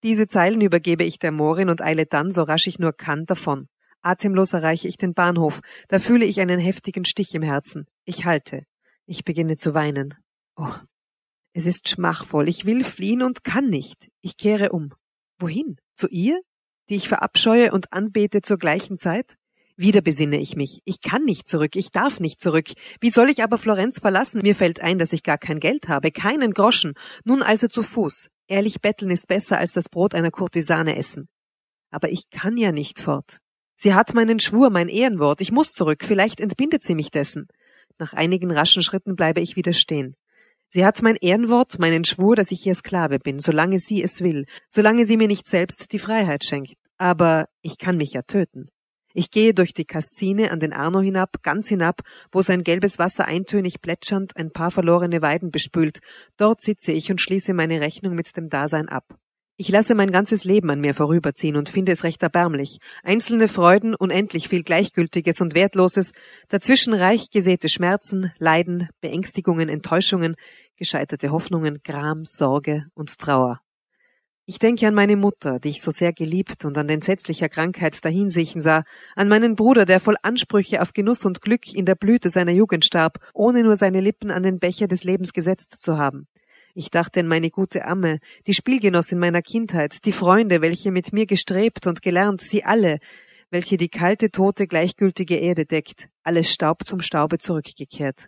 diese Zeilen übergebe ich der Morin und eile dann, so rasch ich nur kann, davon. Atemlos erreiche ich den Bahnhof, da fühle ich einen heftigen Stich im Herzen. Ich halte. Ich beginne zu weinen. Oh, es ist schmachvoll. Ich will fliehen und kann nicht. Ich kehre um. Wohin? Zu ihr? Die ich verabscheue und anbete zur gleichen Zeit? Wieder besinne ich mich. Ich kann nicht zurück, ich darf nicht zurück. Wie soll ich aber Florenz verlassen? Mir fällt ein, dass ich gar kein Geld habe, keinen Groschen. Nun also zu Fuß. Ehrlich betteln ist besser als das Brot einer Kurtisane essen. Aber ich kann ja nicht fort. Sie hat meinen Schwur, mein Ehrenwort. Ich muss zurück. Vielleicht entbindet sie mich dessen. Nach einigen raschen Schritten bleibe ich wieder stehen. Sie hat mein Ehrenwort, meinen Schwur, dass ich ihr Sklave bin, solange sie es will, solange sie mir nicht selbst die Freiheit schenkt. Aber ich kann mich ja töten. Ich gehe durch die Kastine an den Arno hinab, ganz hinab, wo sein gelbes Wasser eintönig plätschernd ein paar verlorene Weiden bespült. Dort sitze ich und schließe meine Rechnung mit dem Dasein ab. Ich lasse mein ganzes Leben an mir vorüberziehen und finde es recht erbärmlich. Einzelne Freuden, unendlich viel Gleichgültiges und Wertloses, dazwischen reich gesäte Schmerzen, Leiden, Beängstigungen, Enttäuschungen, gescheiterte Hoffnungen, Gram, Sorge und Trauer. Ich denke an meine Mutter, die ich so sehr geliebt und an entsetzlicher Krankheit dahinsiechen sah, an meinen Bruder, der voll Ansprüche auf Genuss und Glück in der Blüte seiner Jugend starb, ohne nur seine Lippen an den Becher des Lebens gesetzt zu haben. Ich dachte an meine gute Amme, die Spielgenossin meiner Kindheit, die Freunde, welche mit mir gestrebt und gelernt, sie alle, welche die kalte, tote, gleichgültige Erde deckt, alles Staub zum Staube zurückgekehrt.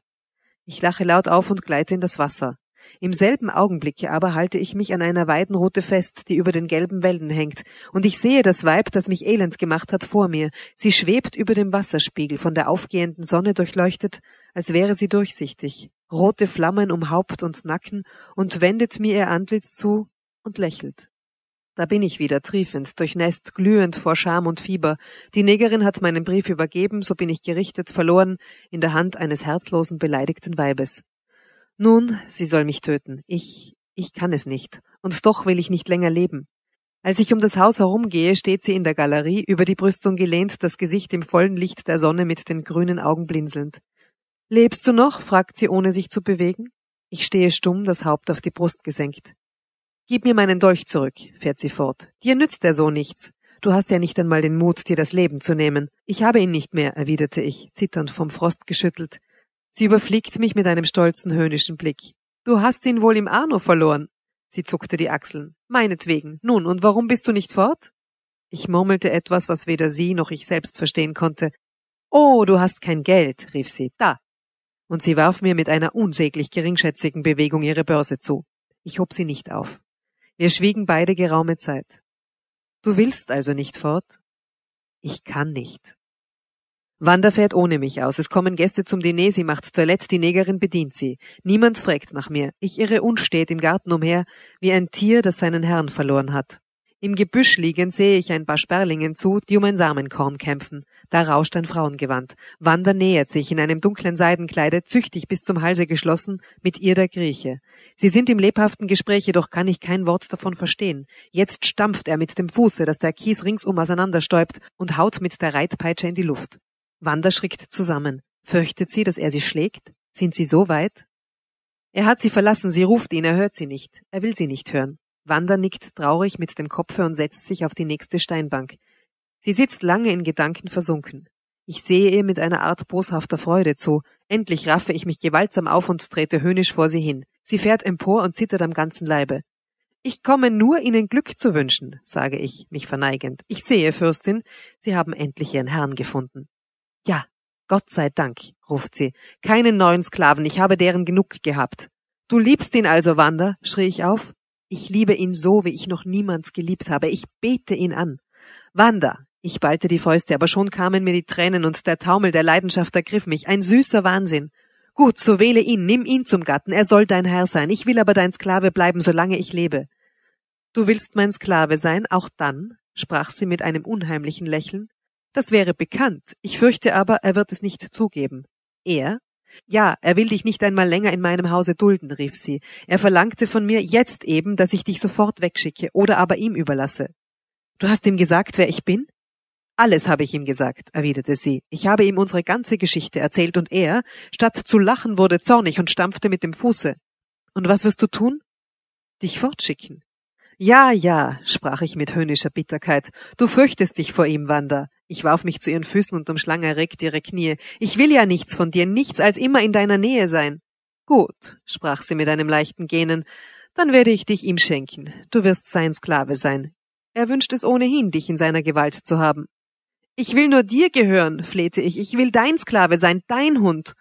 Ich lache laut auf und gleite in das Wasser. Im selben Augenblick aber halte ich mich an einer Weidenrute fest, die über den gelben Wellen hängt, und ich sehe das Weib, das mich elend gemacht hat, vor mir. Sie schwebt über dem Wasserspiegel, von der aufgehenden Sonne durchleuchtet, als wäre sie durchsichtig. Rote Flammen um Haupt und Nacken und wendet mir ihr Antlitz zu und lächelt. Da bin ich wieder triefend, durchnässt, glühend vor Scham und Fieber. Die Negerin hat meinen Brief übergeben, so bin ich gerichtet, verloren, in der Hand eines herzlosen, beleidigten Weibes. Nun, sie soll mich töten. Ich, ich kann es nicht. Und doch will ich nicht länger leben. Als ich um das Haus herumgehe, steht sie in der Galerie, über die Brüstung gelehnt, das Gesicht im vollen Licht der Sonne mit den grünen Augen blinzelnd. Lebst du noch? fragt sie, ohne sich zu bewegen. Ich stehe stumm, das Haupt auf die Brust gesenkt. Gib mir meinen Dolch zurück, fährt sie fort. Dir nützt er so nichts. Du hast ja nicht einmal den Mut, dir das Leben zu nehmen. Ich habe ihn nicht mehr, erwiderte ich, zitternd vom Frost geschüttelt. Sie überfliegt mich mit einem stolzen, höhnischen Blick. Du hast ihn wohl im Arno verloren. Sie zuckte die Achseln. Meinetwegen. Nun, und warum bist du nicht fort? Ich murmelte etwas, was weder sie noch ich selbst verstehen konnte. Oh, du hast kein Geld, rief sie. Da. Und sie warf mir mit einer unsäglich geringschätzigen Bewegung ihre Börse zu. Ich hob sie nicht auf. Wir schwiegen beide geraume Zeit. Du willst also nicht fort? Ich kann nicht. Wanda fährt ohne mich aus. Es kommen Gäste zum Diner, sie macht Toilette, die Negerin bedient sie. Niemand fragt nach mir. Ich irre unstet im Garten umher, wie ein Tier, das seinen Herrn verloren hat. Im Gebüsch liegend sehe ich ein paar Sperlingen zu, die um ein Samenkorn kämpfen. Da rauscht ein Frauengewand. Wanda nähert sich in einem dunklen Seidenkleide, züchtig bis zum Halse geschlossen, mit ihr der Grieche. Sie sind im lebhaften Gespräch, jedoch kann ich kein Wort davon verstehen. Jetzt stampft er mit dem Fuße, dass der Kies ringsum auseinanderstäubt, und haut mit der Reitpeitsche in die Luft. Wanda schrickt zusammen. Fürchtet sie, dass er sie schlägt? Sind sie so weit? Er hat sie verlassen, sie ruft ihn, er hört sie nicht. Er will sie nicht hören. Wanda nickt traurig mit dem Kopfe und setzt sich auf die nächste Steinbank. Sie sitzt lange in Gedanken versunken. Ich sehe ihr mit einer Art boshafter Freude zu. Endlich raffe ich mich gewaltsam auf und trete höhnisch vor sie hin. Sie fährt empor und zittert am ganzen Leibe. Ich komme nur, Ihnen Glück zu wünschen, sage ich, mich verneigend. Ich sehe, Fürstin, Sie haben endlich Ihren Herrn gefunden. Ja, Gott sei Dank, ruft sie, keinen neuen Sklaven, ich habe deren genug gehabt. Du liebst ihn also, Wanda, schrie ich auf. Ich liebe ihn so, wie ich noch niemand geliebt habe. Ich bete ihn an. Wanda! Ich ballte die Fäuste, aber schon kamen mir die Tränen und der Taumel der Leidenschaft ergriff mich. Ein süßer Wahnsinn. Gut, so wähle ihn, nimm ihn zum Gatten, er soll dein Herr sein. Ich will aber dein Sklave bleiben, solange ich lebe. Du willst mein Sklave sein, auch dann, sprach sie mit einem unheimlichen Lächeln, das wäre bekannt. Ich fürchte aber, er wird es nicht zugeben. Er? Ja, er will dich nicht einmal länger in meinem Hause dulden, rief sie. Er verlangte von mir jetzt eben, dass ich dich sofort wegschicke oder aber ihm überlasse. Du hast ihm gesagt, wer ich bin? Alles habe ich ihm gesagt, erwiderte sie. Ich habe ihm unsere ganze Geschichte erzählt und er, statt zu lachen, wurde zornig und stampfte mit dem Fuße. Und was wirst du tun? Dich fortschicken. Ja, ja, sprach ich mit höhnischer Bitterkeit. Du fürchtest dich vor ihm, Wanda. Ich warf mich zu ihren Füßen und umschlang erregt ihre Knie. Ich will ja nichts von dir, nichts als immer in deiner Nähe sein. Gut, sprach sie mit einem leichten Gähnen, dann werde ich dich ihm schenken. Du wirst sein Sklave sein. Er wünscht es ohnehin, dich in seiner Gewalt zu haben. Ich will nur dir gehören, flehte ich. Ich will dein Sklave sein, dein Hund.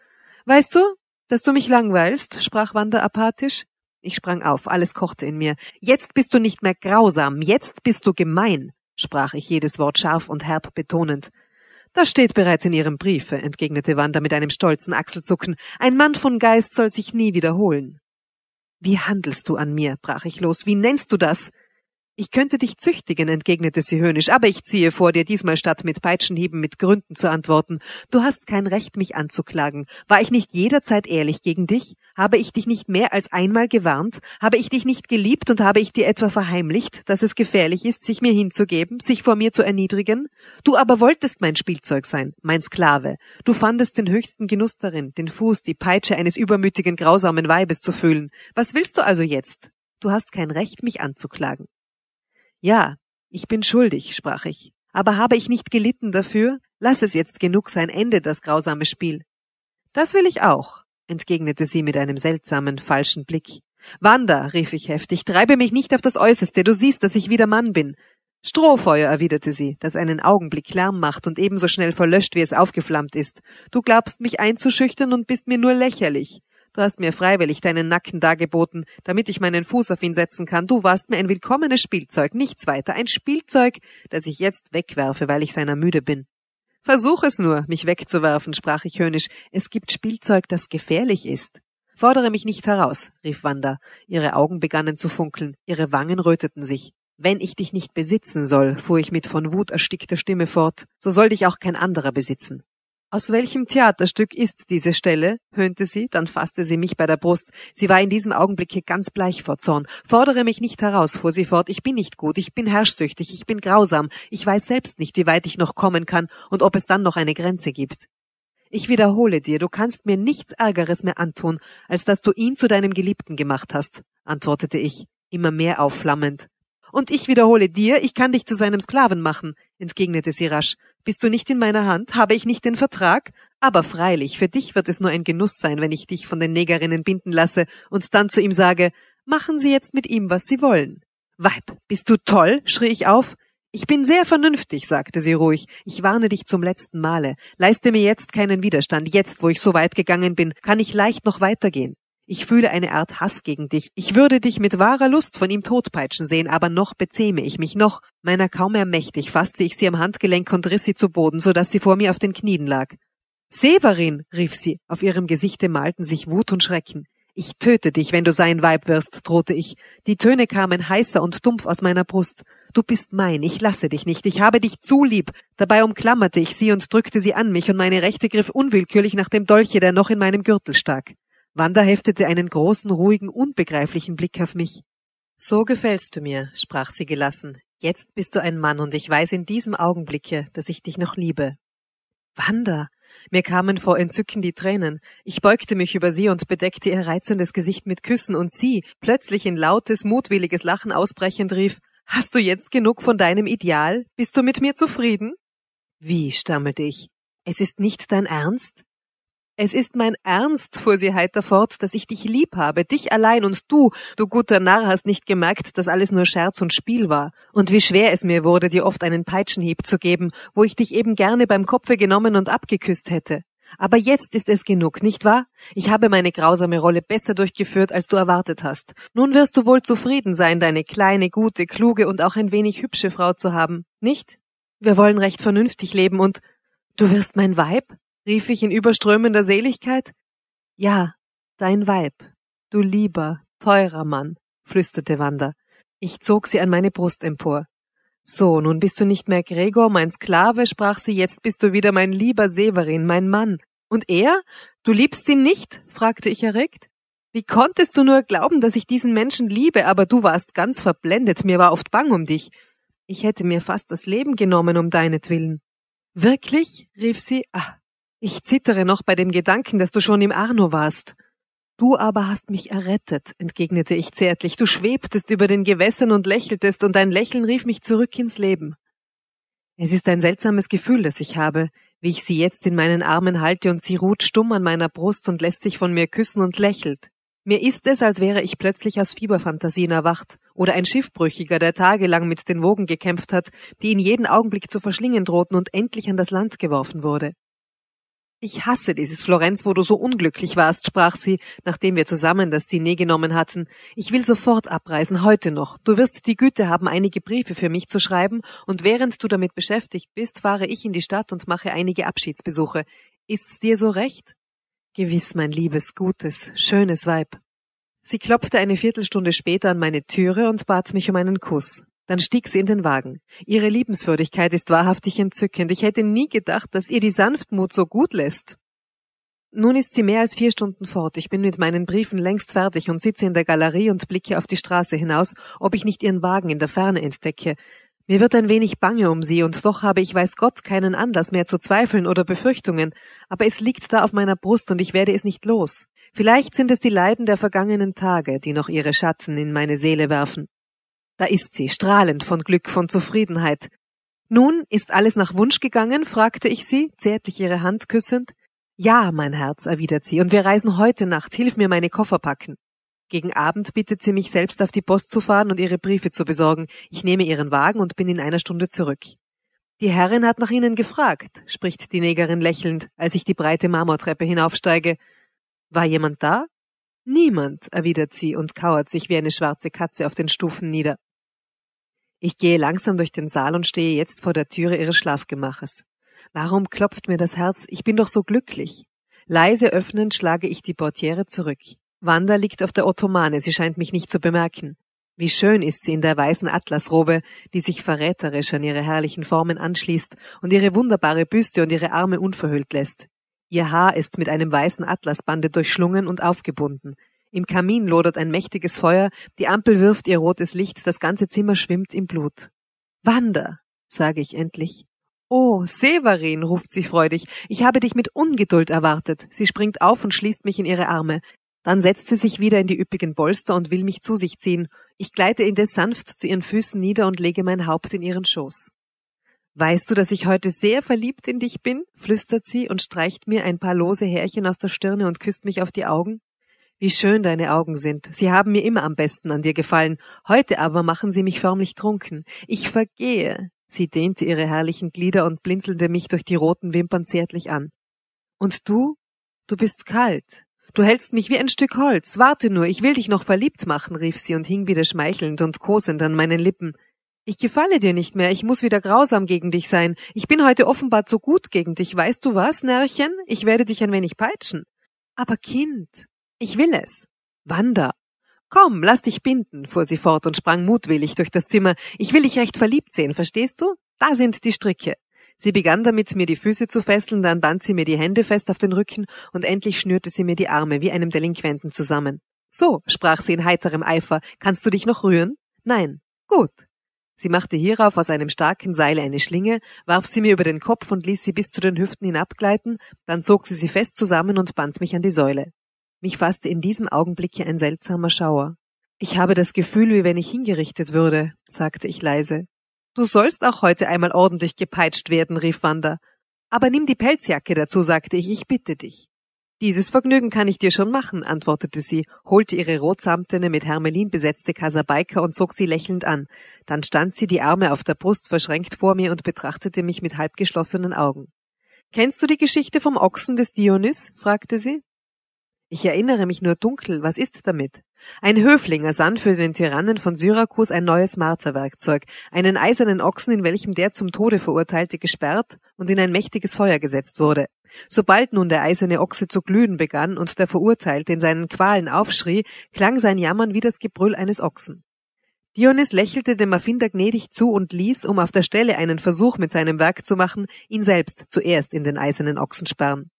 Weißt du, dass du mich langweilst? sprach Wanda apathisch. Ich sprang auf, alles kochte in mir. Jetzt bist du nicht mehr grausam, jetzt bist du gemein sprach ich jedes Wort scharf und herb betonend. Das steht bereits in Ihrem Briefe, entgegnete Wanda mit einem stolzen Achselzucken. Ein Mann von Geist soll sich nie wiederholen. Wie handelst du an mir? brach ich los. Wie nennst du das? Ich könnte dich züchtigen, entgegnete sie höhnisch, aber ich ziehe vor dir, diesmal statt mit Peitschenhieben mit Gründen zu antworten. Du hast kein Recht, mich anzuklagen. War ich nicht jederzeit ehrlich gegen dich? Habe ich dich nicht mehr als einmal gewarnt? Habe ich dich nicht geliebt und habe ich dir etwa verheimlicht, dass es gefährlich ist, sich mir hinzugeben, sich vor mir zu erniedrigen? Du aber wolltest mein Spielzeug sein, mein Sklave. Du fandest den höchsten Genuss darin, den Fuß, die Peitsche eines übermütigen, grausamen Weibes zu fühlen. Was willst du also jetzt? Du hast kein Recht, mich anzuklagen. Ja, ich bin schuldig, sprach ich. Aber habe ich nicht gelitten dafür? Lass es jetzt genug sein, ende das grausame Spiel. Das will ich auch, entgegnete sie mit einem seltsamen, falschen Blick. Wanda, rief ich heftig, treibe mich nicht auf das Äußerste, du siehst, dass ich wieder Mann bin. Strohfeuer, erwiderte sie, das einen Augenblick lärm macht und ebenso schnell verlöscht, wie es aufgeflammt ist. Du glaubst, mich einzuschüchtern und bist mir nur lächerlich. Du hast mir freiwillig deinen Nacken dargeboten, damit ich meinen Fuß auf ihn setzen kann. Du warst mir ein willkommenes Spielzeug, nichts weiter, ein Spielzeug, das ich jetzt wegwerfe, weil ich seiner müde bin. Versuch es nur, mich wegzuwerfen, sprach ich höhnisch. Es gibt Spielzeug, das gefährlich ist. Fordere mich nicht heraus, rief Wanda. Ihre Augen begannen zu funkeln, ihre Wangen röteten sich. Wenn ich dich nicht besitzen soll, fuhr ich mit von Wut erstickter Stimme fort, so soll dich auch kein anderer besitzen. Aus welchem Theaterstück ist diese Stelle? höhnte sie, dann fasste sie mich bei der Brust. Sie war in diesem Augenblicke ganz bleich vor Zorn. Fordere mich nicht heraus, fuhr sie fort. Ich bin nicht gut, ich bin herrschsüchtig, ich bin grausam. Ich weiß selbst nicht, wie weit ich noch kommen kann und ob es dann noch eine Grenze gibt. Ich wiederhole dir, du kannst mir nichts Ärgeres mehr antun, als dass du ihn zu deinem Geliebten gemacht hast, antwortete ich, immer mehr aufflammend. Und ich wiederhole dir, ich kann dich zu seinem Sklaven machen, entgegnete sie rasch. Bist du nicht in meiner Hand? Habe ich nicht den Vertrag? Aber freilich, für dich wird es nur ein Genuss sein, wenn ich dich von den Negerinnen binden lasse und dann zu ihm sage, machen Sie jetzt mit ihm, was Sie wollen. Weib, bist du toll? schrie ich auf. Ich bin sehr vernünftig, sagte sie ruhig. Ich warne dich zum letzten Male. Leiste mir jetzt keinen Widerstand. Jetzt, wo ich so weit gegangen bin, kann ich leicht noch weitergehen. Ich fühle eine Art Hass gegen dich. Ich würde dich mit wahrer Lust von ihm totpeitschen sehen, aber noch bezähme ich mich, noch, meiner kaum mehr mächtig fasste ich sie am Handgelenk und riss sie zu Boden, so dass sie vor mir auf den Knien lag. Severin, rief sie, auf ihrem Gesichte malten sich Wut und Schrecken. Ich töte dich, wenn du sein Weib wirst, drohte ich. Die Töne kamen heißer und dumpf aus meiner Brust. Du bist mein, ich lasse dich nicht, ich habe dich zu lieb. Dabei umklammerte ich sie und drückte sie an mich, und meine Rechte griff unwillkürlich nach dem Dolche, der noch in meinem Gürtel stak. Wanda heftete einen großen, ruhigen, unbegreiflichen Blick auf mich. So gefällst du mir, sprach sie gelassen. Jetzt bist du ein Mann und ich weiß in diesem Augenblicke, dass ich dich noch liebe. Wanda! Mir kamen vor Entzücken die Tränen. Ich beugte mich über sie und bedeckte ihr reizendes Gesicht mit Küssen und sie, plötzlich in lautes, mutwilliges Lachen ausbrechend, rief, Hast du jetzt genug von deinem Ideal? Bist du mit mir zufrieden? Wie, stammelte ich. Es ist nicht dein Ernst? Es ist mein Ernst, fuhr sie heiter fort, dass ich dich lieb habe, dich allein und du, du guter Narr, hast nicht gemerkt, dass alles nur Scherz und Spiel war. Und wie schwer es mir wurde, dir oft einen Peitschenhieb zu geben, wo ich dich eben gerne beim Kopfe genommen und abgeküsst hätte. Aber jetzt ist es genug, nicht wahr? Ich habe meine grausame Rolle besser durchgeführt, als du erwartet hast. Nun wirst du wohl zufrieden sein, deine kleine, gute, kluge und auch ein wenig hübsche Frau zu haben, nicht? Wir wollen recht vernünftig leben und du wirst mein Weib? rief ich in überströmender Seligkeit. Ja, dein Weib, du lieber, teurer Mann, flüsterte Wanda. Ich zog sie an meine Brust empor. So, nun bist du nicht mehr Gregor, mein Sklave, sprach sie, jetzt bist du wieder mein lieber Severin, mein Mann. Und er? Du liebst ihn nicht? fragte ich erregt. Wie konntest du nur glauben, dass ich diesen Menschen liebe, aber du warst ganz verblendet, mir war oft bang um dich. Ich hätte mir fast das Leben genommen um deinetwillen. Wirklich? rief sie. Ah, ich zittere noch bei dem Gedanken, dass du schon im Arno warst. Du aber hast mich errettet, entgegnete ich zärtlich. Du schwebtest über den Gewässern und lächeltest, und dein Lächeln rief mich zurück ins Leben. Es ist ein seltsames Gefühl, das ich habe, wie ich sie jetzt in meinen Armen halte und sie ruht stumm an meiner Brust und lässt sich von mir küssen und lächelt. Mir ist es, als wäre ich plötzlich aus Fieberfantasien erwacht oder ein Schiffbrüchiger, der tagelang mit den Wogen gekämpft hat, die ihn jeden Augenblick zu verschlingen drohten und endlich an das Land geworfen wurde. Ich hasse dieses Florenz, wo du so unglücklich warst, sprach sie, nachdem wir zusammen das Diner genommen hatten. Ich will sofort abreisen, heute noch. Du wirst die Güte haben, einige Briefe für mich zu schreiben, und während du damit beschäftigt bist, fahre ich in die Stadt und mache einige Abschiedsbesuche. Ist's dir so recht? Gewiss, mein liebes, gutes, schönes Weib. Sie klopfte eine Viertelstunde später an meine Türe und bat mich um einen Kuss. Dann stieg sie in den Wagen. Ihre Liebenswürdigkeit ist wahrhaftig entzückend. Ich hätte nie gedacht, dass ihr die Sanftmut so gut lässt. Nun ist sie mehr als vier Stunden fort. Ich bin mit meinen Briefen längst fertig und sitze in der Galerie und blicke auf die Straße hinaus, ob ich nicht ihren Wagen in der Ferne entdecke. Mir wird ein wenig bange um sie, und doch habe ich weiß Gott keinen Anlass mehr zu zweifeln oder Befürchtungen, aber es liegt da auf meiner Brust und ich werde es nicht los. Vielleicht sind es die Leiden der vergangenen Tage, die noch ihre Schatten in meine Seele werfen. Da ist sie, strahlend von Glück, von Zufriedenheit. Nun, ist alles nach Wunsch gegangen? fragte ich sie, zärtlich ihre Hand küssend. Ja, mein Herz, erwidert sie, und wir reisen heute Nacht. Hilf mir meine Koffer packen. Gegen Abend bittet sie mich selbst auf die Post zu fahren und ihre Briefe zu besorgen. Ich nehme ihren Wagen und bin in einer Stunde zurück. Die Herrin hat nach Ihnen gefragt, spricht die Negerin lächelnd, als ich die breite Marmortreppe hinaufsteige. War jemand da? Niemand, erwidert sie und kauert sich wie eine schwarze Katze auf den Stufen nieder. Ich gehe langsam durch den Saal und stehe jetzt vor der Türe ihres Schlafgemaches. Warum klopft mir das Herz? Ich bin doch so glücklich. Leise öffnend schlage ich die Portiere zurück. Wanda liegt auf der Ottomane, sie scheint mich nicht zu bemerken. Wie schön ist sie in der weißen Atlasrobe, die sich verräterisch an ihre herrlichen Formen anschließt und ihre wunderbare Büste und ihre Arme unverhüllt lässt. Ihr Haar ist mit einem weißen Atlasbande durchschlungen und aufgebunden. Im Kamin lodert ein mächtiges Feuer, die Ampel wirft ihr rotes Licht, das ganze Zimmer schwimmt im Blut. Wander, sage ich endlich. Oh, Severin, ruft sie freudig, ich habe dich mit Ungeduld erwartet. Sie springt auf und schließt mich in ihre Arme. Dann setzt sie sich wieder in die üppigen Bolster und will mich zu sich ziehen. Ich gleite indes sanft zu ihren Füßen nieder und lege mein Haupt in ihren Schoß. Weißt du, dass ich heute sehr verliebt in dich bin? flüstert sie und streicht mir ein paar lose Härchen aus der Stirne und küsst mich auf die Augen. Wie schön deine Augen sind. Sie haben mir immer am besten an dir gefallen. Heute aber machen sie mich förmlich trunken. Ich vergehe. Sie dehnte ihre herrlichen Glieder und blinzelte mich durch die roten Wimpern zärtlich an. Und du? Du bist kalt. Du hältst mich wie ein Stück Holz. Warte nur, ich will dich noch verliebt machen, rief sie und hing wieder schmeichelnd und kosend an meinen Lippen. Ich gefalle dir nicht mehr, ich muss wieder grausam gegen dich sein. Ich bin heute offenbar zu gut gegen dich, weißt du was, Närrchen? Ich werde dich ein wenig peitschen. Aber Kind, ich will es. Wander. Komm, lass dich binden, fuhr sie fort und sprang mutwillig durch das Zimmer. Ich will dich recht verliebt sehen, verstehst du? Da sind die Stricke. Sie begann damit, mir die Füße zu fesseln, dann band sie mir die Hände fest auf den Rücken und endlich schnürte sie mir die Arme wie einem Delinquenten zusammen. So, sprach sie in heiterem Eifer, kannst du dich noch rühren? Nein. Gut, Sie machte hierauf aus einem starken Seil eine Schlinge, warf sie mir über den Kopf und ließ sie bis zu den Hüften hinabgleiten, dann zog sie sie fest zusammen und band mich an die Säule. Mich fasste in diesem Augenblicke ein seltsamer Schauer. Ich habe das Gefühl, wie wenn ich hingerichtet würde, sagte ich leise. Du sollst auch heute einmal ordentlich gepeitscht werden, rief Wanda. Aber nimm die Pelzjacke dazu, sagte ich, ich bitte dich. Dieses Vergnügen kann ich dir schon machen, antwortete sie, holte ihre rotsamtene, mit Hermelin besetzte Kasabaika und zog sie lächelnd an. Dann stand sie, die Arme auf der Brust verschränkt vor mir und betrachtete mich mit halbgeschlossenen Augen. Kennst du die Geschichte vom Ochsen des Dionys? fragte sie. Ich erinnere mich nur dunkel, was ist damit? Ein Höfling ersann für den Tyrannen von Syrakus ein neues Marterwerkzeug, einen eisernen Ochsen, in welchem der zum Tode verurteilte gesperrt und in ein mächtiges Feuer gesetzt wurde. Sobald nun der eiserne Ochse zu glühen begann und der Verurteilte in seinen Qualen aufschrie, klang sein Jammern wie das Gebrüll eines Ochsen. Dionys lächelte dem Erfinder gnädig zu und ließ, um auf der Stelle einen Versuch mit seinem Werk zu machen, ihn selbst zuerst in den eisernen Ochsen sperren.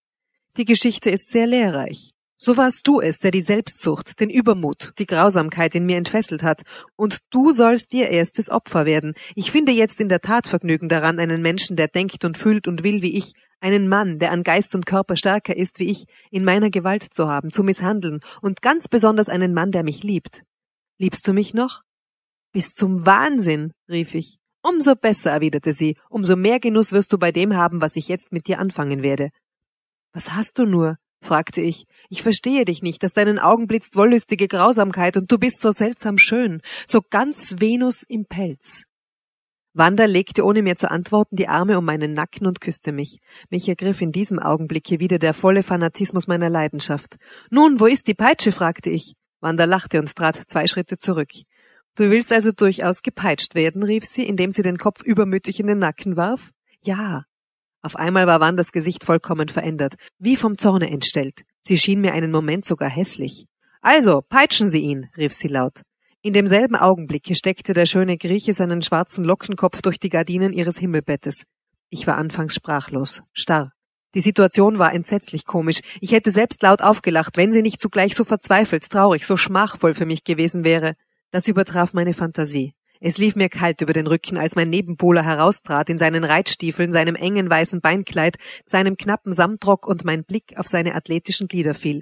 Die Geschichte ist sehr lehrreich. So warst du es, der die Selbstsucht, den Übermut, die Grausamkeit in mir entfesselt hat, und du sollst dir erstes Opfer werden. Ich finde jetzt in der Tat Vergnügen daran, einen Menschen, der denkt und fühlt und will wie ich, einen Mann, der an Geist und Körper stärker ist wie ich, in meiner Gewalt zu haben, zu misshandeln, und ganz besonders einen Mann, der mich liebt. Liebst du mich noch? Bis zum Wahnsinn, rief ich. Umso besser, erwiderte sie, umso mehr Genuss wirst du bei dem haben, was ich jetzt mit dir anfangen werde. Was hast du nur? fragte ich. Ich verstehe dich nicht, dass deinen Augen blitzt wollüstige Grausamkeit, und du bist so seltsam schön, so ganz Venus im Pelz. Wanda legte, ohne mir zu antworten, die Arme um meinen Nacken und küsste mich. Mich ergriff in diesem Augenblicke wieder der volle Fanatismus meiner Leidenschaft. Nun, wo ist die Peitsche? fragte ich. Wanda lachte und trat zwei Schritte zurück. Du willst also durchaus gepeitscht werden, rief sie, indem sie den Kopf übermütig in den Nacken warf. Ja. Auf einmal war Wandas Gesicht vollkommen verändert, wie vom Zorne entstellt. Sie schien mir einen Moment sogar hässlich. Also, peitschen Sie ihn, rief sie laut. In demselben Augenblick steckte der schöne Grieche seinen schwarzen Lockenkopf durch die Gardinen ihres Himmelbettes. Ich war anfangs sprachlos, starr. Die Situation war entsetzlich komisch. Ich hätte selbst laut aufgelacht, wenn sie nicht zugleich so verzweifelt, traurig, so schmachvoll für mich gewesen wäre. Das übertraf meine Fantasie. Es lief mir kalt über den Rücken, als mein Nebenbuhler heraustrat in seinen Reitstiefeln, seinem engen weißen Beinkleid, seinem knappen Samtrock und mein Blick auf seine athletischen Glieder fiel.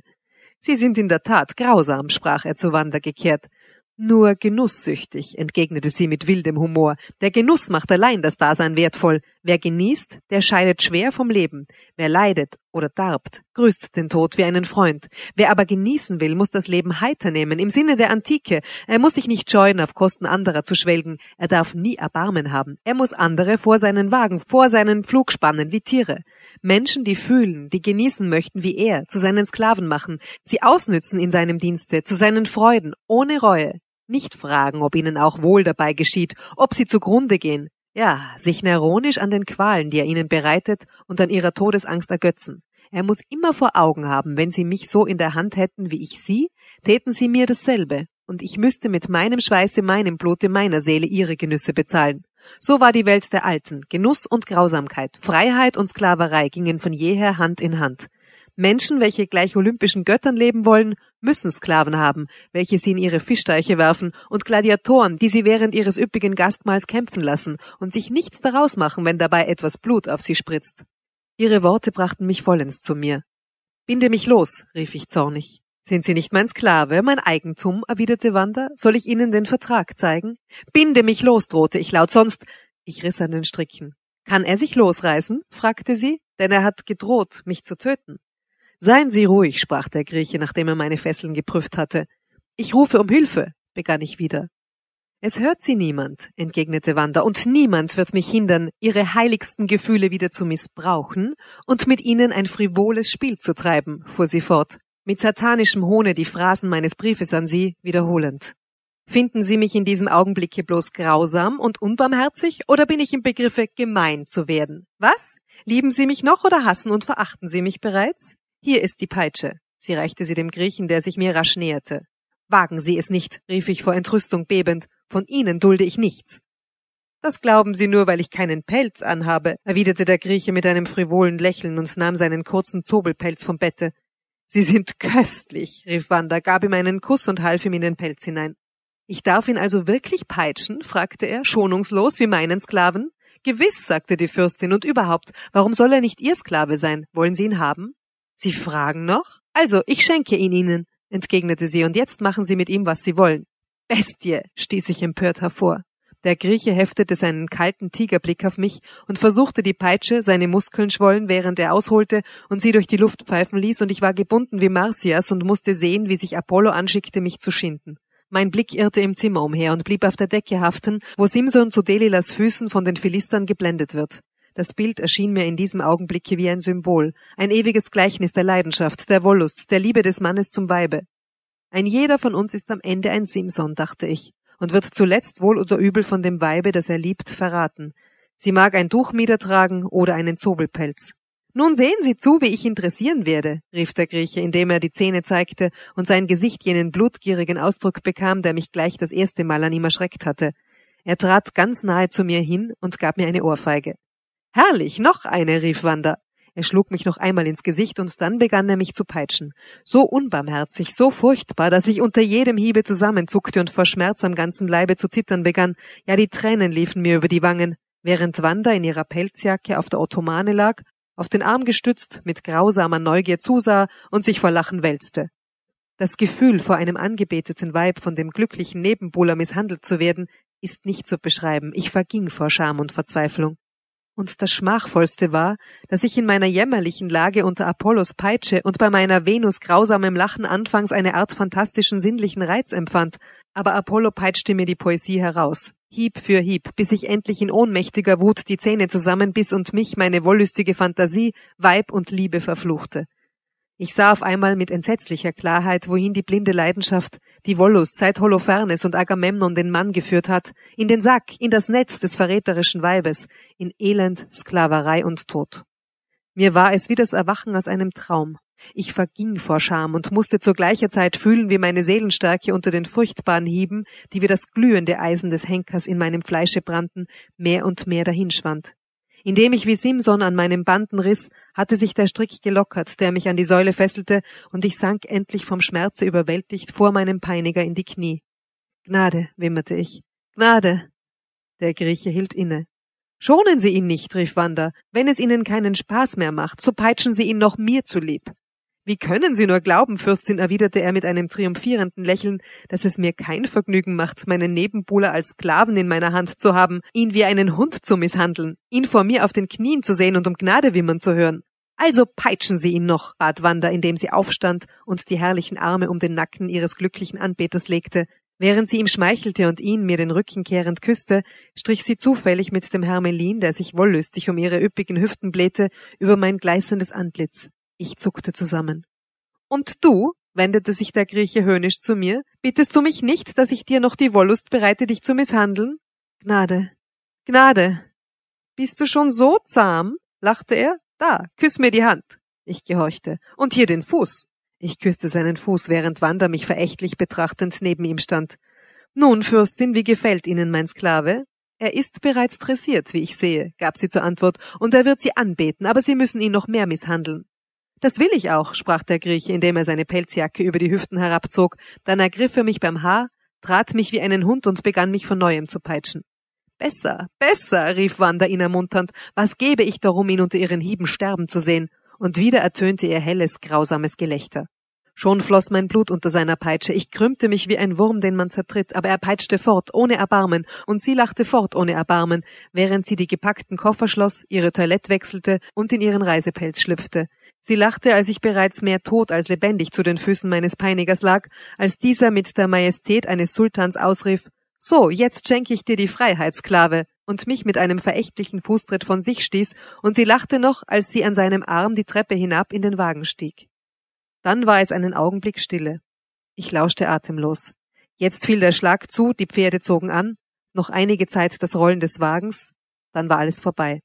Sie sind in der Tat grausam, sprach er zu Wander gekehrt. Nur genusssüchtig, entgegnete sie mit wildem Humor. Der Genuss macht allein das Dasein wertvoll. Wer genießt, der scheidet schwer vom Leben. Wer leidet oder darbt, grüßt den Tod wie einen Freund. Wer aber genießen will, muss das Leben heiter nehmen, im Sinne der Antike. Er muss sich nicht scheuen, auf Kosten anderer zu schwelgen. Er darf nie Erbarmen haben. Er muss andere vor seinen Wagen, vor seinen Flug spannen, wie Tiere. Menschen, die fühlen, die genießen möchten wie er, zu seinen Sklaven machen, sie ausnützen in seinem Dienste, zu seinen Freuden, ohne Reue. Nicht fragen, ob ihnen auch wohl dabei geschieht, ob sie zugrunde gehen. Ja, sich neuronisch an den Qualen, die er ihnen bereitet, und an ihrer Todesangst ergötzen. Er muss immer vor Augen haben, wenn sie mich so in der Hand hätten wie ich sie, täten sie mir dasselbe, und ich müsste mit meinem Schweiße, meinem Blute, meiner Seele ihre Genüsse bezahlen. So war die Welt der Alten. Genuss und Grausamkeit, Freiheit und Sklaverei gingen von jeher Hand in Hand. Menschen, welche gleich olympischen Göttern leben wollen, müssen Sklaven haben, welche sie in ihre Fischteiche werfen, und Gladiatoren, die sie während ihres üppigen Gastmahls kämpfen lassen und sich nichts daraus machen, wenn dabei etwas Blut auf sie spritzt. Ihre Worte brachten mich vollends zu mir. Binde mich los, rief ich zornig. Sind Sie nicht mein Sklave, mein Eigentum? erwiderte Wanda. Soll ich Ihnen den Vertrag zeigen? Binde mich los, drohte ich laut, sonst. Ich riss an den Stricken. Kann er sich losreißen? fragte sie, denn er hat gedroht, mich zu töten. Seien Sie ruhig, sprach der Grieche, nachdem er meine Fesseln geprüft hatte. Ich rufe um Hilfe, begann ich wieder. Es hört Sie niemand, entgegnete Wanda, und niemand wird mich hindern, Ihre heiligsten Gefühle wieder zu missbrauchen und mit Ihnen ein frivoles Spiel zu treiben, fuhr sie fort, mit satanischem Hohne die Phrasen meines Briefes an Sie wiederholend. Finden Sie mich in diesem Augenblicke bloß grausam und unbarmherzig, oder bin ich im Begriffe, gemein zu werden? Was? Lieben Sie mich noch oder hassen und verachten Sie mich bereits? Hier ist die Peitsche. Sie reichte sie dem Griechen, der sich mir rasch näherte. Wagen Sie es nicht, rief ich vor Entrüstung bebend, von Ihnen dulde ich nichts. Das glauben Sie nur, weil ich keinen Pelz anhabe, erwiderte der Grieche mit einem frivolen Lächeln und nahm seinen kurzen Zobelpelz vom Bette. Sie sind köstlich, rief Wanda, gab ihm einen Kuss und half ihm in den Pelz hinein. Ich darf ihn also wirklich peitschen? fragte er, schonungslos wie meinen Sklaven. Gewiss, sagte die Fürstin, und überhaupt, warum soll er nicht Ihr Sklave sein? Wollen Sie ihn haben? Sie fragen noch? Also, ich schenke ihn Ihnen, entgegnete sie, und jetzt machen Sie mit ihm, was Sie wollen. Bestie, stieß ich empört hervor. Der Grieche heftete seinen kalten Tigerblick auf mich und versuchte die Peitsche, seine Muskeln schwollen, während er ausholte und sie durch die Luft pfeifen ließ, und ich war gebunden wie Marsyas und musste sehen, wie sich Apollo anschickte, mich zu schinden. Mein Blick irrte im Zimmer umher und blieb auf der Decke haften, wo Simson zu Delilas Füßen von den Philistern geblendet wird. Das Bild erschien mir in diesem Augenblicke wie ein Symbol, ein ewiges Gleichnis der Leidenschaft, der Wollust, der Liebe des Mannes zum Weibe. Ein jeder von uns ist am Ende ein Simson, dachte ich, und wird zuletzt wohl oder übel von dem Weibe, das er liebt, verraten. Sie mag ein Tuch niedertragen oder einen Zobelpelz. Nun sehen Sie zu, wie ich interessieren werde, rief der Grieche, indem er die Zähne zeigte und sein Gesicht jenen blutgierigen Ausdruck bekam, der mich gleich das erste Mal an ihm erschreckt hatte. Er trat ganz nahe zu mir hin und gab mir eine Ohrfeige. Herrlich, noch eine, rief Wanda. Er schlug mich noch einmal ins Gesicht und dann begann er mich zu peitschen. So unbarmherzig, so furchtbar, dass ich unter jedem Hiebe zusammenzuckte und vor Schmerz am ganzen Leibe zu zittern begann. Ja, die Tränen liefen mir über die Wangen, während Wanda in ihrer Pelzjacke auf der Ottomane lag, auf den Arm gestützt, mit grausamer Neugier zusah und sich vor Lachen wälzte. Das Gefühl, vor einem angebeteten Weib von dem glücklichen Nebenbuhler misshandelt zu werden, ist nicht zu beschreiben. Ich verging vor Scham und Verzweiflung. Und das Schmachvollste war, dass ich in meiner jämmerlichen Lage unter Apollos Peitsche und bei meiner Venus grausamem Lachen anfangs eine Art fantastischen sinnlichen Reiz empfand, aber Apollo peitschte mir die Poesie heraus, Hieb für Hieb, bis ich endlich in ohnmächtiger Wut die Zähne zusammenbiss und mich meine wollüstige Fantasie, Weib und Liebe verfluchte. Ich sah auf einmal mit entsetzlicher Klarheit, wohin die blinde Leidenschaft, die Wollust seit Holofernes und Agamemnon den Mann geführt hat, in den Sack, in das Netz des verräterischen Weibes, in Elend, Sklaverei und Tod. Mir war es wie das Erwachen aus einem Traum. Ich verging vor Scham und musste zur gleicher Zeit fühlen, wie meine Seelenstärke unter den furchtbaren Hieben, die wie das glühende Eisen des Henkers in meinem Fleische brannten, mehr und mehr dahinschwand. Indem ich wie Simson an meinem Banden riss, hatte sich der Strick gelockert, der mich an die Säule fesselte, und ich sank endlich vom Schmerze überwältigt vor meinem Peiniger in die Knie. Gnade, wimmerte ich. Gnade. Der Grieche hielt inne. Schonen Sie ihn nicht, rief Wanda. Wenn es Ihnen keinen Spaß mehr macht, so peitschen Sie ihn noch mir zulieb. Wie können Sie nur glauben, Fürstin, erwiderte er mit einem triumphierenden Lächeln, dass es mir kein Vergnügen macht, meinen Nebenbuhler als Sklaven in meiner Hand zu haben, ihn wie einen Hund zu misshandeln, ihn vor mir auf den Knien zu sehen und um Gnade wimmern zu hören. Also peitschen Sie ihn noch, bat Wanda, indem sie aufstand und die herrlichen Arme um den Nacken ihres glücklichen Anbeters legte. Während sie ihm schmeichelte und ihn mir den Rücken kehrend küsste, strich sie zufällig mit dem Hermelin, der sich wollüstig um ihre üppigen Hüften blähte, über mein gleißendes Antlitz. Ich zuckte zusammen. Und du, wendete sich der Grieche höhnisch zu mir, bittest du mich nicht, dass ich dir noch die Wollust bereite, dich zu misshandeln? Gnade. Gnade. Bist du schon so zahm? lachte er. Da, küss mir die Hand. Ich gehorchte. Und hier den Fuß. Ich küsste seinen Fuß, während Wanda mich verächtlich betrachtend neben ihm stand. Nun, Fürstin, wie gefällt Ihnen mein Sklave? Er ist bereits dressiert, wie ich sehe, gab sie zur Antwort, und er wird Sie anbeten, aber Sie müssen ihn noch mehr misshandeln. Das will ich auch, sprach der Grieche, indem er seine Pelzjacke über die Hüften herabzog, dann ergriff er mich beim Haar, trat mich wie einen Hund und begann mich von neuem zu peitschen. Besser, besser, rief Wanda ihn ermunternd, was gebe ich darum, ihn unter ihren Hieben sterben zu sehen, und wieder ertönte ihr helles, grausames Gelächter. Schon floss mein Blut unter seiner Peitsche, ich krümmte mich wie ein Wurm, den man zertritt, aber er peitschte fort, ohne Erbarmen, und sie lachte fort ohne Erbarmen, während sie die gepackten Koffer schloss, ihre Toilette wechselte und in ihren Reisepelz schlüpfte. Sie lachte, als ich bereits mehr tot als lebendig zu den Füßen meines Peinigers lag, als dieser mit der Majestät eines Sultans ausrief So, jetzt schenke ich dir die Freiheitssklave und mich mit einem verächtlichen Fußtritt von sich stieß, und sie lachte noch, als sie an seinem Arm die Treppe hinab in den Wagen stieg. Dann war es einen Augenblick Stille. Ich lauschte atemlos. Jetzt fiel der Schlag zu, die Pferde zogen an, noch einige Zeit das Rollen des Wagens, dann war alles vorbei.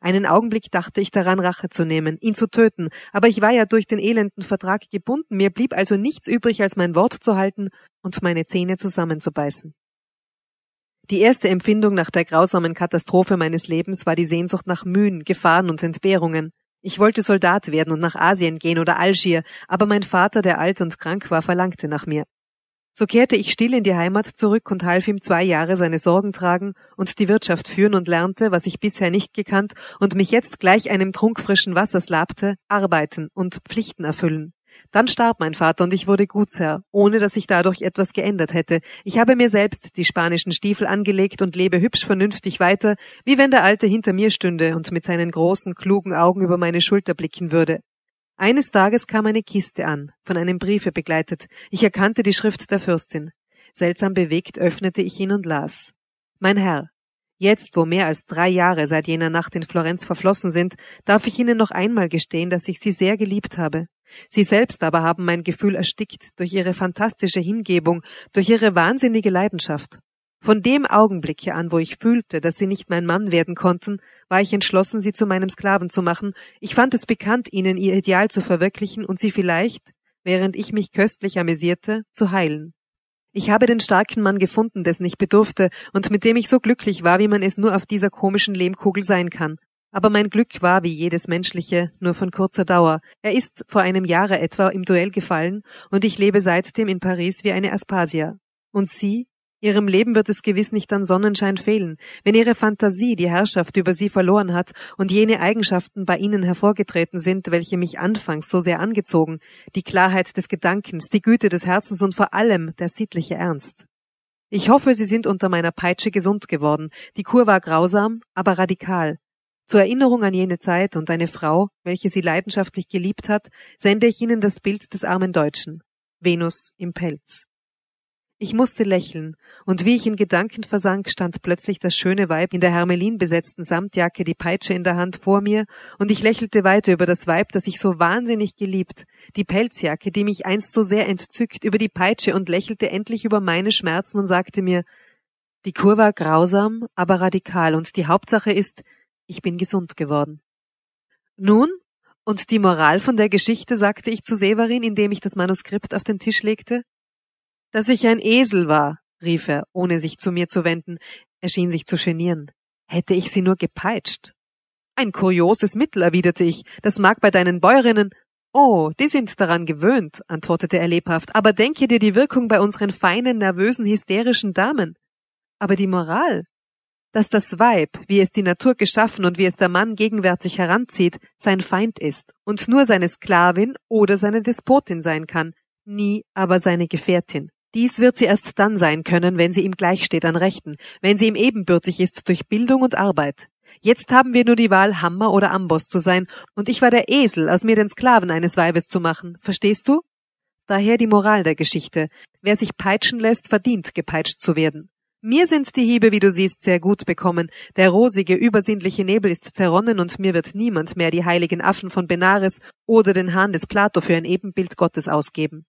Einen Augenblick dachte ich daran, Rache zu nehmen, ihn zu töten, aber ich war ja durch den elenden Vertrag gebunden, mir blieb also nichts übrig, als mein Wort zu halten und meine Zähne zusammenzubeißen. Die erste Empfindung nach der grausamen Katastrophe meines Lebens war die Sehnsucht nach Mühen, Gefahren und Entbehrungen. Ich wollte Soldat werden und nach Asien gehen oder Algier, aber mein Vater, der alt und krank war, verlangte nach mir. So kehrte ich still in die Heimat zurück und half ihm zwei Jahre seine Sorgen tragen und die Wirtschaft führen und lernte, was ich bisher nicht gekannt und mich jetzt gleich einem Trunk frischen Wassers labte, arbeiten und Pflichten erfüllen. Dann starb mein Vater und ich wurde Gutsherr, ohne dass ich dadurch etwas geändert hätte. Ich habe mir selbst die spanischen Stiefel angelegt und lebe hübsch vernünftig weiter, wie wenn der Alte hinter mir stünde und mit seinen großen, klugen Augen über meine Schulter blicken würde. Eines Tages kam eine Kiste an, von einem Briefe begleitet. Ich erkannte die Schrift der Fürstin. Seltsam bewegt öffnete ich ihn und las. Mein Herr, Jetzt, wo mehr als drei Jahre seit jener Nacht in Florenz verflossen sind, darf ich Ihnen noch einmal gestehen, dass ich Sie sehr geliebt habe. Sie selbst aber haben mein Gefühl erstickt durch Ihre fantastische Hingebung, durch Ihre wahnsinnige Leidenschaft. Von dem Augenblicke an, wo ich fühlte, dass Sie nicht mein Mann werden konnten, war ich entschlossen, sie zu meinem Sklaven zu machen. Ich fand es bekannt, ihnen ihr Ideal zu verwirklichen und sie vielleicht, während ich mich köstlich amüsierte, zu heilen. Ich habe den starken Mann gefunden, dessen ich bedurfte und mit dem ich so glücklich war, wie man es nur auf dieser komischen Lehmkugel sein kann. Aber mein Glück war, wie jedes menschliche, nur von kurzer Dauer. Er ist vor einem Jahre etwa im Duell gefallen und ich lebe seitdem in Paris wie eine Aspasia. Und sie, Ihrem Leben wird es gewiss nicht an Sonnenschein fehlen, wenn Ihre Fantasie die Herrschaft über Sie verloren hat und jene Eigenschaften bei Ihnen hervorgetreten sind, welche mich anfangs so sehr angezogen, die Klarheit des Gedankens, die Güte des Herzens und vor allem der sittliche Ernst. Ich hoffe, Sie sind unter meiner Peitsche gesund geworden. Die Kur war grausam, aber radikal. Zur Erinnerung an jene Zeit und eine Frau, welche sie leidenschaftlich geliebt hat, sende ich Ihnen das Bild des armen Deutschen. Venus im Pelz. Ich musste lächeln, und wie ich in Gedanken versank, stand plötzlich das schöne Weib in der hermelinbesetzten Samtjacke, die Peitsche in der Hand vor mir, und ich lächelte weiter über das Weib, das ich so wahnsinnig geliebt, die Pelzjacke, die mich einst so sehr entzückt, über die Peitsche und lächelte endlich über meine Schmerzen und sagte mir, die Kur war grausam, aber radikal, und die Hauptsache ist, ich bin gesund geworden. Nun, und die Moral von der Geschichte, sagte ich zu Severin, indem ich das Manuskript auf den Tisch legte, dass ich ein Esel war, rief er, ohne sich zu mir zu wenden, er schien sich zu genieren. Hätte ich sie nur gepeitscht. Ein kurioses Mittel, erwiderte ich, das mag bei deinen Bäuerinnen. Oh, die sind daran gewöhnt, antwortete er lebhaft, aber denke dir die Wirkung bei unseren feinen, nervösen, hysterischen Damen. Aber die Moral, dass das Weib, wie es die Natur geschaffen und wie es der Mann gegenwärtig heranzieht, sein Feind ist und nur seine Sklavin oder seine Despotin sein kann, nie aber seine Gefährtin. Dies wird sie erst dann sein können, wenn sie ihm gleich steht an Rechten, wenn sie ihm ebenbürtig ist durch Bildung und Arbeit. Jetzt haben wir nur die Wahl, Hammer oder Amboss zu sein, und ich war der Esel, aus mir den Sklaven eines Weibes zu machen, verstehst du? Daher die Moral der Geschichte. Wer sich peitschen lässt, verdient, gepeitscht zu werden. Mir sind die Hiebe, wie du siehst, sehr gut bekommen. Der rosige, übersinnliche Nebel ist zerronnen und mir wird niemand mehr die heiligen Affen von Benares oder den Hahn des Plato für ein Ebenbild Gottes ausgeben.